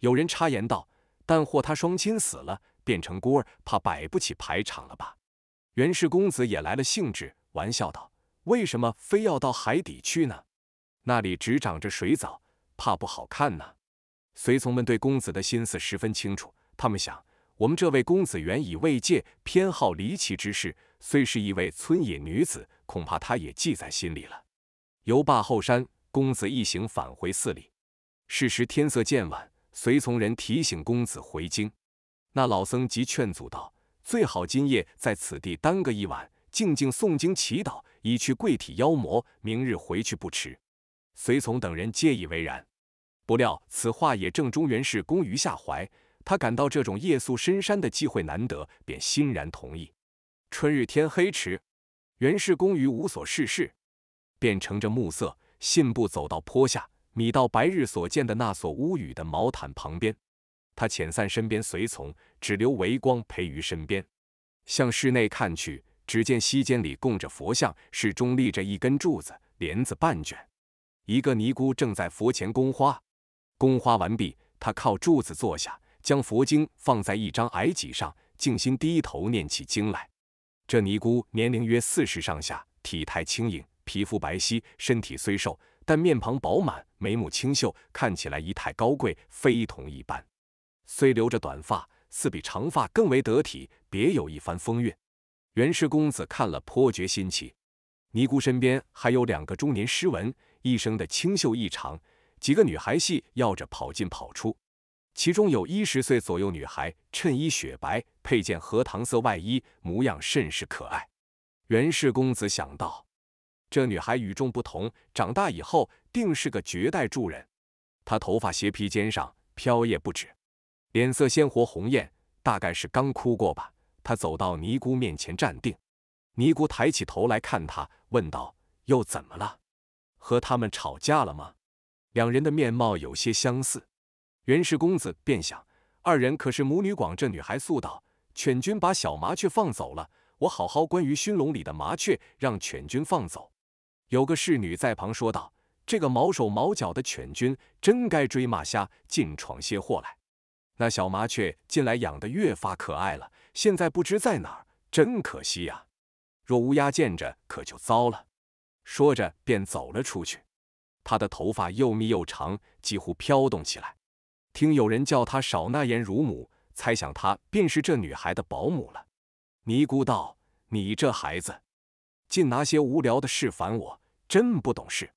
有人插言道：“但或她双亲死了，变成孤儿，怕摆不起排场了吧？”袁氏公子也来了兴致，玩笑道：“为什么非要到海底去呢？那里只长着水藻，怕不好看呢？”随从们对公子的心思十分清楚，他们想，我们这位公子原以未戒，偏好离奇之事，虽是一位村野女子，恐怕他也记在心里了。游罢后山，公子一行返回寺里。是时天色渐晚，随从人提醒公子回京，那老僧即劝阻道：“最好今夜在此地耽搁一晚，静静诵经祈祷，以去跪体妖魔，明日回去不迟。”随从等人皆以为然。不料此话也正中袁氏公于下怀，他感到这种夜宿深山的机会难得，便欣然同意。春日天黑迟，袁氏公于无所事事，便乘着暮色，信步走到坡下，米到白日所见的那所屋宇的毛毯旁边。他遣散身边随从，只留维光陪于身边，向室内看去，只见西间里供着佛像，室中立着一根柱子，帘子半卷，一个尼姑正在佛前供花。供花完毕，他靠柱子坐下，将佛经放在一张矮几上，静心低头念起经来。这尼姑年龄约四十上下，体态轻盈，皮肤白皙，身体虽瘦，但面庞饱满，眉目清秀，看起来仪态高贵，非同一般。虽留着短发，似比长发更为得体，别有一番风韵。袁氏公子看了颇觉新奇。尼姑身边还有两个中年诗文，一生的清秀异常。几个女孩戏要着跑进跑出，其中有一十岁左右女孩，衬衣雪白，配件荷塘色外衣，模样甚是可爱。袁氏公子想到，这女孩与众不同，长大以后定是个绝代助人。她头发斜披肩上，飘曳不止，脸色鲜活红艳，大概是刚哭过吧。她走到尼姑面前站定，尼姑抬起头来看她，问道：“又怎么了？和他们吵架了吗？”两人的面貌有些相似，袁氏公子便想，二人可是母女。广这女孩素道：“犬君把小麻雀放走了，我好好关于熏笼里的麻雀，让犬君放走。”有个侍女在旁说道：“这个毛手毛脚的犬君，真该追马下，尽闯些祸来。”那小麻雀近来养得越发可爱了，现在不知在哪儿，真可惜呀！若乌鸦见着，可就糟了。说着，便走了出去。她的头发又密又长，几乎飘动起来。听有人叫她“少纳言乳母”，猜想她便是这女孩的保姆了。尼姑道：“你这孩子，尽拿些无聊的事烦我，真不懂事。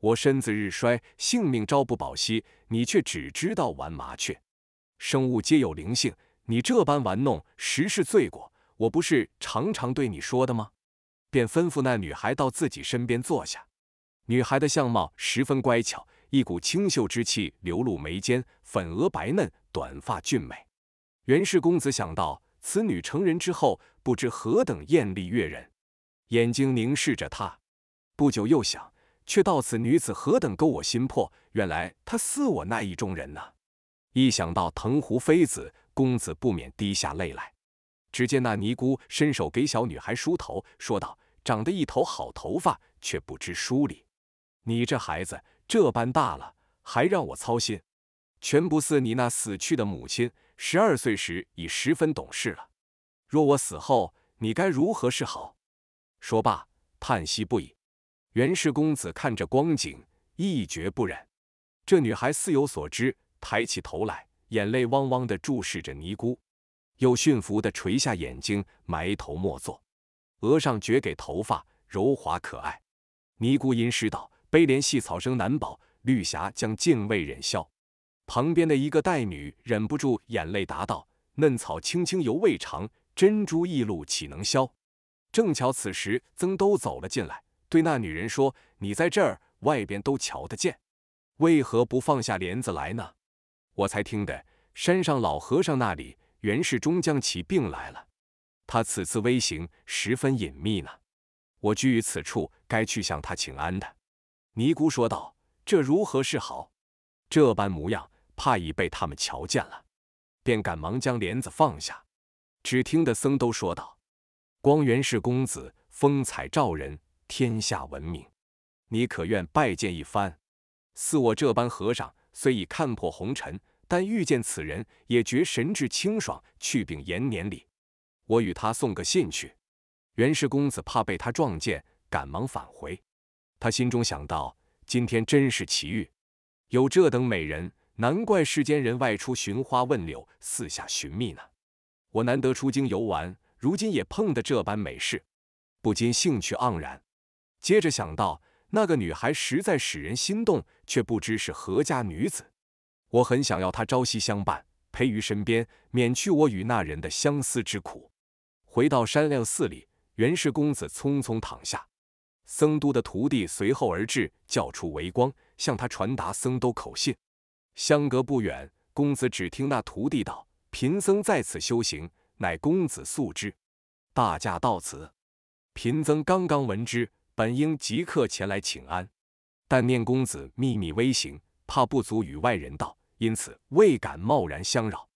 我身子日衰，性命朝不保夕，你却只知道玩麻雀。生物皆有灵性，你这般玩弄，实是罪过。我不是常常对你说的吗？”便吩咐那女孩到自己身边坐下。女孩的相貌十分乖巧，一股清秀之气流露眉间，粉额白嫩，短发俊美。袁氏公子想到此女成人之后，不知何等艳丽悦人，眼睛凝视着她。不久又想，却到此女子何等勾我心魄，原来她似我那意中人呢。一想到藤壶妃子，公子不免低下泪来。只见那尼姑伸手给小女孩梳头，说道：“长得一头好头发，却不知梳理。”你这孩子这般大了，还让我操心，全不似你那死去的母亲。十二岁时已十分懂事了。若我死后，你该如何是好？说罢，叹息不已。袁氏公子看着光景，一蹶不忍。这女孩似有所知，抬起头来，眼泪汪汪地注视着尼姑，又驯服地垂下眼睛，埋头默坐，额上绝给头发柔滑可爱。尼姑吟诗道。悲怜细草生难保，绿霞将尽未忍消。旁边的一个待女忍不住眼泪答道：“嫩草青青犹未长，珍珠易露岂能消？”正巧此时曾都走了进来，对那女人说：“你在这儿，外边都瞧得见，为何不放下帘子来呢？”我才听得山上老和尚那里原是终将起病来了，他此次微行十分隐秘呢。我居于此处，该去向他请安的。尼姑说道：“这如何是好？这般模样，怕已被他们瞧见了。”便赶忙将帘子放下。只听得僧都说道：“光源氏公子风采照人，天下闻名。你可愿拜见一番？似我这般和尚，虽已看破红尘，但遇见此人，也觉神志清爽，去禀延年礼。我与他送个信去。”元氏公子怕被他撞见，赶忙返回。他心中想到：今天真是奇遇，有这等美人，难怪世间人外出寻花问柳，四下寻觅呢。我难得出京游玩，如今也碰得这般美事，不禁兴趣盎然。接着想到，那个女孩实在使人心动，却不知是何家女子。我很想要她朝夕相伴，陪于身边，免去我与那人的相思之苦。回到山亮寺里，袁氏公子匆匆躺下。僧都的徒弟随后而至，叫出韦光，向他传达僧都口信。相隔不远，公子只听那徒弟道：“贫僧在此修行，乃公子素知。大驾到此，贫僧刚刚闻之，本应即刻前来请安，但念公子秘密微行，怕不足与外人道，因此未敢贸然相扰。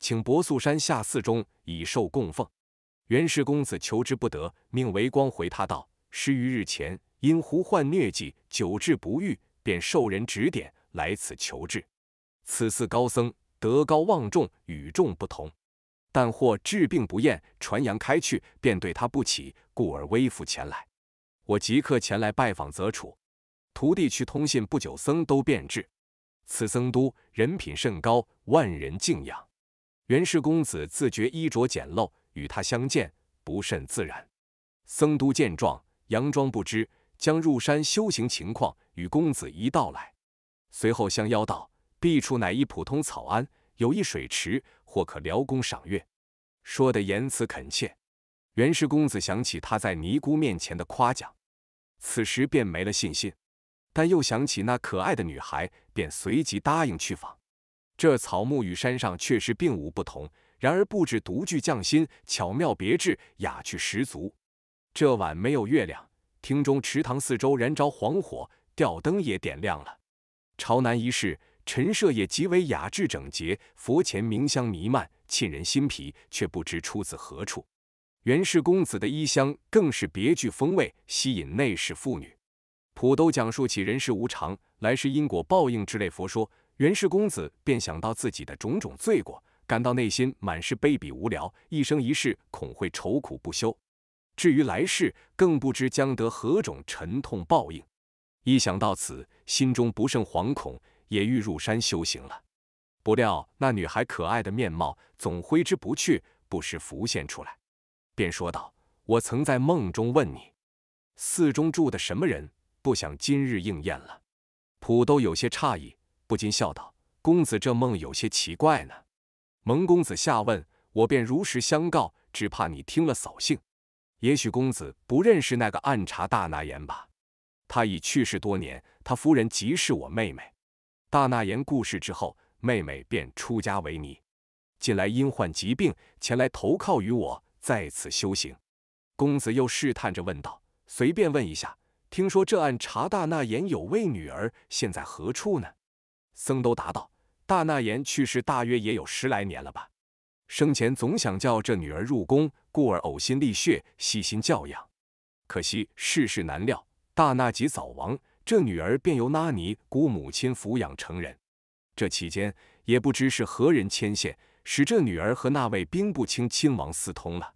请伯素山下寺中，以受供奉。”袁氏公子求之不得，命韦光回他道。十余日前，因胡患疟疾，久治不愈，便受人指点来此求治。此次高僧德高望重，与众不同，但或治病不厌，传扬开去，便对他不起，故而微服前来。我即刻前来拜访则楚徒弟去通信不久，僧都便至。此僧都人品甚高，万人敬仰。袁氏公子自觉衣着简陋，与他相见不甚自然。僧都见状。佯装不知，将入山修行情况与公子一道来，随后相邀道：“敝处乃一普通草庵，有一水池，或可聊宫赏月。”说的言辞恳切。袁氏公子想起他在尼姑面前的夸奖，此时便没了信心，但又想起那可爱的女孩，便随即答应去访。这草木与山上确实并无不同，然而布置独具匠心，巧妙别致，雅趣十足。这晚没有月亮，厅中池塘四周燃着黄火，吊灯也点亮了。朝南一室，陈设也极为雅致整洁，佛前明香弥漫，沁人心脾，却不知出自何处。袁氏公子的衣香更是别具风味，吸引内侍妇女。普都讲述起人世无常、来世因果报应之类佛说，袁氏公子便想到自己的种种罪过，感到内心满是卑鄙无聊，一生一世恐会愁苦不休。至于来世，更不知将得何种沉痛报应。一想到此，心中不胜惶恐，也欲入山修行了。不料那女孩可爱的面貌总挥之不去，不时浮现出来，便说道：“我曾在梦中问你，寺中住的什么人？不想今日应验了。”普都有些诧异，不禁笑道：“公子这梦有些奇怪呢。”蒙公子下问，我便如实相告，只怕你听了扫兴。也许公子不认识那个暗查大那言吧，他已去世多年。他夫人即是我妹妹。大那言故世之后，妹妹便出家为尼，近来因患疾病，前来投靠于我，在此修行。公子又试探着问道：“随便问一下，听说这暗查大那言有位女儿，现在何处呢？”僧都答道：“大那言去世大约也有十来年了吧，生前总想叫这女儿入宫。”故而呕心沥血，悉心教养。可惜世事难料，大纳吉早亡，这女儿便由纳尼姑母亲抚养成人。这期间，也不知是何人牵线，使这女儿和那位兵部卿亲王私通了。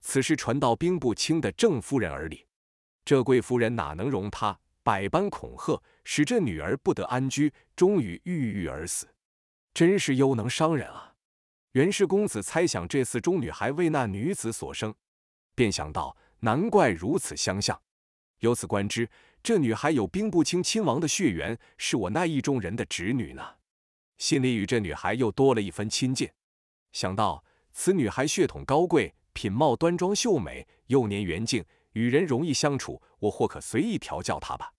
此事传到兵部卿的郑夫人耳里，这贵夫人哪能容她？百般恐吓，使这女儿不得安居，终于郁郁而死。真是忧能伤人啊！袁氏公子猜想这次中女孩为那女子所生，便想到难怪如此相像。由此观之，这女孩有兵部卿亲王的血缘，是我那意中人的侄女呢。心里与这女孩又多了一分亲近。想到此女孩血统高贵，品貌端庄秀美，幼年缘静，与人容易相处，我或可随意调教她吧。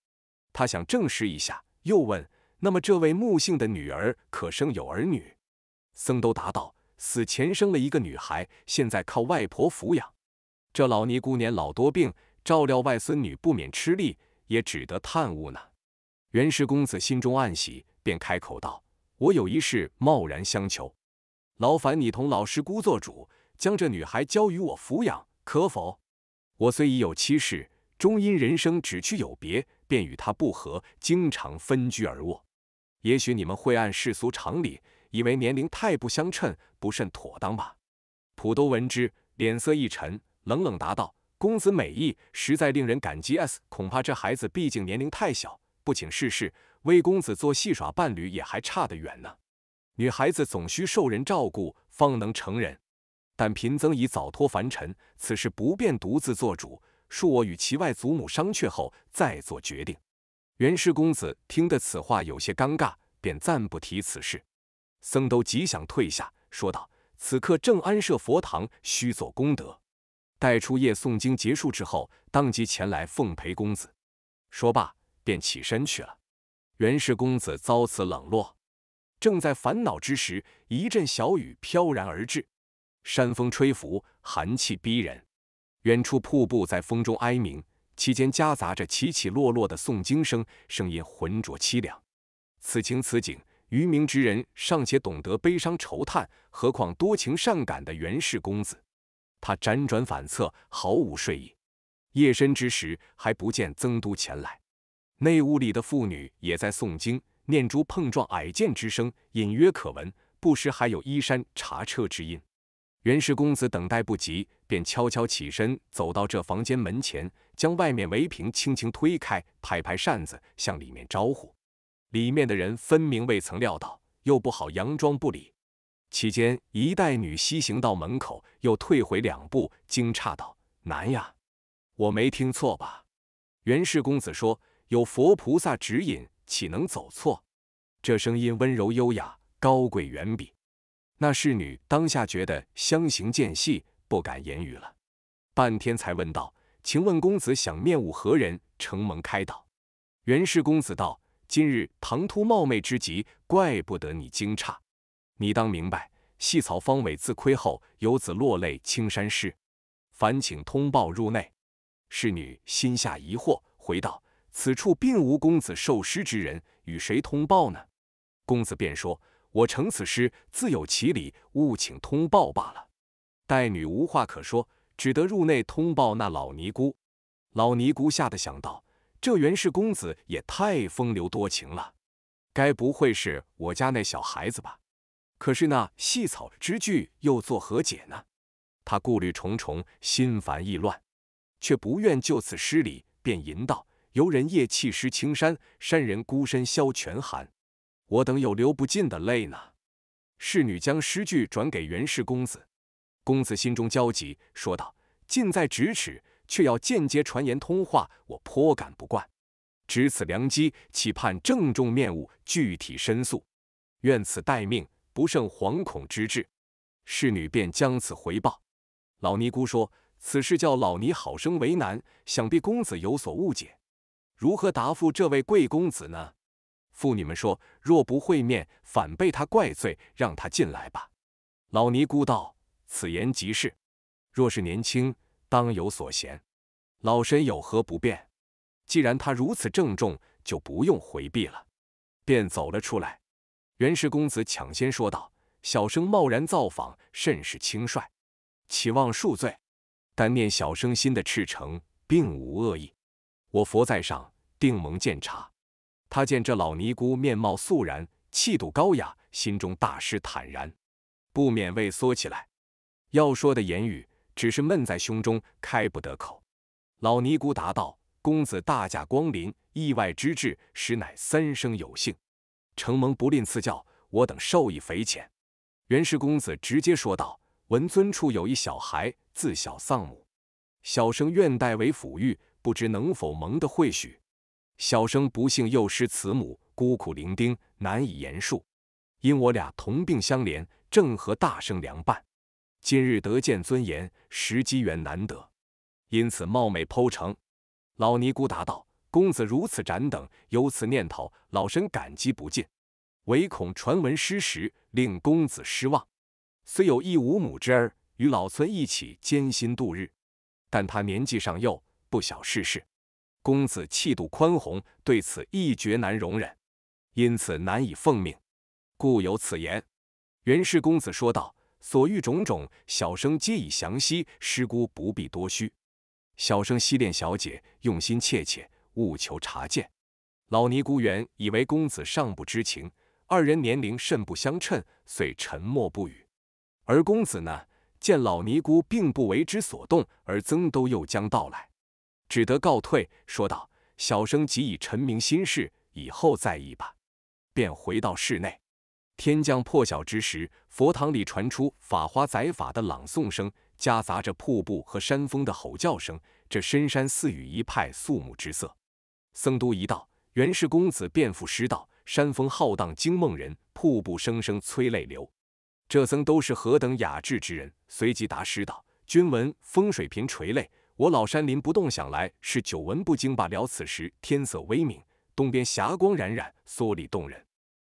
他想证实一下，又问：“那么这位木姓的女儿可生有儿女？”僧都答道。死前生了一个女孩，现在靠外婆抚养。这老尼姑年老多病，照料外孙女不免吃力，也只得叹悟呢。袁氏公子心中暗喜，便开口道：“我有一事贸然相求，劳烦你同老师姑做主，将这女孩交与我抚养，可否？我虽已有妻室，终因人生只去有别，便与她不和，经常分居而卧。也许你们会按世俗常理。”以为年龄太不相称，不甚妥当吧？普都闻之，脸色一沉，冷冷答道：“公子美意，实在令人感激。s 恐怕这孩子毕竟年龄太小，不请世事，为公子做戏耍伴侣也还差得远呢。女孩子总需受人照顾，方能成人。但贫僧已早脱凡尘，此事不便独自做主，恕我与其外祖母商榷后再做决定。”袁氏公子听得此话有些尴尬，便暂不提此事。僧都极想退下，说道：“此刻正安设佛堂，须做功德。待初夜诵经结束之后，当即前来奉陪公子。”说罢，便起身去了。袁氏公子遭此冷落，正在烦恼之时，一阵小雨飘然而至，山风吹拂，寒气逼人。远处瀑布在风中哀鸣，其间夹杂着起起落落的诵经声，声音浑浊凄凉。此情此景。愚民之人尚且懂得悲伤愁叹，何况多情善感的袁氏公子？他辗转反侧，毫无睡意。夜深之时，还不见曾都前来。内屋里的妇女也在诵经，念珠碰撞矮剑之声隐约可闻，不时还有衣衫查撤之音。袁氏公子等待不及，便悄悄起身，走到这房间门前，将外面围屏轻轻推开，拍拍扇子，向里面招呼。里面的人分明未曾料到，又不好佯装不理。其间，一代女西行到门口，又退回两步，惊诧道：“难呀，我没听错吧？”袁氏公子说：“有佛菩萨指引，岂能走错？”这声音温柔优雅，高贵远比那侍女当下觉得相形见细，不敢言语了。半天才问道：“请问公子想面晤何人？承蒙开导。”袁氏公子道。今日唐突冒昧之极，怪不得你惊诧。你当明白，细草方伟自亏后，游子落泪青山诗。烦请通报入内。侍女心下疑惑，回道：此处并无公子受诗之人，与谁通报呢？公子便说：我承此诗，自有其理，勿请通报罢了。待女无话可说，只得入内通报那老尼姑。老尼姑吓得想到。这袁氏公子也太风流多情了，该不会是我家那小孩子吧？可是那细草之句又作何解呢？他顾虑重重，心烦意乱，却不愿就此失礼，便吟道：“游人夜泣湿青衫，山人孤身消泉寒。我等有流不尽的泪呢。”侍女将诗句转给袁氏公子，公子心中焦急，说道：“近在咫尺。”却要间接传言通话，我颇感不惯。值此良机，期盼郑重面晤，具体申诉？愿此待命，不胜惶恐之至。侍女便将此回报。老尼姑说：“此事叫老尼好生为难，想必公子有所误解。如何答复这位贵公子呢？”妇女们说：“若不会面，反被他怪罪，让他进来吧。”老尼姑道：“此言极是。若是年轻……”当有所嫌。老身有何不便？既然他如此郑重，就不用回避了，便走了出来。袁氏公子抢先说道：“小生贸然造访，甚是轻率，岂望恕罪。但念小生心的赤诚，并无恶意，我佛在上，定蒙鉴察。”他见这老尼姑面貌肃然，气度高雅，心中大失坦然，不免畏缩起来，要说的言语。只是闷在胸中，开不得口。老尼姑答道：“公子大驾光临，意外之至，实乃三生有幸。承蒙不吝赐教，我等受益匪浅。”袁氏公子直接说道：“闻尊处有一小孩，自小丧母，小生愿代为抚育，不知能否蒙得会许？小生不幸幼失慈母，孤苦伶仃，难以言述。因我俩同病相怜，正合大生良伴。”今日得见尊颜，时机缘难得，因此冒昧剖诚。老尼姑答道：“公子如此展等，有此念头，老身感激不尽。唯恐传闻失实，令公子失望。虽有一五母之儿，与老孙一起艰辛度日，但他年纪尚幼，不晓世事。公子气度宽宏，对此一绝难容忍，因此难以奉命，故有此言。”袁氏公子说道。所遇种种，小生皆已详悉，师姑不必多虚。小生惜恋小姐，用心切切，务求察见。老尼姑原以为公子尚不知情，二人年龄甚不相称，遂沉默不语。而公子呢，见老尼姑并不为之所动，而曾都又将到来，只得告退，说道：“小生即已陈明心事，以后再议吧。”便回到室内。天降破晓之时，佛堂里传出法华载法的朗诵声，夹杂着瀑布和山峰的吼叫声。这深山寺宇一派肃穆之色。僧都一道，元氏公子便赴师道，山风浩荡惊梦人，瀑布声声催泪流。这僧都是何等雅致之人？随即答师道：“君闻风水瓶垂泪，我老山林不动想来是久闻不惊罢了。”此时天色微明，东边霞光冉冉，蓑笠动人。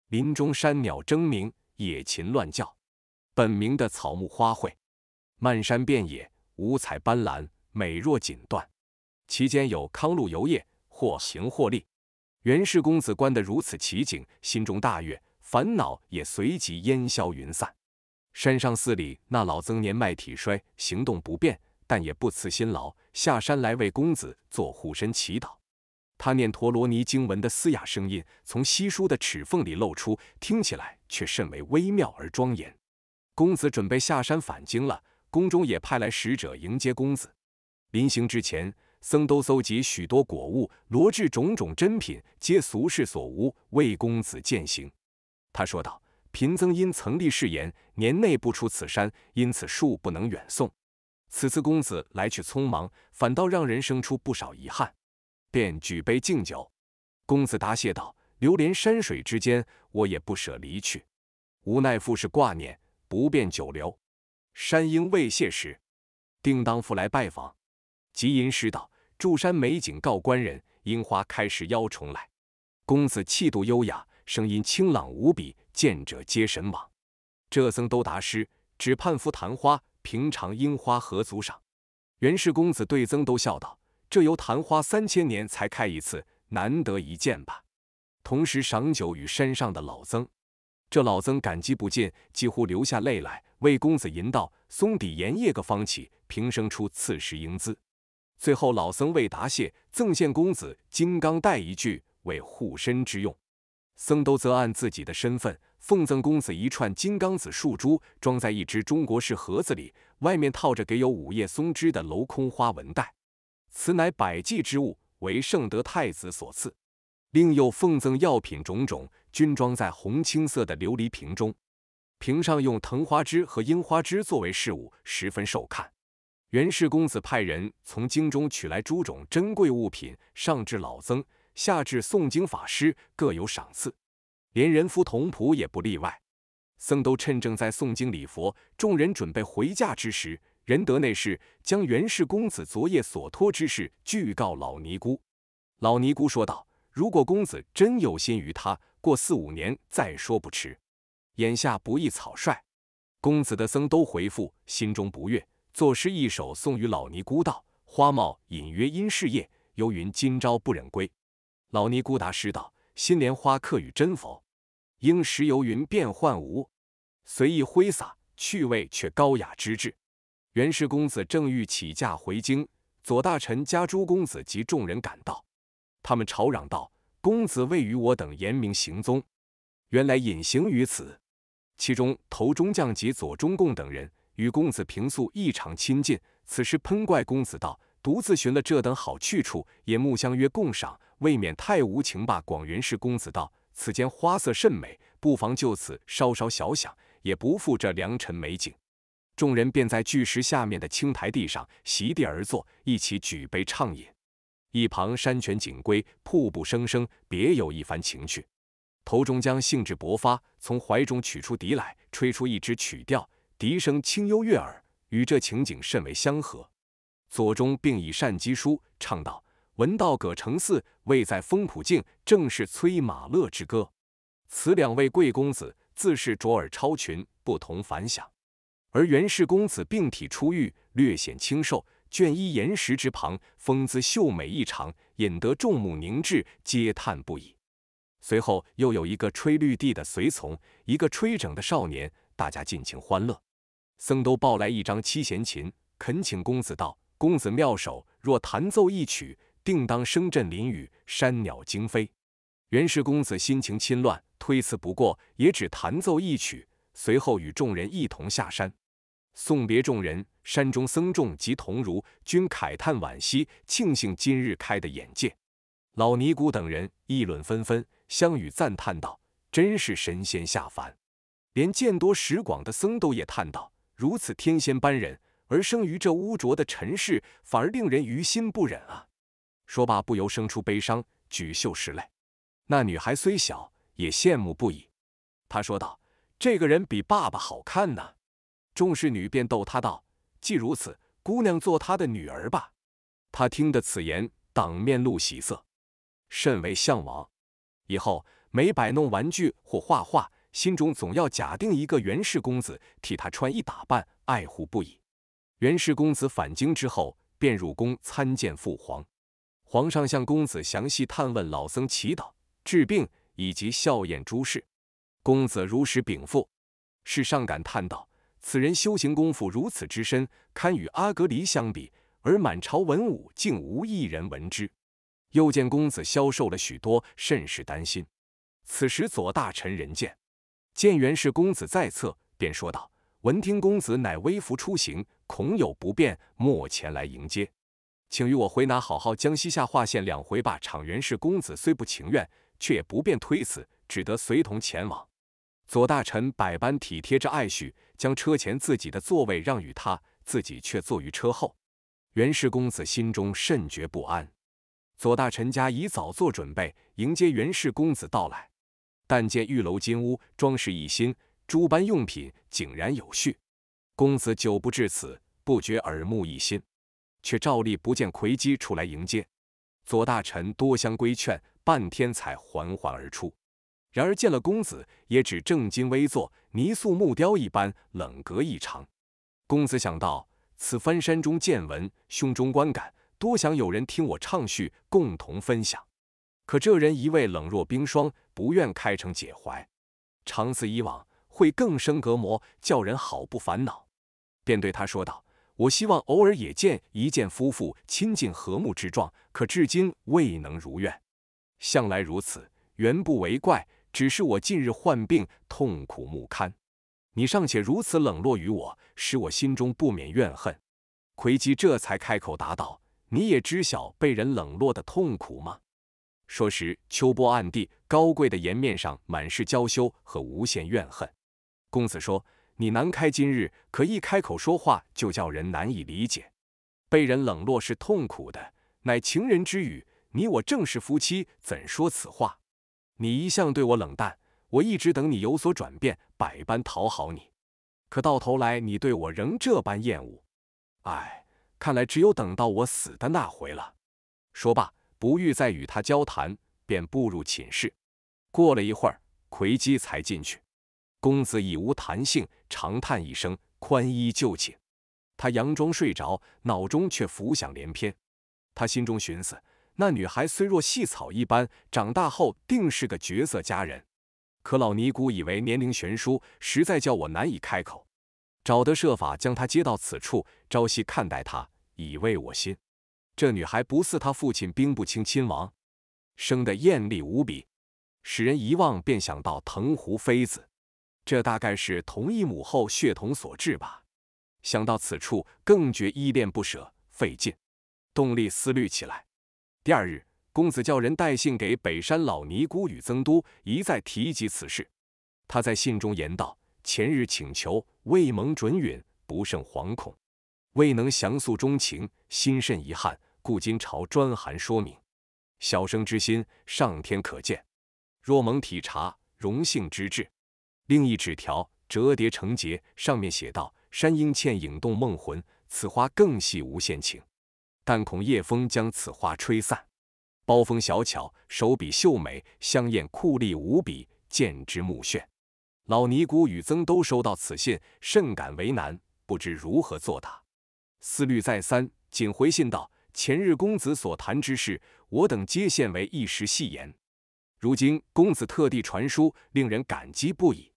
林中山鸟争鸣，野禽乱叫；本名的草木花卉，漫山遍野，五彩斑斓，美若锦缎。其间有康路游业，或行或立。袁氏公子观得如此奇景，心中大悦，烦恼也随即烟消云散。山上寺里那老僧年迈体衰，行动不便，但也不辞辛劳，下山来为公子做护身祈祷。他念陀罗尼经文的嘶哑声音从稀疏的齿缝里露出，听起来却甚为微妙而庄严。公子准备下山返京了，宫中也派来使者迎接公子。临行之前，僧都搜集许多果物，罗制种种珍品，皆俗世所无，为公子饯行。他说道：“贫僧因曾立誓言，年内不出此山，因此恕不能远送。此次公子来去匆忙，反倒让人生出不少遗憾。”便举杯敬酒，公子答谢道：“流连山水之间，我也不舍离去，无奈父是挂念，不便久留。山鹰未谢时，定当复来拜访。”吉吟诗道：“驻山美景告官人，樱花开时邀重来。”公子气度优雅，声音清朗无比，见者皆神往。这僧都答诗，只盼夫昙花，平常樱花何足赏？袁氏公子对僧都笑道。这由昙花三千年才开一次，难得一见吧。同时赏酒与山上的老僧，这老僧感激不尽，几乎流下泪来，为公子吟道：“松底岩叶个方起，平生出次石英姿。”最后老僧为答谢，赠献公子金刚带一具，为护身之用。僧都则按自己的身份，奉赠公子一串金刚子数珠，装在一只中国式盒子里，外面套着给有五叶松枝的镂空花纹带。此乃百济之物，为圣德太子所赐。另又奉赠药品种种，均装在红青色的琉璃瓶中，瓶上用藤花枝和樱花枝作为饰物，十分受看。袁氏公子派人从京中取来诸种珍贵物品，上至老僧，下至诵经法师，各有赏赐，连人夫童仆也不例外。僧都趁正在诵经礼佛，众人准备回驾之时。仁德内侍将袁氏公子昨夜所托之事具告老尼姑。老尼姑说道：“如果公子真有心于他，过四五年再说不迟。眼下不宜草率。”公子的僧都回复，心中不悦，作诗一首送与老尼姑道：“花貌隐约因是业，游云今朝不忍归。”老尼姑答诗道：“新莲花客与真否？应时游云变幻无。随意挥洒，趣味却高雅之至。”袁氏公子正欲起驾回京，左大臣家朱公子及众人赶到，他们吵嚷道：“公子未与我等言明行踪，原来隐行于此。”其中头中将及左中共等人与公子平素异常亲近，此时喷怪公子道：“独自寻了这等好去处，也慕相约共赏，未免太无情吧？”广元氏公子道：“此间花色甚美，不妨就此稍稍小享，也不负这良辰美景。”众人便在巨石下面的青苔地上席地而坐，一起举杯畅饮。一旁山泉景归，瀑布声声，别有一番情趣。头中将兴致勃发，从怀中取出笛来，吹出一支曲调，笛声清幽悦耳，与这情景甚为相合。左中并以善击书唱道：“闻道葛城寺，位在风浦境，正是崔马乐之歌。”此两位贵公子自是卓尔超群，不同凡响。而袁氏公子病体初愈，略显清瘦，卷衣岩石之旁，风姿秀美异常，引得众目凝滞，皆叹不已。随后又有一个吹绿地的随从，一个吹整的少年，大家尽情欢乐。僧都抱来一张七弦琴，恳请公子道：“公子妙手，若弹奏一曲，定当声震林雨，山鸟惊飞。”袁氏公子心情亲乱，推辞不过，也只弹奏一曲。随后与众人一同下山。送别众人，山中僧众及同儒均慨叹惋惜，庆幸今日开的眼界。老尼姑等人议论纷纷。相与赞叹道：“真是神仙下凡。”连见多识广的僧都也叹道：“如此天仙般人，而生于这污浊的尘世，反而令人于心不忍啊！”说罢，不由生出悲伤，举袖拭泪。那女孩虽小，也羡慕不已。她说道：“这个人比爸爸好看呢。”众侍女便逗他道：“既如此，姑娘做他的女儿吧。”他听得此言，当面露喜色，甚为向往。以后每摆弄玩具或画画，心中总要假定一个袁氏公子替他穿衣打扮，爱护不已。袁氏公子返京之后，便入宫参见父皇。皇上向公子详细探问老僧祈祷治病以及孝宴诸事，公子如实禀赋。世上感叹道。此人修行功夫如此之深，堪与阿格离相比，而满朝文武竟无一人闻之。又见公子消瘦了许多，甚是担心。此时左大臣人见，见源氏公子在侧，便说道：“闻听公子乃微服出行，恐有不便，莫前来迎接，请与我回拿好好将西下划线两回吧。”场源氏公子虽不情愿，却也不便推辞，只得随同前往。左大臣百般体贴着爱婿。将车前自己的座位让与他，自己却坐于车后。袁氏公子心中甚觉不安。左大臣家已早做准备，迎接袁氏公子到来。但见玉楼金屋，装饰一新，诸般用品井然有序。公子久不至此，不觉耳目一新，却照例不见魁姬出来迎接。左大臣多相规劝，半天才缓缓而出。然而见了公子，也只正襟危坐，泥塑木雕一般，冷隔异常。公子想到此番山中见闻，胸中观感，多想有人听我唱叙，共同分享。可这人一味冷若冰霜，不愿开诚解怀，长此以往，会更生隔膜，叫人好不烦恼。便对他说道：“我希望偶尔也见一见夫妇亲近和睦之状，可至今未能如愿。向来如此，原不为怪。”只是我近日患病，痛苦不堪，你尚且如此冷落于我，使我心中不免怨恨。魁姬这才开口答道：“你也知晓被人冷落的痛苦吗？”说时，秋波暗地高贵的颜面上满是娇羞和无限怨恨。公子说：“你难开今日，可一开口说话就叫人难以理解。被人冷落是痛苦的，乃情人之语。你我正是夫妻，怎说此话？”你一向对我冷淡，我一直等你有所转变，百般讨好你，可到头来你对我仍这般厌恶。哎，看来只有等到我死的那回了。说罢，不欲再与他交谈，便步入寝室。过了一会儿，魁姬才进去。公子已无弹性，长叹一声，宽衣就寝。他佯装睡着，脑中却浮想联翩。他心中寻思。那女孩虽若细草一般，长大后定是个绝色佳人。可老尼姑以为年龄悬殊，实在叫我难以开口。找得设法将她接到此处，朝夕看待她，以慰我心。这女孩不似她父亲兵部卿亲王，生得艳丽无比，使人一望便想到藤壶妃子。这大概是同一母后血统所致吧。想到此处，更觉依恋不舍，费劲，动力思虑起来。第二日，公子叫人带信给北山老尼姑与曾都，一再提及此事。他在信中言道：“前日请求未蒙准允，不胜惶恐，未能详诉衷情，心甚遗憾，故今朝专函说明。小生之心，上天可见，若蒙体察，荣幸之至。”另一纸条折叠成结，上面写道：“山鹰倩影动梦魂，此花更系无限情。”但恐夜风将此花吹散。包风小巧，手笔秀美，香艳酷丽无比，见之目眩。老尼姑与曾都收到此信，甚感为难，不知如何作答。思虑再三，仅回信道：“前日公子所谈之事，我等皆现为一时戏言。如今公子特地传书，令人感激不已。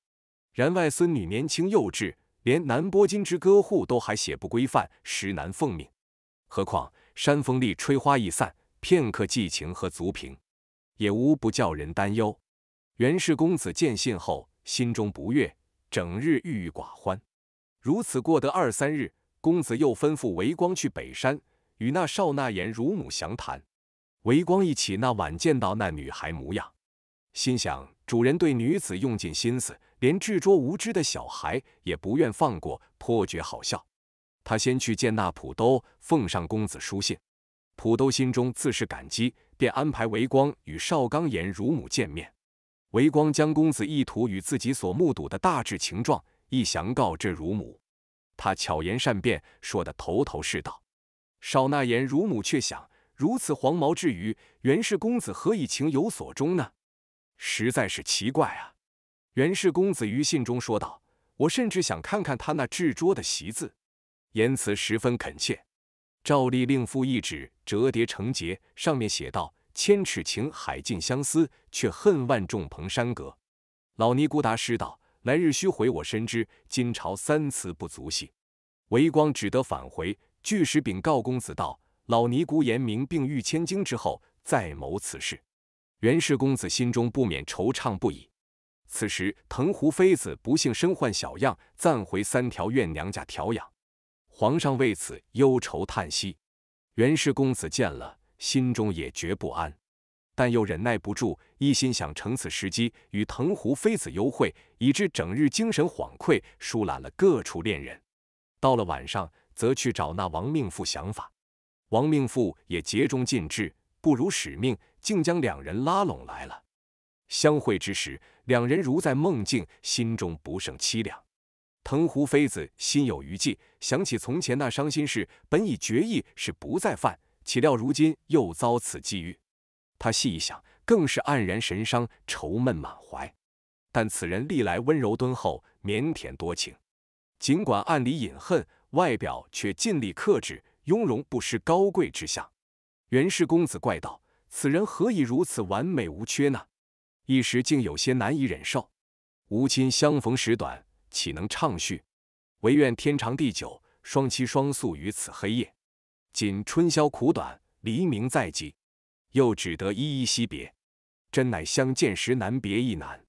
然外孙女年轻幼稚，连南波金之歌户都还写不规范，实难奉命。”何况山风力吹花易散，片刻寄情和足平，也无不叫人担忧。袁氏公子见信后，心中不悦，整日郁郁寡欢。如此过得二三日，公子又吩咐韦光去北山，与那少纳言乳母详谈。韦光忆起那晚见到那女孩模样，心想主人对女子用尽心思，连稚拙无知的小孩也不愿放过，颇觉好笑。他先去见那普兜，奉上公子书信。普兜心中自是感激，便安排韦光与邵刚言乳母见面。韦光将公子意图与自己所目睹的大致情状一详告知乳母。他巧言善辩，说得头头是道。邵那言乳母却想：如此黄毛之余，袁氏公子何以情有所钟呢？实在是奇怪啊！袁氏公子于信中说道：“我甚至想看看他那稚拙的习字。”言辞十分恳切，照例另附一纸，折叠成结，上面写道：“千尺情海尽相思，却恨万重蓬山阁。”老尼姑答师道：“来日须回，我深知今朝三辞不足惜。”韦光只得返回，据实禀告公子道：“老尼姑言明，并愈千金之后再谋此事。”袁氏公子心中不免惆怅不已。此时，藤壶妃子不幸身患小恙，暂回三条院娘家调养。皇上为此忧愁叹息，袁氏公子见了，心中也觉不安，但又忍耐不住，一心想乘此时机与藤壶妃子幽会，以致整日精神恍惚，疏懒了各处恋人。到了晚上，则去找那王命妇想法，王命妇也竭忠尽智，不辱使命，竟将两人拉拢来了。相会之时，两人如在梦境，心中不胜凄凉。藤壶妃子心有余悸，想起从前那伤心事，本已决意是不再犯，岂料如今又遭此际遇。他细一想，更是黯然神伤，愁闷满怀。但此人历来温柔敦厚，腼腆多情，尽管暗里隐恨，外表却尽力克制，雍容不失高贵之相。源氏公子怪道：“此人何以如此完美无缺呢？”一时竟有些难以忍受。吾今相逢时短。岂能畅叙？唯愿天长地久，双栖双宿于此黑夜。仅春宵苦短，黎明在即，又只得依依惜别，真乃相见时难别亦难。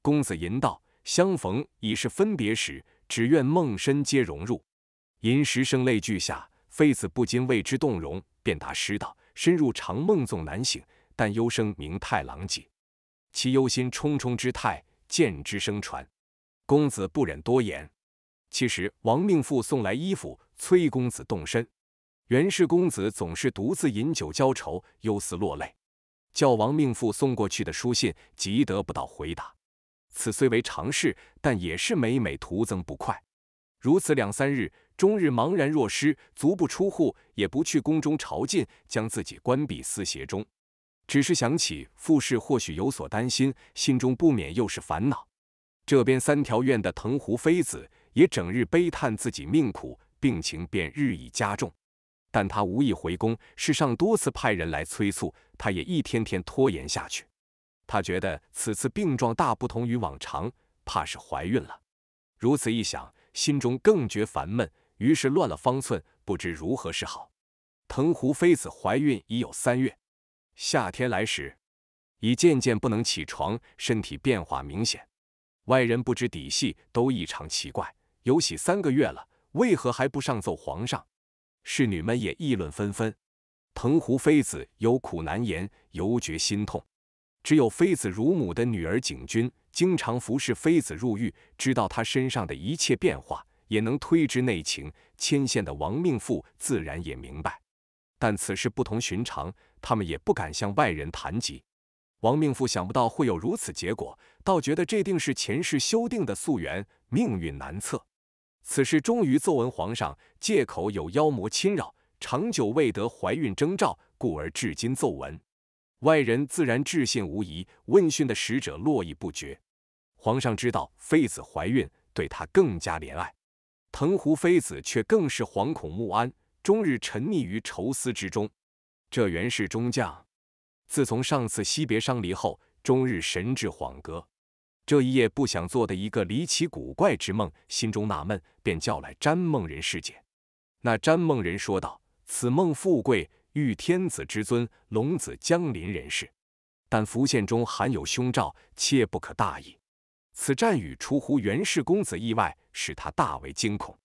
公子吟道：“相逢已是分别时，只愿梦身皆融入。”吟时声泪俱下，妃子不禁为之动容，便答诗道：“深入长梦纵难醒，但忧生明太狼藉。”其忧心忡忡之态，见之生传。公子不忍多言。其实王命妇送来衣服，催公子动身。袁氏公子总是独自饮酒浇愁，忧思落泪，叫王命妇送过去的书信，急得不到回答。此虽为常事，但也是每每徒增不快。如此两三日，终日茫然若失，足不出户，也不去宫中朝觐，将自己关闭私邪中，只是想起傅氏或许有所担心，心中不免又是烦恼。这边三条院的藤壶妃子也整日悲叹自己命苦，病情便日益加重。但她无意回宫，世上多次派人来催促，她也一天天拖延下去。她觉得此次病状大不同于往常，怕是怀孕了。如此一想，心中更觉烦闷，于是乱了方寸，不知如何是好。藤壶妃子怀孕已有三月，夏天来时已渐渐不能起床，身体变化明显。外人不知底细，都异常奇怪。有喜三个月了，为何还不上奏皇上？侍女们也议论纷纷。藤壶妃子有苦难言，犹觉心痛。只有妃子乳母的女儿景君，经常服侍妃子入狱，知道她身上的一切变化，也能推知内情。牵线的王命妇自然也明白，但此事不同寻常，他们也不敢向外人谈及。王命妇想不到会有如此结果。倒觉得这定是前世修定的夙缘，命运难测。此事终于奏闻皇上，借口有妖魔侵扰，长久未得怀孕征兆，故而至今奏闻。外人自然置信无疑，问讯的使者络绎不绝。皇上知道妃子怀孕，对她更加怜爱。藤壶妃子却更是惶恐不安，终日沉溺于愁思之中。这原是中将，自从上次惜别伤离后，终日神志恍隔。这一夜不想做的一个离奇古怪之梦，心中纳闷，便叫来詹梦人师解。那詹梦人说道：“此梦富贵遇天子之尊，龙子江临人世，但浮现中含有凶兆，切不可大意。”此战语出乎袁氏公子意外，使他大为惊恐，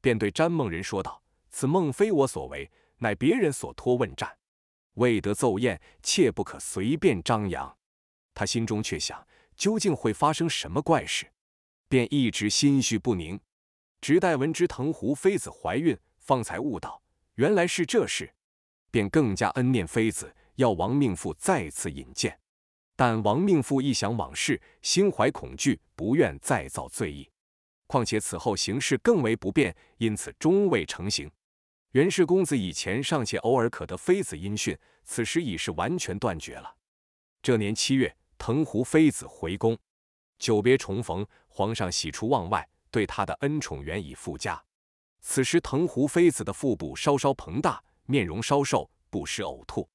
便对詹梦人说道：“此梦非我所为，乃别人所托问战，未得奏验，切不可随便张扬。”他心中却想。究竟会发生什么怪事，便一直心绪不宁，直待闻知藤壶妃子怀孕，方才悟道，原来是这事，便更加恩念妃子，要亡命妇再次引荐，但亡命妇一想往事，心怀恐惧，不愿再造罪意，况且此后形势更为不便，因此终未成行。源氏公子以前尚且偶尔可得妃子音讯，此时已是完全断绝了。这年七月。藤壶妃子回宫，久别重逢，皇上喜出望外，对她的恩宠远以复加。此时藤壶妃子的腹部稍稍膨大，面容稍瘦，不时呕吐，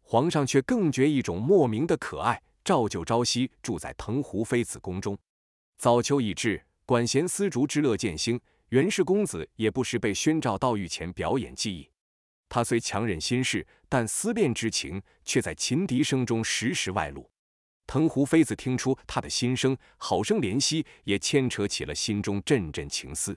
皇上却更觉一种莫名的可爱。照旧朝夕住在藤壶妃子宫中。早秋已至，管弦丝竹之乐渐兴，源氏公子也不时被宣召到御前表演技艺。他虽强忍心事，但思恋之情却在琴笛声中时时外露。藤壶妃子听出他的心声，好生怜惜，也牵扯起了心中阵阵情思。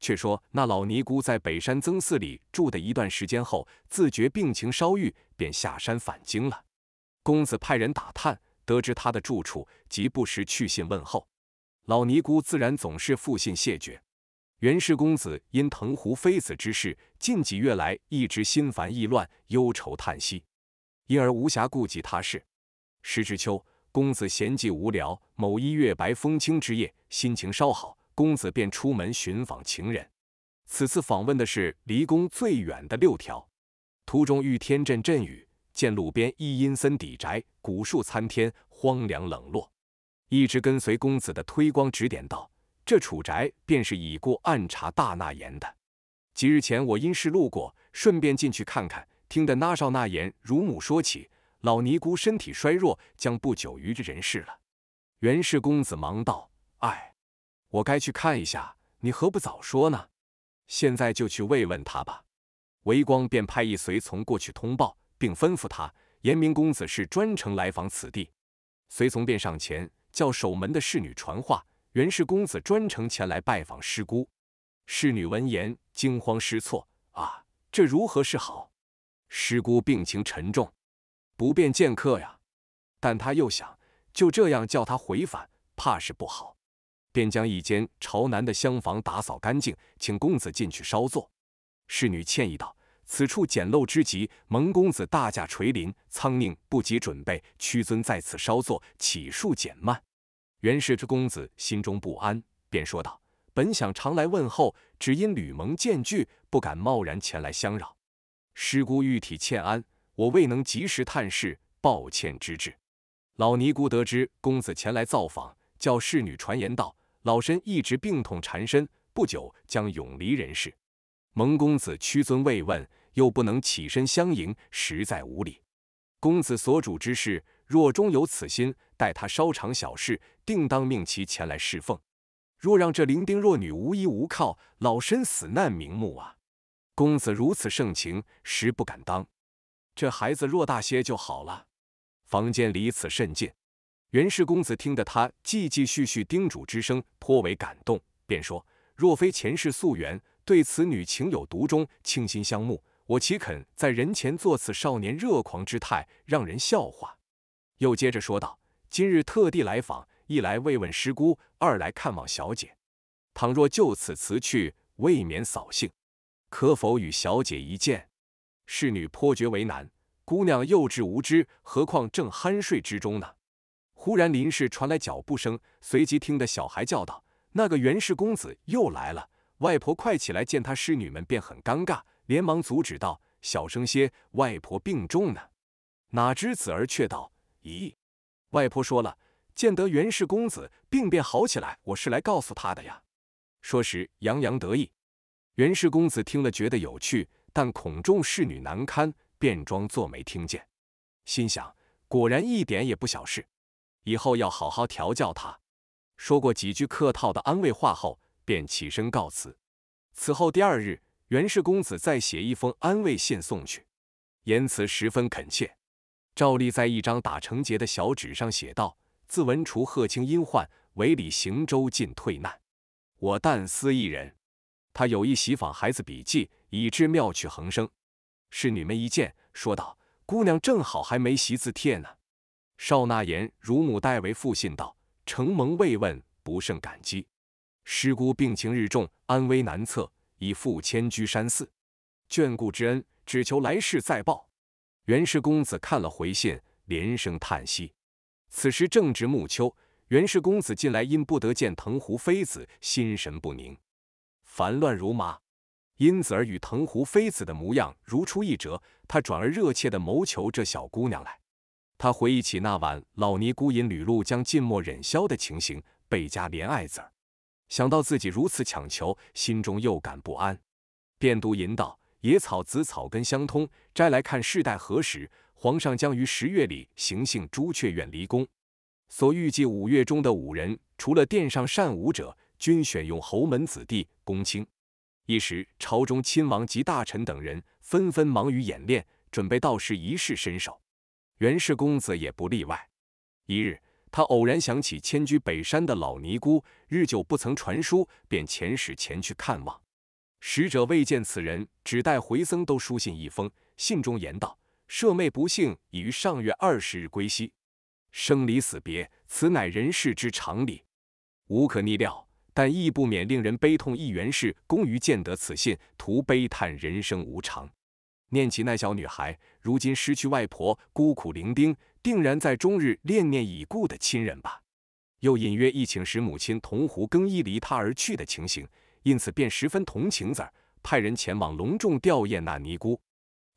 却说那老尼姑在北山增寺里住的一段时间后，自觉病情稍愈，便下山返京了。公子派人打探，得知他的住处，即不时去信问候。老尼姑自然总是复信谢绝。袁氏公子因藤壶妃子之事，近几月来一直心烦意乱，忧愁叹息，因而无暇顾及他事。时至秋。公子闲寂无聊，某一月白风清之夜，心情稍好，公子便出门寻访情人。此次访问的是离宫最远的六条。途中遇天阵阵雨，见路边一阴森底宅，古树参天，荒凉冷落。一直跟随公子的推光指点道：“这楚宅便是已故暗察大纳言的。几日前我因事路过，顺便进去看看，听得那少那言如母说起。”老尼姑身体衰弱，将不久于这人世了。袁氏公子忙道：“哎，我该去看一下。你何不早说呢？现在就去慰问她吧。”韦光便派一随从过去通报，并吩咐他：“严明公子是专程来访此地。”随从便上前叫守门的侍女传话：“袁氏公子专程前来拜访师姑。”侍女闻言惊慌失措：“啊，这如何是好？师姑病情沉重。”不便见客呀，但他又想就这样叫他回返，怕是不好，便将一间朝南的厢房打扫干净，请公子进去稍坐。侍女歉意道：“此处简陋之极，蒙公子大驾垂临，仓宁不及准备，屈尊在此稍坐，起数减慢。”袁氏之公子心中不安，便说道：“本想常来问候，只因吕蒙见拒，不敢贸然前来相扰。师姑玉体欠安。”我未能及时探视，抱歉之至。老尼姑得知公子前来造访，叫侍女传言道：“老身一直病痛缠身，不久将永离人世。”蒙公子屈尊慰问，又不能起身相迎，实在无礼。公子所主之事，若终有此心，待他稍长小事，定当命其前来侍奉。若让这伶仃弱女无依无靠，老身死难瞑目啊！公子如此盛情，实不敢当。这孩子若大些就好了。房间离此甚近。袁氏公子听得他继继续续叮嘱之声，颇为感动，便说：“若非前世夙缘，对此女情有独钟，倾心相慕，我岂肯在人前做此少年热狂之态，让人笑话？”又接着说道：“今日特地来访，一来慰问师姑，二来看望小姐。倘若就此辞去，未免扫兴。可否与小姐一见？”侍女颇觉为难，姑娘幼稚无知，何况正酣睡之中呢？忽然林氏传来脚步声，随即听得小孩叫道：“那个袁氏公子又来了！”外婆快起来见他。侍女们便很尴尬，连忙阻止道：“小声些，外婆病重呢。”哪知子儿却道：“咦，外婆说了，见得袁氏公子病便好起来，我是来告诉他的呀。”说时洋洋得意。袁氏公子听了，觉得有趣。但孔众侍女难堪，便装作没听见，心想：果然一点也不小事，以后要好好调教他。说过几句客套的安慰话后，便起身告辞。此后第二日，袁氏公子再写一封安慰信送去，言辞十分恳切。照例在一张打成结的小纸上写道：“自闻除贺清因患，为礼行舟进退难，我但思一人。”他有意洗仿孩子笔记。以致妙趣横生，侍女们一见，说道：“姑娘正好还没习字帖呢。”少纳言乳母代为复信道：“承蒙慰问，不胜感激。师姑病情日重，安危难测，已赴迁居山寺，眷顾之恩，只求来世再报。”袁氏公子看了回信，连声叹息。此时正值暮秋，袁氏公子近来因不得见藤壶妃子，心神不宁，烦乱如麻。因子儿与藤壶妃子的模样如出一辙，他转而热切地谋求这小姑娘来。他回忆起那晚老尼姑引吕禄将近墨忍消的情形，倍加怜爱子儿。想到自己如此强求，心中又感不安，便读吟道：“野草紫草根相通，摘来看世代何时。皇上将于十月里行幸朱雀远离宫，所预计五月中的五人，除了殿上善舞者，均选用侯门子弟、公卿。”一时，朝中亲王及大臣等人纷纷忙于演练，准备到时一试身手。袁氏公子也不例外。一日，他偶然想起迁居北山的老尼姑，日久不曾传书，便遣使前去看望。使者未见此人，只带回僧都书信一封，信中言道：“舍妹不幸已于上月二十日归西，生离死别，此乃人世之常理，无可逆料。”但亦不免令人悲痛。一元氏公于见得此信，徒悲叹人生无常。念起那小女孩，如今失去外婆，孤苦伶仃，定然在终日恋念已故的亲人吧。又隐约忆起时母亲同胡更衣离他而去的情形，因此便十分同情子儿，派人前往隆重吊唁那尼姑。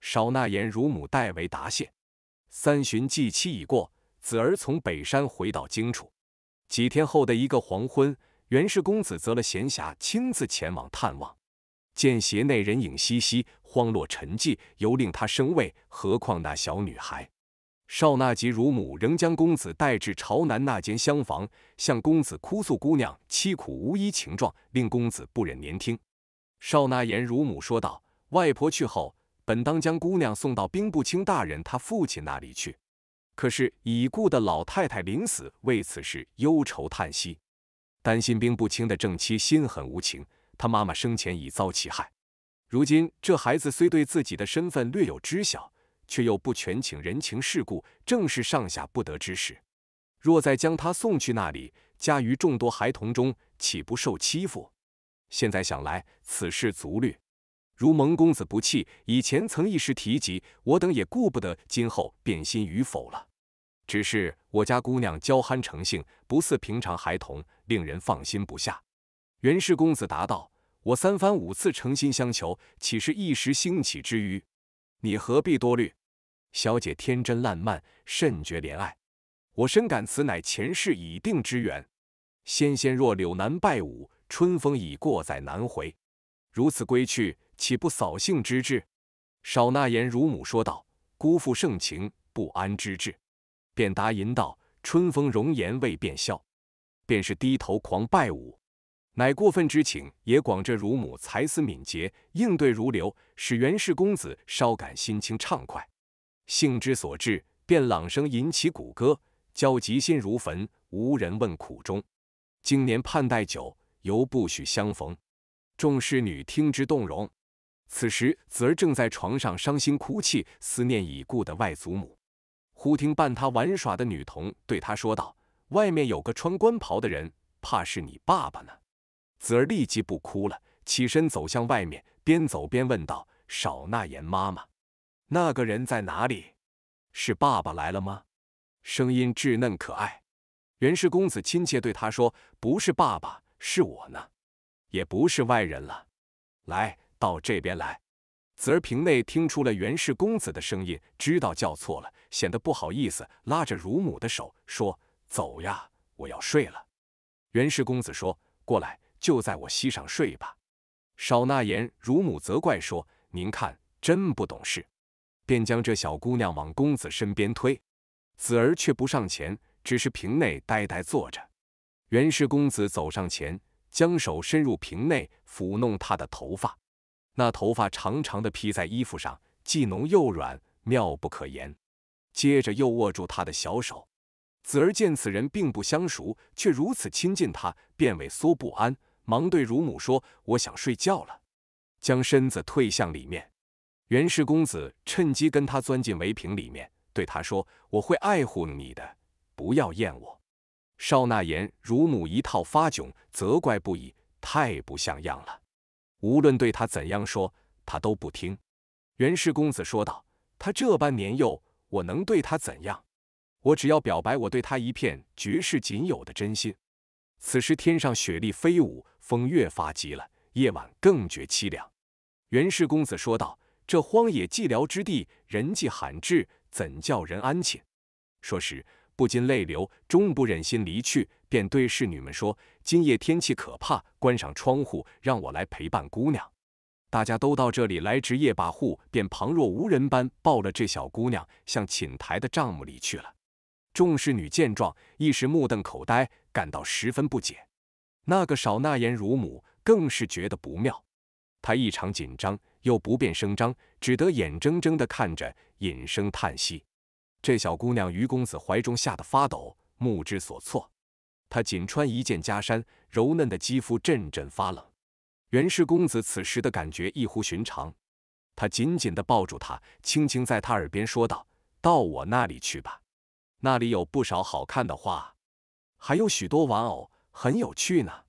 少纳言乳母代为答谢。三旬祭期已过，子儿从北山回到荆楚。几天后的一个黄昏。袁氏公子择了闲暇，亲自前往探望，见鞋内人影稀稀，荒落沉寂，犹令他生畏。何况那小女孩，少纳吉乳母仍将公子带至朝南那间厢房，向公子哭诉姑娘凄苦无依情状，令公子不忍连听。少纳言乳母说道：“外婆去后，本当将姑娘送到兵部卿大人他父亲那里去，可是已故的老太太临死为此事忧愁叹息。”担心兵不轻的郑妻心狠无情，他妈妈生前已遭其害，如今这孩子虽对自己的身份略有知晓，却又不全请人情世故，正是上下不得之事。若再将他送去那里，加于众多孩童中，岂不受欺负？现在想来，此事足虑。如蒙公子不弃，以前曾一时提及，我等也顾不得今后变心与否了。只是我家姑娘娇憨成性，不似平常孩童，令人放心不下。袁氏公子答道：“我三番五次诚心相求，岂是一时兴起之余？你何必多虑？小姐天真烂漫，甚觉怜爱。我深感此乃前世已定之缘。纤纤若柳难拜舞，春风已过再难回。如此归去，岂不扫兴之至？”少纳言乳母说道：“辜负盛情，不安之至。”便答吟道：“春风容颜未变笑，便是低头狂拜舞。乃过分之请也。广这乳母才思敏捷，应对如流，使袁氏公子稍感心情畅快。兴之所至，便朗声吟起古歌：‘焦急心如焚，无人问苦衷。今年盼待久，犹不许相逢。’众侍女听之动容。此时子儿正在床上伤心哭泣，思念已故的外祖母。”忽听伴他玩耍的女童对他说道：“外面有个穿官袍的人，怕是你爸爸呢。”子儿立即不哭了，起身走向外面，边走边问道：“少纳言妈妈，那个人在哪里？是爸爸来了吗？”声音稚嫩可爱。袁氏公子亲切对他说：“不是爸爸，是我呢，也不是外人了。来到这边来。”子儿瓶内听出了袁氏公子的声音，知道叫错了，显得不好意思，拉着乳母的手说：“走呀，我要睡了。”袁氏公子说：“过来，就在我膝上睡吧。”少纳言，乳母责怪说：“您看，真不懂事。”便将这小姑娘往公子身边推，子儿却不上前，只是瓶内呆呆坐着。袁氏公子走上前，将手伸入瓶内抚弄她的头发。那头发长长的披在衣服上，既浓又软，妙不可言。接着又握住他的小手。子儿见此人并不相熟，却如此亲近他，便畏缩不安，忙对乳母说：“我想睡觉了。”将身子退向里面。袁氏公子趁机跟他钻进围屏里面，对他说：“我会爱护你的，不要厌我。”少纳言，乳母一套发窘，责怪不已，太不像样了。无论对他怎样说，他都不听。袁氏公子说道：“他这般年幼，我能对他怎样？我只要表白我对他一片绝世仅有的真心。”此时天上雪粒飞舞，风越发急了，夜晚更觉凄凉。袁氏公子说道：“这荒野寂寥之地，人迹罕至，怎叫人安寝？”说时不禁泪流，终不忍心离去。便对侍女们说：“今夜天气可怕，关上窗户，让我来陪伴姑娘。”大家都到这里来值夜把户，便旁若无人般抱了这小姑娘，向寝台的帐幕里去了。众侍女见状，一时目瞪口呆，感到十分不解。那个少纳言乳母更是觉得不妙，她异常紧张，又不便声张，只得眼睁睁的看着，引声叹息。这小姑娘于公子怀中吓得发抖，目之所措。他仅穿一件夹衫，柔嫩的肌肤阵阵发冷。袁氏公子此时的感觉异乎寻常，他紧紧地抱住他，轻轻在他耳边说道：“到我那里去吧，那里有不少好看的画，还有许多玩偶，很有趣呢。”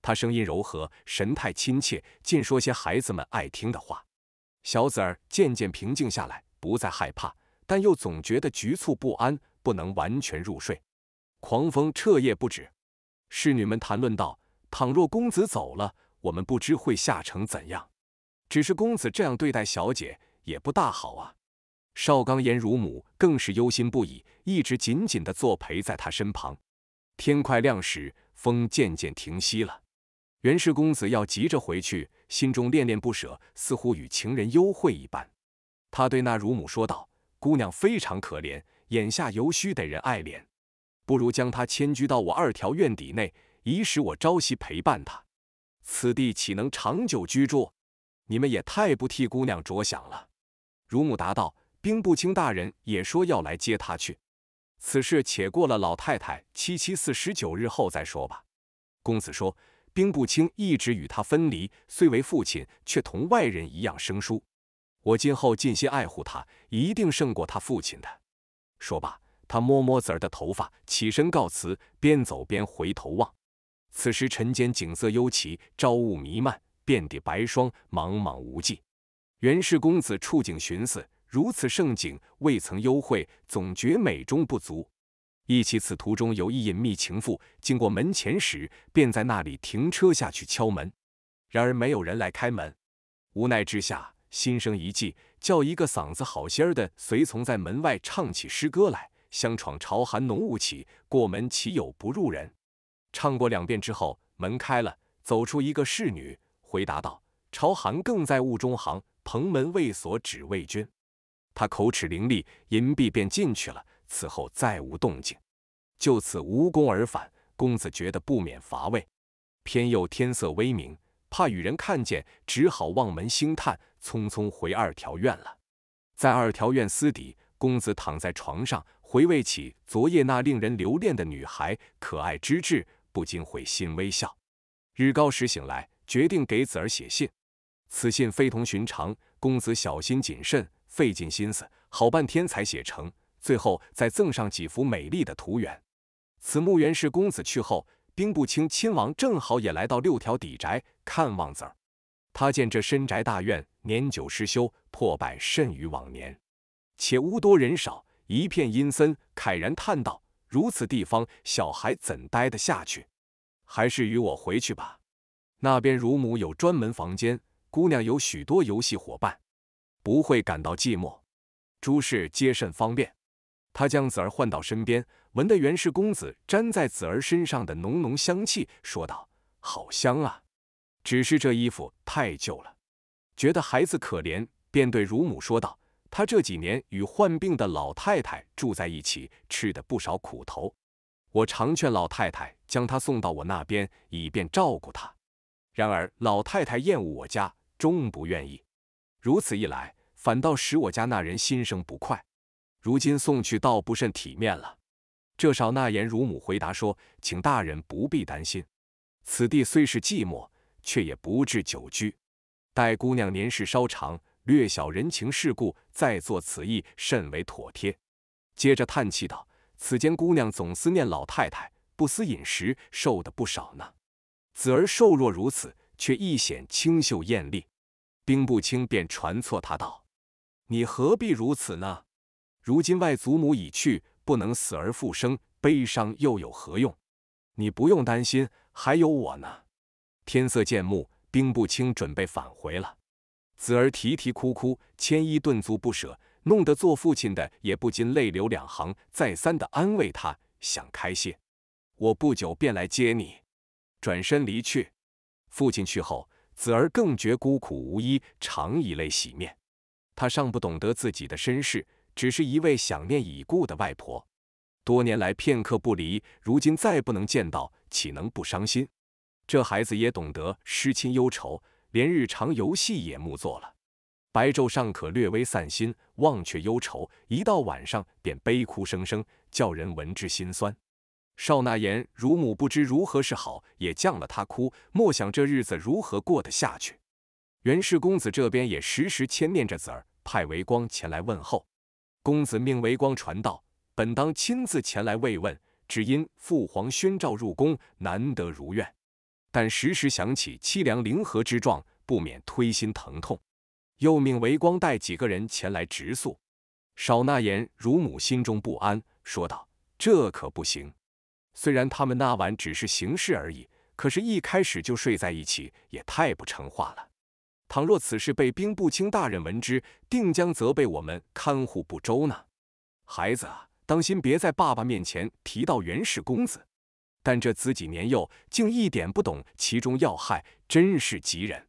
他声音柔和，神态亲切，尽说些孩子们爱听的话。小子儿渐渐平静下来，不再害怕，但又总觉得局促不安，不能完全入睡。狂风彻夜不止，侍女们谈论道：“倘若公子走了，我们不知会吓成怎样。只是公子这样对待小姐，也不大好啊。”少刚言乳母更是忧心不已，一直紧紧地作陪在他身旁。天快亮时，风渐渐停息了。袁氏公子要急着回去，心中恋恋不舍，似乎与情人幽会一般。他对那乳母说道：“姑娘非常可怜，眼下尤需得人爱怜。”不如将他迁居到我二条院邸内，以使我朝夕陪伴他。此地岂能长久居住？你们也太不替姑娘着想了。乳母答道：“兵部卿大人也说要来接他去，此事且过了老太太七七四十九日后再说吧。”公子说：“兵部卿一直与他分离，虽为父亲，却同外人一样生疏。我今后尽心爱护他，一定胜过他父亲的。”说罢。他摸摸子儿的头发，起身告辞，边走边回头望。此时晨间景色幽奇，朝雾弥漫，遍地白霜，茫茫无际。袁氏公子触景寻思，如此盛景未曾幽会，总觉美中不足。忆起此途中有一隐秘情妇，经过门前时，便在那里停车下去敲门。然而没有人来开门，无奈之下，心生一计，叫一个嗓子好些儿的随从在门外唱起诗歌来。相闯朝寒浓雾起，过门岂有不入人？唱过两遍之后，门开了，走出一个侍女，回答道：“朝寒更在雾中行，蓬门未锁只为君。”他口齿伶俐，银币便进去了。此后再无动静，就此无功而返。公子觉得不免乏味，偏又天色微明，怕与人看见，只好望门兴叹，匆匆回二条院了。在二条院私底，公子躺在床上。回味起昨夜那令人留恋的女孩，可爱之至，不禁会心微笑。日高时醒来，决定给子儿写信。此信非同寻常，公子小心谨慎，费尽心思，好半天才写成。最后再赠上几幅美丽的图元。此墓园是公子去后，兵部卿亲王正好也来到六条底宅看望子儿。他见这深宅大院年久失修，破败甚于往年，且屋多人少。一片阴森，慨然叹道：“如此地方，小孩怎待得下去？还是与我回去吧。那边乳母有专门房间，姑娘有许多游戏伙伴，不会感到寂寞。诸事皆甚方便。”他将子儿唤到身边，闻得袁氏公子沾在子儿身上的浓浓香气，说道：“好香啊！只是这衣服太旧了，觉得孩子可怜，便对乳母说道。”他这几年与患病的老太太住在一起，吃的不少苦头。我常劝老太太将她送到我那边，以便照顾她。然而老太太厌恶我家，终不愿意。如此一来，反倒使我家那人心生不快。如今送去，倒不甚体面了。这少纳言乳母回答说：“请大人不必担心，此地虽是寂寞，却也不至久居。待姑娘年事稍长。”略晓人情世故，再做此意甚为妥帖。”接着叹气道：“此间姑娘总思念老太太，不思饮食，瘦的不少呢。子儿瘦弱如此，却一显清秀艳丽。”兵部清便传错他道：“你何必如此呢？如今外祖母已去，不能死而复生，悲伤又有何用？你不用担心，还有我呢。”天色渐暮，兵部清准备返回了。子儿啼啼哭哭，牵衣顿足不舍，弄得做父亲的也不禁泪流两行，再三的安慰他，想开些，我不久便来接你。转身离去。父亲去后，子儿更觉孤苦无依，常以泪洗面。他尚不懂得自己的身世，只是一位想念已故的外婆，多年来片刻不离，如今再不能见到，岂能不伤心？这孩子也懂得失亲忧愁。连日常游戏也木做了，白昼尚可略微散心，忘却忧愁；一到晚上，便悲哭声声，叫人闻之心酸。少纳言乳母不知如何是好，也降了他哭，莫想这日子如何过得下去。袁氏公子这边也时时牵念着子儿，派韦光前来问候。公子命韦光传道，本当亲自前来慰问，只因父皇宣召入宫，难得如愿。但时时想起凄凉灵河之状，不免推心疼痛。又命韦光带几个人前来直诉。少纳言乳母心中不安，说道：“这可不行。虽然他们那晚只是行事而已，可是，一开始就睡在一起，也太不成话了。倘若此事被兵部卿大人闻之，定将责备我们看护不周呢。孩子，当心别在爸爸面前提到袁氏公子。”但这子己年幼，竟一点不懂其中要害，真是急人。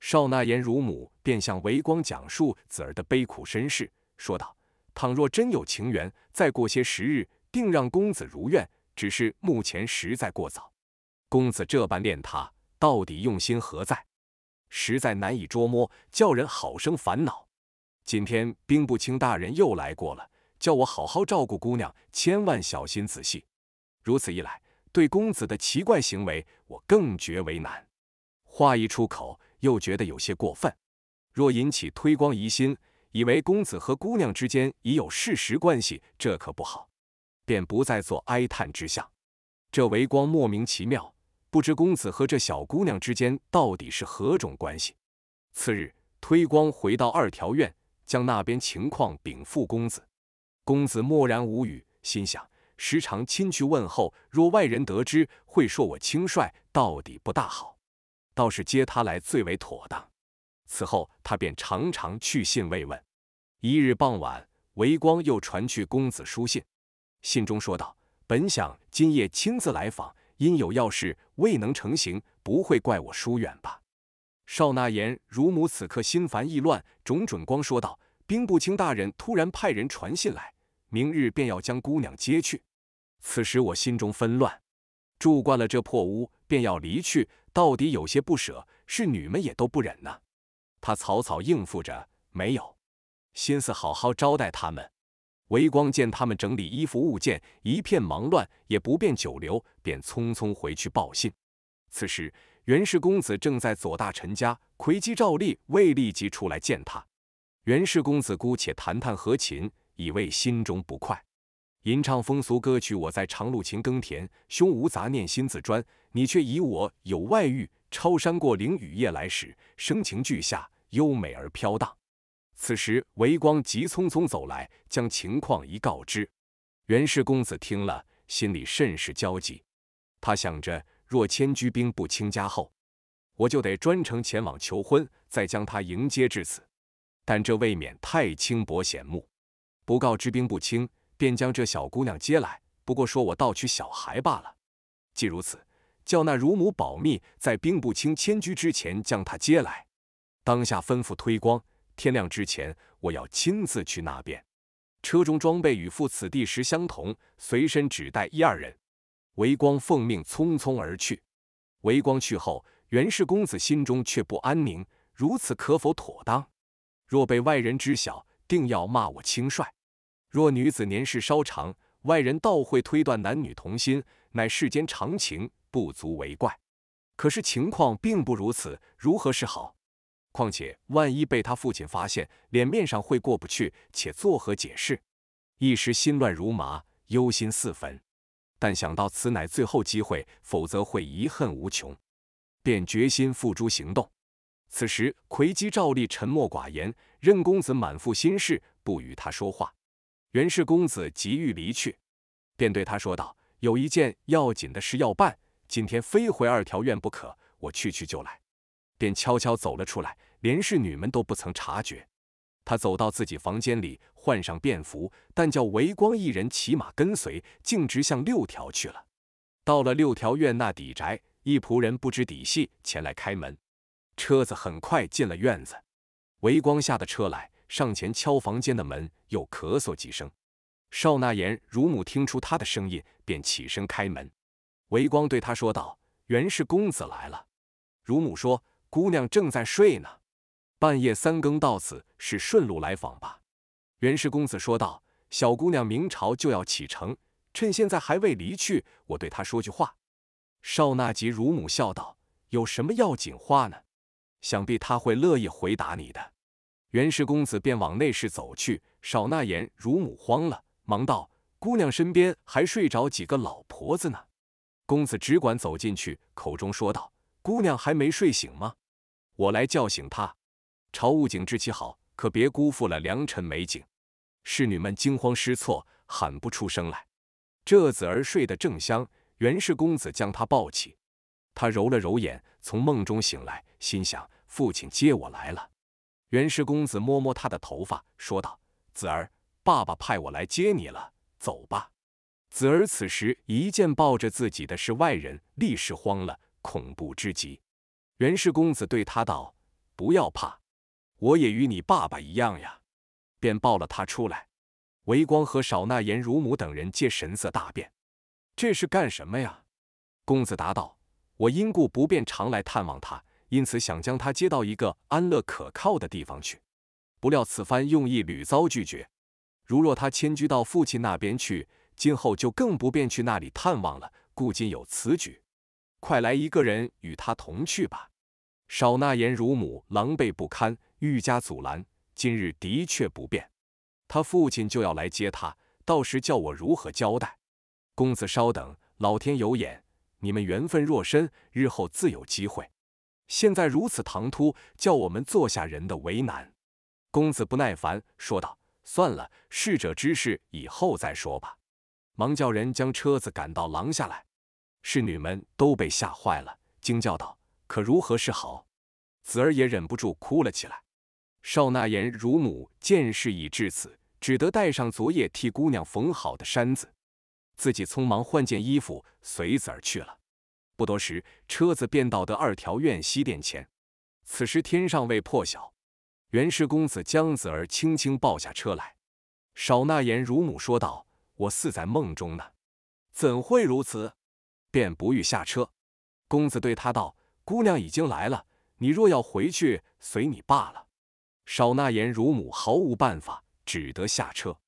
少纳言乳母便向韦光讲述子儿的悲苦身世，说道：“倘若真有情缘，再过些时日，定让公子如愿。只是目前实在过早。公子这般恋他，到底用心何在？实在难以捉摸，叫人好生烦恼。今天兵部卿大人又来过了，叫我好好照顾姑娘，千万小心仔细。如此一来。”对公子的奇怪行为，我更觉为难。话一出口，又觉得有些过分。若引起推光疑心，以为公子和姑娘之间已有事实关系，这可不好。便不再做哀叹之相。这为光莫名其妙，不知公子和这小姑娘之间到底是何种关系。次日，推光回到二条院，将那边情况禀赋公子。公子默然无语，心想。时常亲去问候，若外人得知，会说我轻率，到底不大好。倒是接他来最为妥当。此后，他便常常去信慰问。一日傍晚，韦光又传去公子书信，信中说道：“本想今夜亲自来访，因有要事未能成行，不会怪我疏远吧？”少纳言乳母此刻心烦意乱，种准光说道：“兵部卿大人突然派人传信来。”明日便要将姑娘接去。此时我心中纷乱，住惯了这破屋，便要离去，到底有些不舍。侍女们也都不忍呢。他草草应付着，没有心思好好招待他们。韦光见他们整理衣服物件，一片忙乱，也不便久留，便匆匆回去报信。此时袁氏公子正在左大臣家，魁姬照例未立即出来见他。袁氏公子姑且谈谈和琴，以为心中不快，吟唱风俗歌曲。我在长路勤耕田，胸无杂念心自专。你却以我有外遇。超山过岭雨夜来时，声情俱下，优美而飘荡。此时，韦光急匆匆走来，将情况一告知。袁氏公子听了，心里甚是焦急。他想着，若千驹兵不侵家后，我就得专程前往求婚，再将他迎接至此。但这未免太轻薄显目。不告知兵不卿，便将这小姑娘接来。不过说我盗取小孩罢了。既如此，叫那乳母保密，在兵不卿迁居之前将她接来。当下吩咐推光，天亮之前我要亲自去那边。车中装备与赴此地时相同，随身只带一二人。韦光奉命匆匆而去。韦光去后，袁氏公子心中却不安宁。如此可否妥当？若被外人知晓。定要骂我轻率。若女子年事稍长，外人倒会推断男女同心，乃世间常情，不足为怪。可是情况并不如此，如何是好？况且万一被他父亲发现，脸面上会过不去，且作何解释？一时心乱如麻，忧心似焚。但想到此乃最后机会，否则会遗恨无穷，便决心付诸行动。此时，魁姬照例沉默寡言，任公子满腹心事，不与他说话。袁氏公子急于离去，便对他说道：“有一件要紧的事要办，今天非回二条院不可。我去去就来。”便悄悄走了出来，连侍女们都不曾察觉。他走到自己房间里，换上便服，但叫韦光一人骑马跟随，径直向六条去了。到了六条院那底宅，一仆人不知底细，前来开门。车子很快进了院子，韦光下的车来，上前敲房间的门，又咳嗽几声。少纳言乳母听出他的声音，便起身开门。韦光对他说道：“袁氏公子来了。”乳母说：“姑娘正在睡呢，半夜三更到此，是顺路来访吧？”袁氏公子说道：“小姑娘明朝就要启程，趁现在还未离去，我对她说句话。”少纳及乳母笑道：“有什么要紧话呢？”想必他会乐意回答你的。袁氏公子便往内室走去。少纳言乳母慌了，忙道：“姑娘身边还睡着几个老婆子呢。”公子只管走进去，口中说道：“姑娘还没睡醒吗？我来叫醒她。朝雾景知其好，可别辜负了良辰美景。”侍女们惊慌失措，喊不出声来。这子儿睡得正香，袁氏公子将她抱起，他揉了揉眼，从梦中醒来，心想。父亲接我来了，袁氏公子摸摸他的头发，说道：“子儿，爸爸派我来接你了，走吧。”子儿此时一见抱着自己的是外人，立时慌了，恐怖之极。袁氏公子对他道：“不要怕，我也与你爸爸一样呀。”便抱了他出来。韦光和少纳言乳母等人皆神色大变，这是干什么呀？公子答道：“我因故不便常来探望他。”因此想将他接到一个安乐可靠的地方去，不料此番用意屡遭拒绝。如若他迁居到父亲那边去，今后就更不便去那里探望了。故今有此举，快来一个人与他同去吧。少纳言乳母狼狈不堪，愈加阻拦。今日的确不便，他父亲就要来接他，到时叫我如何交代？公子稍等，老天有眼，你们缘分若深，日后自有机会。现在如此唐突，叫我们坐下人的为难。公子不耐烦说道：“算了，逝者之事以后再说吧。”忙叫人将车子赶到廊下来。侍女们都被吓坏了，惊叫道：“可如何是好？”子儿也忍不住哭了起来。少纳言乳母见事已至此，只得带上昨夜替姑娘缝好的衫子，自己匆忙换件衣服，随子儿去了。不多时，车子便到得二条院西殿前。此时天上未破晓，袁氏公子将子儿轻轻抱下车来。少纳言乳母说道：“我似在梦中呢，怎会如此？”便不欲下车。公子对他道：“姑娘已经来了，你若要回去，随你罢了。”少纳言乳母毫无办法，只得下车。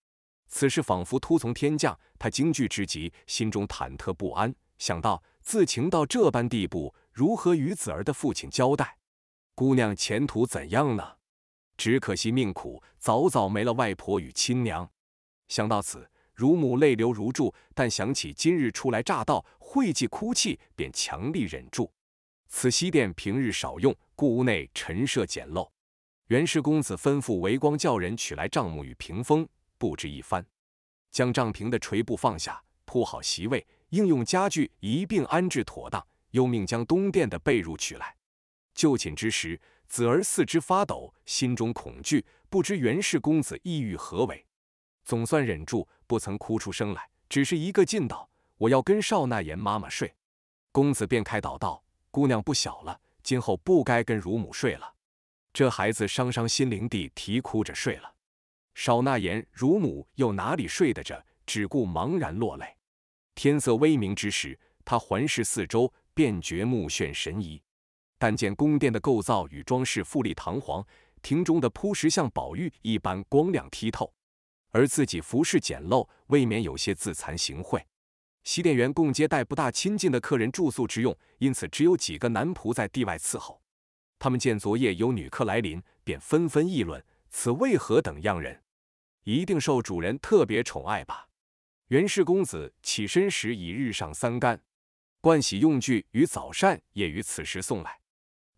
此事仿佛突从天降，他惊惧之极，心中忐忑不安，想到。自情到这般地步，如何与子儿的父亲交代？姑娘前途怎样呢？只可惜命苦，早早没了外婆与亲娘。想到此，乳母泪流如注，但想起今日初来乍到，讳忌哭泣，便强力忍住。此西殿平日少用，故屋内陈设简陋。袁氏公子吩咐韦光叫人取来帐幕与屏风，布置一番，将帐屏的垂布放下，铺好席位。应用家具一并安置妥当，又命将东殿的被褥取来。就寝之时，子儿四肢发抖，心中恐惧，不知袁氏公子意欲何为。总算忍住，不曾哭出声来，只是一个劲道：“我要跟少纳言妈妈睡。”公子便开导道：“姑娘不小了，今后不该跟乳母睡了。”这孩子伤伤心灵地啼哭着睡了。少纳言乳母又哪里睡得着，只顾茫然落泪。天色微明之时，他环视四周，便觉目眩神怡。但见宫殿的构造与装饰富丽堂皇，庭中的铺石像宝玉一般光亮剔透，而自己服饰简陋，未免有些自惭形秽。西殿园供接待不大亲近的客人住宿之用，因此只有几个男仆在地外伺候。他们见昨夜有女客来临，便纷纷议论：此为何等样人？一定受主人特别宠爱吧。袁氏公子起身时已日上三竿，盥洗用具与早膳也于此时送来。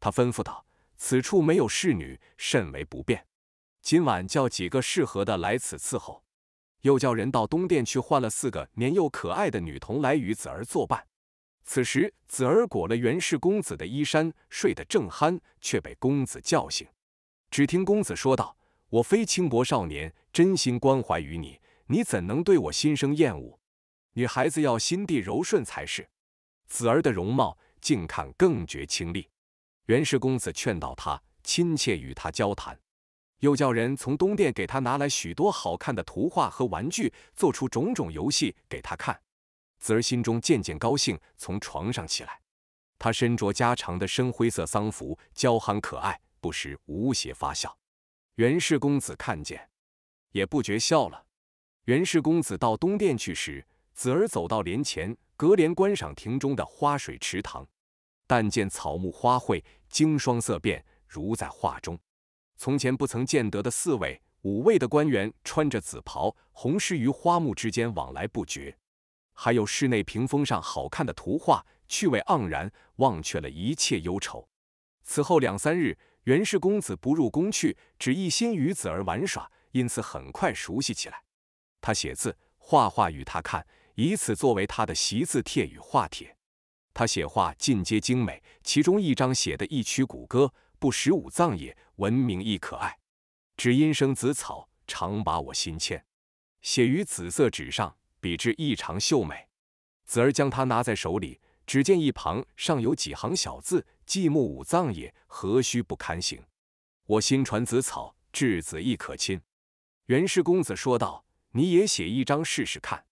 他吩咐道：“此处没有侍女，甚为不便。今晚叫几个适合的来此伺候。”又叫人到东殿去换了四个年幼可爱的女童来与子儿作伴。此时子儿裹了袁氏公子的衣衫，睡得正酣，却被公子叫醒。只听公子说道：“我非轻薄少年，真心关怀于你。”你怎能对我心生厌恶？女孩子要心地柔顺才是。子儿的容貌近看更觉清丽。袁氏公子劝导她，亲切与她交谈，又叫人从东殿给她拿来许多好看的图画和玩具，做出种种游戏给她看。子儿心中渐渐高兴，从床上起来。她身着家常的深灰色丧服，娇憨可爱，不时无邪发笑。袁氏公子看见，也不觉笑了。袁氏公子到东殿去时，子儿走到帘前，隔帘观赏庭中的花水池塘。但见草木花卉经霜色变，如在画中。从前不曾见得的四位、五位的官员，穿着紫袍，红湿于花木之间往来不绝。还有室内屏风上好看的图画，趣味盎然，忘却了一切忧愁。此后两三日，袁氏公子不入宫去，只一心与子儿玩耍，因此很快熟悉起来。他写字、画画与他看，以此作为他的习字帖与画帖。他写画尽皆精美，其中一张写的一曲古歌，不识五藏也，闻名亦可爱。只因生紫草，常把我心牵。写于紫色纸上，笔致异常秀美。子儿将它拿在手里，只见一旁上有几行小字：寂目五藏也，何须不堪行？我心传紫草，稚子亦可亲。袁氏公子说道。你也写一张试试看，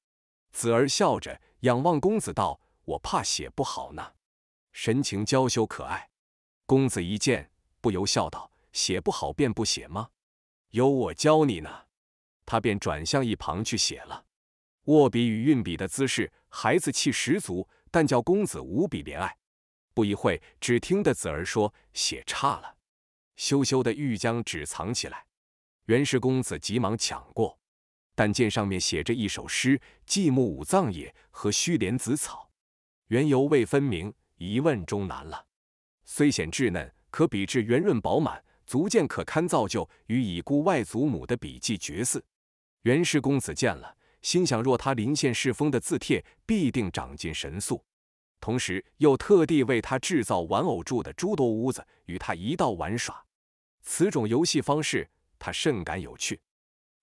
子儿笑着仰望公子道：“我怕写不好呢。”神情娇羞可爱。公子一见，不由笑道：“写不好便不写吗？由我教你呢。”他便转向一旁去写了，握笔与运笔的姿势，孩子气十足，但叫公子无比怜爱。不一会，只听得子儿说：“写差了。”羞羞的欲将纸藏起来，袁氏公子急忙抢过。但见上面写着一首诗：“寂寞五脏也，和须莲子草，缘由未分明，一问终难了。”虽显稚嫩，可笔致圆润饱满，足见可堪造就，与已故外祖母的笔迹绝似。袁氏公子见了，心想：若他临县试风的字帖，必定长进神速。同时又特地为他制造玩偶住的诸多屋子，与他一道玩耍。此种游戏方式，他甚感有趣。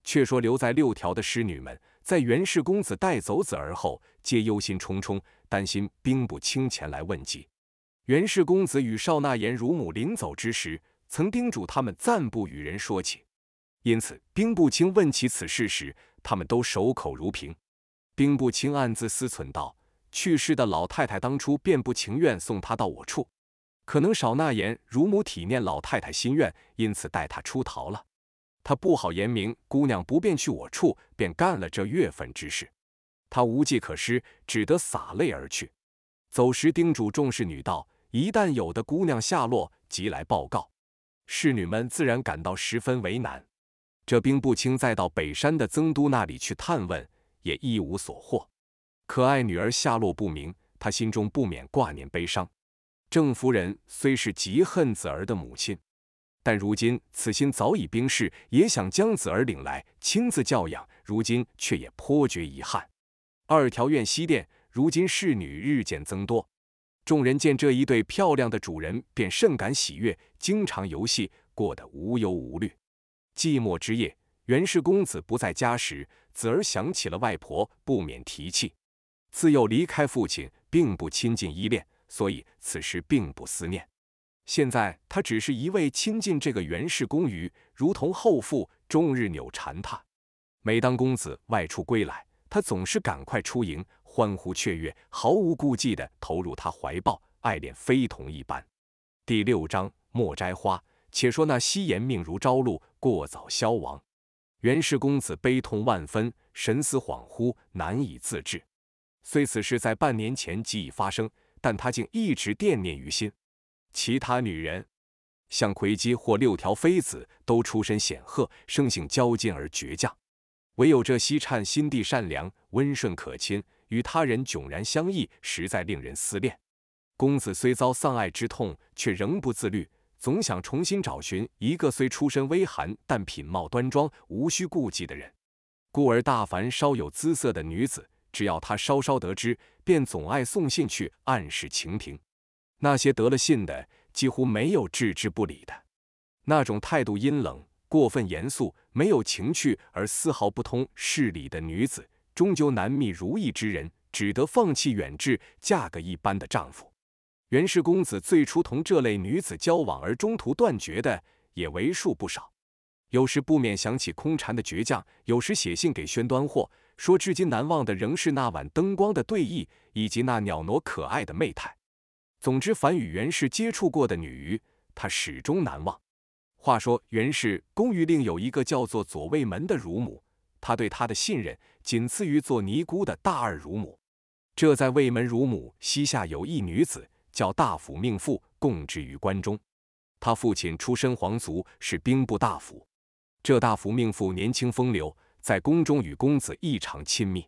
却说留在六条的侍女们，在袁氏公子带走子儿后，皆忧心忡忡，担心兵部卿前来问计。袁氏公子与少纳言乳母临走之时，曾叮嘱他们暂不与人说起，因此兵部卿问起此事时，他们都守口如瓶。兵部卿暗自思忖道：去世的老太太当初便不情愿送他到我处，可能少纳言乳母体念老太太心愿，因此带他出逃了。他不好言明，姑娘不便去我处，便干了这月份之事。他无计可施，只得洒泪而去。走时叮嘱众侍女道：“一旦有的姑娘下落，即来报告。”侍女们自然感到十分为难。这兵不清再到北山的曾都那里去探问，也一无所获。可爱女儿下落不明，他心中不免挂念悲伤。郑夫人虽是极恨子儿的母亲。但如今此心早已冰释，也想将子儿领来亲自教养，如今却也颇觉遗憾。二条院西殿如今侍女日渐增多，众人见这一对漂亮的主人便甚感喜悦，经常游戏，过得无忧无虑。寂寞之夜，袁氏公子不在家时，子儿想起了外婆，不免提气。自幼离开父亲，并不亲近依恋，所以此时并不思念。现在他只是一味亲近这个袁氏公余，如同后父，终日扭缠他。每当公子外出归来，他总是赶快出迎，欢呼雀跃，毫无顾忌的投入他怀抱，爱恋非同一般。第六章莫摘花。且说那夕颜命如朝露，过早消亡。袁氏公子悲痛万分，神思恍惚，难以自制。虽此事在半年前即已发生，但他竟一直惦念于心。其他女人，像葵姬或六条妃子，都出身显赫，生性骄矜而倔强；唯有这西颤心地善良、温顺可亲，与他人迥然相异，实在令人思恋。公子虽遭丧爱之痛，却仍不自律，总想重新找寻一个虽出身微寒但品貌端庄、无需顾忌的人。故而，大凡稍有姿色的女子，只要他稍稍得知，便总爱送信去暗示晴庭。那些得了信的几乎没有置之不理的，那种态度阴冷、过分严肃、没有情趣而丝毫不通事理的女子，终究难觅如意之人，只得放弃远志，嫁个一般的丈夫。袁氏公子最初同这类女子交往，而中途断绝的也为数不少。有时不免想起空蝉的倔强，有时写信给宣端货，说，至今难忘的仍是那晚灯光的对弈，以及那袅娜可爱的媚态。总之，凡与袁氏接触过的女余，她始终难忘。话说，袁氏宫女另有一个叫做左卫门的乳母，她对她的信任仅次于做尼姑的大二乳母。这在卫门乳母膝下有一女子，叫大府命妇，供职于关中。她父亲出身皇族，是兵部大府。这大府命妇年轻风流，在宫中与公子异常亲密。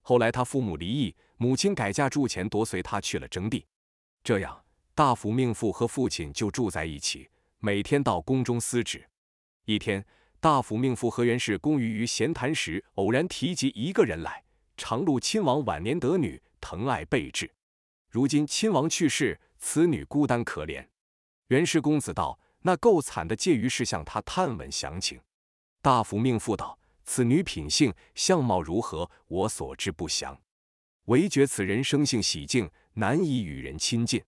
后来他父母离异，母亲改嫁住前夺，随他去了征地。这样，大府命妇和父亲就住在一起，每天到宫中司职。一天，大府命妇和袁氏公于闲谈时，偶然提及一个人来：常禄亲王晚年得女，疼爱备至，如今亲王去世，此女孤单可怜。袁氏公子道：“那够惨的。”介于是向他探问详情。大府命妇道：“此女品性、相貌如何？我所知不详，唯觉此人生性喜静。”难以与人亲近，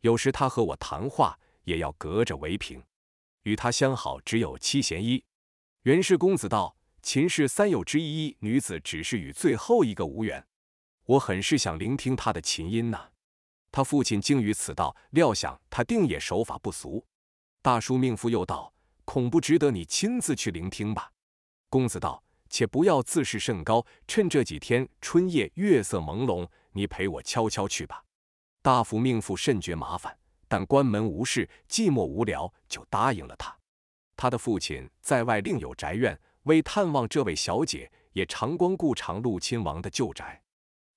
有时他和我谈话也要隔着围屏。与他相好只有七贤一。袁氏公子道：“秦氏三友之一，女子只是与最后一个无缘。”我很是想聆听他的琴音呢。他父亲精于此道，料想他定也手法不俗。大叔命妇又道：“恐不值得你亲自去聆听吧？”公子道：“且不要自视甚高，趁这几天春夜月色朦胧。”你陪我悄悄去吧。大福命妇甚觉麻烦，但关门无事，寂寞无聊，就答应了他。他的父亲在外另有宅院，为探望这位小姐，也常光顾长陆亲王的旧宅。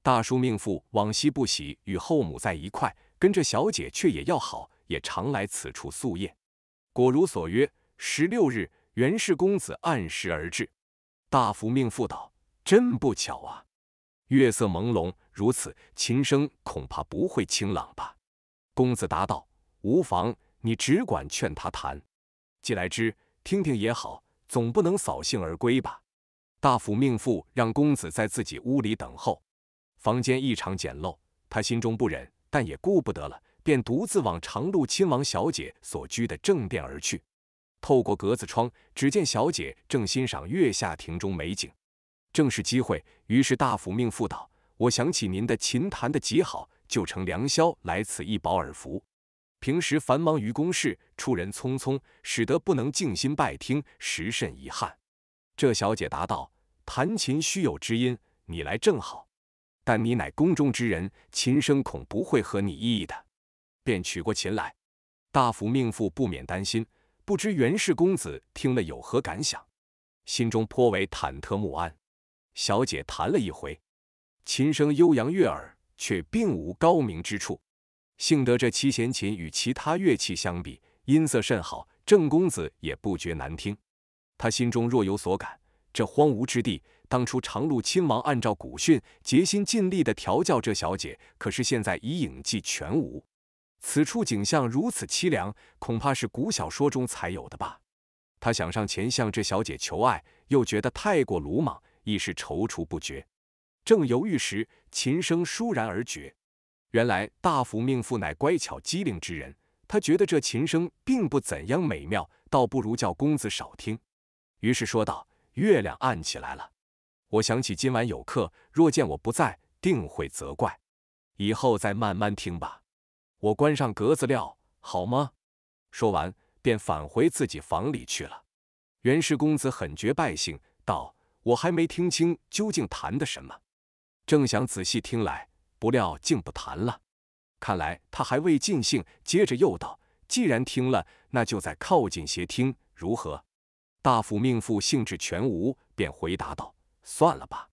大叔命妇往昔不喜与后母在一块，跟着小姐却也要好，也常来此处宿夜。果如所约，十六日，袁氏公子按时而至。大福命妇道：“真不巧啊。”月色朦胧，如此，琴声恐怕不会清朗吧？公子答道：“无妨，你只管劝他弹。既来之，听听也好，总不能扫兴而归吧。”大府命妇让公子在自己屋里等候，房间异常简陋，他心中不忍，但也顾不得了，便独自往长路亲王小姐所居的正殿而去。透过格子窗，只见小姐正欣赏月下亭中美景。正是机会，于是大府命妇道：“我想起您的琴弹得极好，就乘良宵来此一饱耳福。平时繁忙于公事，出人匆匆，使得不能静心拜听，实甚遗憾。”这小姐答道：“弹琴须有知音，你来正好。但你乃宫中之人，琴声恐不会合你意的。”便取过琴来。大府命妇不免担心，不知袁氏公子听了有何感想，心中颇为忐忑不安。小姐弹了一回，琴声悠扬悦耳，却并无高明之处。幸得这七弦琴与其他乐器相比，音色甚好，郑公子也不觉难听。他心中若有所感：这荒芜之地，当初长禄亲王按照古训，竭心尽力的调教这小姐，可是现在已影迹全无。此处景象如此凄凉，恐怕是古小说中才有的吧？他想上前向这小姐求爱，又觉得太过鲁莽。亦是踌躇不决，正犹豫时，琴声倏然而绝。原来大府命妇乃乖巧机灵之人，她觉得这琴声并不怎样美妙，倒不如叫公子少听。于是说道：“月亮暗起来了，我想起今晚有客，若见我不在，定会责怪。以后再慢慢听吧。我关上格子料，好吗？”说完，便返回自己房里去了。袁氏公子很觉拜兴，道。我还没听清究竟谈的什么，正想仔细听来，不料竟不谈了。看来他还未尽兴，接着又道：“既然听了，那就再靠近些听，如何？”大府命妇兴致全无，便回答道：“算了吧。”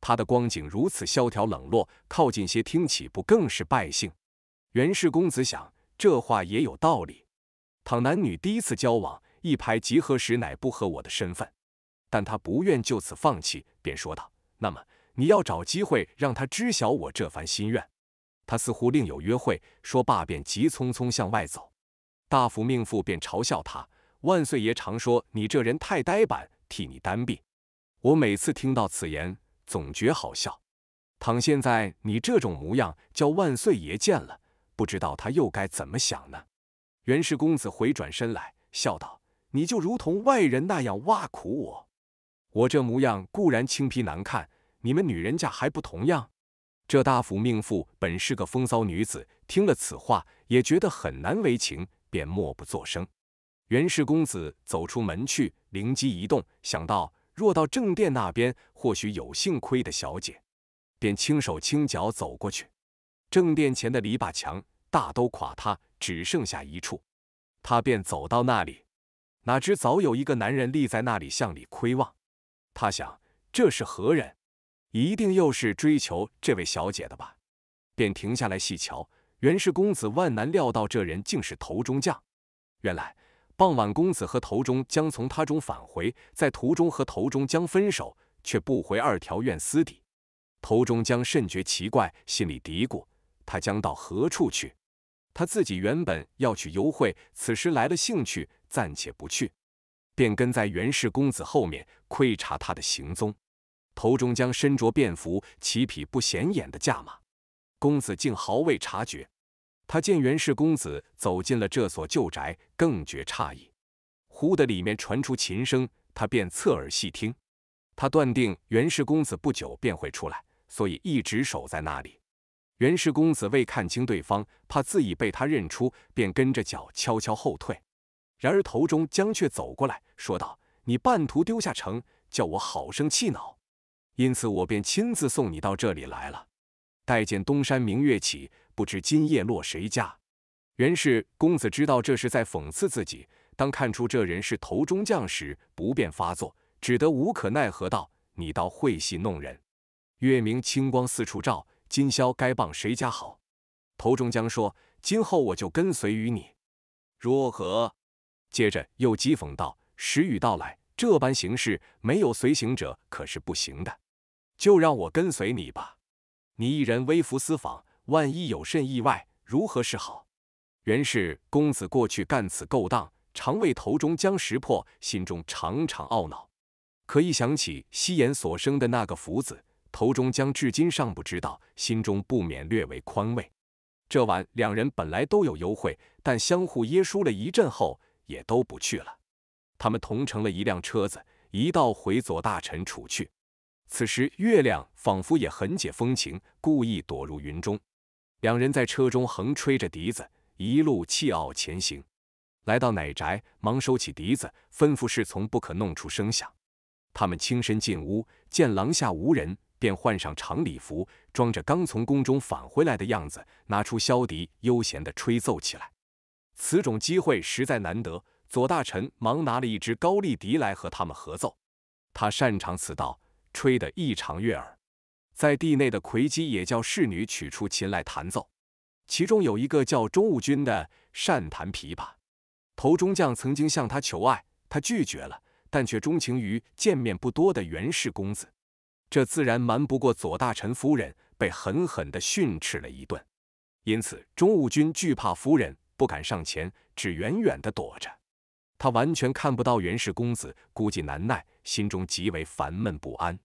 他的光景如此萧条冷落，靠近些听岂不更是败兴？袁氏公子想，这话也有道理。倘男女第一次交往，一拍即合时，乃不合我的身份。但他不愿就此放弃，便说道：“那么你要找机会让他知晓我这番心愿。”他似乎另有约会，说罢便急匆匆向外走。大府命妇便嘲笑他：“万岁爷常说你这人太呆板，替你担病。」我每次听到此言，总觉好笑。倘现在你这种模样叫万岁爷见了，不知道他又该怎么想呢？袁氏公子回转身来，笑道：“你就如同外人那样挖苦我。”我这模样固然青皮难看，你们女人家还不同样？这大府命妇本是个风骚女子，听了此话也觉得很难为情，便默不作声。袁氏公子走出门去，灵机一动，想到若到正殿那边，或许有幸亏的小姐，便轻手轻脚走过去。正殿前的篱笆墙大都垮塌，只剩下一处，他便走到那里，哪知早有一个男人立在那里向里窥望。他想，这是何人？一定又是追求这位小姐的吧，便停下来细瞧。原是公子万难料到，这人竟是头中将。原来傍晚，公子和头中将从他中返回，在途中和头中将分手，却不回二条院私邸。头中将甚觉奇怪，心里嘀咕：他将到何处去？他自己原本要去幽会，此时来了兴趣，暂且不去。便跟在袁氏公子后面窥察他的行踪，头中将身着便服、骑匹不显眼的驾马，公子竟毫未察觉。他见袁氏公子走进了这所旧宅，更觉诧异。忽的，里面传出琴声，他便侧耳细听。他断定袁氏公子不久便会出来，所以一直守在那里。袁氏公子未看清对方，怕自己被他认出，便跟着脚悄悄后退。然而头中将却走过来说道：“你半途丢下城，叫我好生气恼，因此我便亲自送你到这里来了。待见东山明月起，不知今夜落谁家。”原是公子知道这是在讽刺自己，当看出这人是头中将时，不便发作，只得无可奈何道：“你倒会戏弄人。月明清光四处照，今宵该傍谁家好？”头中将说：“今后我就跟随于你，如何？”接着又讥讽道：“时雨到来这般行事，没有随行者可是不行的。就让我跟随你吧。你一人微服私访，万一有甚意外，如何是好？”原是公子过去干此勾当，常为头中将识破，心中常常懊恼。可一想起夕颜所生的那个福子，头中将至今尚不知道，心中不免略为宽慰。这晚两人本来都有幽会，但相互噎输了一阵后。也都不去了，他们同乘了一辆车子，一道回左大臣处去。此时月亮仿佛也很解风情，故意躲入云中。两人在车中横吹着笛子，一路气傲前行。来到奶宅，忙收起笛子，吩咐侍从不可弄出声响。他们轻身进屋，见廊下无人，便换上长礼服，装着刚从宫中返回来的样子，拿出箫笛，悠闲地吹奏起来。此种机会实在难得，左大臣忙拿了一支高丽笛来和他们合奏，他擅长此道，吹得异常悦耳。在地内的魁姬也叫侍女取出琴来弹奏，其中有一个叫钟务君的善弹琵琶，头中将曾经向他求爱，他拒绝了，但却钟情于见面不多的袁氏公子，这自然瞒不过左大臣夫人，被狠狠地训斥了一顿。因此，中务君惧怕夫人。不敢上前，只远远的躲着。他完全看不到袁氏公子，孤寂难耐，心中极为烦闷不安。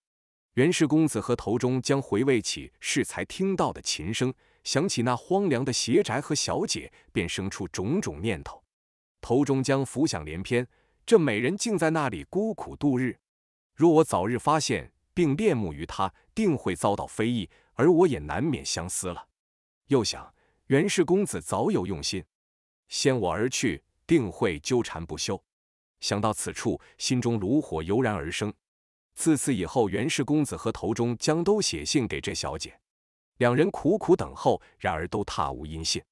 袁氏公子和头中将回味起适才听到的琴声，想起那荒凉的邪宅和小姐，便生出种种念头。头中将浮想联翩：这美人竟在那里孤苦度日。若我早日发现并恋慕于她，定会遭到非议，而我也难免相思了。又想袁氏公子早有用心。先我而去，定会纠缠不休。想到此处，心中炉火油然而生。自此以后，袁氏公子和头中将都写信给这小姐，两人苦苦等候，然而都踏无音信。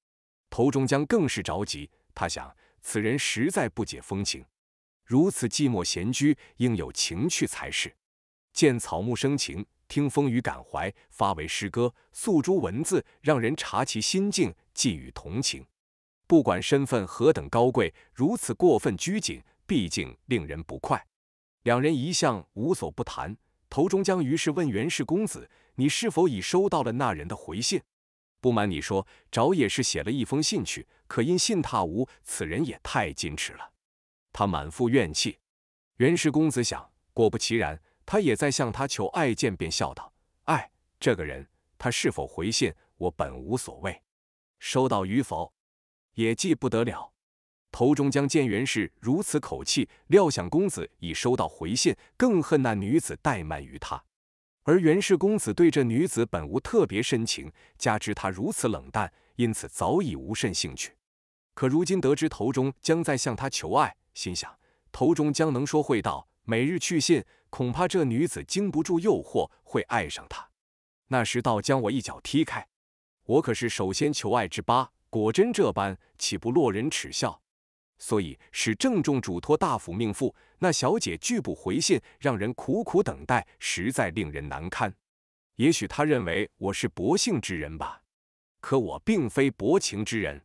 头中将更是着急。他想，此人实在不解风情，如此寂寞闲居，应有情趣才是。见草木生情，听风雨感怀，发为诗歌，诉诸文字，让人察其心境，寄予同情。不管身份何等高贵，如此过分拘谨，毕竟令人不快。两人一向无所不谈，头中将于是问袁氏公子：“你是否已收到了那人的回信？”不瞒你说，找也是写了一封信去，可因信他无，此人也太矜持了。他满腹怨气。袁氏公子想，果不其然，他也在向他求爱见，便笑道：“哎，这个人，他是否回信，我本无所谓，收到与否。”也记不得了。头中将见袁氏如此口气，料想公子已收到回信，更恨那女子怠慢于他。而袁氏公子对这女子本无特别深情，加之她如此冷淡，因此早已无甚兴趣。可如今得知头中将再向他求爱，心想头中将能说会道，每日去信，恐怕这女子经不住诱惑，会爱上他。那时倒将我一脚踢开，我可是首先求爱之八。果真这般，岂不落人耻笑？所以使郑重嘱托大府命妇，那小姐拒不回信，让人苦苦等待，实在令人难堪。也许她认为我是薄幸之人吧？可我并非薄情之人，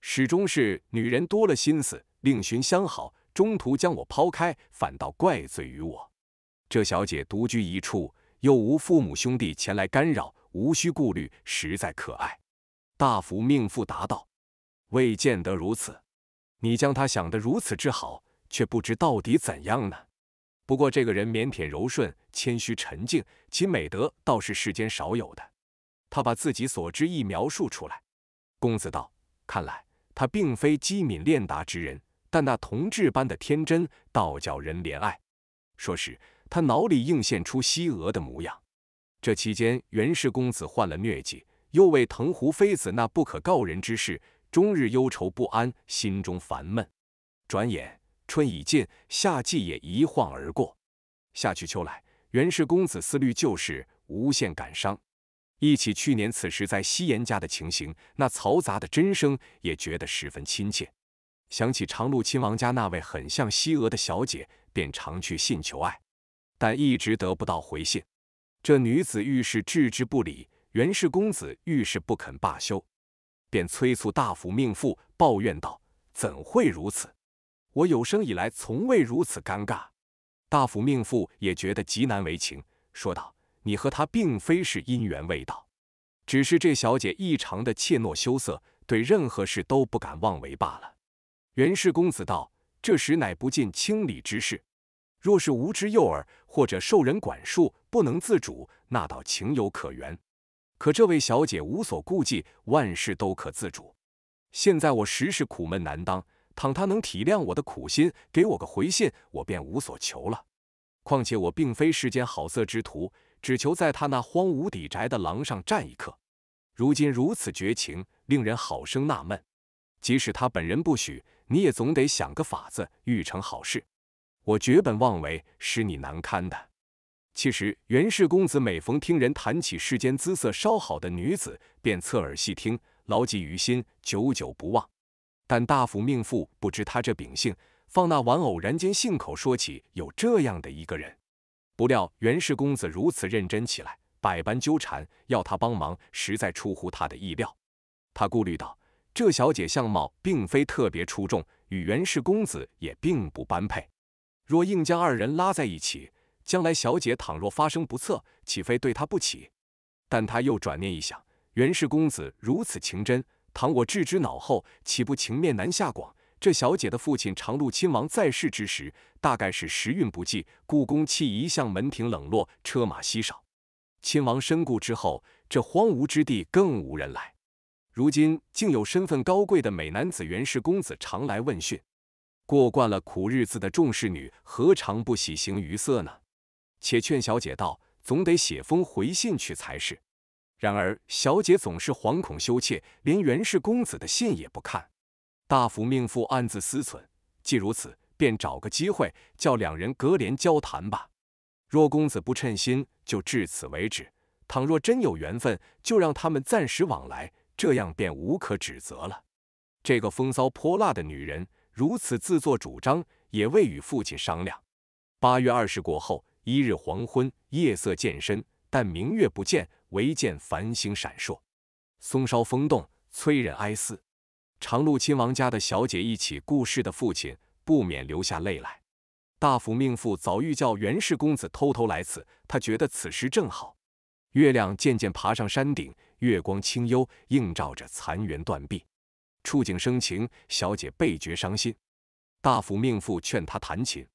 始终是女人多了心思，另寻相好，中途将我抛开，反倒怪罪于我。这小姐独居一处，又无父母兄弟前来干扰，无需顾虑，实在可爱。大福命妇答道：“未见得如此。你将他想得如此之好，却不知到底怎样呢？不过这个人腼腆柔顺、谦虚沉静，其美德倒是世间少有的。他把自己所知一描述出来。公子道：‘看来他并非机敏练达之人，但那童稚般的天真，倒叫人怜爱。’说是他脑里映现出西娥的模样。这期间，袁氏公子患了疟疾。”又为藤壶妃子那不可告人之事，终日忧愁不安，心中烦闷。转眼春已尽，夏季也一晃而过，夏去秋来，源氏公子思虑旧事，无限感伤。忆起去年此时在西岩家的情形，那嘈杂的真声也觉得十分亲切。想起长禄亲王家那位很像西娥的小姐，便常去信求爱，但一直得不到回信。这女子遇事置之不理。袁氏公子遇事不肯罢休，便催促大府命妇抱怨道：“怎会如此？我有生以来从未如此尴尬。”大府命妇也觉得极难为情，说道：“你和她并非是姻缘未到，只是这小姐异常的怯懦羞涩，对任何事都不敢妄为罢了。”袁氏公子道：“这时乃不近情理之事，若是无知幼儿或者受人管束不能自主，那倒情有可原。”可这位小姐无所顾忌，万事都可自主。现在我实是苦闷难当，倘她能体谅我的苦心，给我个回信，我便无所求了。况且我并非世间好色之徒，只求在她那荒芜底宅的廊上站一刻。如今如此绝情，令人好生纳闷。即使她本人不许，你也总得想个法子，欲成好事。我绝本妄为，使你难堪的。其实袁氏公子每逢听人谈起世间姿色稍好的女子，便侧耳细听，牢记于心，久久不忘。但大府命妇不知他这秉性，放那玩偶然间信口说起有这样的一个人，不料袁氏公子如此认真起来，百般纠缠要他帮忙，实在出乎他的意料。他顾虑道：“这小姐相貌并非特别出众，与袁氏公子也并不般配，若硬将二人拉在一起。”将来小姐倘若发生不测，岂非对她不起？但他又转念一想，袁氏公子如此情真，倘我置之脑后，岂不情面难下？广这小姐的父亲长禄亲王在世之时，大概是时运不济，故宫戚一向门庭冷落，车马稀少。亲王身故之后，这荒芜之地更无人来。如今竟有身份高贵的美男子袁氏公子常来问讯，过惯了苦日子的众侍女何尝不喜形于色呢？且劝小姐道：“总得写封回信去才是。”然而，小姐总是惶恐羞怯，连袁氏公子的信也不看。大福命妇暗自思忖：既如此，便找个机会叫两人隔帘交谈吧。若公子不称心，就至此为止；倘若真有缘分，就让他们暂时往来，这样便无可指责了。这个风骚泼辣的女人如此自作主张，也未与父亲商量。八月二十过后。一日黄昏，夜色渐深，但明月不见，唯见繁星闪烁。松梢风动，催人哀思。长路亲王家的小姐忆起故事的父亲，不免流下泪来。大府命妇早欲叫袁氏公子偷偷来此，她觉得此时正好。月亮渐渐爬上山顶，月光清幽，映照着残垣断壁。触景生情，小姐倍觉伤心。大府命妇劝她弹琴。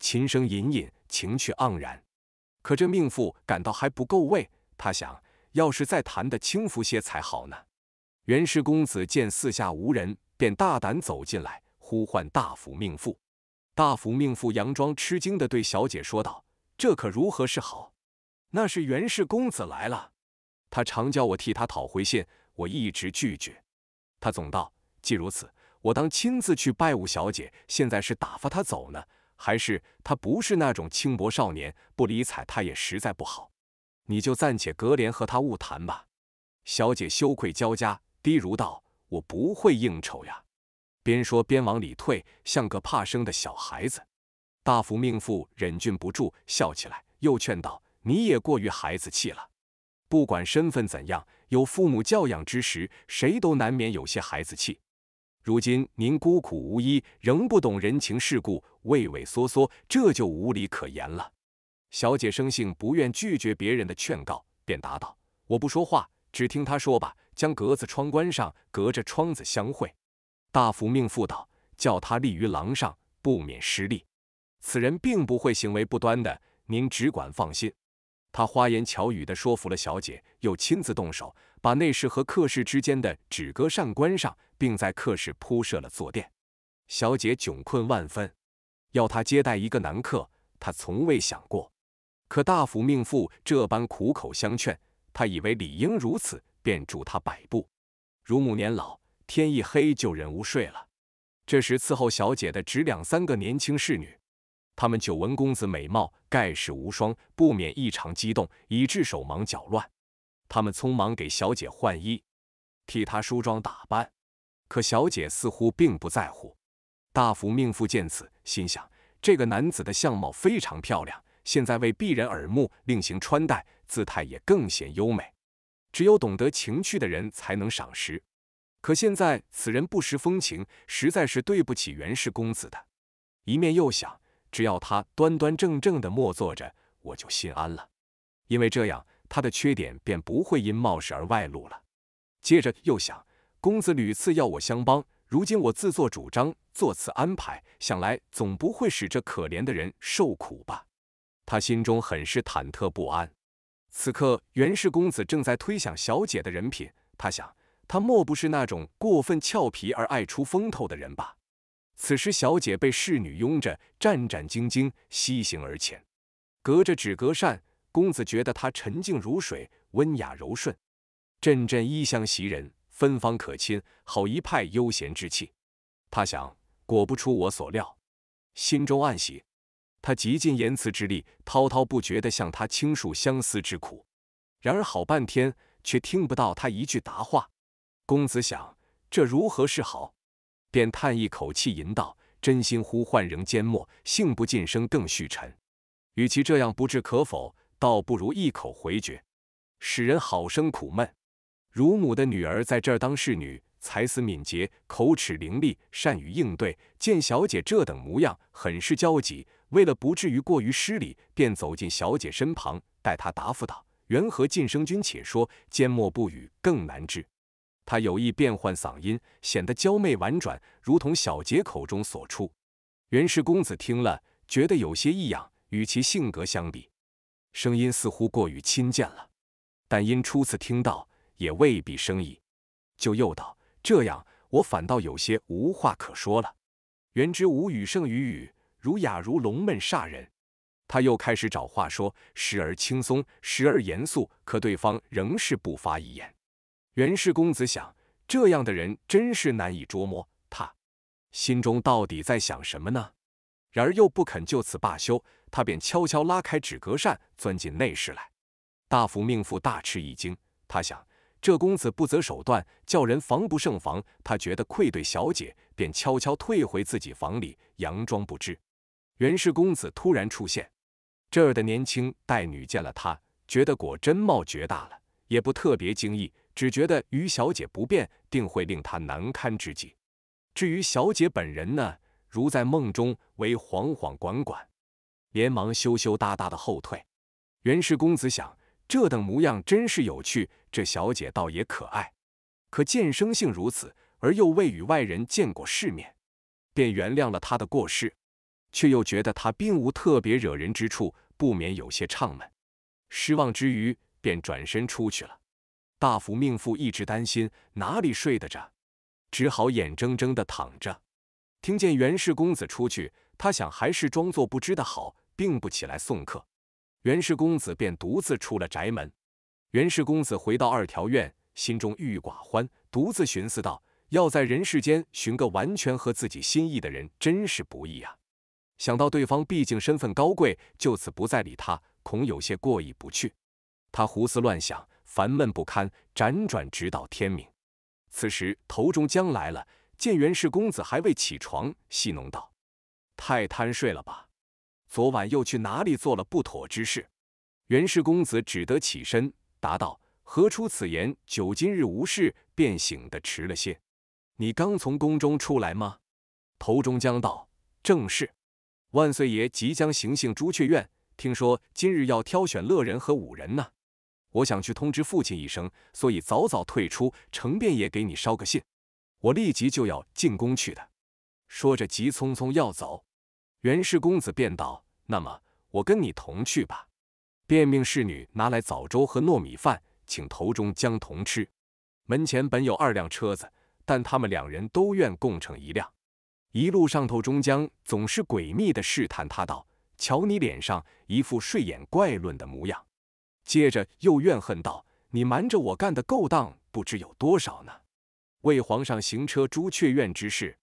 琴声隐隐，情趣盎然。可这命妇感到还不够味，她想要是再弹得轻浮些才好呢。袁氏公子见四下无人，便大胆走进来，呼唤大府命妇。大府命妇佯装吃惊的对小姐说道：“这可如何是好？那是袁氏公子来了。他常叫我替他讨回信，我一直拒绝。他总道既如此，我当亲自去拜晤小姐。现在是打发他走呢。”还是他不是那种轻薄少年，不理睬他也实在不好。你就暂且隔帘和他勿谈吧。小姐羞愧交加，低如道：“我不会应酬呀。”边说边往里退，像个怕生的小孩子。大福命妇忍俊不住笑起来，又劝道：“你也过于孩子气了。不管身份怎样，有父母教养之时，谁都难免有些孩子气。”如今您孤苦无依，仍不懂人情世故，畏畏缩缩，这就无理可言了。小姐生性不愿拒绝别人的劝告，便答道：“我不说话，只听他说吧。”将格子窗关上，隔着窗子相会。大福命妇道：“叫他立于廊上，不免失礼。此人并不会行为不端的，您只管放心。”他花言巧语的说服了小姐，又亲自动手把内室和客室之间的纸隔扇关上。并在客室铺设了坐垫。小姐窘困万分，要她接待一个男客，她从未想过。可大府命妇这般苦口相劝，她以为理应如此，便助她摆布。乳母年老，天一黑就忍无睡了。这时伺候小姐的只两三个年轻侍女，他们久闻公子美貌盖世无双，不免异常激动，以致手忙脚乱。他们匆忙给小姐换衣，替她梳妆打扮。可小姐似乎并不在乎。大福命妇见此，心想：这个男子的相貌非常漂亮，现在为避人耳目，另行穿戴，姿态也更显优美。只有懂得情趣的人才能赏识。可现在此人不识风情，实在是对不起袁氏公子的。一面又想：只要他端端正正的默坐着，我就心安了，因为这样他的缺点便不会因冒失而外露了。接着又想。公子屡次要我相帮，如今我自作主张做此安排，想来总不会使这可怜的人受苦吧？他心中很是忐忑不安。此刻，袁氏公子正在推想小姐的人品，他想，她莫不是那种过分俏皮而爱出风头的人吧？此时，小姐被侍女拥着，战战兢兢，西行而前。隔着纸隔扇，公子觉得她沉静如水，温雅柔顺，阵阵衣香袭人。芬芳可亲，好一派悠闲之气。他想，果不出我所料，心中暗喜。他极尽言辞之力，滔滔不绝地向他倾诉相思之苦。然而好半天，却听不到他一句答话。公子想，这如何是好？便叹一口气，吟道：“真心呼唤仍缄默，幸不尽声更续沉。”与其这样不置可否，倒不如一口回绝，使人好生苦闷。乳母的女儿在这儿当侍女，才思敏捷，口齿伶俐，善于应对。见小姐这等模样，很是焦急。为了不至于过于失礼，便走进小姐身旁，待她答复道：“缘何晋升君且说，缄默不语更难治。”她有意变换嗓音，显得娇媚婉转，如同小杰口中所出。袁氏公子听了，觉得有些异样，与其性格相比，声音似乎过于亲贱了。但因初次听到。也未必生意。”就又道：“这样，我反倒有些无话可说了。”原知无语胜于语，儒雅如龙闷煞人。他又开始找话说，时而轻松，时而严肃，可对方仍是不发一言。袁氏公子想，这样的人真是难以捉摸，他心中到底在想什么呢？然而又不肯就此罢休，他便悄悄拉开纸隔扇，钻进内室来。大福命妇大吃一惊，他想。这公子不择手段，叫人防不胜防。他觉得愧对小姐，便悄悄退回自己房里，佯装不知。袁氏公子突然出现，这儿的年轻待女见了他，觉得果真貌绝大了，也不特别惊异，只觉得于小姐不便，定会令他难堪之极。至于小姐本人呢，如在梦中，为惶惶管管，连忙羞羞答答的后退。袁氏公子想。这等模样真是有趣，这小姐倒也可爱。可见生性如此，而又未与外人见过世面，便原谅了她的过失，却又觉得她并无特别惹人之处，不免有些怅闷。失望之余，便转身出去了。大福命妇一直担心，哪里睡得着，只好眼睁睁的躺着。听见袁氏公子出去，他想还是装作不知的好，并不起来送客。袁氏公子便独自出了宅门。袁氏公子回到二条院，心中郁郁寡欢，独自寻思道：“要在人世间寻个完全和自己心意的人，真是不易啊！想到对方毕竟身份高贵，就此不再理他，恐有些过意不去。”他胡思乱想，烦闷不堪，辗转直到天明。此时头中将来了，见袁氏公子还未起床，戏弄道：“太贪睡了吧？”昨晚又去哪里做了不妥之事？袁氏公子只得起身答道：“何出此言？久今日无事，便醒得迟了些。你刚从宫中出来吗？”头中将道：“正是。万岁爷即将行幸朱雀院，听说今日要挑选乐人和武人呢。我想去通知父亲一声，所以早早退出。程便也给你捎个信，我立即就要进宫去的。”说着，急匆匆要走。袁氏公子便道：“那么我跟你同去吧。”便命侍女拿来枣粥和糯米饭，请头中将同吃。门前本有二辆车子，但他们两人都愿共乘一辆。一路上头中将总是诡秘的试探他道：“瞧你脸上一副睡眼怪论的模样。”接着又怨恨道：“你瞒着我干的勾当不知有多少呢？为皇上行车朱雀院之事，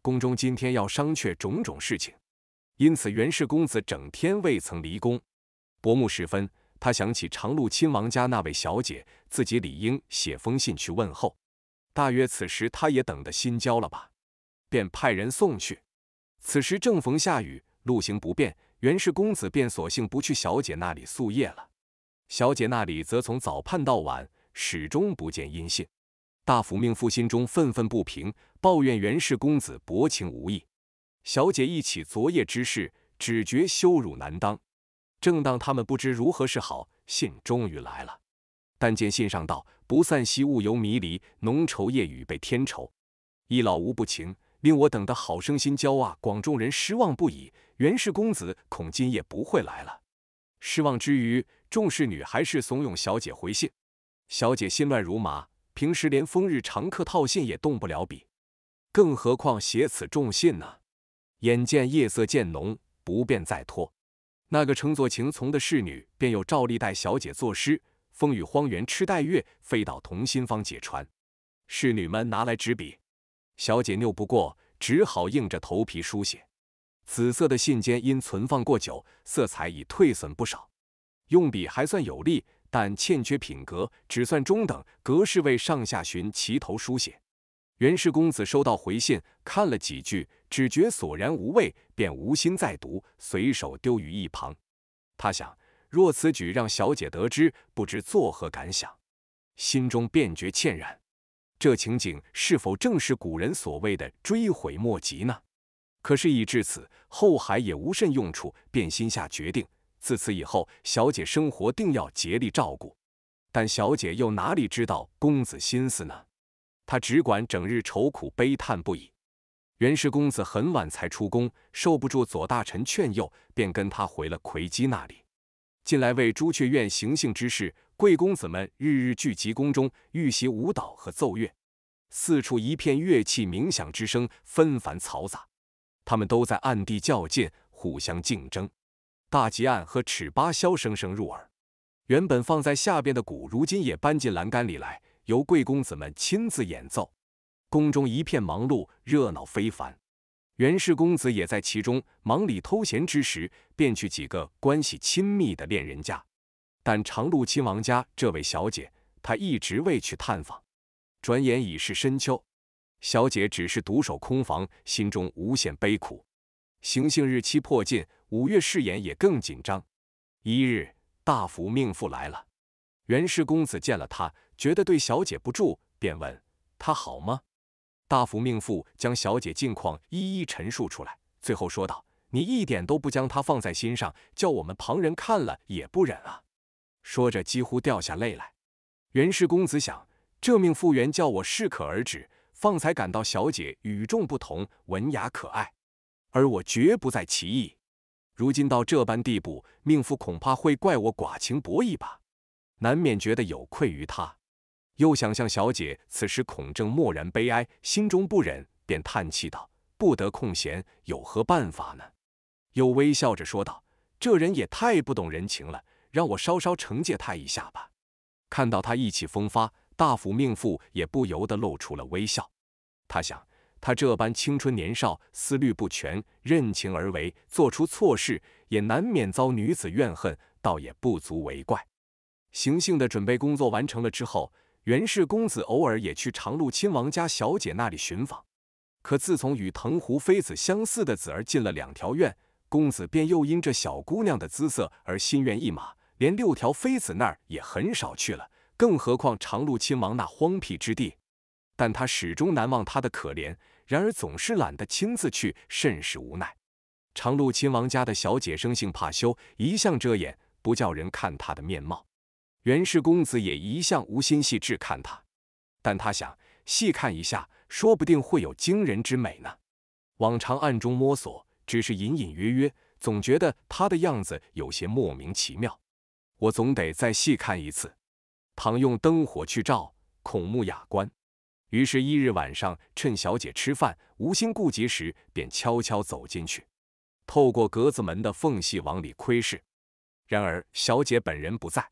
宫中今天要商榷种种事情。”因此，袁氏公子整天未曾离宫。薄暮时分，他想起长禄亲王家那位小姐，自己理应写封信去问候。大约此时，她也等得心焦了吧，便派人送去。此时正逢下雨，路行不便，袁氏公子便索性不去小姐那里宿夜了。小姐那里则从早盼到晚，始终不见音信。大福命妇心中愤愤不平，抱怨袁氏公子薄情无义。小姐忆起昨夜之事，只觉羞辱难当。正当他们不知如何是好，信终于来了。但见信上道：“不散兮雾犹迷离，浓愁夜雨被添愁。一老无不情，令我等的好生心焦啊！广众人失望不已。袁氏公子恐今夜不会来了。失望之余，众侍女还是怂恿小姐回信。小姐心乱如麻，平时连风日常客套信也动不了笔，更何况写此重信呢？”眼见夜色渐浓，不便再拖。那个称作情从的侍女，便又照例带小姐作诗：“风雨荒原痴待月，飞到同心方解穿。”侍女们拿来纸笔，小姐拗不过，只好硬着头皮书写。紫色的信笺因存放过久，色彩已褪损不少。用笔还算有力，但欠缺品格，只算中等。格式为上下旬齐头书写。袁氏公子收到回信，看了几句。只觉索然无味，便无心再读，随手丢于一旁。他想，若此举让小姐得知，不知作何感想，心中便觉歉然。这情景是否正是古人所谓的追悔莫及呢？可是已至此，后海也无甚用处，便心下决定，自此以后，小姐生活定要竭力照顾。但小姐又哪里知道公子心思呢？她只管整日愁苦悲叹不已。袁氏公子很晚才出宫，受不住左大臣劝诱，便跟他回了魁基那里。近来为朱雀院行幸之事，贵公子们日日聚集宫中，预习舞蹈和奏乐，四处一片乐器鸣响之声，纷繁嘈杂。他们都在暗地较劲，互相竞争。大吉案和尺八箫声声入耳，原本放在下边的鼓，如今也搬进栏杆里来，由贵公子们亲自演奏。宫中一片忙碌，热闹非凡。袁氏公子也在其中，忙里偷闲之时，便去几个关系亲密的恋人家。但长禄亲王家这位小姐，他一直未去探访。转眼已是深秋，小姐只是独守空房，心中无限悲苦。行刑日期迫近，五月试演也更紧张。一日，大福命妇来了，袁氏公子见了她，觉得对小姐不住，便问她好吗？大福命妇将小姐近况一一陈述出来，最后说道：“你一点都不将她放在心上，叫我们旁人看了也不忍啊。”说着几乎掉下泪来。袁氏公子想，这命妇原叫我适可而止，方才感到小姐与众不同，文雅可爱，而我绝不在其意。如今到这般地步，命妇恐怕会怪我寡情薄义吧？难免觉得有愧于她。又想象小姐此时恐正默然悲哀，心中不忍，便叹气道：“不得空闲，有何办法呢？”又微笑着说道：“这人也太不懂人情了，让我稍稍惩戒他一下吧。”看到他意气风发，大府命妇也不由得露出了微笑。他想，他这般青春年少，思虑不全，任情而为，做出错事也难免遭女子怨恨，倒也不足为怪。行刑的准备工作完成了之后。袁氏公子偶尔也去长禄亲王家小姐那里寻访，可自从与藤壶妃子相似的子儿进了两条院，公子便又因这小姑娘的姿色而心猿意马，连六条妃子那儿也很少去了，更何况长禄亲王那荒僻之地。但他始终难忘她的可怜，然而总是懒得亲自去，甚是无奈。长禄亲王家的小姐生性怕羞，一向遮掩，不叫人看她的面貌。袁氏公子也一向无心细致看他，但他想细看一下，说不定会有惊人之美呢。往常暗中摸索，只是隐隐约约，总觉得他的样子有些莫名其妙。我总得再细看一次。倘用灯火去照，恐目雅观。于是，一日晚上，趁小姐吃饭无心顾及时，便悄悄走进去，透过格子门的缝隙往里窥视。然而，小姐本人不在。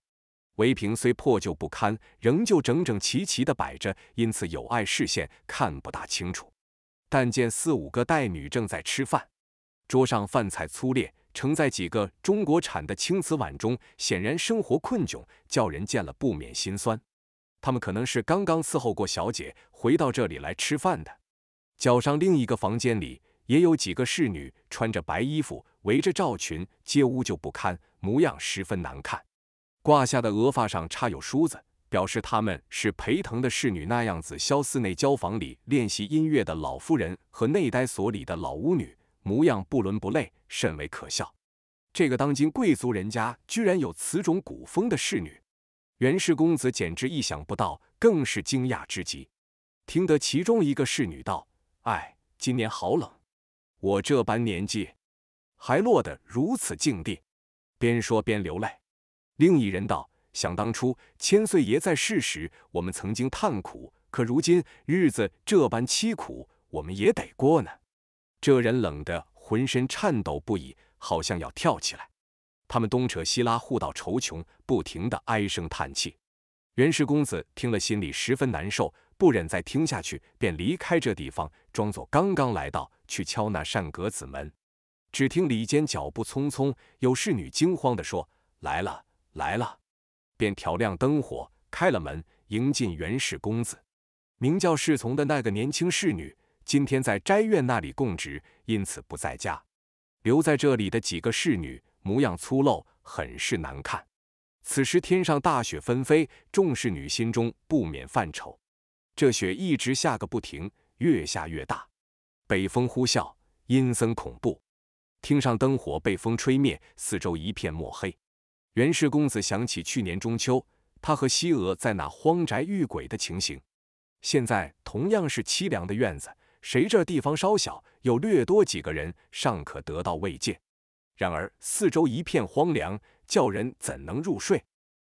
围屏虽破旧不堪，仍旧整整齐齐地摆着，因此有碍视线，看不大清楚。但见四五个侍女正在吃饭，桌上饭菜粗劣，盛在几个中国产的青瓷碗中，显然生活困窘，叫人见了不免心酸。他们可能是刚刚伺候过小姐，回到这里来吃饭的。角上另一个房间里也有几个侍女，穿着白衣服，围着罩裙，皆污旧不堪，模样十分难看。挂下的额发上插有梳子，表示他们是陪腾的侍女。那样子，萧寺内交房里练习音乐的老妇人和内呆所里的老巫女，模样不伦不类，甚为可笑。这个当今贵族人家居然有此种古风的侍女，袁氏公子简直意想不到，更是惊讶之极。听得其中一个侍女道：“哎，今年好冷，我这般年纪，还落得如此境地。”边说边流泪。另一人道：“想当初，千岁爷在世时，我们曾经叹苦；可如今日子这般凄苦，我们也得过呢。”这人冷得浑身颤抖不已，好像要跳起来。他们东扯西拉，互道愁穷，不停的唉声叹气。袁氏公子听了，心里十分难受，不忍再听下去，便离开这地方，装作刚刚来到，去敲那扇格子门。只听里间脚步匆匆，有侍女惊慌地说：“来了。”来了，便挑亮灯火，开了门，迎进袁氏公子。名叫侍从的那个年轻侍女，今天在斋院那里供职，因此不在家。留在这里的几个侍女，模样粗陋，很是难看。此时天上大雪纷飞，众侍女心中不免犯愁。这雪一直下个不停，越下越大，北风呼啸，阴森恐怖。厅上灯火被风吹灭，四周一片墨黑。袁氏公子想起去年中秋，他和西娥在那荒宅遇鬼的情形。现在同样是凄凉的院子，谁这地方稍小，又略多几个人，尚可得到慰藉。然而四周一片荒凉，叫人怎能入睡？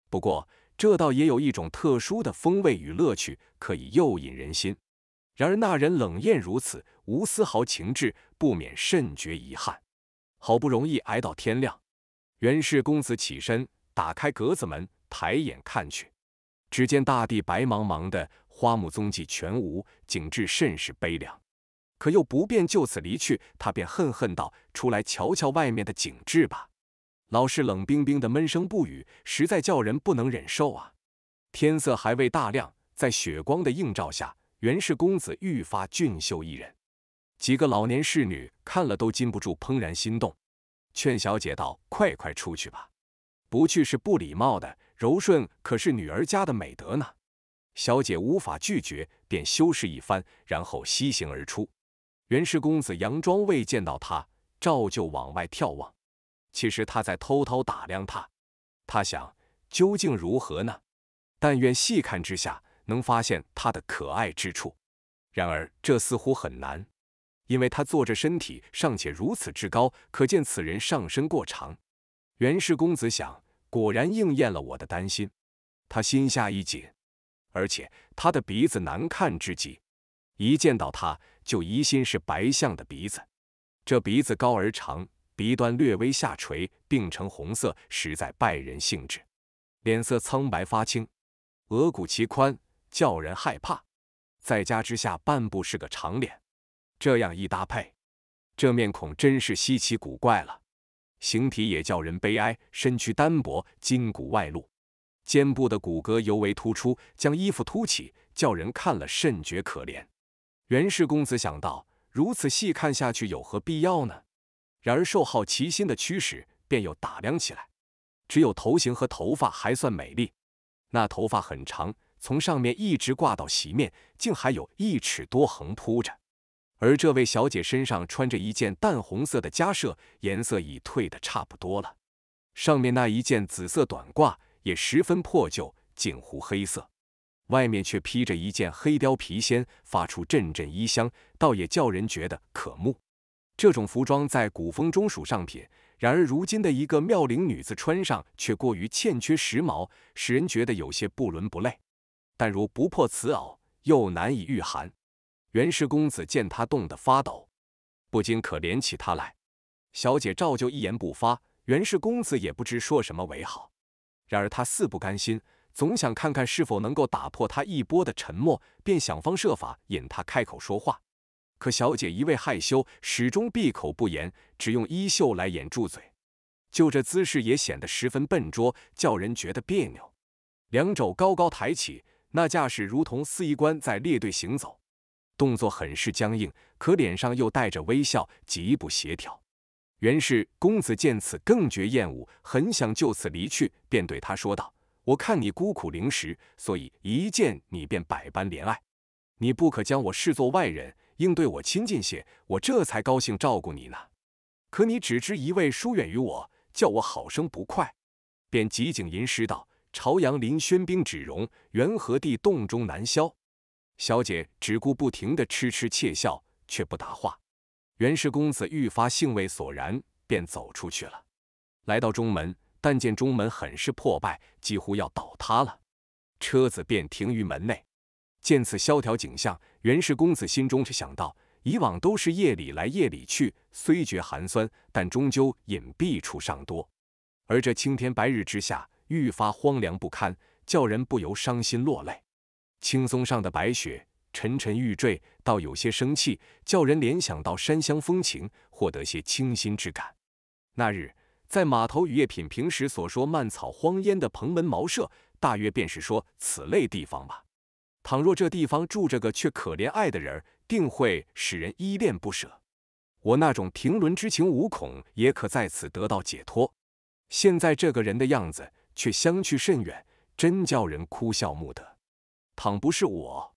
不过这倒也有一种特殊的风味与乐趣，可以诱引人心。然而那人冷艳如此，无丝毫情致，不免甚觉遗憾。好不容易挨到天亮。袁氏公子起身，打开格子门，抬眼看去，只见大地白茫茫的，花木踪迹全无，景致甚是悲凉。可又不便就此离去，他便恨恨道：“出来瞧瞧外面的景致吧。”老氏冷冰冰的闷声不语，实在叫人不能忍受啊！天色还未大亮，在雪光的映照下，袁氏公子愈发俊秀一人。几个老年侍女看了，都禁不住怦然心动。劝小姐道：“快快出去吧，不去是不礼貌的。柔顺可是女儿家的美德呢。”小姐无法拒绝，便修饰一番，然后西行而出。袁氏公子佯装未见到她，照旧往外眺望。其实他在偷偷打量她，他想究竟如何呢？但愿细看之下能发现她的可爱之处。然而这似乎很难。因为他坐着，身体尚且如此之高，可见此人上身过长。袁氏公子想，果然应验了我的担心。他心下一紧，而且他的鼻子难看之极，一见到他就疑心是白象的鼻子。这鼻子高而长，鼻端略微下垂，并呈红色，实在败人性质。脸色苍白发青，额骨奇宽，叫人害怕。再加之下半部是个长脸。这样一搭配，这面孔真是稀奇古怪了，形体也叫人悲哀，身躯单薄，筋骨外露，肩部的骨骼尤为突出，将衣服凸起，叫人看了甚觉可怜。袁氏公子想到如此细看下去有何必要呢？然而受好奇心的驱使，便又打量起来。只有头型和头发还算美丽，那头发很长，从上面一直挂到席面，竟还有一尺多横铺着。而这位小姐身上穿着一件淡红色的夹设，颜色已褪得差不多了；上面那一件紫色短褂也十分破旧，近乎黑色，外面却披着一件黑貂皮仙，发出阵阵衣香，倒也叫人觉得可慕。这种服装在古风中属上品，然而如今的一个妙龄女子穿上却过于欠缺时髦，使人觉得有些不伦不类。但如不破此袄，又难以御寒。袁氏公子见他冻得发抖，不禁可怜起他来。小姐照旧一言不发，袁氏公子也不知说什么为好。然而他似不甘心，总想看看是否能够打破他一波的沉默，便想方设法引他开口说话。可小姐一味害羞，始终闭口不言，只用衣袖来掩住嘴。就这姿势也显得十分笨拙，叫人觉得别扭。两肘高高抬起，那架势如同司仪官在列队行走。动作很是僵硬，可脸上又带着微笑，极不协调。袁氏公子见此更觉厌恶，很想就此离去，便对他说道：“我看你孤苦伶仃，所以一见你便百般怜爱。你不可将我视作外人，应对我亲近些，我这才高兴照顾你呢。可你只知一味疏远于我，叫我好生不快。”便急景吟诗道：“朝阳临轩兵止容，元和帝洞中难消。”小姐只顾不停地痴痴窃笑，却不答话。袁氏公子愈发兴味索然，便走出去了。来到中门，但见中门很是破败，几乎要倒塌了。车子便停于门内。见此萧条景象，袁氏公子心中却想到：以往都是夜里来，夜里去，虽觉寒酸，但终究隐蔽处尚多。而这青天白日之下，愈发荒凉不堪，叫人不由伤心落泪。青松上的白雪沉沉欲坠，倒有些生气，叫人联想到山乡风情，获得些清新之感。那日在码头与叶品评时所说“蔓草荒烟”的蓬门茅舍，大约便是说此类地方吧。倘若这地方住着个却可怜爱的人儿，定会使人依恋不舍。我那种停伦之情无恐，也可在此得到解脱。现在这个人的样子却相去甚远，真叫人哭笑不得。倘不是我，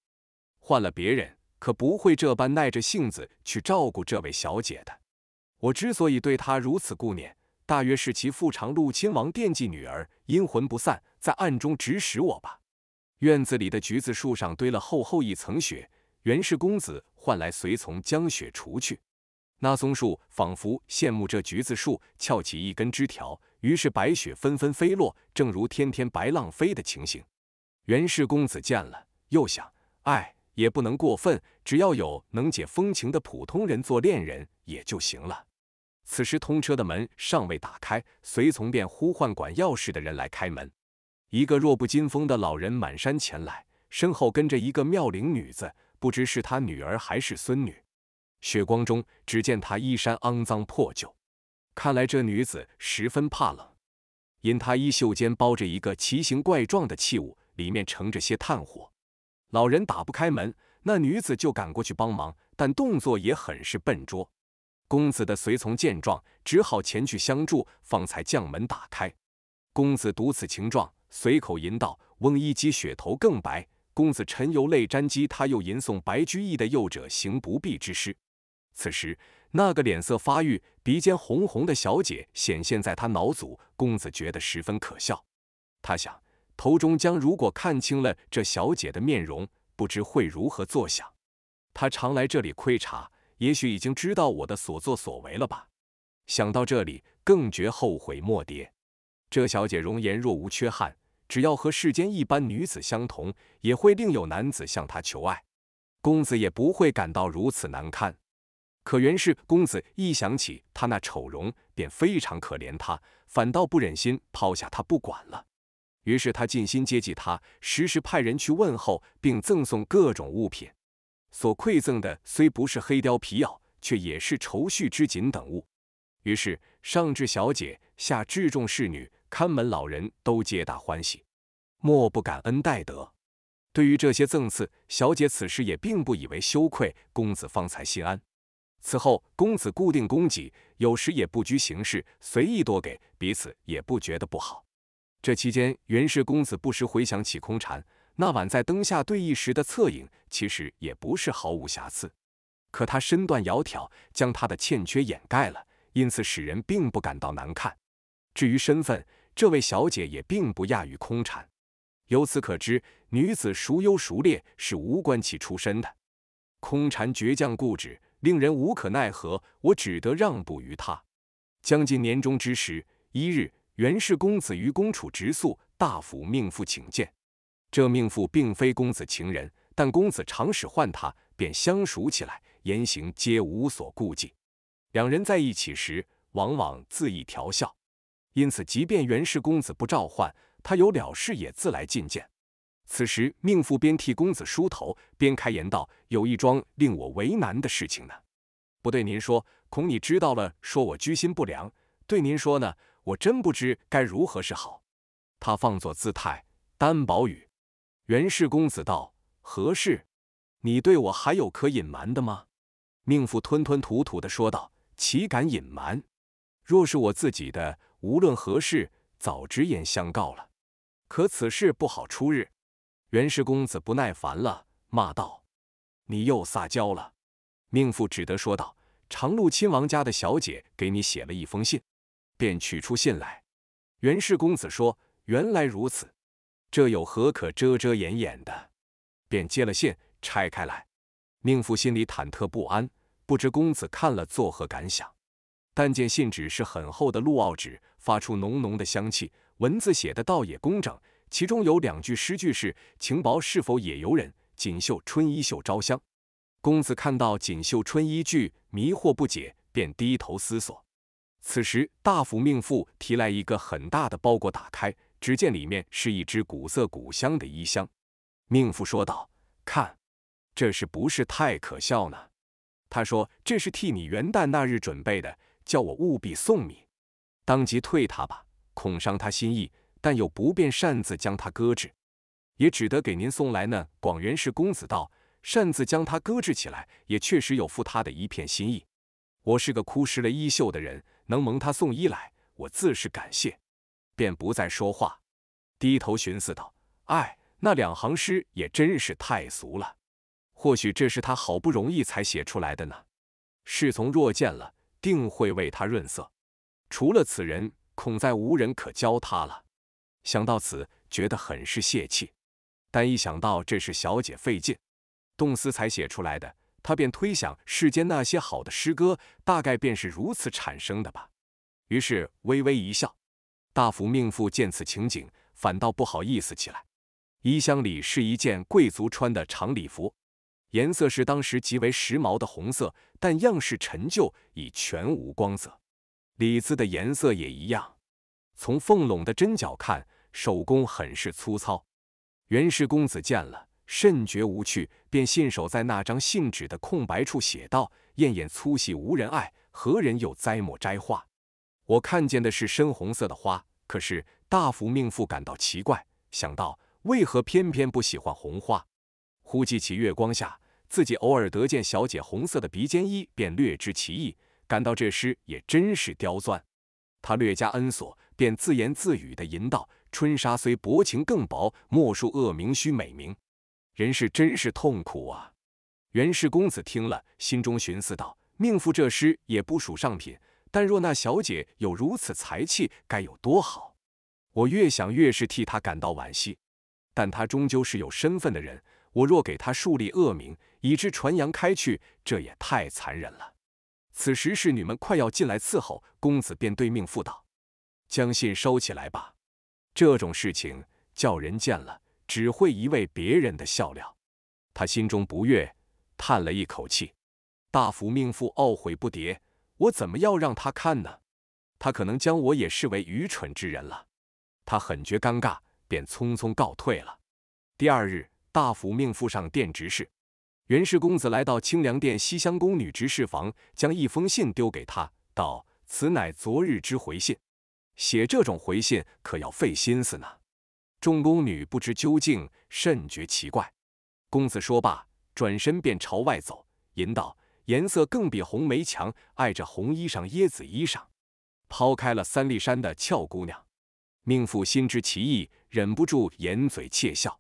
换了别人，可不会这般耐着性子去照顾这位小姐的。我之所以对她如此顾念，大约是其父长陆亲王惦记女儿，阴魂不散，在暗中指使我吧。院子里的橘子树上堆了厚厚一层雪，袁氏公子唤来随从将雪除去。那松树仿佛羡慕这橘子树，翘起一根枝条，于是白雪纷纷飞落，正如“天天白浪飞”的情形。袁氏公子见了，又想：“哎，也不能过分，只要有能解风情的普通人做恋人也就行了。”此时通车的门尚未打开，随从便呼唤管钥匙的人来开门。一个弱不禁风的老人满山前来，身后跟着一个妙龄女子，不知是他女儿还是孙女。雪光中，只见她衣衫肮脏破旧，看来这女子十分怕冷，因她衣袖间包着一个奇形怪状的器物。里面盛着些炭火，老人打不开门，那女子就赶过去帮忙，但动作也很是笨拙。公子的随从见状，只好前去相助，方才将门打开。公子睹此情状，随口吟道：“翁一积血头更白，公子沉游泪沾襟。他又吟诵白居易的《幼者行不避之诗》。此时，那个脸色发育、鼻尖红红的小姐显现在他脑祖，公子觉得十分可笑，他想。头中将如果看清了这小姐的面容，不知会如何作想。他常来这里窥察，也许已经知道我的所作所为了吧。想到这里，更觉后悔莫迭。这小姐容颜若无缺憾，只要和世间一般女子相同，也会另有男子向她求爱，公子也不会感到如此难堪。可原是公子一想起她那丑容，便非常可怜她，反倒不忍心抛下她不管了。于是他尽心接济他，时时派人去问候，并赠送各种物品。所馈赠的虽不是黑貂皮袄，却也是绸絮织锦等物。于是上至小姐，下至众侍女、看门老人都皆大欢喜，莫不感恩戴德。对于这些赠赐，小姐此时也并不以为羞愧，公子方才心安。此后，公子固定供给，有时也不拘形式，随意多给，彼此也不觉得不好。这期间，袁氏公子不时回想起空禅那晚在灯下对弈时的侧影，其实也不是毫无瑕疵。可他身段窈窕，将他的欠缺掩盖了，因此使人并不感到难看。至于身份，这位小姐也并不亚于空禅。由此可知，女子孰优孰劣是无关其出身的。空禅倔强固执，令人无可奈何，我只得让步于他。将近年终之时，一日。袁氏公子与公主直诉大府命妇请见。这命妇并非公子情人，但公子常使唤他，便相熟起来，言行皆无所顾忌。两人在一起时，往往自意调笑。因此，即便袁氏公子不召唤，他有了事也自来觐见。此时，命妇边替公子梳头，边开言道：“有一桩令我为难的事情呢，不对您说，恐你知道了说我居心不良；对您说呢。”我真不知该如何是好。他放作姿态，担保语。袁氏公子道：“何事？你对我还有可隐瞒的吗？”命妇吞吞吐吐的说道：“岂敢隐瞒？若是我自己的，无论何事，早直言相告了。可此事不好出日。”袁氏公子不耐烦了，骂道：“你又撒娇了！”命妇只得说道：“长禄亲王家的小姐给你写了一封信。”便取出信来，袁氏公子说：“原来如此，这有何可遮遮掩掩的？”便接了信，拆开来。宁父心里忐忑不安，不知公子看了作何感想。但见信纸是很厚的鹿奥纸，发出浓浓的香气，文字写的倒也工整。其中有两句诗句是：“情薄是否也由人？锦绣春衣绣招香。”公子看到“锦绣春衣”句，迷惑不解，便低头思索。此时，大府命妇提来一个很大的包裹，打开，只见里面是一只古色古香的衣箱。命妇说道：“看，这是不是太可笑呢？”他说：“这是替你元旦那日准备的，叫我务必送你。当即退他吧，恐伤他心意，但又不便擅自将他搁置，也只得给您送来呢。”广元氏公子道：“擅自将他搁置起来，也确实有负他的一片心意。我是个枯湿了衣袖的人。”能蒙他送衣来，我自是感谢，便不再说话，低头寻思道：“哎，那两行诗也真是太俗了。或许这是他好不容易才写出来的呢。侍从若见了，定会为他润色。除了此人，恐再无人可教他了。”想到此，觉得很是泄气。但一想到这是小姐费劲、动思才写出来的，他便推想世间那些好的诗歌，大概便是如此产生的吧。于是微微一笑。大福命妇见此情景，反倒不好意思起来。衣箱里是一件贵族穿的长礼服，颜色是当时极为时髦的红色，但样式陈旧，已全无光泽。里子的颜色也一样。从凤拢的针脚看，手工很是粗糙。袁氏公子见了，甚觉无趣。便信手在那张信纸的空白处写道：“艳艳粗细无人爱，何人又栽墨摘花？”我看见的是深红色的花，可是大福命妇感到奇怪，想到为何偏偏不喜欢红花？忽记起月光下自己偶尔得见小姐红色的鼻尖，衣，便略知其意，感到这诗也真是刁钻。他略加恩索，便自言自语的吟道：“春纱虽薄情更薄，莫数恶名须美名。”人世真是痛苦啊！袁氏公子听了，心中寻思道：“命妇这诗也不属上品，但若那小姐有如此才气，该有多好！我越想越是替她感到惋惜。但她终究是有身份的人，我若给她树立恶名，以致传扬开去，这也太残忍了。”此时侍女们快要进来伺候，公子便对命妇道：“将信收起来吧，这种事情叫人见了。”只会一味别人的笑料，他心中不悦，叹了一口气。大福命妇懊悔不迭，我怎么要让他看呢？他可能将我也视为愚蠢之人了。他很觉尴尬，便匆匆告退了。第二日，大福命妇上殿执事，袁氏公子来到清凉殿西厢宫女执事房，将一封信丢给他，道：“此乃昨日之回信。写这种回信可要费心思呢。”众宫女不知究竟，甚觉奇怪。公子说罢，转身便朝外走，吟道：“颜色更比红梅强，爱着红衣裳，椰子衣裳。”抛开了三丽山的俏姑娘，命妇心知其意，忍不住掩嘴窃笑。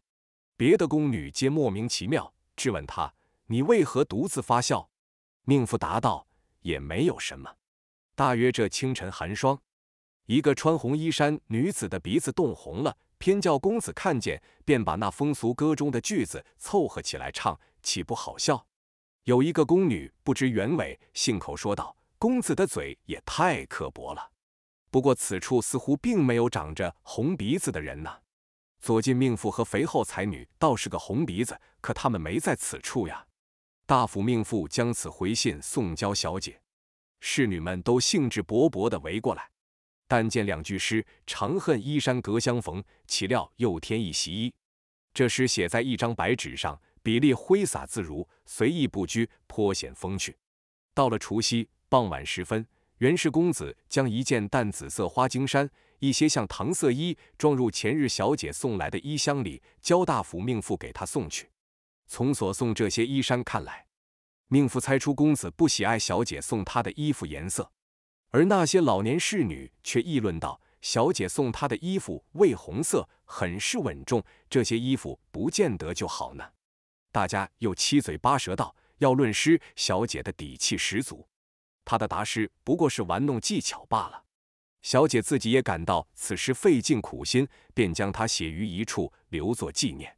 别的宫女皆莫名其妙，质问她：“你为何独自发笑？”命妇答道：“也没有什么，大约这清晨寒霜，一个穿红衣衫女子的鼻子冻红了。”偏叫公子看见，便把那风俗歌中的句子凑合起来唱，岂不好笑？有一个宫女不知原委，信口说道：“公子的嘴也太刻薄了。不过此处似乎并没有长着红鼻子的人呢。左近命妇和肥厚才女倒是个红鼻子，可他们没在此处呀。”大府命妇将此回信送交小姐，侍女们都兴致勃勃地围过来。但见两句诗：“长恨衣衫隔相逢。”岂料又添一袭衣。这诗写在一张白纸上，笔力挥洒自如，随意不拘，颇显风趣。到了除夕傍晚时分，袁氏公子将一件淡紫色花襟衫，一些像糖色衣，装入前日小姐送来的衣箱里，交大府命妇给他送去。从所送这些衣衫看来，命妇猜出公子不喜爱小姐送他的衣服颜色。而那些老年侍女却议论道：“小姐送她的衣服为红色，很是稳重。这些衣服不见得就好呢。”大家又七嘴八舌道：“要论诗，小姐的底气十足。她的答诗不过是玩弄技巧罢了。”小姐自己也感到此诗费尽苦心，便将它写于一处，留作纪念。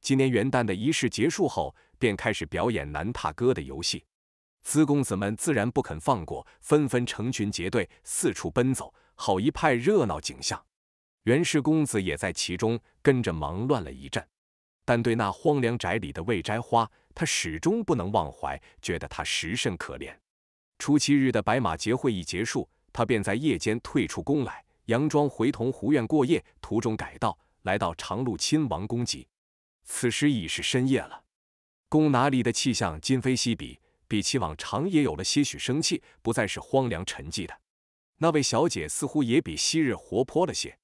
今年元旦的仪式结束后，便开始表演南踏歌的游戏。资公子们自然不肯放过，纷纷成群结队，四处奔走，好一派热闹景象。袁氏公子也在其中，跟着忙乱了一阵。但对那荒凉宅里的未摘花，他始终不能忘怀，觉得他实甚可怜。初七日的白马节会议结束，他便在夜间退出宫来，佯装回同湖院过夜，途中改道来到长鹿亲王宫集。此时已是深夜了，宫哪里的气象今非昔比。比起往常也有了些许生气，不再是荒凉沉寂的。那位小姐似乎也比昔日活泼了些。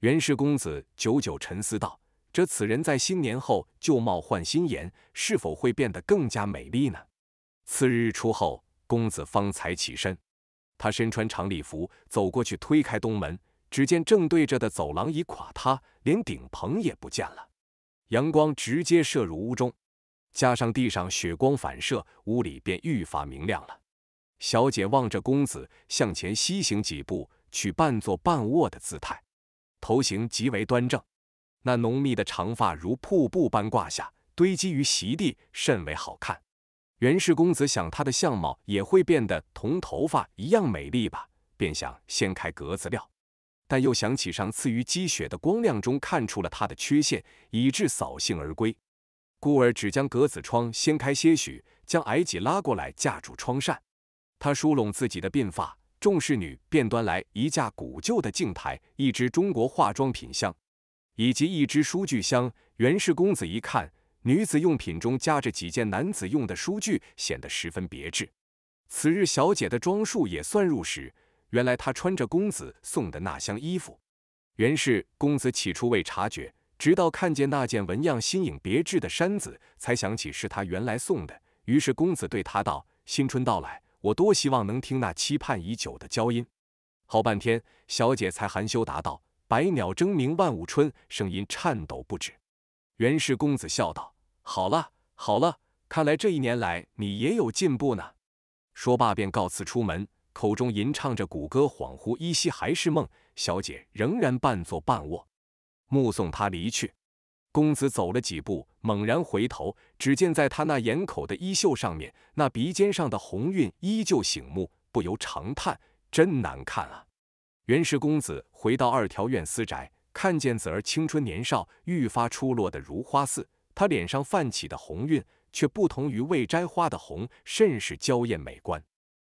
袁氏公子久久沉思道：“这此人在新年后旧貌换新颜，是否会变得更加美丽呢？”次日日出后，公子方才起身。他身穿长礼服，走过去推开东门，只见正对着的走廊已垮塌，连顶棚也不见了。阳光直接射入屋中。加上地上雪光反射，屋里便愈发明亮了。小姐望着公子向前西行几步，取半坐半卧的姿态，头型极为端正，那浓密的长发如瀑布般挂下，堆积于席地，甚为好看。袁氏公子想，她的相貌也会变得同头发一样美丽吧，便想掀开格子料，但又想起上次于积雪的光亮中看出了她的缺陷，以致扫兴而归。故而只将格子窗掀开些许，将矮几拉过来架住窗扇。他梳拢自己的鬓发，众侍女便端来一架古旧的镜台，一只中国化妆品箱，以及一只书具箱。袁氏公子一看，女子用品中夹着几件男子用的书具，显得十分别致。此日小姐的装束也算入时，原来她穿着公子送的那箱衣服。袁氏公子起初未察觉。直到看见那件纹样新颖别致的衫子，才想起是他原来送的。于是公子对他道：“新春到来，我多希望能听那期盼已久的娇音。”好半天，小姐才含羞答道：“百鸟争鸣，万物春。”声音颤抖不止。袁氏公子笑道：“好了好了，看来这一年来你也有进步呢。”说罢便告辞出门，口中吟唱着古歌，恍惚依稀还是梦。小姐仍然半坐半卧。目送他离去，公子走了几步，猛然回头，只见在他那眼口的衣袖上面，那鼻尖上的红晕依旧醒目，不由长叹：真难看啊！袁氏公子回到二条院私宅，看见子儿青春年少，愈发出落的如花似，他脸上泛起的红晕却不同于未摘花的红，甚是娇艳美观。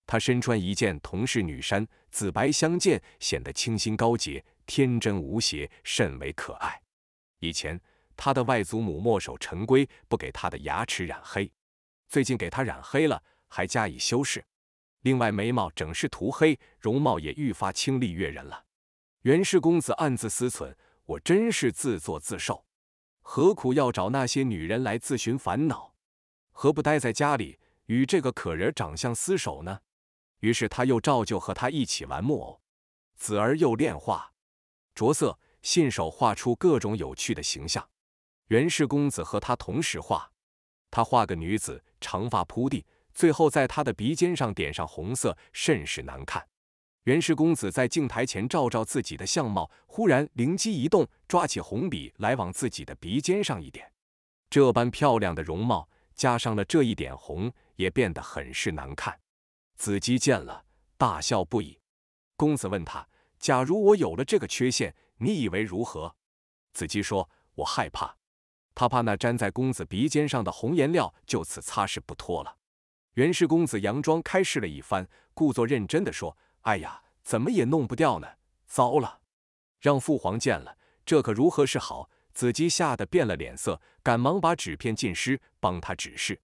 他身穿一件同是女衫，紫白相间，显得清新高洁。天真无邪，甚为可爱。以前他的外祖母墨守成规，不给他的牙齿染黑，最近给他染黑了，还加以修饰。另外眉毛整是涂黑，容貌也愈发清丽悦人了。袁氏公子暗自思忖：我真是自作自受，何苦要找那些女人来自寻烦恼？何不待在家里，与这个可人长相厮守呢？于是他又照旧和他一起玩木偶，子儿又练画。着色，信手画出各种有趣的形象。袁氏公子和他同时画，他画个女子，长发铺地，最后在他的鼻尖上点上红色，甚是难看。袁氏公子在镜台前照照自己的相貌，忽然灵机一动，抓起红笔来往自己的鼻尖上一点，这般漂亮的容貌加上了这一点红，也变得很是难看。子姬见了，大笑不已。公子问他。假如我有了这个缺陷，你以为如何？子姬说：“我害怕，他怕那粘在公子鼻尖上的红颜料就此擦拭不脱了。”袁氏公子佯装开示了一番，故作认真的说：“哎呀，怎么也弄不掉呢？糟了，让父皇见了，这可如何是好？”子姬吓得变了脸色，赶忙把纸片浸湿，帮他指示。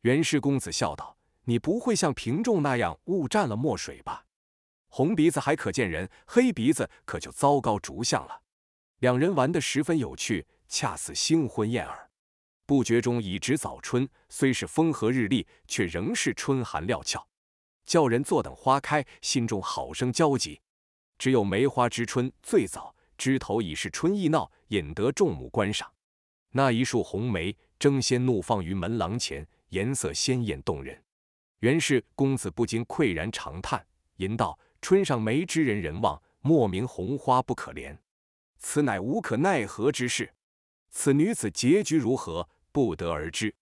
袁氏公子笑道：“你不会像平仲那样误蘸了墨水吧？”红鼻子还可见人，黑鼻子可就糟糕，逐相了。两人玩得十分有趣，恰似新婚燕尔。不觉中已值早春，虽是风和日丽，却仍是春寒料峭，叫人坐等花开，心中好生焦急。只有梅花之春最早，枝头已是春意闹，引得众目观赏。那一束红梅争先怒放于门廊前，颜色鲜艳动人。袁氏公子不禁喟然长叹，吟道。春上梅之人人望，莫名红花不可怜，此乃无可奈何之事。此女子结局如何，不得而知。